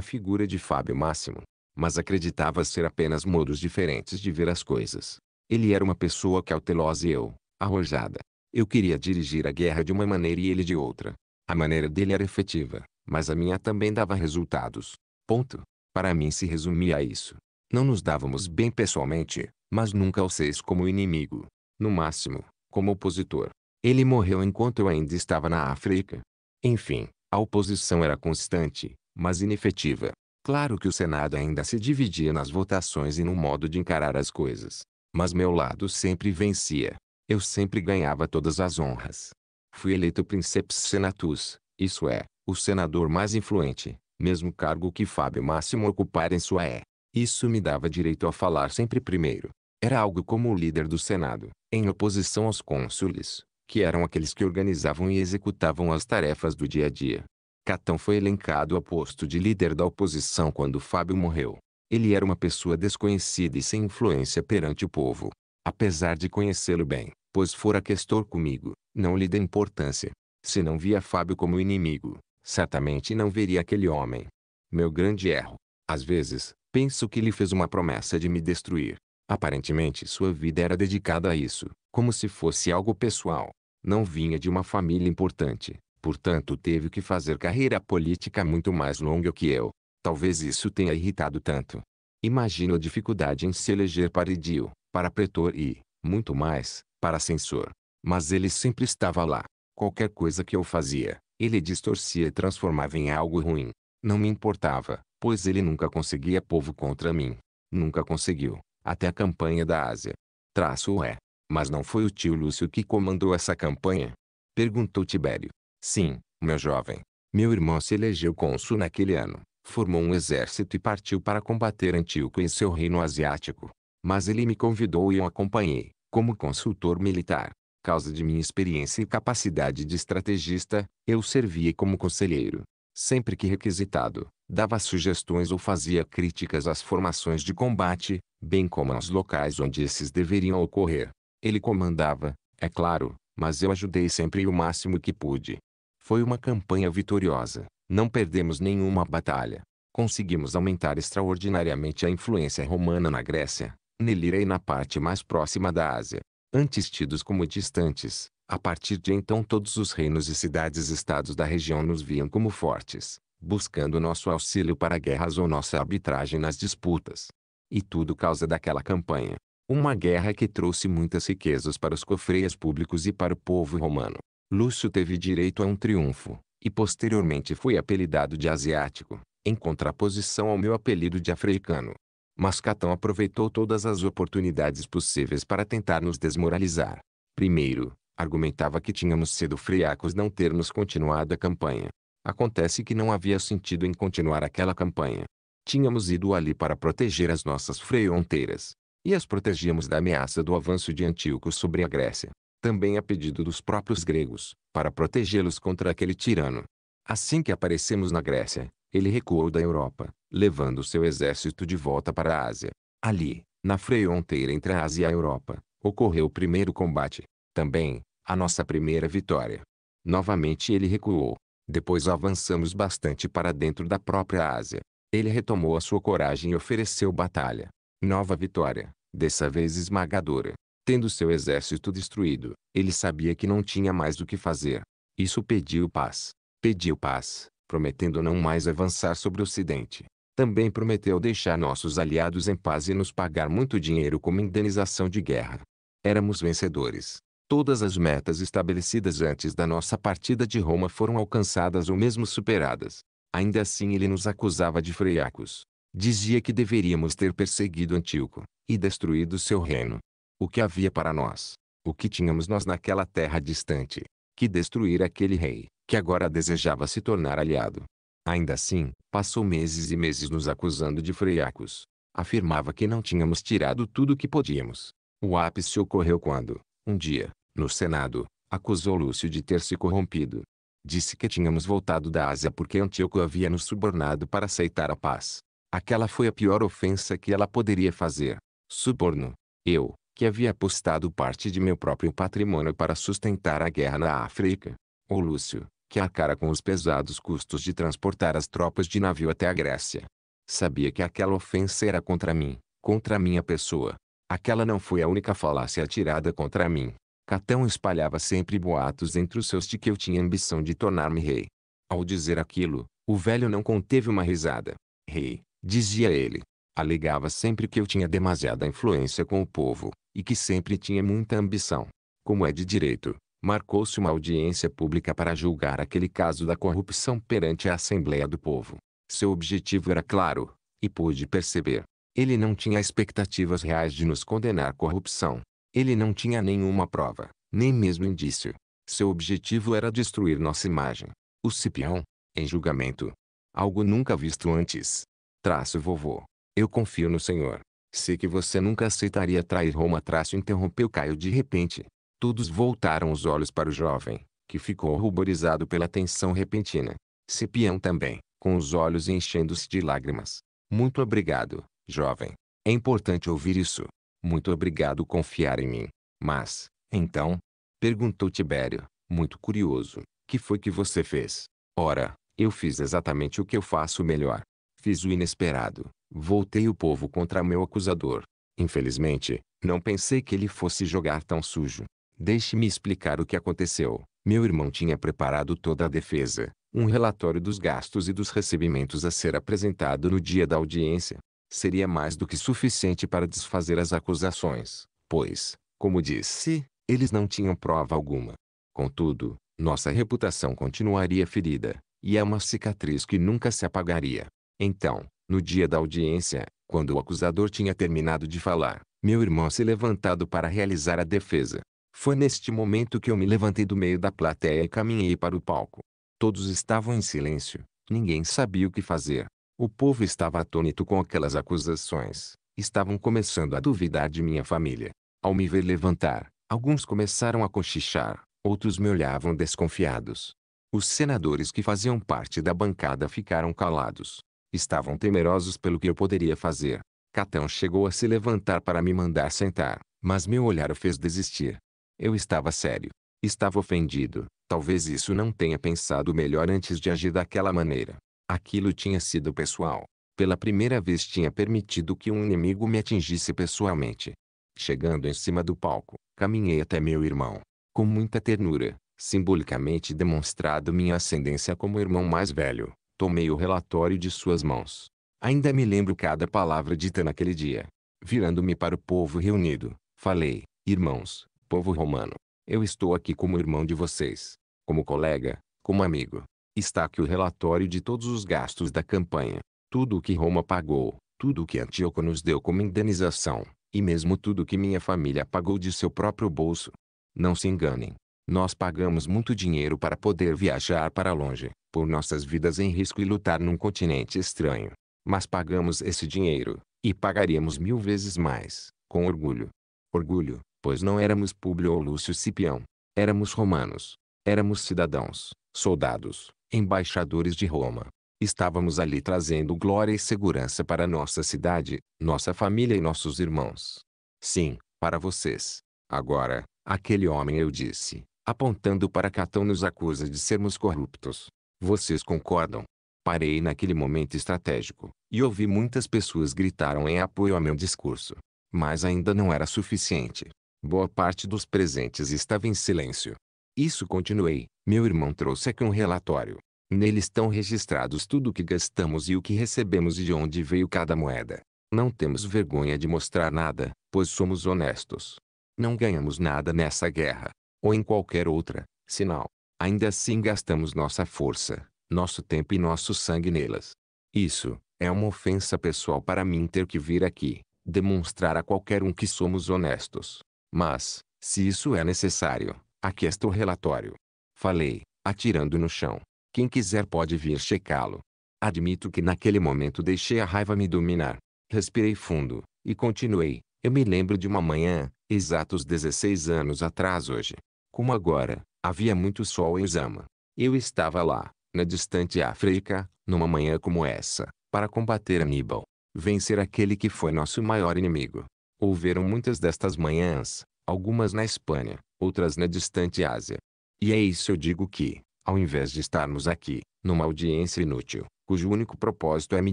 figura de Fábio Máximo, mas acreditava ser apenas modos diferentes de ver as coisas. Ele era uma pessoa cautelosa e eu, arrojada. Eu queria dirigir a guerra de uma maneira e ele de outra. A maneira dele era efetiva, mas a minha também dava resultados. Ponto. Para mim se resumia a isso. Não nos dávamos bem pessoalmente, mas nunca os seis como inimigo. No máximo, como opositor. Ele morreu enquanto eu ainda estava na África. Enfim, a oposição era constante, mas inefetiva. Claro que o Senado ainda se dividia nas votações e no modo de encarar as coisas. Mas meu lado sempre vencia. Eu sempre ganhava todas as honras. Fui eleito Princeps Senatus, isso é, o senador mais influente, mesmo cargo que Fábio Máximo ocupara em sua E. É. Isso me dava direito a falar sempre primeiro. Era algo como o líder do Senado, em oposição aos cônsules, que eram aqueles que organizavam e executavam as tarefas do dia a dia. Catão foi elencado a posto de líder da oposição quando Fábio morreu. Ele era uma pessoa desconhecida e sem influência perante o povo. Apesar de conhecê-lo bem, pois fora questor comigo, não lhe dei importância. Se não via Fábio como inimigo, certamente não veria aquele homem. Meu grande erro. Às vezes, penso que lhe fez uma promessa de me destruir. Aparentemente sua vida era dedicada a isso, como se fosse algo pessoal. Não vinha de uma família importante, portanto teve que fazer carreira política muito mais longa que eu. Talvez isso tenha irritado tanto. Imagino a dificuldade em se eleger para idio, para pretor e, muito mais, para censor. Mas ele sempre estava lá. Qualquer coisa que eu fazia, ele distorcia e transformava em algo ruim. Não me importava, pois ele nunca conseguia povo contra mim. Nunca conseguiu, até a campanha da Ásia. Traço é. Mas não foi o tio Lúcio que comandou essa campanha? Perguntou Tibério. Sim, meu jovem. Meu irmão se elegeu cônsul naquele ano, formou um exército e partiu para combater Antíoco em seu reino asiático. Mas ele me convidou e eu acompanhei, como consultor militar. Causa de minha experiência e capacidade de estrategista, eu servia como conselheiro. Sempre que requisitado, dava sugestões ou fazia críticas às formações de combate, bem como aos locais onde esses deveriam ocorrer. Ele comandava, é claro, mas eu ajudei sempre o máximo que pude. Foi uma campanha vitoriosa. Não perdemos nenhuma batalha. Conseguimos aumentar extraordinariamente a influência romana na Grécia, Nelira e na parte mais próxima da Ásia. Antes tidos como distantes, a partir de então todos os reinos e cidades-estados da região nos viam como fortes, buscando nosso auxílio para guerras ou nossa arbitragem nas disputas. E tudo causa daquela campanha. Uma guerra que trouxe muitas riquezas para os cofreias públicos e para o povo romano. Lúcio teve direito a um triunfo, e posteriormente foi apelidado de asiático, em contraposição ao meu apelido de africano. Mas Catão aproveitou todas as oportunidades possíveis para tentar nos desmoralizar. Primeiro, argumentava que tínhamos sido friacos não termos continuado a campanha. Acontece que não havia sentido em continuar aquela campanha. Tínhamos ido ali para proteger as nossas fronteiras e as protegíamos da ameaça do avanço de Antíoco sobre a Grécia, também a pedido dos próprios gregos, para protegê-los contra aquele tirano. Assim que aparecemos na Grécia, ele recuou da Europa, levando seu exército de volta para a Ásia. Ali, na fronteira entre a Ásia e a Europa, ocorreu o primeiro combate. Também, a nossa primeira vitória. Novamente ele recuou. Depois avançamos bastante para dentro da própria Ásia. Ele retomou a sua coragem e ofereceu batalha. Nova vitória dessa vez esmagadora. Tendo seu exército destruído, ele sabia que não tinha mais o que fazer. Isso pediu paz. Pediu paz, prometendo não mais avançar sobre o Ocidente. Também prometeu deixar nossos aliados em paz e nos pagar muito dinheiro como indenização de guerra. Éramos vencedores. Todas as metas estabelecidas antes da nossa partida de Roma foram alcançadas ou mesmo superadas. Ainda assim ele nos acusava de freiacos dizia que deveríamos ter perseguido Antíoco, e destruído seu reino. O que havia para nós, o que tínhamos nós naquela terra distante, que destruir aquele rei, que agora desejava se tornar aliado. Ainda assim, passou meses e meses nos acusando de freiacos. Afirmava que não tínhamos tirado tudo o que podíamos. O ápice ocorreu quando, um dia, no Senado, acusou Lúcio de ter se corrompido. Disse que tínhamos voltado da Ásia porque Antíoco havia nos subornado para aceitar a paz. Aquela foi a pior ofensa que ela poderia fazer. Suborno. Eu, que havia apostado parte de meu próprio patrimônio para sustentar a guerra na África. Ou Lúcio, que arcara com os pesados custos de transportar as tropas de navio até a Grécia. Sabia que aquela ofensa era contra mim, contra minha pessoa. Aquela não foi a única falácia atirada contra mim. Catão espalhava sempre boatos entre os seus de que eu tinha ambição de tornar-me rei. Ao dizer aquilo, o velho não conteve uma risada. Rei, Dizia ele. Alegava sempre que eu tinha demasiada influência com o povo, e que sempre tinha muita ambição. Como é de direito, marcou-se uma audiência pública para julgar aquele caso da corrupção perante a Assembleia do Povo. Seu objetivo era claro, e pude perceber. Ele não tinha expectativas reais de nos condenar à corrupção. Ele não tinha nenhuma prova, nem mesmo indício. Seu objetivo era destruir nossa imagem. O Cipião, em julgamento. Algo nunca visto antes. Traço vovô. Eu confio no senhor. Sei que você nunca aceitaria trair Roma. Traço interrompeu Caio de repente. Todos voltaram os olhos para o jovem, que ficou ruborizado pela tensão repentina. Cipião também, com os olhos enchendo-se de lágrimas. Muito obrigado, jovem. É importante ouvir isso. Muito obrigado confiar em mim. Mas, então? Perguntou Tibério, muito curioso. Que foi que você fez? Ora, eu fiz exatamente o que eu faço melhor. Fiz o inesperado. Voltei o povo contra meu acusador. Infelizmente, não pensei que ele fosse jogar tão sujo. Deixe-me explicar o que aconteceu. Meu irmão tinha preparado toda a defesa, um relatório dos gastos e dos recebimentos a ser apresentado no dia da audiência. Seria mais do que suficiente para desfazer as acusações, pois, como disse, eles não tinham prova alguma. Contudo, nossa reputação continuaria ferida, e é uma cicatriz que nunca se apagaria. Então, no dia da audiência, quando o acusador tinha terminado de falar, meu irmão se levantado para realizar a defesa. Foi neste momento que eu me levantei do meio da plateia e caminhei para o palco. Todos estavam em silêncio, ninguém sabia o que fazer. O povo estava atônito com aquelas acusações, estavam começando a duvidar de minha família. Ao me ver levantar, alguns começaram a cochichar, outros me olhavam desconfiados. Os senadores que faziam parte da bancada ficaram calados. Estavam temerosos pelo que eu poderia fazer. Catão chegou a se levantar para me mandar sentar, mas meu olhar o fez desistir. Eu estava sério. Estava ofendido. Talvez isso não tenha pensado melhor antes de agir daquela maneira. Aquilo tinha sido pessoal. Pela primeira vez tinha permitido que um inimigo me atingisse pessoalmente. Chegando em cima do palco, caminhei até meu irmão. Com muita ternura, simbolicamente demonstrado minha ascendência como irmão mais velho, Tomei o relatório de suas mãos. Ainda me lembro cada palavra dita naquele dia. Virando-me para o povo reunido, falei: Irmãos, povo romano, eu estou aqui como irmão de vocês, como colega, como amigo. Está aqui o relatório de todos os gastos da campanha, tudo o que Roma pagou, tudo o que Antíoco nos deu como indenização, e mesmo tudo o que minha família pagou de seu próprio bolso. Não se enganem. Nós pagamos muito dinheiro para poder viajar para longe, expor nossas vidas em risco e lutar num continente estranho. Mas pagamos esse dinheiro, e pagaríamos mil vezes mais, com orgulho. Orgulho, pois não éramos Públio ou Lúcio Cipião. Éramos romanos. Éramos cidadãos, soldados, embaixadores de Roma. Estávamos ali trazendo glória e segurança para nossa cidade, nossa família e nossos irmãos. Sim, para vocês. Agora, aquele homem eu disse, apontando para Catão nos acusa de sermos corruptos. Vocês concordam? Parei naquele momento estratégico, e ouvi muitas pessoas gritaram em apoio ao meu discurso. Mas ainda não era suficiente. Boa parte dos presentes estava em silêncio. Isso continuei, meu irmão trouxe aqui um relatório. Nele estão registrados tudo o que gastamos e o que recebemos e de onde veio cada moeda. Não temos vergonha de mostrar nada, pois somos honestos. Não ganhamos nada nessa guerra, ou em qualquer outra, sinal. Ainda assim gastamos nossa força, nosso tempo e nosso sangue nelas. Isso, é uma ofensa pessoal para mim ter que vir aqui, demonstrar a qualquer um que somos honestos. Mas, se isso é necessário, aqui está o relatório. Falei, atirando no chão. Quem quiser pode vir checá-lo. Admito que naquele momento deixei a raiva me dominar. Respirei fundo, e continuei. Eu me lembro de uma manhã, exatos 16 anos atrás hoje. Como agora, Havia muito sol em Usama. Eu estava lá, na distante África, numa manhã como essa, para combater Aníbal. Vencer aquele que foi nosso maior inimigo. Houveram muitas destas manhãs, algumas na Espanha, outras na distante Ásia. E é isso eu digo que, ao invés de estarmos aqui, numa audiência inútil, cujo único propósito é me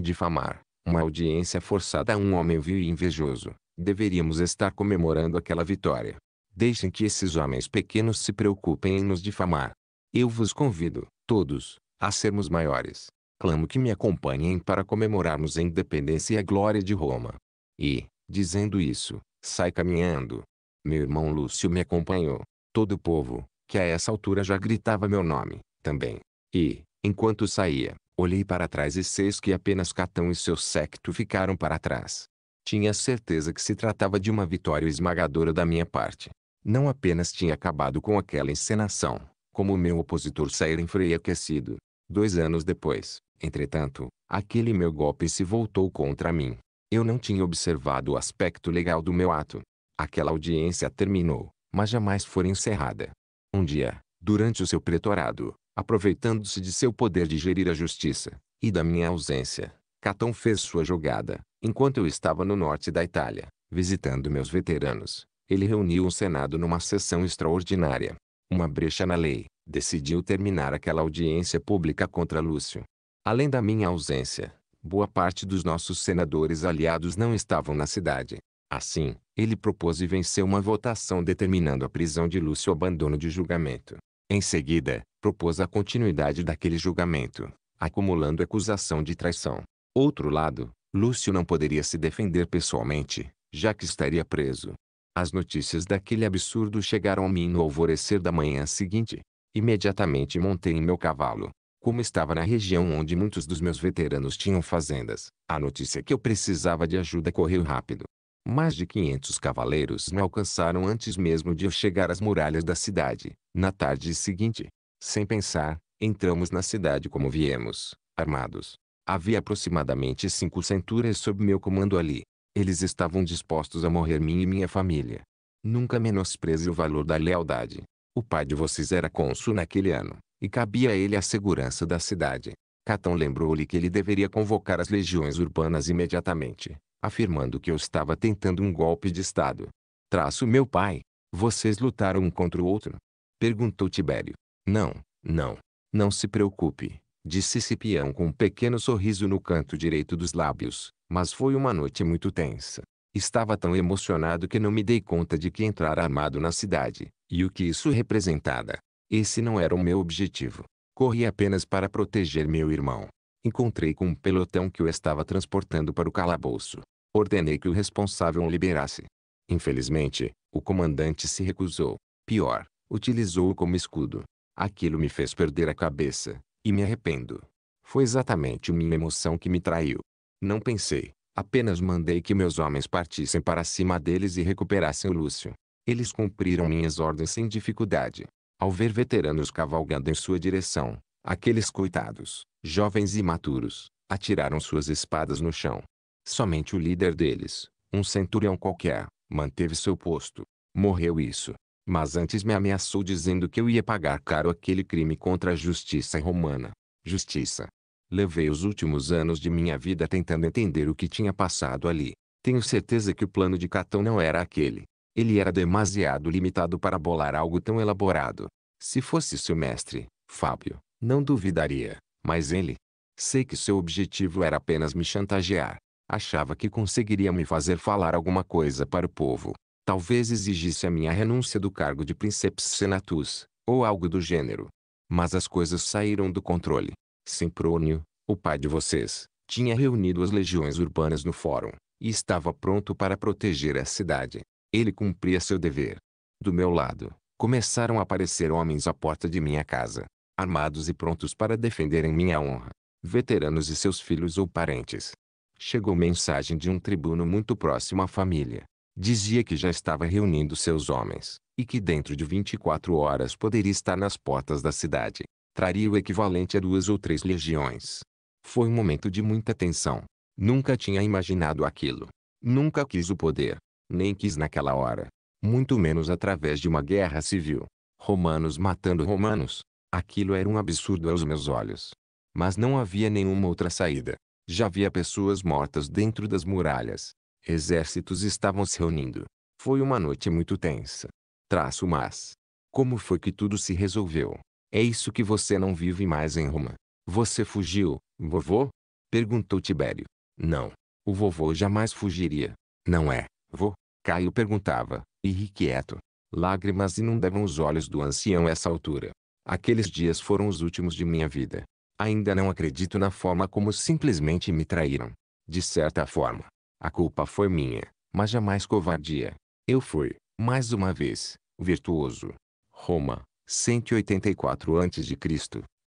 difamar, uma audiência forçada a um homem vil e invejoso, deveríamos estar comemorando aquela vitória. Deixem que esses homens pequenos se preocupem em nos difamar. Eu vos convido, todos, a sermos maiores. Clamo que me acompanhem para comemorarmos a independência e a glória de Roma. E, dizendo isso, sai caminhando. Meu irmão Lúcio me acompanhou. Todo o povo, que a essa altura já gritava meu nome, também. E, enquanto saía, olhei para trás e seis que apenas Catão e seu séquito ficaram para trás. Tinha certeza que se tratava de uma vitória esmagadora da minha parte. Não apenas tinha acabado com aquela encenação, como meu opositor sair em aquecido. Dois anos depois, entretanto, aquele meu golpe se voltou contra mim. Eu não tinha observado o aspecto legal do meu ato. Aquela audiência terminou, mas jamais foi encerrada. Um dia, durante o seu pretorado, aproveitando-se de seu poder de gerir a justiça, e da minha ausência, Catão fez sua jogada, enquanto eu estava no norte da Itália, visitando meus veteranos ele reuniu o Senado numa sessão extraordinária. Uma brecha na lei, decidiu terminar aquela audiência pública contra Lúcio. Além da minha ausência, boa parte dos nossos senadores aliados não estavam na cidade. Assim, ele propôs e venceu uma votação determinando a prisão de Lúcio e o abandono de julgamento. Em seguida, propôs a continuidade daquele julgamento, acumulando acusação de traição. Outro lado, Lúcio não poderia se defender pessoalmente, já que estaria preso. As notícias daquele absurdo chegaram a mim no alvorecer da manhã seguinte. Imediatamente montei em meu cavalo. Como estava na região onde muitos dos meus veteranos tinham fazendas, a notícia que eu precisava de ajuda correu rápido. Mais de 500 cavaleiros me alcançaram antes mesmo de eu chegar às muralhas da cidade. Na tarde seguinte, sem pensar, entramos na cidade como viemos, armados. Havia aproximadamente cinco centúrias sob meu comando ali. Eles estavam dispostos a morrer mim e minha família. Nunca menospreze o valor da lealdade. O pai de vocês era cônsul naquele ano, e cabia a ele a segurança da cidade. Catão lembrou-lhe que ele deveria convocar as legiões urbanas imediatamente, afirmando que eu estava tentando um golpe de Estado. Traço meu pai. Vocês lutaram um contra o outro? Perguntou Tibério. Não, não. Não se preocupe, disse Cipião com um pequeno sorriso no canto direito dos lábios mas foi uma noite muito tensa. Estava tão emocionado que não me dei conta de que entrara armado na cidade, e o que isso representava. Esse não era o meu objetivo. Corri apenas para proteger meu irmão. Encontrei com um pelotão que o estava transportando para o calabouço. Ordenei que o responsável o liberasse. Infelizmente, o comandante se recusou. Pior, utilizou-o como escudo. Aquilo me fez perder a cabeça, e me arrependo. Foi exatamente minha emoção que me traiu. Não pensei. Apenas mandei que meus homens partissem para cima deles e recuperassem o Lúcio. Eles cumpriram minhas ordens sem dificuldade. Ao ver veteranos cavalgando em sua direção, aqueles coitados, jovens e maturos, atiraram suas espadas no chão. Somente o líder deles, um centurião qualquer, manteve seu posto. Morreu isso. Mas antes me ameaçou dizendo que eu ia pagar caro aquele crime contra a justiça romana. Justiça, Levei os últimos anos de minha vida tentando entender o que tinha passado ali. Tenho certeza que o plano de Catão não era aquele. Ele era demasiado limitado para bolar algo tão elaborado. Se fosse seu mestre, Fábio, não duvidaria. Mas ele? Sei que seu objetivo era apenas me chantagear. Achava que conseguiria me fazer falar alguma coisa para o povo. Talvez exigisse a minha renúncia do cargo de Princeps Senatus, ou algo do gênero. Mas as coisas saíram do controle. Semprônio, o pai de vocês, tinha reunido as legiões urbanas no fórum, e estava pronto para proteger a cidade. Ele cumpria seu dever. Do meu lado, começaram a aparecer homens à porta de minha casa, armados e prontos para defenderem minha honra, veteranos e seus filhos ou parentes. Chegou mensagem de um tribuno muito próximo à família. Dizia que já estava reunindo seus homens, e que dentro de 24 horas poderia estar nas portas da cidade traria o equivalente a duas ou três legiões. Foi um momento de muita tensão. Nunca tinha imaginado aquilo. Nunca quis o poder. Nem quis naquela hora. Muito menos através de uma guerra civil. Romanos matando romanos. Aquilo era um absurdo aos meus olhos. Mas não havia nenhuma outra saída. Já havia pessoas mortas dentro das muralhas. Exércitos estavam se reunindo. Foi uma noite muito tensa. Traço mas. Como foi que tudo se resolveu? É isso que você não vive mais em Roma. Você fugiu, vovô? Perguntou Tibério. Não. O vovô jamais fugiria. Não é, vô? Caio perguntava, irrequieto. Lágrimas inundavam os olhos do ancião a essa altura. Aqueles dias foram os últimos de minha vida. Ainda não acredito na forma como simplesmente me traíram. De certa forma, a culpa foi minha, mas jamais covardia. Eu fui, mais uma vez, virtuoso. Roma, 184 a.C.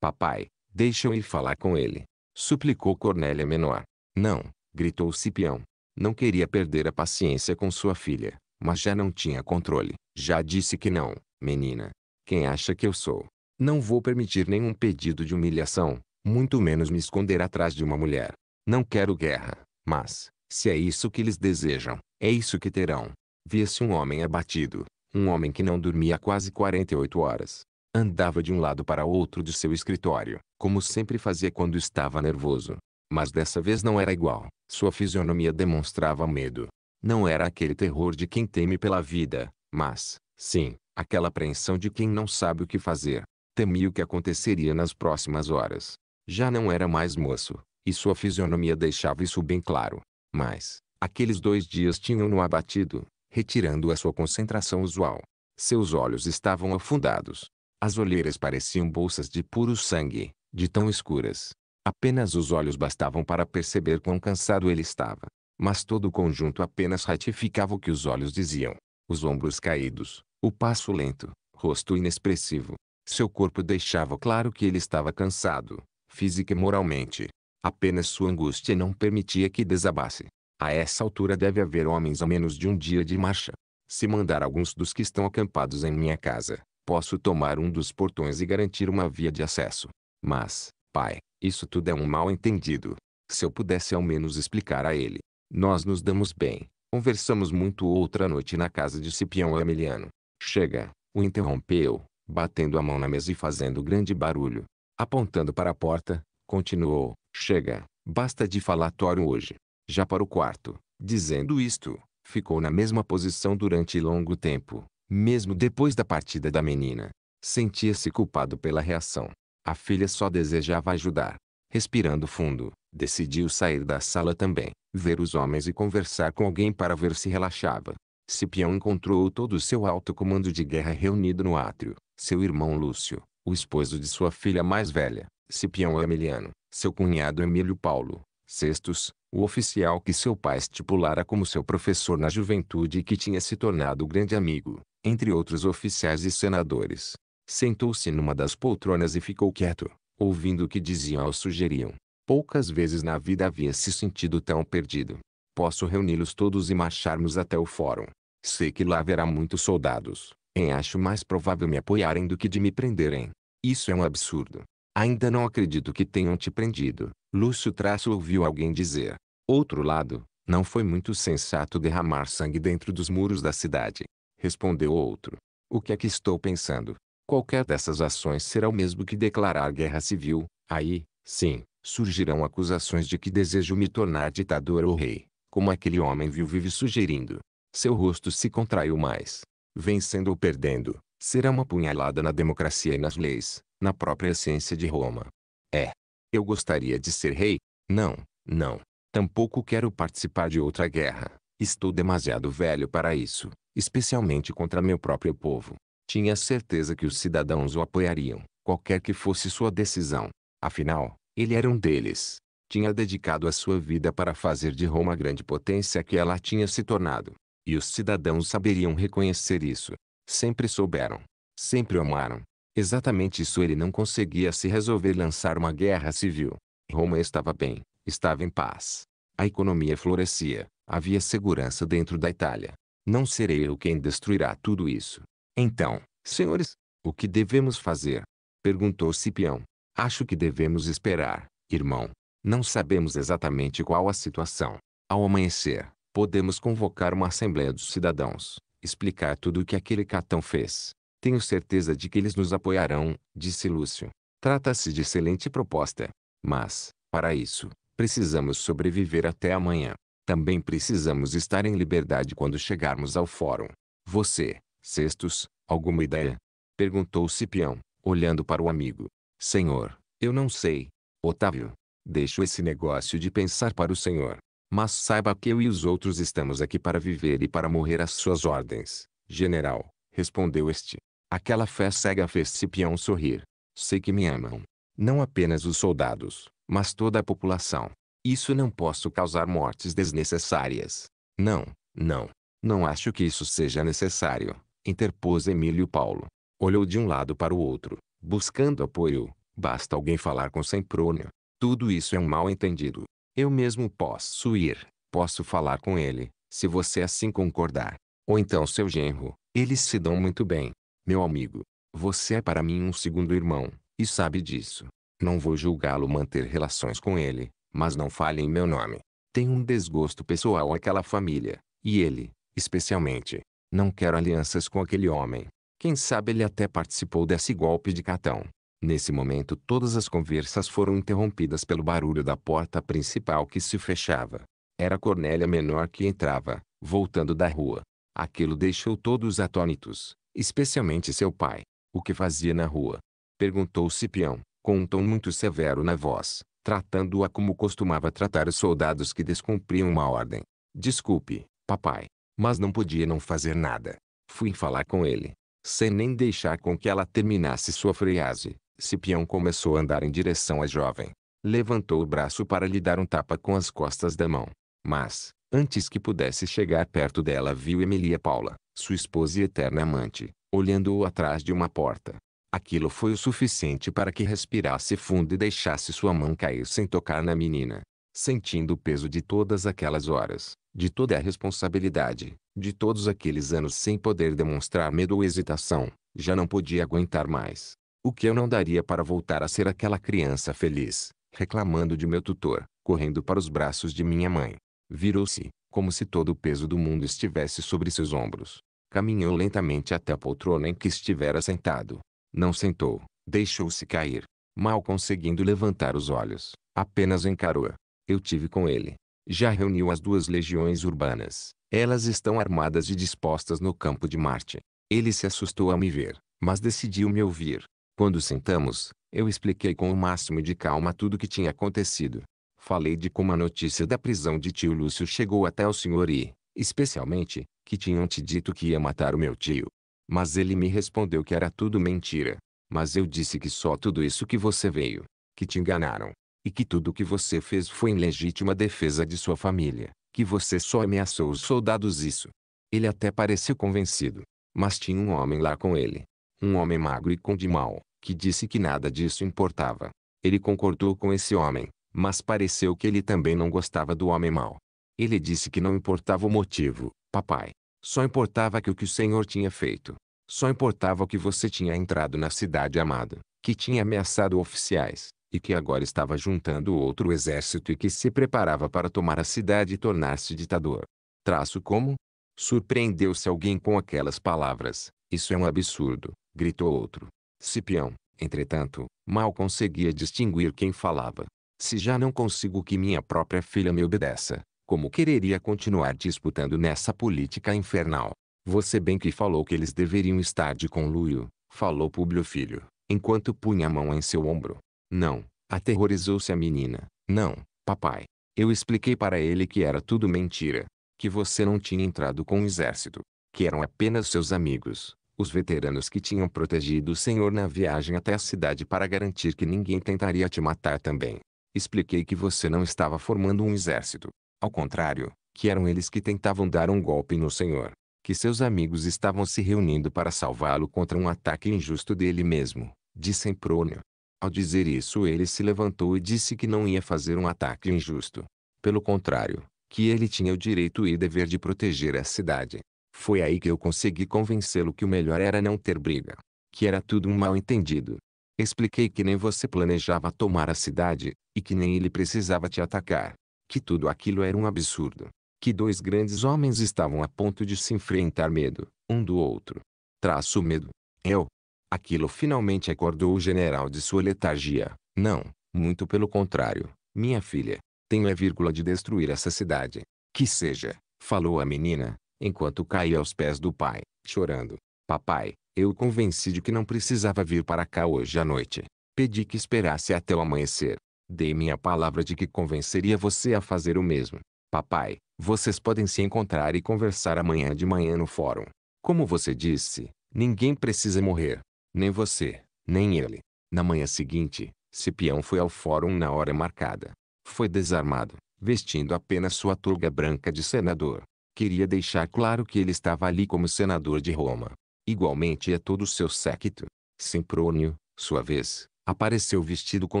Papai, deixa eu ir falar com ele. Suplicou Cornélia Menor. Não, gritou Cipião. Não queria perder a paciência com sua filha, mas já não tinha controle. Já disse que não, menina. Quem acha que eu sou? Não vou permitir nenhum pedido de humilhação, muito menos me esconder atrás de uma mulher. Não quero guerra, mas, se é isso que eles desejam, é isso que terão. Via-se um homem abatido, um homem que não dormia quase 48 horas. Andava de um lado para outro de seu escritório, como sempre fazia quando estava nervoso. Mas dessa vez não era igual. Sua fisionomia demonstrava medo. Não era aquele terror de quem teme pela vida, mas, sim, aquela apreensão de quem não sabe o que fazer. Temia o que aconteceria nas próximas horas. Já não era mais moço, e sua fisionomia deixava isso bem claro. Mas, aqueles dois dias tinham-no abatido, retirando a sua concentração usual. Seus olhos estavam afundados. As olheiras pareciam bolsas de puro sangue, de tão escuras. Apenas os olhos bastavam para perceber quão cansado ele estava. Mas todo o conjunto apenas ratificava o que os olhos diziam. Os ombros caídos, o passo lento, rosto inexpressivo. Seu corpo deixava claro que ele estava cansado, física e moralmente. Apenas sua angústia não permitia que desabasse. A essa altura deve haver homens a menos de um dia de marcha. Se mandar alguns dos que estão acampados em minha casa, posso tomar um dos portões e garantir uma via de acesso. Mas, pai, isso tudo é um mal entendido. Se eu pudesse ao menos explicar a ele. Nós nos damos bem. Conversamos muito outra noite na casa de Cipião Emiliano. Chega, o interrompeu, batendo a mão na mesa e fazendo grande barulho. Apontando para a porta, continuou. Chega, basta de falatório hoje já para o quarto. Dizendo isto, ficou na mesma posição durante longo tempo, mesmo depois da partida da menina. Sentia-se culpado pela reação. A filha só desejava ajudar. Respirando fundo, decidiu sair da sala também, ver os homens e conversar com alguém para ver se relaxava. Cipião encontrou todo o seu alto comando de guerra reunido no átrio. Seu irmão Lúcio, o esposo de sua filha mais velha, Cipião Emiliano, seu cunhado Emílio Paulo, Cestos o oficial que seu pai estipulara como seu professor na juventude e que tinha se tornado grande amigo, entre outros oficiais e senadores. Sentou-se numa das poltronas e ficou quieto, ouvindo o que diziam ou sugeriam. Poucas vezes na vida havia se sentido tão perdido. Posso reuni-los todos e marcharmos até o fórum. Sei que lá haverá muitos soldados, e acho mais provável me apoiarem do que de me prenderem. Isso é um absurdo. Ainda não acredito que tenham te prendido. Lúcio Traço ouviu alguém dizer. Outro lado, não foi muito sensato derramar sangue dentro dos muros da cidade. Respondeu outro. O que é que estou pensando? Qualquer dessas ações será o mesmo que declarar guerra civil. Aí, sim, surgirão acusações de que desejo me tornar ditador ou rei, como aquele homem viu vive sugerindo. Seu rosto se contraiu mais. Vencendo ou perdendo, será uma punhalada na democracia e nas leis, na própria essência de Roma. É. Eu gostaria de ser rei? Não, não, Tampouco quero participar de outra guerra. Estou demasiado velho para isso, especialmente contra meu próprio povo. Tinha certeza que os cidadãos o apoiariam, qualquer que fosse sua decisão. Afinal, ele era um deles. Tinha dedicado a sua vida para fazer de Roma a grande potência que ela tinha se tornado. E os cidadãos saberiam reconhecer isso. Sempre souberam. Sempre amaram. Exatamente isso ele não conseguia se resolver lançar uma guerra civil. Roma estava bem, Estava em paz. A economia florescia. Havia segurança dentro da Itália. Não serei eu quem destruirá tudo isso. Então, senhores, o que devemos fazer? Perguntou Cipião. Acho que devemos esperar, irmão. Não sabemos exatamente qual a situação. Ao amanhecer, podemos convocar uma assembleia dos cidadãos, explicar tudo o que aquele catão fez. Tenho certeza de que eles nos apoiarão, disse Lúcio. Trata-se de excelente proposta. Mas, para isso, precisamos sobreviver até amanhã. Também precisamos estar em liberdade quando chegarmos ao fórum. Você, Cestos, alguma ideia? Perguntou Cipião, olhando para o amigo. Senhor, eu não sei. Otávio, deixo esse negócio de pensar para o senhor. Mas saiba que eu e os outros estamos aqui para viver e para morrer às suas ordens, general, respondeu este. Aquela fé cega fez Cipião sorrir. Sei que me amam. Não apenas os soldados, mas toda a população. Isso não posso causar mortes desnecessárias. Não, não, não acho que isso seja necessário, interpôs Emílio Paulo. Olhou de um lado para o outro, buscando apoio. Basta alguém falar com Semprônio. Tudo isso é um mal entendido. Eu mesmo posso ir, posso falar com ele, se você assim concordar. Ou então seu genro, eles se dão muito bem. Meu amigo, você é para mim um segundo irmão, e sabe disso. Não vou julgá-lo manter relações com ele, mas não fale em meu nome. Tenho um desgosto pessoal àquela família, e ele, especialmente. Não quero alianças com aquele homem. Quem sabe ele até participou desse golpe de catão. Nesse momento todas as conversas foram interrompidas pelo barulho da porta principal que se fechava. Era Cornélia menor que entrava, voltando da rua. Aquilo deixou todos atônitos, especialmente seu pai. O que fazia na rua? Perguntou Cipião, com um tom muito severo na voz, tratando-a como costumava tratar os soldados que descumpriam uma ordem. Desculpe, papai, mas não podia não fazer nada. Fui falar com ele, sem nem deixar com que ela terminasse sua frase. Cipião começou a andar em direção à jovem. Levantou o braço para lhe dar um tapa com as costas da mão. Mas, antes que pudesse chegar perto dela, viu Emília Paula, sua esposa e eterna amante, olhando-o atrás de uma porta. Aquilo foi o suficiente para que respirasse fundo e deixasse sua mão cair sem tocar na menina. Sentindo o peso de todas aquelas horas, de toda a responsabilidade, de todos aqueles anos sem poder demonstrar medo ou hesitação, já não podia aguentar mais. O que eu não daria para voltar a ser aquela criança feliz, reclamando de meu tutor, correndo para os braços de minha mãe. Virou-se, como se todo o peso do mundo estivesse sobre seus ombros. Caminhou lentamente até a poltrona em que estivera sentado, não sentou, deixou-se cair. Mal conseguindo levantar os olhos, apenas encarou. Eu tive com ele. Já reuniu as duas legiões urbanas. Elas estão armadas e dispostas no campo de Marte. Ele se assustou ao me ver, mas decidiu me ouvir. Quando sentamos, eu expliquei com o máximo de calma tudo o que tinha acontecido. Falei de como a notícia da prisão de tio Lúcio chegou até o senhor e, especialmente, que tinham te dito que ia matar o meu tio. Mas ele me respondeu que era tudo mentira. Mas eu disse que só tudo isso que você veio, que te enganaram, e que tudo o que você fez foi em legítima defesa de sua família, que você só ameaçou os soldados isso. Ele até pareceu convencido, mas tinha um homem lá com ele, um homem magro e com de mal, que disse que nada disso importava. Ele concordou com esse homem, mas pareceu que ele também não gostava do homem mau. Ele disse que não importava o motivo, papai, só importava que o que o Senhor tinha feito. Só importava que você tinha entrado na cidade amada, que tinha ameaçado oficiais, e que agora estava juntando outro exército e que se preparava para tomar a cidade e tornar-se ditador. Traço como? Surpreendeu-se alguém com aquelas palavras. Isso é um absurdo, gritou outro. Cipião, entretanto, mal conseguia distinguir quem falava. Se já não consigo que minha própria filha me obedeça, como quereria continuar disputando nessa política infernal? Você bem que falou que eles deveriam estar de conluio, falou Públio Filho, enquanto punha a mão em seu ombro. Não, aterrorizou-se a menina. Não, papai. Eu expliquei para ele que era tudo mentira, que você não tinha entrado com o exército, que eram apenas seus amigos, os veteranos que tinham protegido o senhor na viagem até a cidade para garantir que ninguém tentaria te matar também. Expliquei que você não estava formando um exército, ao contrário, que eram eles que tentavam dar um golpe no Senhor, que seus amigos estavam se reunindo para salvá-lo contra um ataque injusto dele mesmo, disse Prônio. Ao dizer isso ele se levantou e disse que não ia fazer um ataque injusto. Pelo contrário, que ele tinha o direito e dever de proteger a cidade. Foi aí que eu consegui convencê-lo que o melhor era não ter briga, que era tudo um mal entendido. Expliquei que nem você planejava tomar a cidade, e que nem ele precisava te atacar, que tudo aquilo era um absurdo, que dois grandes homens estavam a ponto de se enfrentar medo, um do outro. Traço medo. Eu. Aquilo finalmente acordou o general de sua letargia. Não, muito pelo contrário, minha filha, tenho a vírgula de destruir essa cidade. Que seja, falou a menina, enquanto caía aos pés do pai, chorando. Papai, eu o convenci de que não precisava vir para cá hoje à noite. Pedi que esperasse até o amanhecer. Dei minha palavra de que convenceria você a fazer o mesmo. Papai, vocês podem se encontrar e conversar amanhã de manhã no fórum. Como você disse, ninguém precisa morrer. Nem você, nem ele. Na manhã seguinte, Cipião foi ao fórum na hora marcada. Foi desarmado, vestindo apenas sua turga branca de senador. Queria deixar claro que ele estava ali como senador de Roma. Igualmente a é todo o seu séquito. Semprônio, sua vez, Apareceu vestido com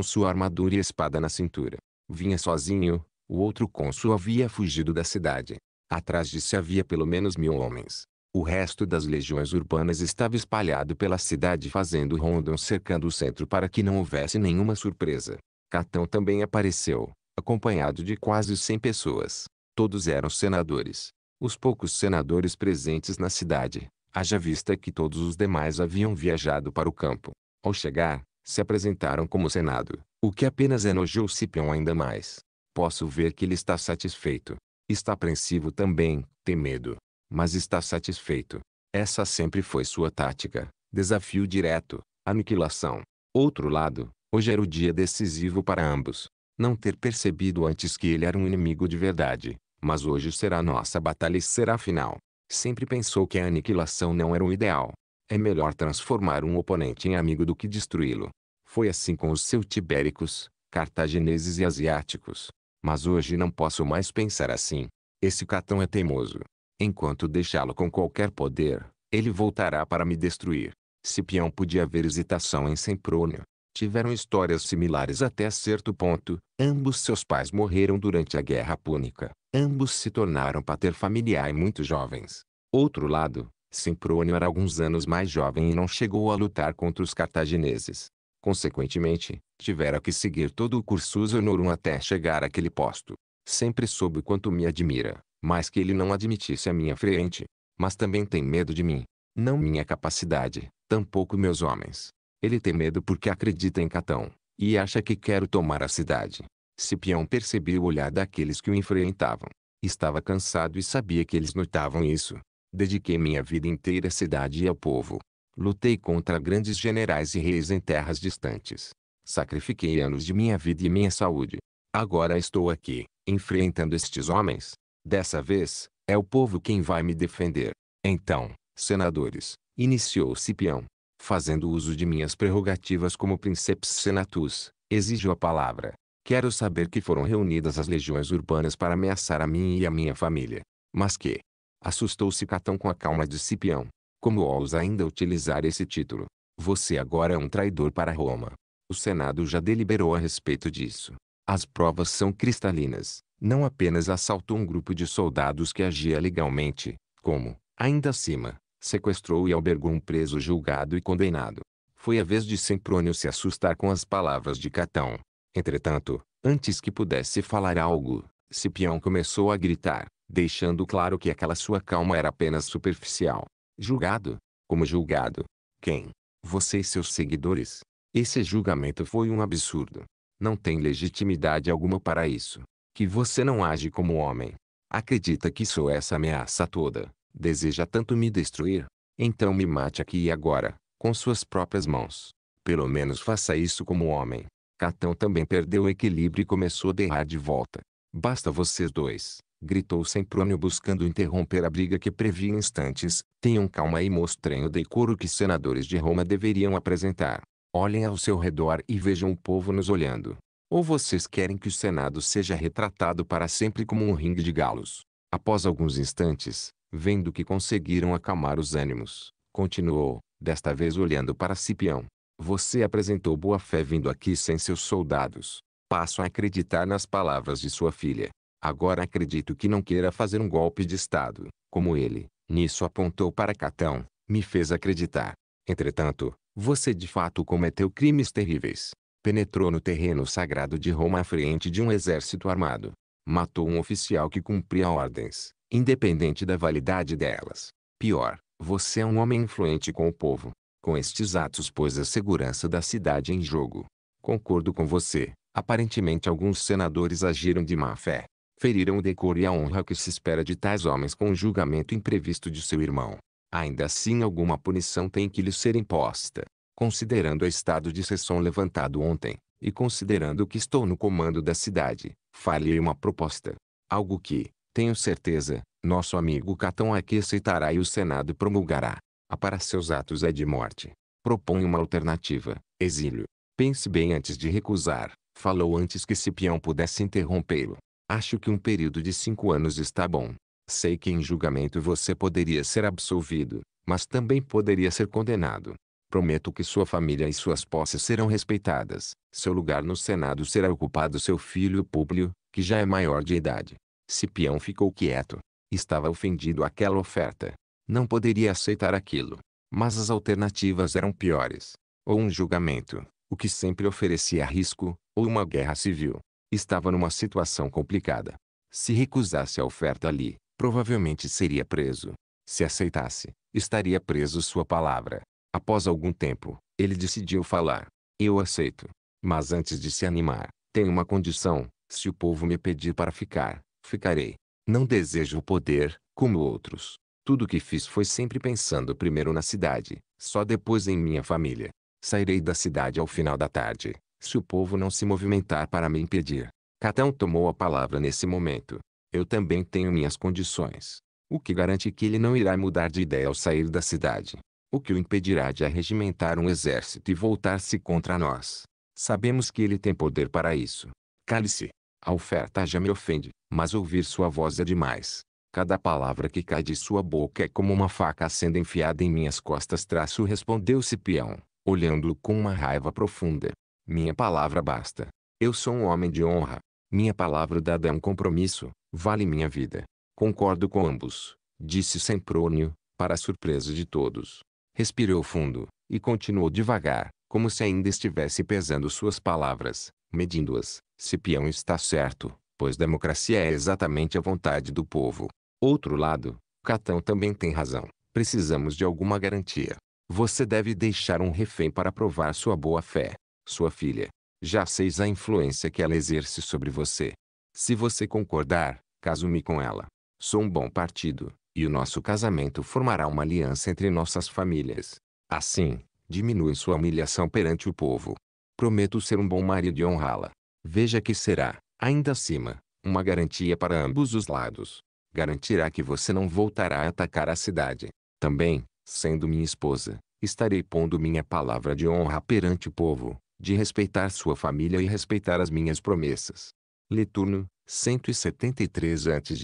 sua armadura e espada na cintura. Vinha sozinho, o outro cônsul havia fugido da cidade. Atrás de si havia pelo menos mil homens. O resto das legiões urbanas estava espalhado pela cidade fazendo rondon cercando o centro para que não houvesse nenhuma surpresa. Catão também apareceu, acompanhado de quase cem pessoas. Todos eram senadores. Os poucos senadores presentes na cidade, haja vista que todos os demais haviam viajado para o campo. Ao chegar, se apresentaram como Senado, o que apenas enojou Cipião ainda mais. Posso ver que ele está satisfeito. Está apreensivo também, tem medo. Mas está satisfeito. Essa sempre foi sua tática. Desafio direto, aniquilação. Outro lado, hoje era o dia decisivo para ambos. Não ter percebido antes que ele era um inimigo de verdade, mas hoje será nossa batalha e será a final. Sempre pensou que a aniquilação não era o ideal, é melhor transformar um oponente em amigo do que destruí-lo. Foi assim com os celtibéricos, cartagineses e asiáticos. Mas hoje não posso mais pensar assim. Esse catão é teimoso. Enquanto deixá-lo com qualquer poder, ele voltará para me destruir. Cipião podia haver hesitação em Semprônio. Tiveram histórias similares até certo ponto. Ambos seus pais morreram durante a Guerra Púnica. Ambos se tornaram paterfamiliar muito jovens. Outro lado, Simprônio era alguns anos mais jovem e não chegou a lutar contra os cartagineses. Consequentemente, tivera que seguir todo o cursus honorum até chegar àquele posto. Sempre soube quanto me admira, mas que ele não admitisse a minha frente. Mas também tem medo de mim. Não minha capacidade, tampouco meus homens. Ele tem medo porque acredita em Catão, e acha que quero tomar a cidade. Cipião percebeu o olhar daqueles que o enfrentavam. Estava cansado e sabia que eles notavam isso. Dediquei minha vida inteira à cidade e ao povo. Lutei contra grandes generais e reis em terras distantes. Sacrifiquei anos de minha vida e minha saúde. Agora estou aqui, enfrentando estes homens. Dessa vez, é o povo quem vai me defender. Então, senadores, iniciou Cipião. Fazendo uso de minhas prerrogativas como princeps senatus, exijo a palavra. Quero saber que foram reunidas as legiões urbanas para ameaçar a mim e a minha família. Mas que, Assustou-se Catão com a calma de Cipião. Como ousa ainda utilizar esse título? Você agora é um traidor para Roma. O Senado já deliberou a respeito disso. As provas são cristalinas. Não apenas assaltou um grupo de soldados que agia legalmente, como, ainda acima, sequestrou e albergou um preso julgado e condenado. Foi a vez de Semprônio se assustar com as palavras de Catão. Entretanto, antes que pudesse falar algo, Cipião começou a gritar: deixando claro que aquela sua calma era apenas superficial. Julgado, como julgado. Quem? Você e seus seguidores. Esse julgamento foi um absurdo. Não tem legitimidade alguma para isso. Que você não age como homem. Acredita que sou essa ameaça toda. Deseja tanto me destruir? Então me mate aqui e agora, com suas próprias mãos. Pelo menos faça isso como homem. Catão também perdeu o equilíbrio e começou a derrar de volta. Basta vocês dois gritou Semprônio buscando interromper a briga que previa instantes, tenham calma e mostrem o decoro que senadores de Roma deveriam apresentar. Olhem ao seu redor e vejam o povo nos olhando. Ou vocês querem que o Senado seja retratado para sempre como um ringue de galos? Após alguns instantes, vendo que conseguiram acalmar os ânimos, continuou, desta vez olhando para Cipião. Você apresentou boa fé vindo aqui sem seus soldados. Passo a acreditar nas palavras de sua filha. Agora acredito que não queira fazer um golpe de Estado, como ele, nisso apontou para Catão, me fez acreditar. Entretanto, você de fato cometeu crimes terríveis. Penetrou no terreno sagrado de Roma à frente de um exército armado. Matou um oficial que cumpria ordens, independente da validade delas. Pior, você é um homem influente com o povo. Com estes atos pôs a segurança da cidade em jogo. Concordo com você, Aparentemente alguns senadores agiram de má fé, feriram o decoro e a honra que se espera de tais homens com o julgamento imprevisto de seu irmão. Ainda assim alguma punição tem que lhe ser imposta. Considerando o estado de sessão levantado ontem, e considerando que estou no comando da cidade, falhei uma proposta. Algo que, tenho certeza, nosso amigo Catão aqui aceitará e o Senado promulgará. A para seus atos é de morte. Propõe uma alternativa, exílio. Pense bem antes de recusar, falou antes que Cipião pudesse interrompê-lo. Acho que um período de cinco anos está bom. Sei que em julgamento você poderia ser absolvido, mas também poderia ser condenado. Prometo que sua família e suas posses serão respeitadas. Seu lugar no Senado será ocupado seu filho Públio, que já é maior de idade. Cipião ficou quieto. Estava ofendido àquela oferta. Não poderia aceitar aquilo. Mas as alternativas eram piores. Ou um julgamento, o que sempre oferecia risco, ou uma guerra civil estava numa situação complicada. Se recusasse a oferta ali, provavelmente seria preso. Se aceitasse, estaria preso sua palavra. Após algum tempo, ele decidiu falar. Eu aceito. Mas antes de se animar, tenho uma condição. Se o povo me pedir para ficar, ficarei. Não desejo o poder, como outros. Tudo o que fiz foi sempre pensando primeiro na cidade, só depois em minha família. Sairei da cidade ao final da tarde se o povo não se movimentar para me impedir. Catão tomou a palavra nesse momento. Eu também tenho minhas condições. O que garante que ele não irá mudar de ideia ao sair da cidade? O que o impedirá de arregimentar um exército e voltar-se contra nós? Sabemos que ele tem poder para isso. Cale-se. A oferta já me ofende, mas ouvir sua voz é demais. Cada palavra que cai de sua boca é como uma faca sendo enfiada em minhas costas. Traço respondeu Cipião, olhando-o com uma raiva profunda. Minha palavra basta. Eu sou um homem de honra. Minha palavra dada é um compromisso, vale minha vida. Concordo com ambos, disse Semprônio, para a surpresa de todos. Respirou fundo, e continuou devagar, como se ainda estivesse pesando suas palavras, medindo-as. Cipião está certo, pois democracia é exatamente a vontade do povo. Outro lado, Catão também tem razão. Precisamos de alguma garantia. Você deve deixar um refém para provar sua boa-fé sua filha. Já seis a influência que ela exerce sobre você. Se você concordar, caso-me com ela. Sou um bom partido, e o nosso casamento formará uma aliança entre nossas famílias. Assim, diminui sua humilhação perante o povo. Prometo ser um bom marido e honrá-la. Veja que será, ainda acima, uma garantia para ambos os lados. Garantirá que você não voltará a atacar a cidade. Também, sendo minha esposa, estarei pondo minha palavra de honra perante o povo, de respeitar sua família e respeitar as minhas promessas. Leturno, 173 a.C.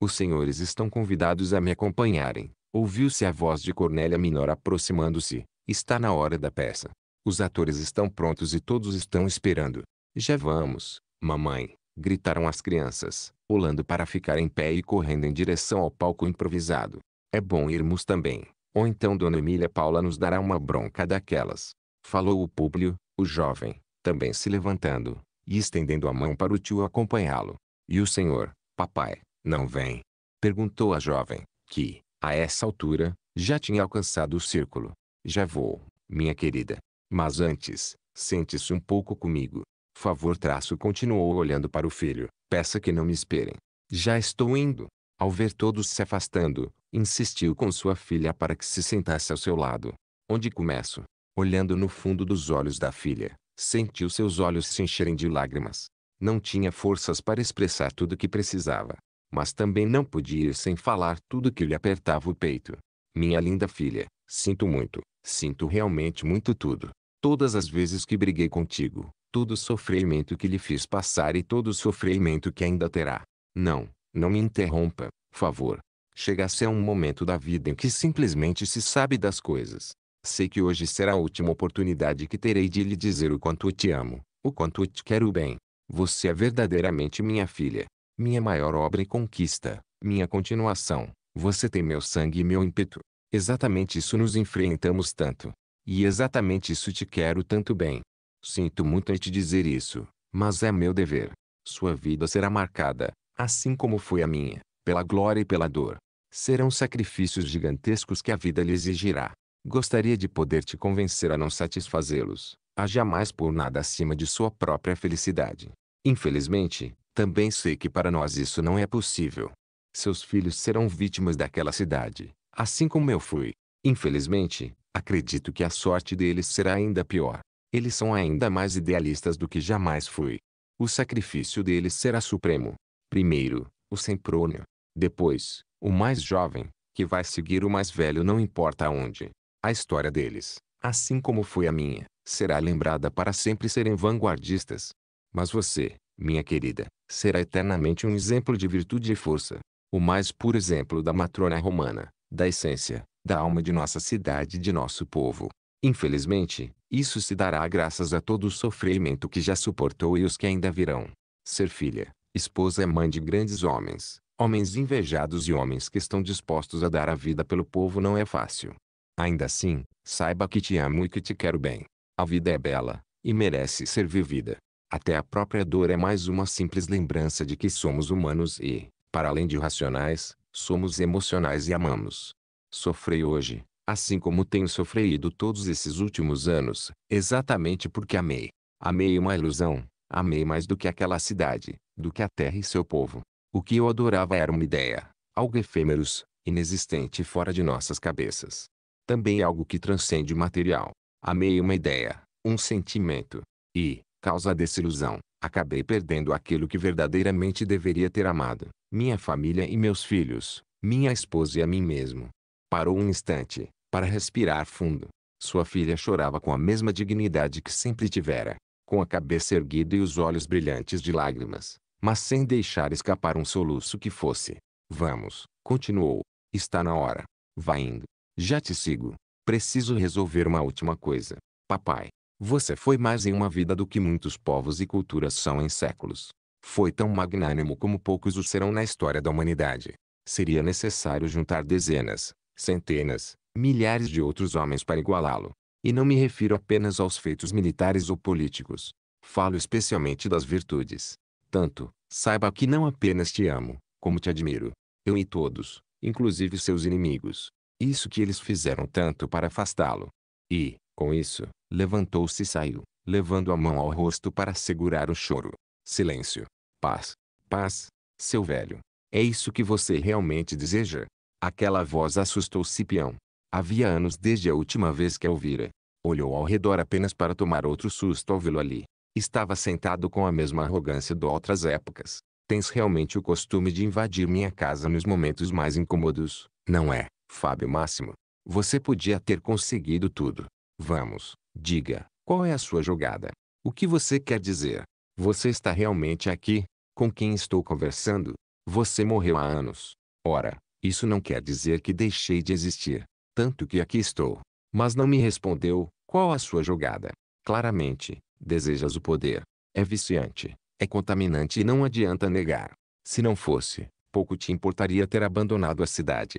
Os senhores estão convidados a me acompanharem. Ouviu-se a voz de Cornélia Menor aproximando-se. Está na hora da peça. Os atores estão prontos e todos estão esperando. Já vamos, mamãe, gritaram as crianças, pulando para ficar em pé e correndo em direção ao palco improvisado. É bom irmos também, ou então Dona Emília Paula nos dará uma bronca daquelas falou o Públio, o jovem, também se levantando, e estendendo a mão para o tio acompanhá-lo. E o senhor, papai, não vem? Perguntou a jovem, que, a essa altura, já tinha alcançado o círculo. Já vou, minha querida. Mas antes, sente-se um pouco comigo. Favor traço continuou olhando para o filho. Peça que não me esperem. Já estou indo. Ao ver todos se afastando, insistiu com sua filha para que se sentasse ao seu lado. Onde começo? olhando no fundo dos olhos da filha, sentiu seus olhos se encherem de lágrimas. Não tinha forças para expressar tudo o que precisava, mas também não podia ir sem falar tudo que lhe apertava o peito. Minha linda filha, sinto muito, sinto realmente muito tudo. Todas as vezes que briguei contigo, todo o sofrimento que lhe fiz passar e todo o sofrimento que ainda terá. Não, não me interrompa, favor. Chega-se a um momento da vida em que simplesmente se sabe das coisas, Sei que hoje será a última oportunidade que terei de lhe dizer o quanto te amo, o quanto te quero bem. Você é verdadeiramente minha filha, minha maior obra e conquista, minha continuação. Você tem meu sangue e meu ímpeto. Exatamente isso nos enfrentamos tanto. E exatamente isso te quero tanto bem. Sinto muito em te dizer isso, mas é meu dever. Sua vida será marcada, assim como foi a minha, pela glória e pela dor. Serão sacrifícios gigantescos que a vida lhe exigirá. Gostaria de poder te convencer a não satisfazê-los, a jamais por nada acima de sua própria felicidade. Infelizmente, também sei que para nós isso não é possível. Seus filhos serão vítimas daquela cidade, assim como eu fui. Infelizmente, acredito que a sorte deles será ainda pior. Eles são ainda mais idealistas do que jamais fui. O sacrifício deles será supremo. Primeiro, o semprônio. Depois, o mais jovem, que vai seguir o mais velho não importa onde. A história deles, assim como foi a minha, será lembrada para sempre serem vanguardistas. Mas você, minha querida, será eternamente um exemplo de virtude e força. O mais puro exemplo da matrona romana, da essência, da alma de nossa cidade e de nosso povo. Infelizmente, isso se dará graças a todo o sofrimento que já suportou e os que ainda virão. Ser filha, esposa e é mãe de grandes homens, homens invejados e homens que estão dispostos a dar a vida pelo povo não é fácil. Ainda assim, saiba que te amo e que te quero bem. A vida é bela, e merece ser vivida. Até a própria dor é mais uma simples lembrança de que somos humanos e, para além de racionais, somos emocionais e amamos. Sofrei hoje, assim como tenho sofrido todos esses últimos anos, exatamente porque amei. Amei uma ilusão, amei mais do que aquela cidade, do que a terra e seu povo. O que eu adorava era uma ideia, algo efêmeros, inexistente fora de nossas cabeças também algo que transcende o material. Amei uma ideia, um sentimento. E, causa dessa ilusão, acabei perdendo aquilo que verdadeiramente deveria ter amado. Minha família e meus filhos, minha esposa e a mim mesmo. Parou um instante, para respirar fundo. Sua filha chorava com a mesma dignidade que sempre tivera, com a cabeça erguida e os olhos brilhantes de lágrimas, mas sem deixar escapar um soluço que fosse. Vamos, continuou. Está na hora. Vá indo. Já te sigo. Preciso resolver uma última coisa. Papai, você foi mais em uma vida do que muitos povos e culturas são em séculos. Foi tão magnânimo como poucos o serão na história da humanidade. Seria necessário juntar dezenas, centenas, milhares de outros homens para igualá-lo. E não me refiro apenas aos feitos militares ou políticos. Falo especialmente das virtudes. Tanto, saiba que não apenas te amo, como te admiro. Eu e todos, inclusive seus inimigos, isso que eles fizeram tanto para afastá-lo. E, com isso, levantou-se e saiu, levando a mão ao rosto para segurar o choro. Silêncio. Paz. Paz, seu velho. É isso que você realmente deseja? Aquela voz assustou Cipião. Havia anos desde a última vez que a ouvira. Olhou ao redor apenas para tomar outro susto ao vê-lo ali. Estava sentado com a mesma arrogância de outras épocas. Tens realmente o costume de invadir minha casa nos momentos mais incômodos, não é? Fábio Máximo, você podia ter conseguido tudo. Vamos, diga, qual é a sua jogada? O que você quer dizer? Você está realmente aqui? Com quem estou conversando? Você morreu há anos. Ora, isso não quer dizer que deixei de existir. Tanto que aqui estou. Mas não me respondeu, qual a sua jogada? Claramente, desejas o poder. É viciante, é contaminante e não adianta negar. Se não fosse, pouco te importaria ter abandonado a cidade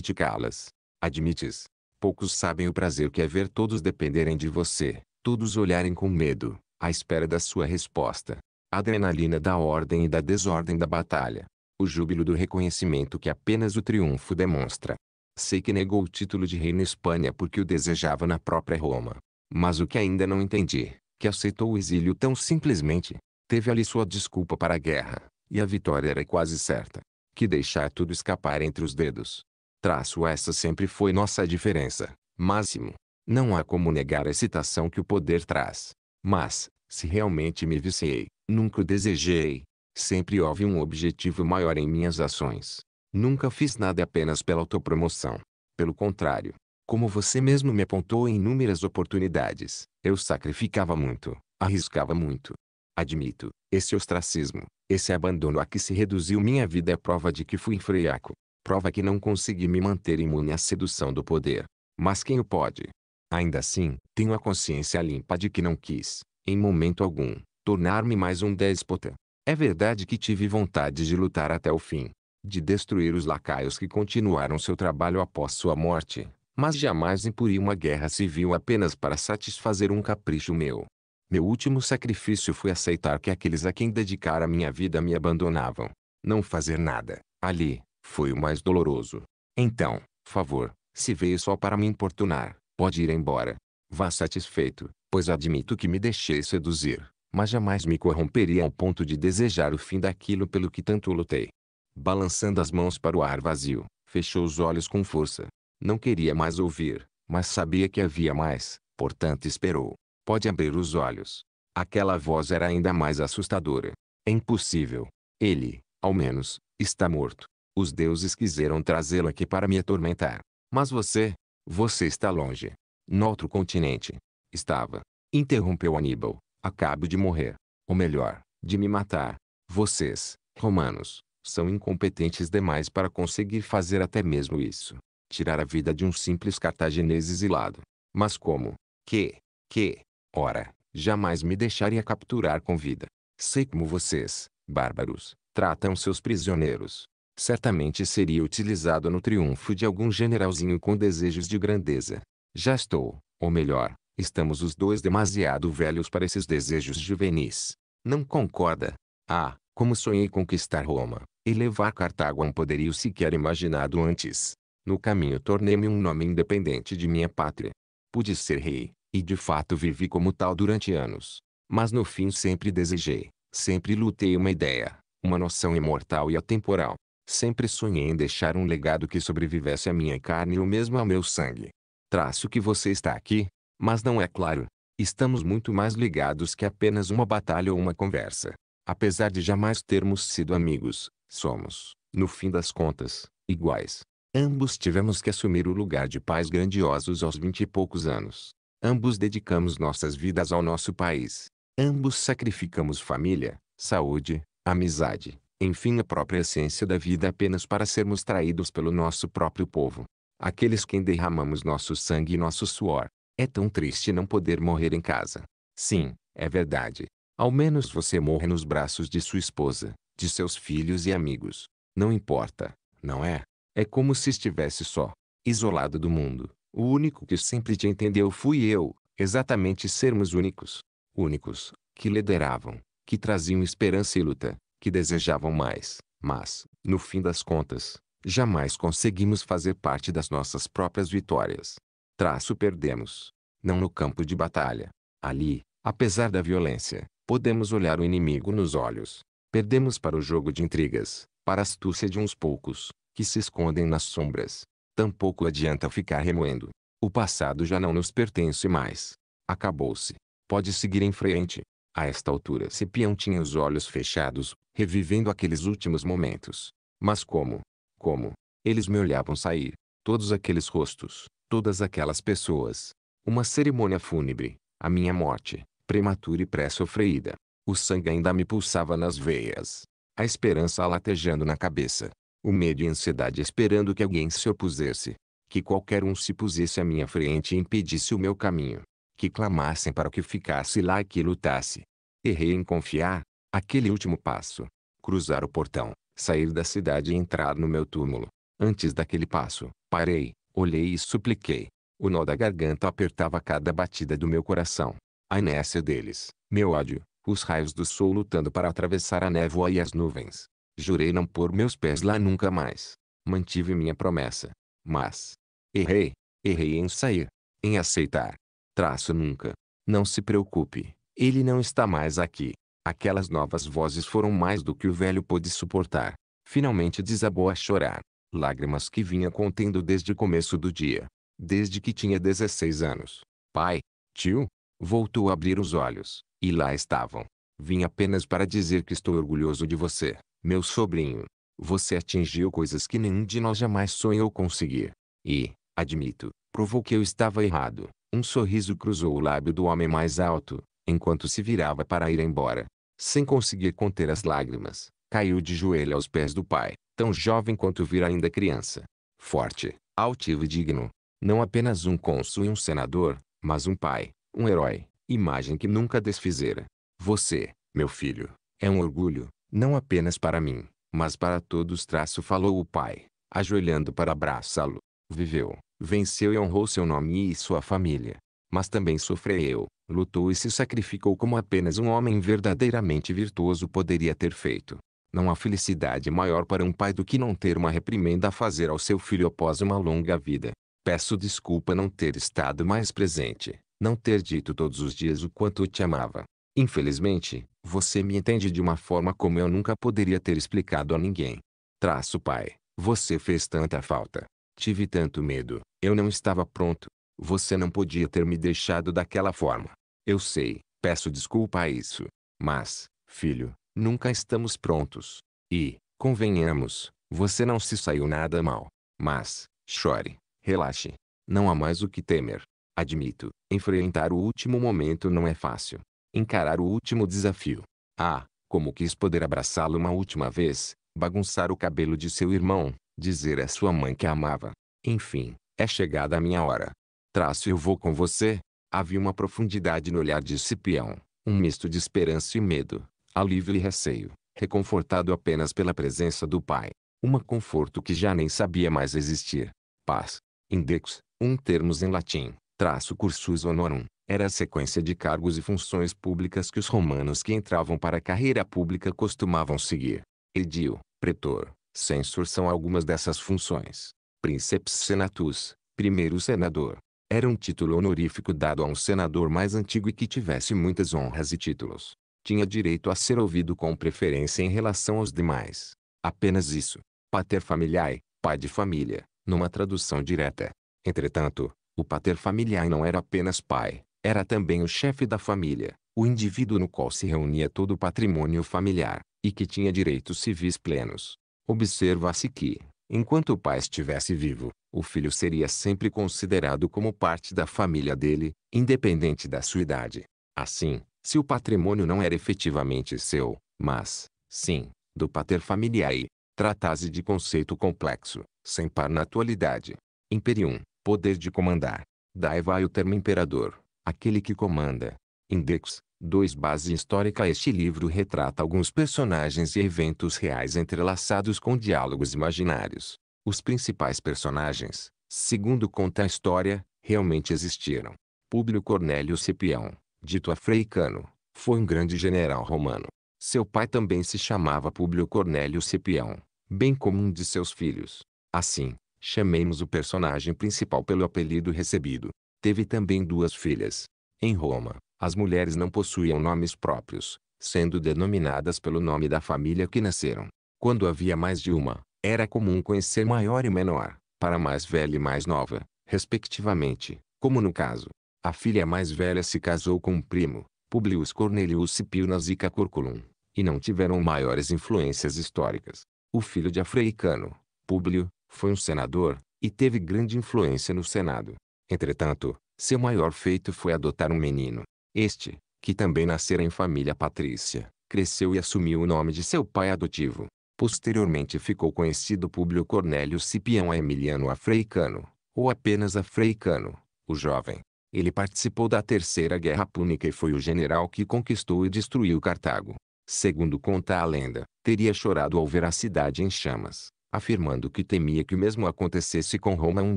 te calas, Admites. Poucos sabem o prazer que é ver todos dependerem de você, todos olharem com medo, à espera da sua resposta. A adrenalina da ordem e da desordem da batalha. O júbilo do reconhecimento que apenas o triunfo demonstra. Sei que negou o título de rei na Espanha porque o desejava na própria Roma. Mas o que ainda não entendi, que aceitou o exílio tão simplesmente, teve ali sua desculpa para a guerra, e a vitória era quase certa. Que deixar tudo escapar entre os dedos, Traço essa sempre foi nossa diferença. Máximo. Não há como negar a excitação que o poder traz. Mas, se realmente me viciei, nunca o desejei. Sempre houve um objetivo maior em minhas ações. Nunca fiz nada apenas pela autopromoção. Pelo contrário, como você mesmo me apontou em inúmeras oportunidades, eu sacrificava muito, arriscava muito. Admito, esse ostracismo, esse abandono a que se reduziu minha vida é prova de que fui enfreiaco prova que não consegui me manter imune à sedução do poder. Mas quem o pode? Ainda assim, tenho a consciência limpa de que não quis, em momento algum, tornar-me mais um déspota. É verdade que tive vontade de lutar até o fim, de destruir os lacaios que continuaram seu trabalho após sua morte, mas jamais impuri uma guerra civil apenas para satisfazer um capricho meu. Meu último sacrifício foi aceitar que aqueles a quem dedicara minha vida me abandonavam. Não fazer nada, ali, foi o mais doloroso. Então, favor, se veio só para me importunar, pode ir embora. Vá satisfeito, pois admito que me deixei seduzir, mas jamais me corromperia ao ponto de desejar o fim daquilo pelo que tanto lutei. Balançando as mãos para o ar vazio, fechou os olhos com força. Não queria mais ouvir, mas sabia que havia mais, portanto esperou. Pode abrir os olhos. Aquela voz era ainda mais assustadora. É impossível. Ele, ao menos, está morto. Os deuses quiseram trazê-lo aqui para me atormentar. Mas você, você está longe. Noutro continente. Estava. Interrompeu Aníbal. Acabo de morrer. Ou melhor, de me matar. Vocês, romanos, são incompetentes demais para conseguir fazer até mesmo isso. Tirar a vida de um simples cartaginês exilado. Mas como? Que? Que? Ora, jamais me deixaria capturar com vida. Sei como vocês, bárbaros, tratam seus prisioneiros certamente seria utilizado no triunfo de algum generalzinho com desejos de grandeza. Já estou, ou melhor, estamos os dois demasiado velhos para esses desejos juvenis. Não concorda? Ah, como sonhei conquistar Roma, e levar Cartago a um poderio sequer imaginado antes. No caminho tornei-me um nome independente de minha pátria. Pude ser rei, e de fato vivi como tal durante anos. Mas no fim sempre desejei, sempre lutei uma ideia, uma noção imortal e atemporal, Sempre sonhei em deixar um legado que sobrevivesse à minha carne ou mesmo ao meu sangue. Traço que você está aqui, mas não é claro. Estamos muito mais ligados que apenas uma batalha ou uma conversa. Apesar de jamais termos sido amigos, somos, no fim das contas, iguais. Ambos tivemos que assumir o lugar de pais grandiosos aos vinte e poucos anos. Ambos dedicamos nossas vidas ao nosso país. Ambos sacrificamos família, saúde, amizade, enfim a própria essência da vida é apenas para sermos traídos pelo nosso próprio povo. Aqueles quem derramamos nosso sangue e nosso suor. É tão triste não poder morrer em casa. Sim, é verdade. Ao menos você morre nos braços de sua esposa, de seus filhos e amigos. Não importa, não é? É como se estivesse só, isolado do mundo. O único que sempre te entendeu fui eu, exatamente sermos únicos. Únicos, que lideravam, que traziam esperança e luta, que desejavam mais, mas, no fim das contas, jamais conseguimos fazer parte das nossas próprias vitórias. Traço perdemos. Não no campo de batalha. Ali, apesar da violência, podemos olhar o inimigo nos olhos. Perdemos para o jogo de intrigas, para a astúcia de uns poucos, que se escondem nas sombras. Tampouco adianta ficar remoendo. O passado já não nos pertence mais. Acabou-se. Pode seguir em frente. A esta altura Cipião tinha os olhos fechados, revivendo aqueles últimos momentos. Mas como? Como? Eles me olhavam sair. Todos aqueles rostos, todas aquelas pessoas. Uma cerimônia fúnebre. A minha morte, prematura e pré-sofreída. O sangue ainda me pulsava nas veias. A esperança latejando na cabeça. O medo e a ansiedade esperando que alguém se opusesse. Que qualquer um se pusesse à minha frente e impedisse o meu caminho que clamassem para que ficasse lá e que lutasse. Errei em confiar, aquele último passo, cruzar o portão, sair da cidade e entrar no meu túmulo. Antes daquele passo, parei, olhei e supliquei. O nó da garganta apertava cada batida do meu coração. A inércia deles, meu ódio, os raios do sol lutando para atravessar a névoa e as nuvens. Jurei não pôr meus pés lá nunca mais. Mantive minha promessa. Mas, errei, errei em sair, em aceitar, Traço nunca. Não se preocupe. Ele não está mais aqui. Aquelas novas vozes foram mais do que o velho pôde suportar. Finalmente desabou a chorar. Lágrimas que vinha contendo desde o começo do dia. Desde que tinha 16 anos. Pai, tio, voltou a abrir os olhos. E lá estavam. Vim apenas para dizer que estou orgulhoso de você, meu sobrinho. Você atingiu coisas que nenhum de nós jamais sonhou conseguir. E, admito, provou que eu estava errado. Um sorriso cruzou o lábio do homem mais alto, enquanto se virava para ir embora. Sem conseguir conter as lágrimas, caiu de joelho aos pés do pai, tão jovem quanto vira ainda criança. Forte, altivo e digno. Não apenas um cônsul e um senador, mas um pai, um herói, imagem que nunca desfizera. Você, meu filho, é um orgulho, não apenas para mim, mas para todos. Traço falou o pai, ajoelhando para abraçá-lo. Viveu, venceu e honrou seu nome e sua família. Mas também sofreu, lutou e se sacrificou como apenas um homem verdadeiramente virtuoso poderia ter feito. Não há felicidade maior para um pai do que não ter uma reprimenda a fazer ao seu filho após uma longa vida. Peço desculpa não ter estado mais presente, não ter dito todos os dias o quanto te amava. Infelizmente, você me entende de uma forma como eu nunca poderia ter explicado a ninguém. Traço pai, você fez tanta falta. Tive tanto medo. Eu não estava pronto. Você não podia ter me deixado daquela forma. Eu sei, peço desculpa a isso. Mas, filho, nunca estamos prontos. E, convenhamos, você não se saiu nada mal. Mas, chore, relaxe. Não há mais o que temer. Admito, enfrentar o último momento não é fácil. Encarar o último desafio. Ah, como quis poder abraçá-lo uma última vez, bagunçar o cabelo de seu irmão, dizer à sua mãe que a amava. Enfim, é chegada a minha hora. Traço eu vou com você. Havia uma profundidade no olhar de Cipião, um misto de esperança e medo, alívio e receio, reconfortado apenas pela presença do pai. Um conforto que já nem sabia mais existir. Paz. Index, um termos em latim, traço cursus honorum, era a sequência de cargos e funções públicas que os romanos que entravam para a carreira pública costumavam seguir. Edil, pretor, Censor são algumas dessas funções. Princeps senatus, primeiro senador. Era um título honorífico dado a um senador mais antigo e que tivesse muitas honras e títulos. Tinha direito a ser ouvido com preferência em relação aos demais. Apenas isso. Pater familiae, pai de família, numa tradução direta. Entretanto, o pater familiae não era apenas pai, era também o chefe da família, o indivíduo no qual se reunia todo o patrimônio familiar, e que tinha direitos civis plenos. Observa-se que, enquanto o pai estivesse vivo, o filho seria sempre considerado como parte da família dele, independente da sua idade. Assim, se o patrimônio não era efetivamente seu, mas, sim, do pater familiae, tratasse de conceito complexo, sem par na atualidade. Imperium, poder de comandar. Daí vai o termo imperador, aquele que comanda, Index 2 Base histórica Este livro retrata alguns personagens e eventos reais entrelaçados com diálogos imaginários. Os principais personagens, segundo conta a história, realmente existiram. Públio Cornélio Cipião, dito Africano, foi um grande general romano. Seu pai também se chamava Públio Cornélio Cipião, bem como um de seus filhos. Assim, chamemos o personagem principal pelo apelido recebido. Teve também duas filhas. Em Roma, as mulheres não possuíam nomes próprios, sendo denominadas pelo nome da família que nasceram. Quando havia mais de uma, era comum conhecer maior e menor, para mais velha e mais nova, respectivamente, como no caso. A filha mais velha se casou com um primo, Publius Cornelius Cipiunas e Cacurculum, e não tiveram maiores influências históricas. O filho de Afreicano, Públio, foi um senador, e teve grande influência no Senado. Entretanto, seu maior feito foi adotar um menino, este, que também nascera em família patrícia, cresceu e assumiu o nome de seu pai adotivo. Posteriormente ficou conhecido Públio Cornélio Cipião a Emiliano Afreicano, ou apenas Afreicano, o jovem. Ele participou da Terceira Guerra Púnica e foi o general que conquistou e destruiu Cartago. Segundo conta a lenda, teria chorado ao ver a cidade em chamas, afirmando que temia que o mesmo acontecesse com Roma um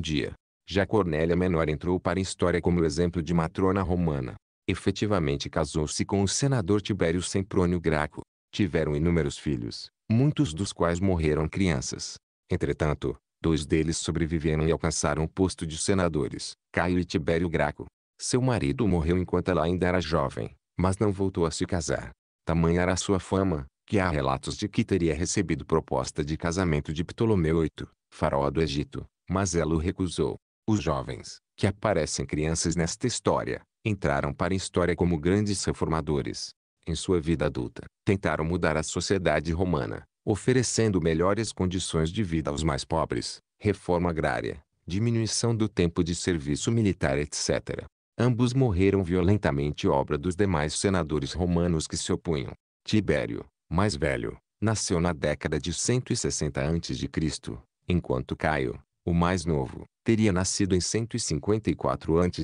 dia. Já Cornélia Menor entrou para a história como exemplo de matrona romana, efetivamente casou-se com o senador Tibério Semprônio Graco. Tiveram inúmeros filhos, muitos dos quais morreram crianças. Entretanto, dois deles sobreviveram e alcançaram o posto de senadores, Caio e Tibério Graco. Seu marido morreu enquanto ela ainda era jovem, mas não voltou a se casar. Tamanha era sua fama, que há relatos de que teria recebido proposta de casamento de Ptolomeu VIII, faraó do Egito, mas ela o recusou. Os jovens, que aparecem crianças nesta história, entraram para a história como grandes reformadores. Em sua vida adulta, tentaram mudar a sociedade romana, oferecendo melhores condições de vida aos mais pobres, reforma agrária, diminuição do tempo de serviço militar, etc. Ambos morreram violentamente obra dos demais senadores romanos que se opunham. Tibério, mais velho, nasceu na década de 160 a.C., enquanto Caio, o mais novo, teria nascido em 154 a.C.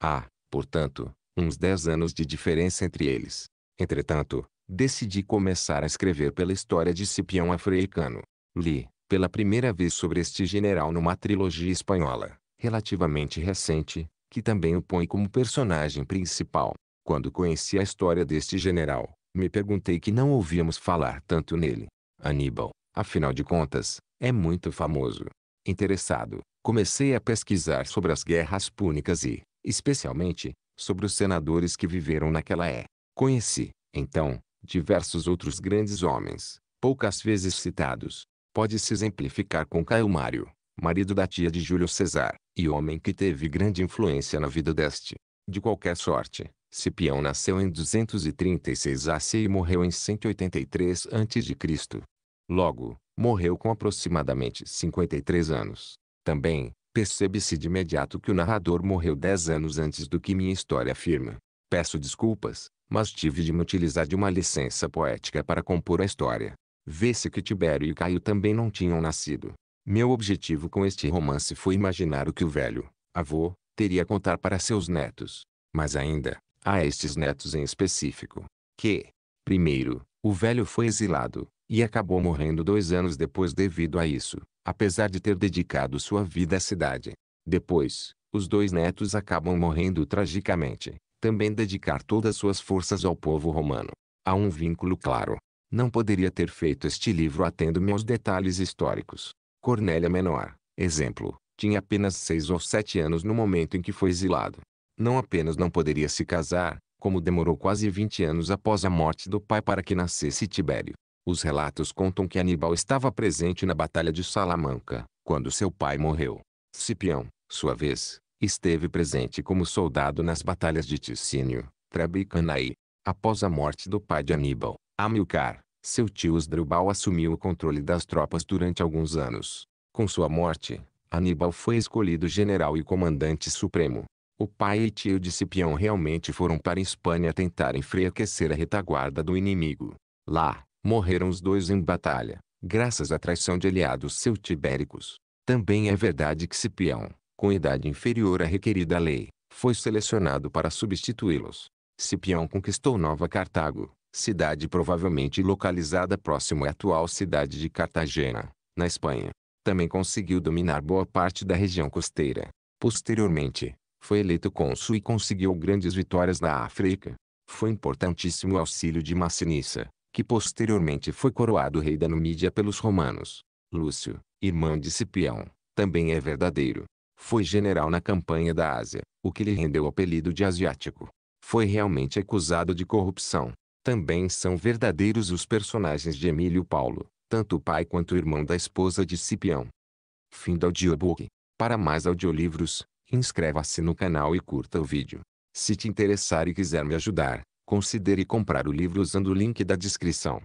Há, portanto, uns dez anos de diferença entre eles. Entretanto, decidi começar a escrever pela história de Cipião africano. Li, pela primeira vez sobre este general numa trilogia espanhola, relativamente recente, que também o põe como personagem principal. Quando conheci a história deste general, me perguntei que não ouvíamos falar tanto nele. Aníbal, afinal de contas, é muito famoso. Interessado, comecei a pesquisar sobre as guerras púnicas e, especialmente sobre os senadores que viveram naquela é. Conheci, então, diversos outros grandes homens, poucas vezes citados. Pode-se exemplificar com Caio Mário, marido da tia de Júlio César, e homem que teve grande influência na vida deste. De qualquer sorte, Cipião nasceu em 236 AC e morreu em 183 a.C. Logo, morreu com aproximadamente 53 anos. Também, Percebe-se de imediato que o narrador morreu dez anos antes do que minha história afirma. Peço desculpas, mas tive de me utilizar de uma licença poética para compor a história. Vê-se que Tibério e Caio também não tinham nascido. Meu objetivo com este romance foi imaginar o que o velho, avô, teria a contar para seus netos. Mas ainda, há estes netos em específico. Que, primeiro, o velho foi exilado, e acabou morrendo dois anos depois devido a isso apesar de ter dedicado sua vida à cidade. Depois, os dois netos acabam morrendo tragicamente, também dedicar todas suas forças ao povo romano. Há um vínculo claro. Não poderia ter feito este livro atendo-me aos detalhes históricos. Cornélia Menor, exemplo, tinha apenas seis ou sete anos no momento em que foi exilado. Não apenas não poderia se casar, como demorou quase 20 anos após a morte do pai para que nascesse Tibério. Os relatos contam que Aníbal estava presente na Batalha de Salamanca, quando seu pai morreu. Cipião, sua vez, esteve presente como soldado nas batalhas de Ticínio, Trebe e Canaí. Após a morte do pai de Aníbal, Amilcar, seu tio Osdrubal assumiu o controle das tropas durante alguns anos. Com sua morte, Aníbal foi escolhido general e comandante supremo. O pai e tio de Cipião realmente foram para a Espanha tentar enfraquecer a retaguarda do inimigo. Lá, Morreram os dois em batalha, graças à traição de aliados celtibéricos. Também é verdade que Cipião, com idade inferior à requerida lei, foi selecionado para substituí-los. Cipião conquistou Nova Cartago, cidade provavelmente localizada próximo à atual cidade de Cartagena, na Espanha. Também conseguiu dominar boa parte da região costeira. Posteriormente, foi eleito cônsul e conseguiu grandes vitórias na África. Foi importantíssimo auxílio de Massinissa, que posteriormente foi coroado rei da Numídia pelos romanos. Lúcio, irmão de Cipião, também é verdadeiro. Foi general na campanha da Ásia, o que lhe rendeu o apelido de asiático. Foi realmente acusado de corrupção. Também são verdadeiros os personagens de Emílio Paulo, tanto o pai quanto o irmão da esposa de Cipião. Fim do audiobook. Para mais audiolivros, inscreva-se no canal e curta o vídeo. Se te interessar e quiser me ajudar, considere comprar o livro usando o link da descrição.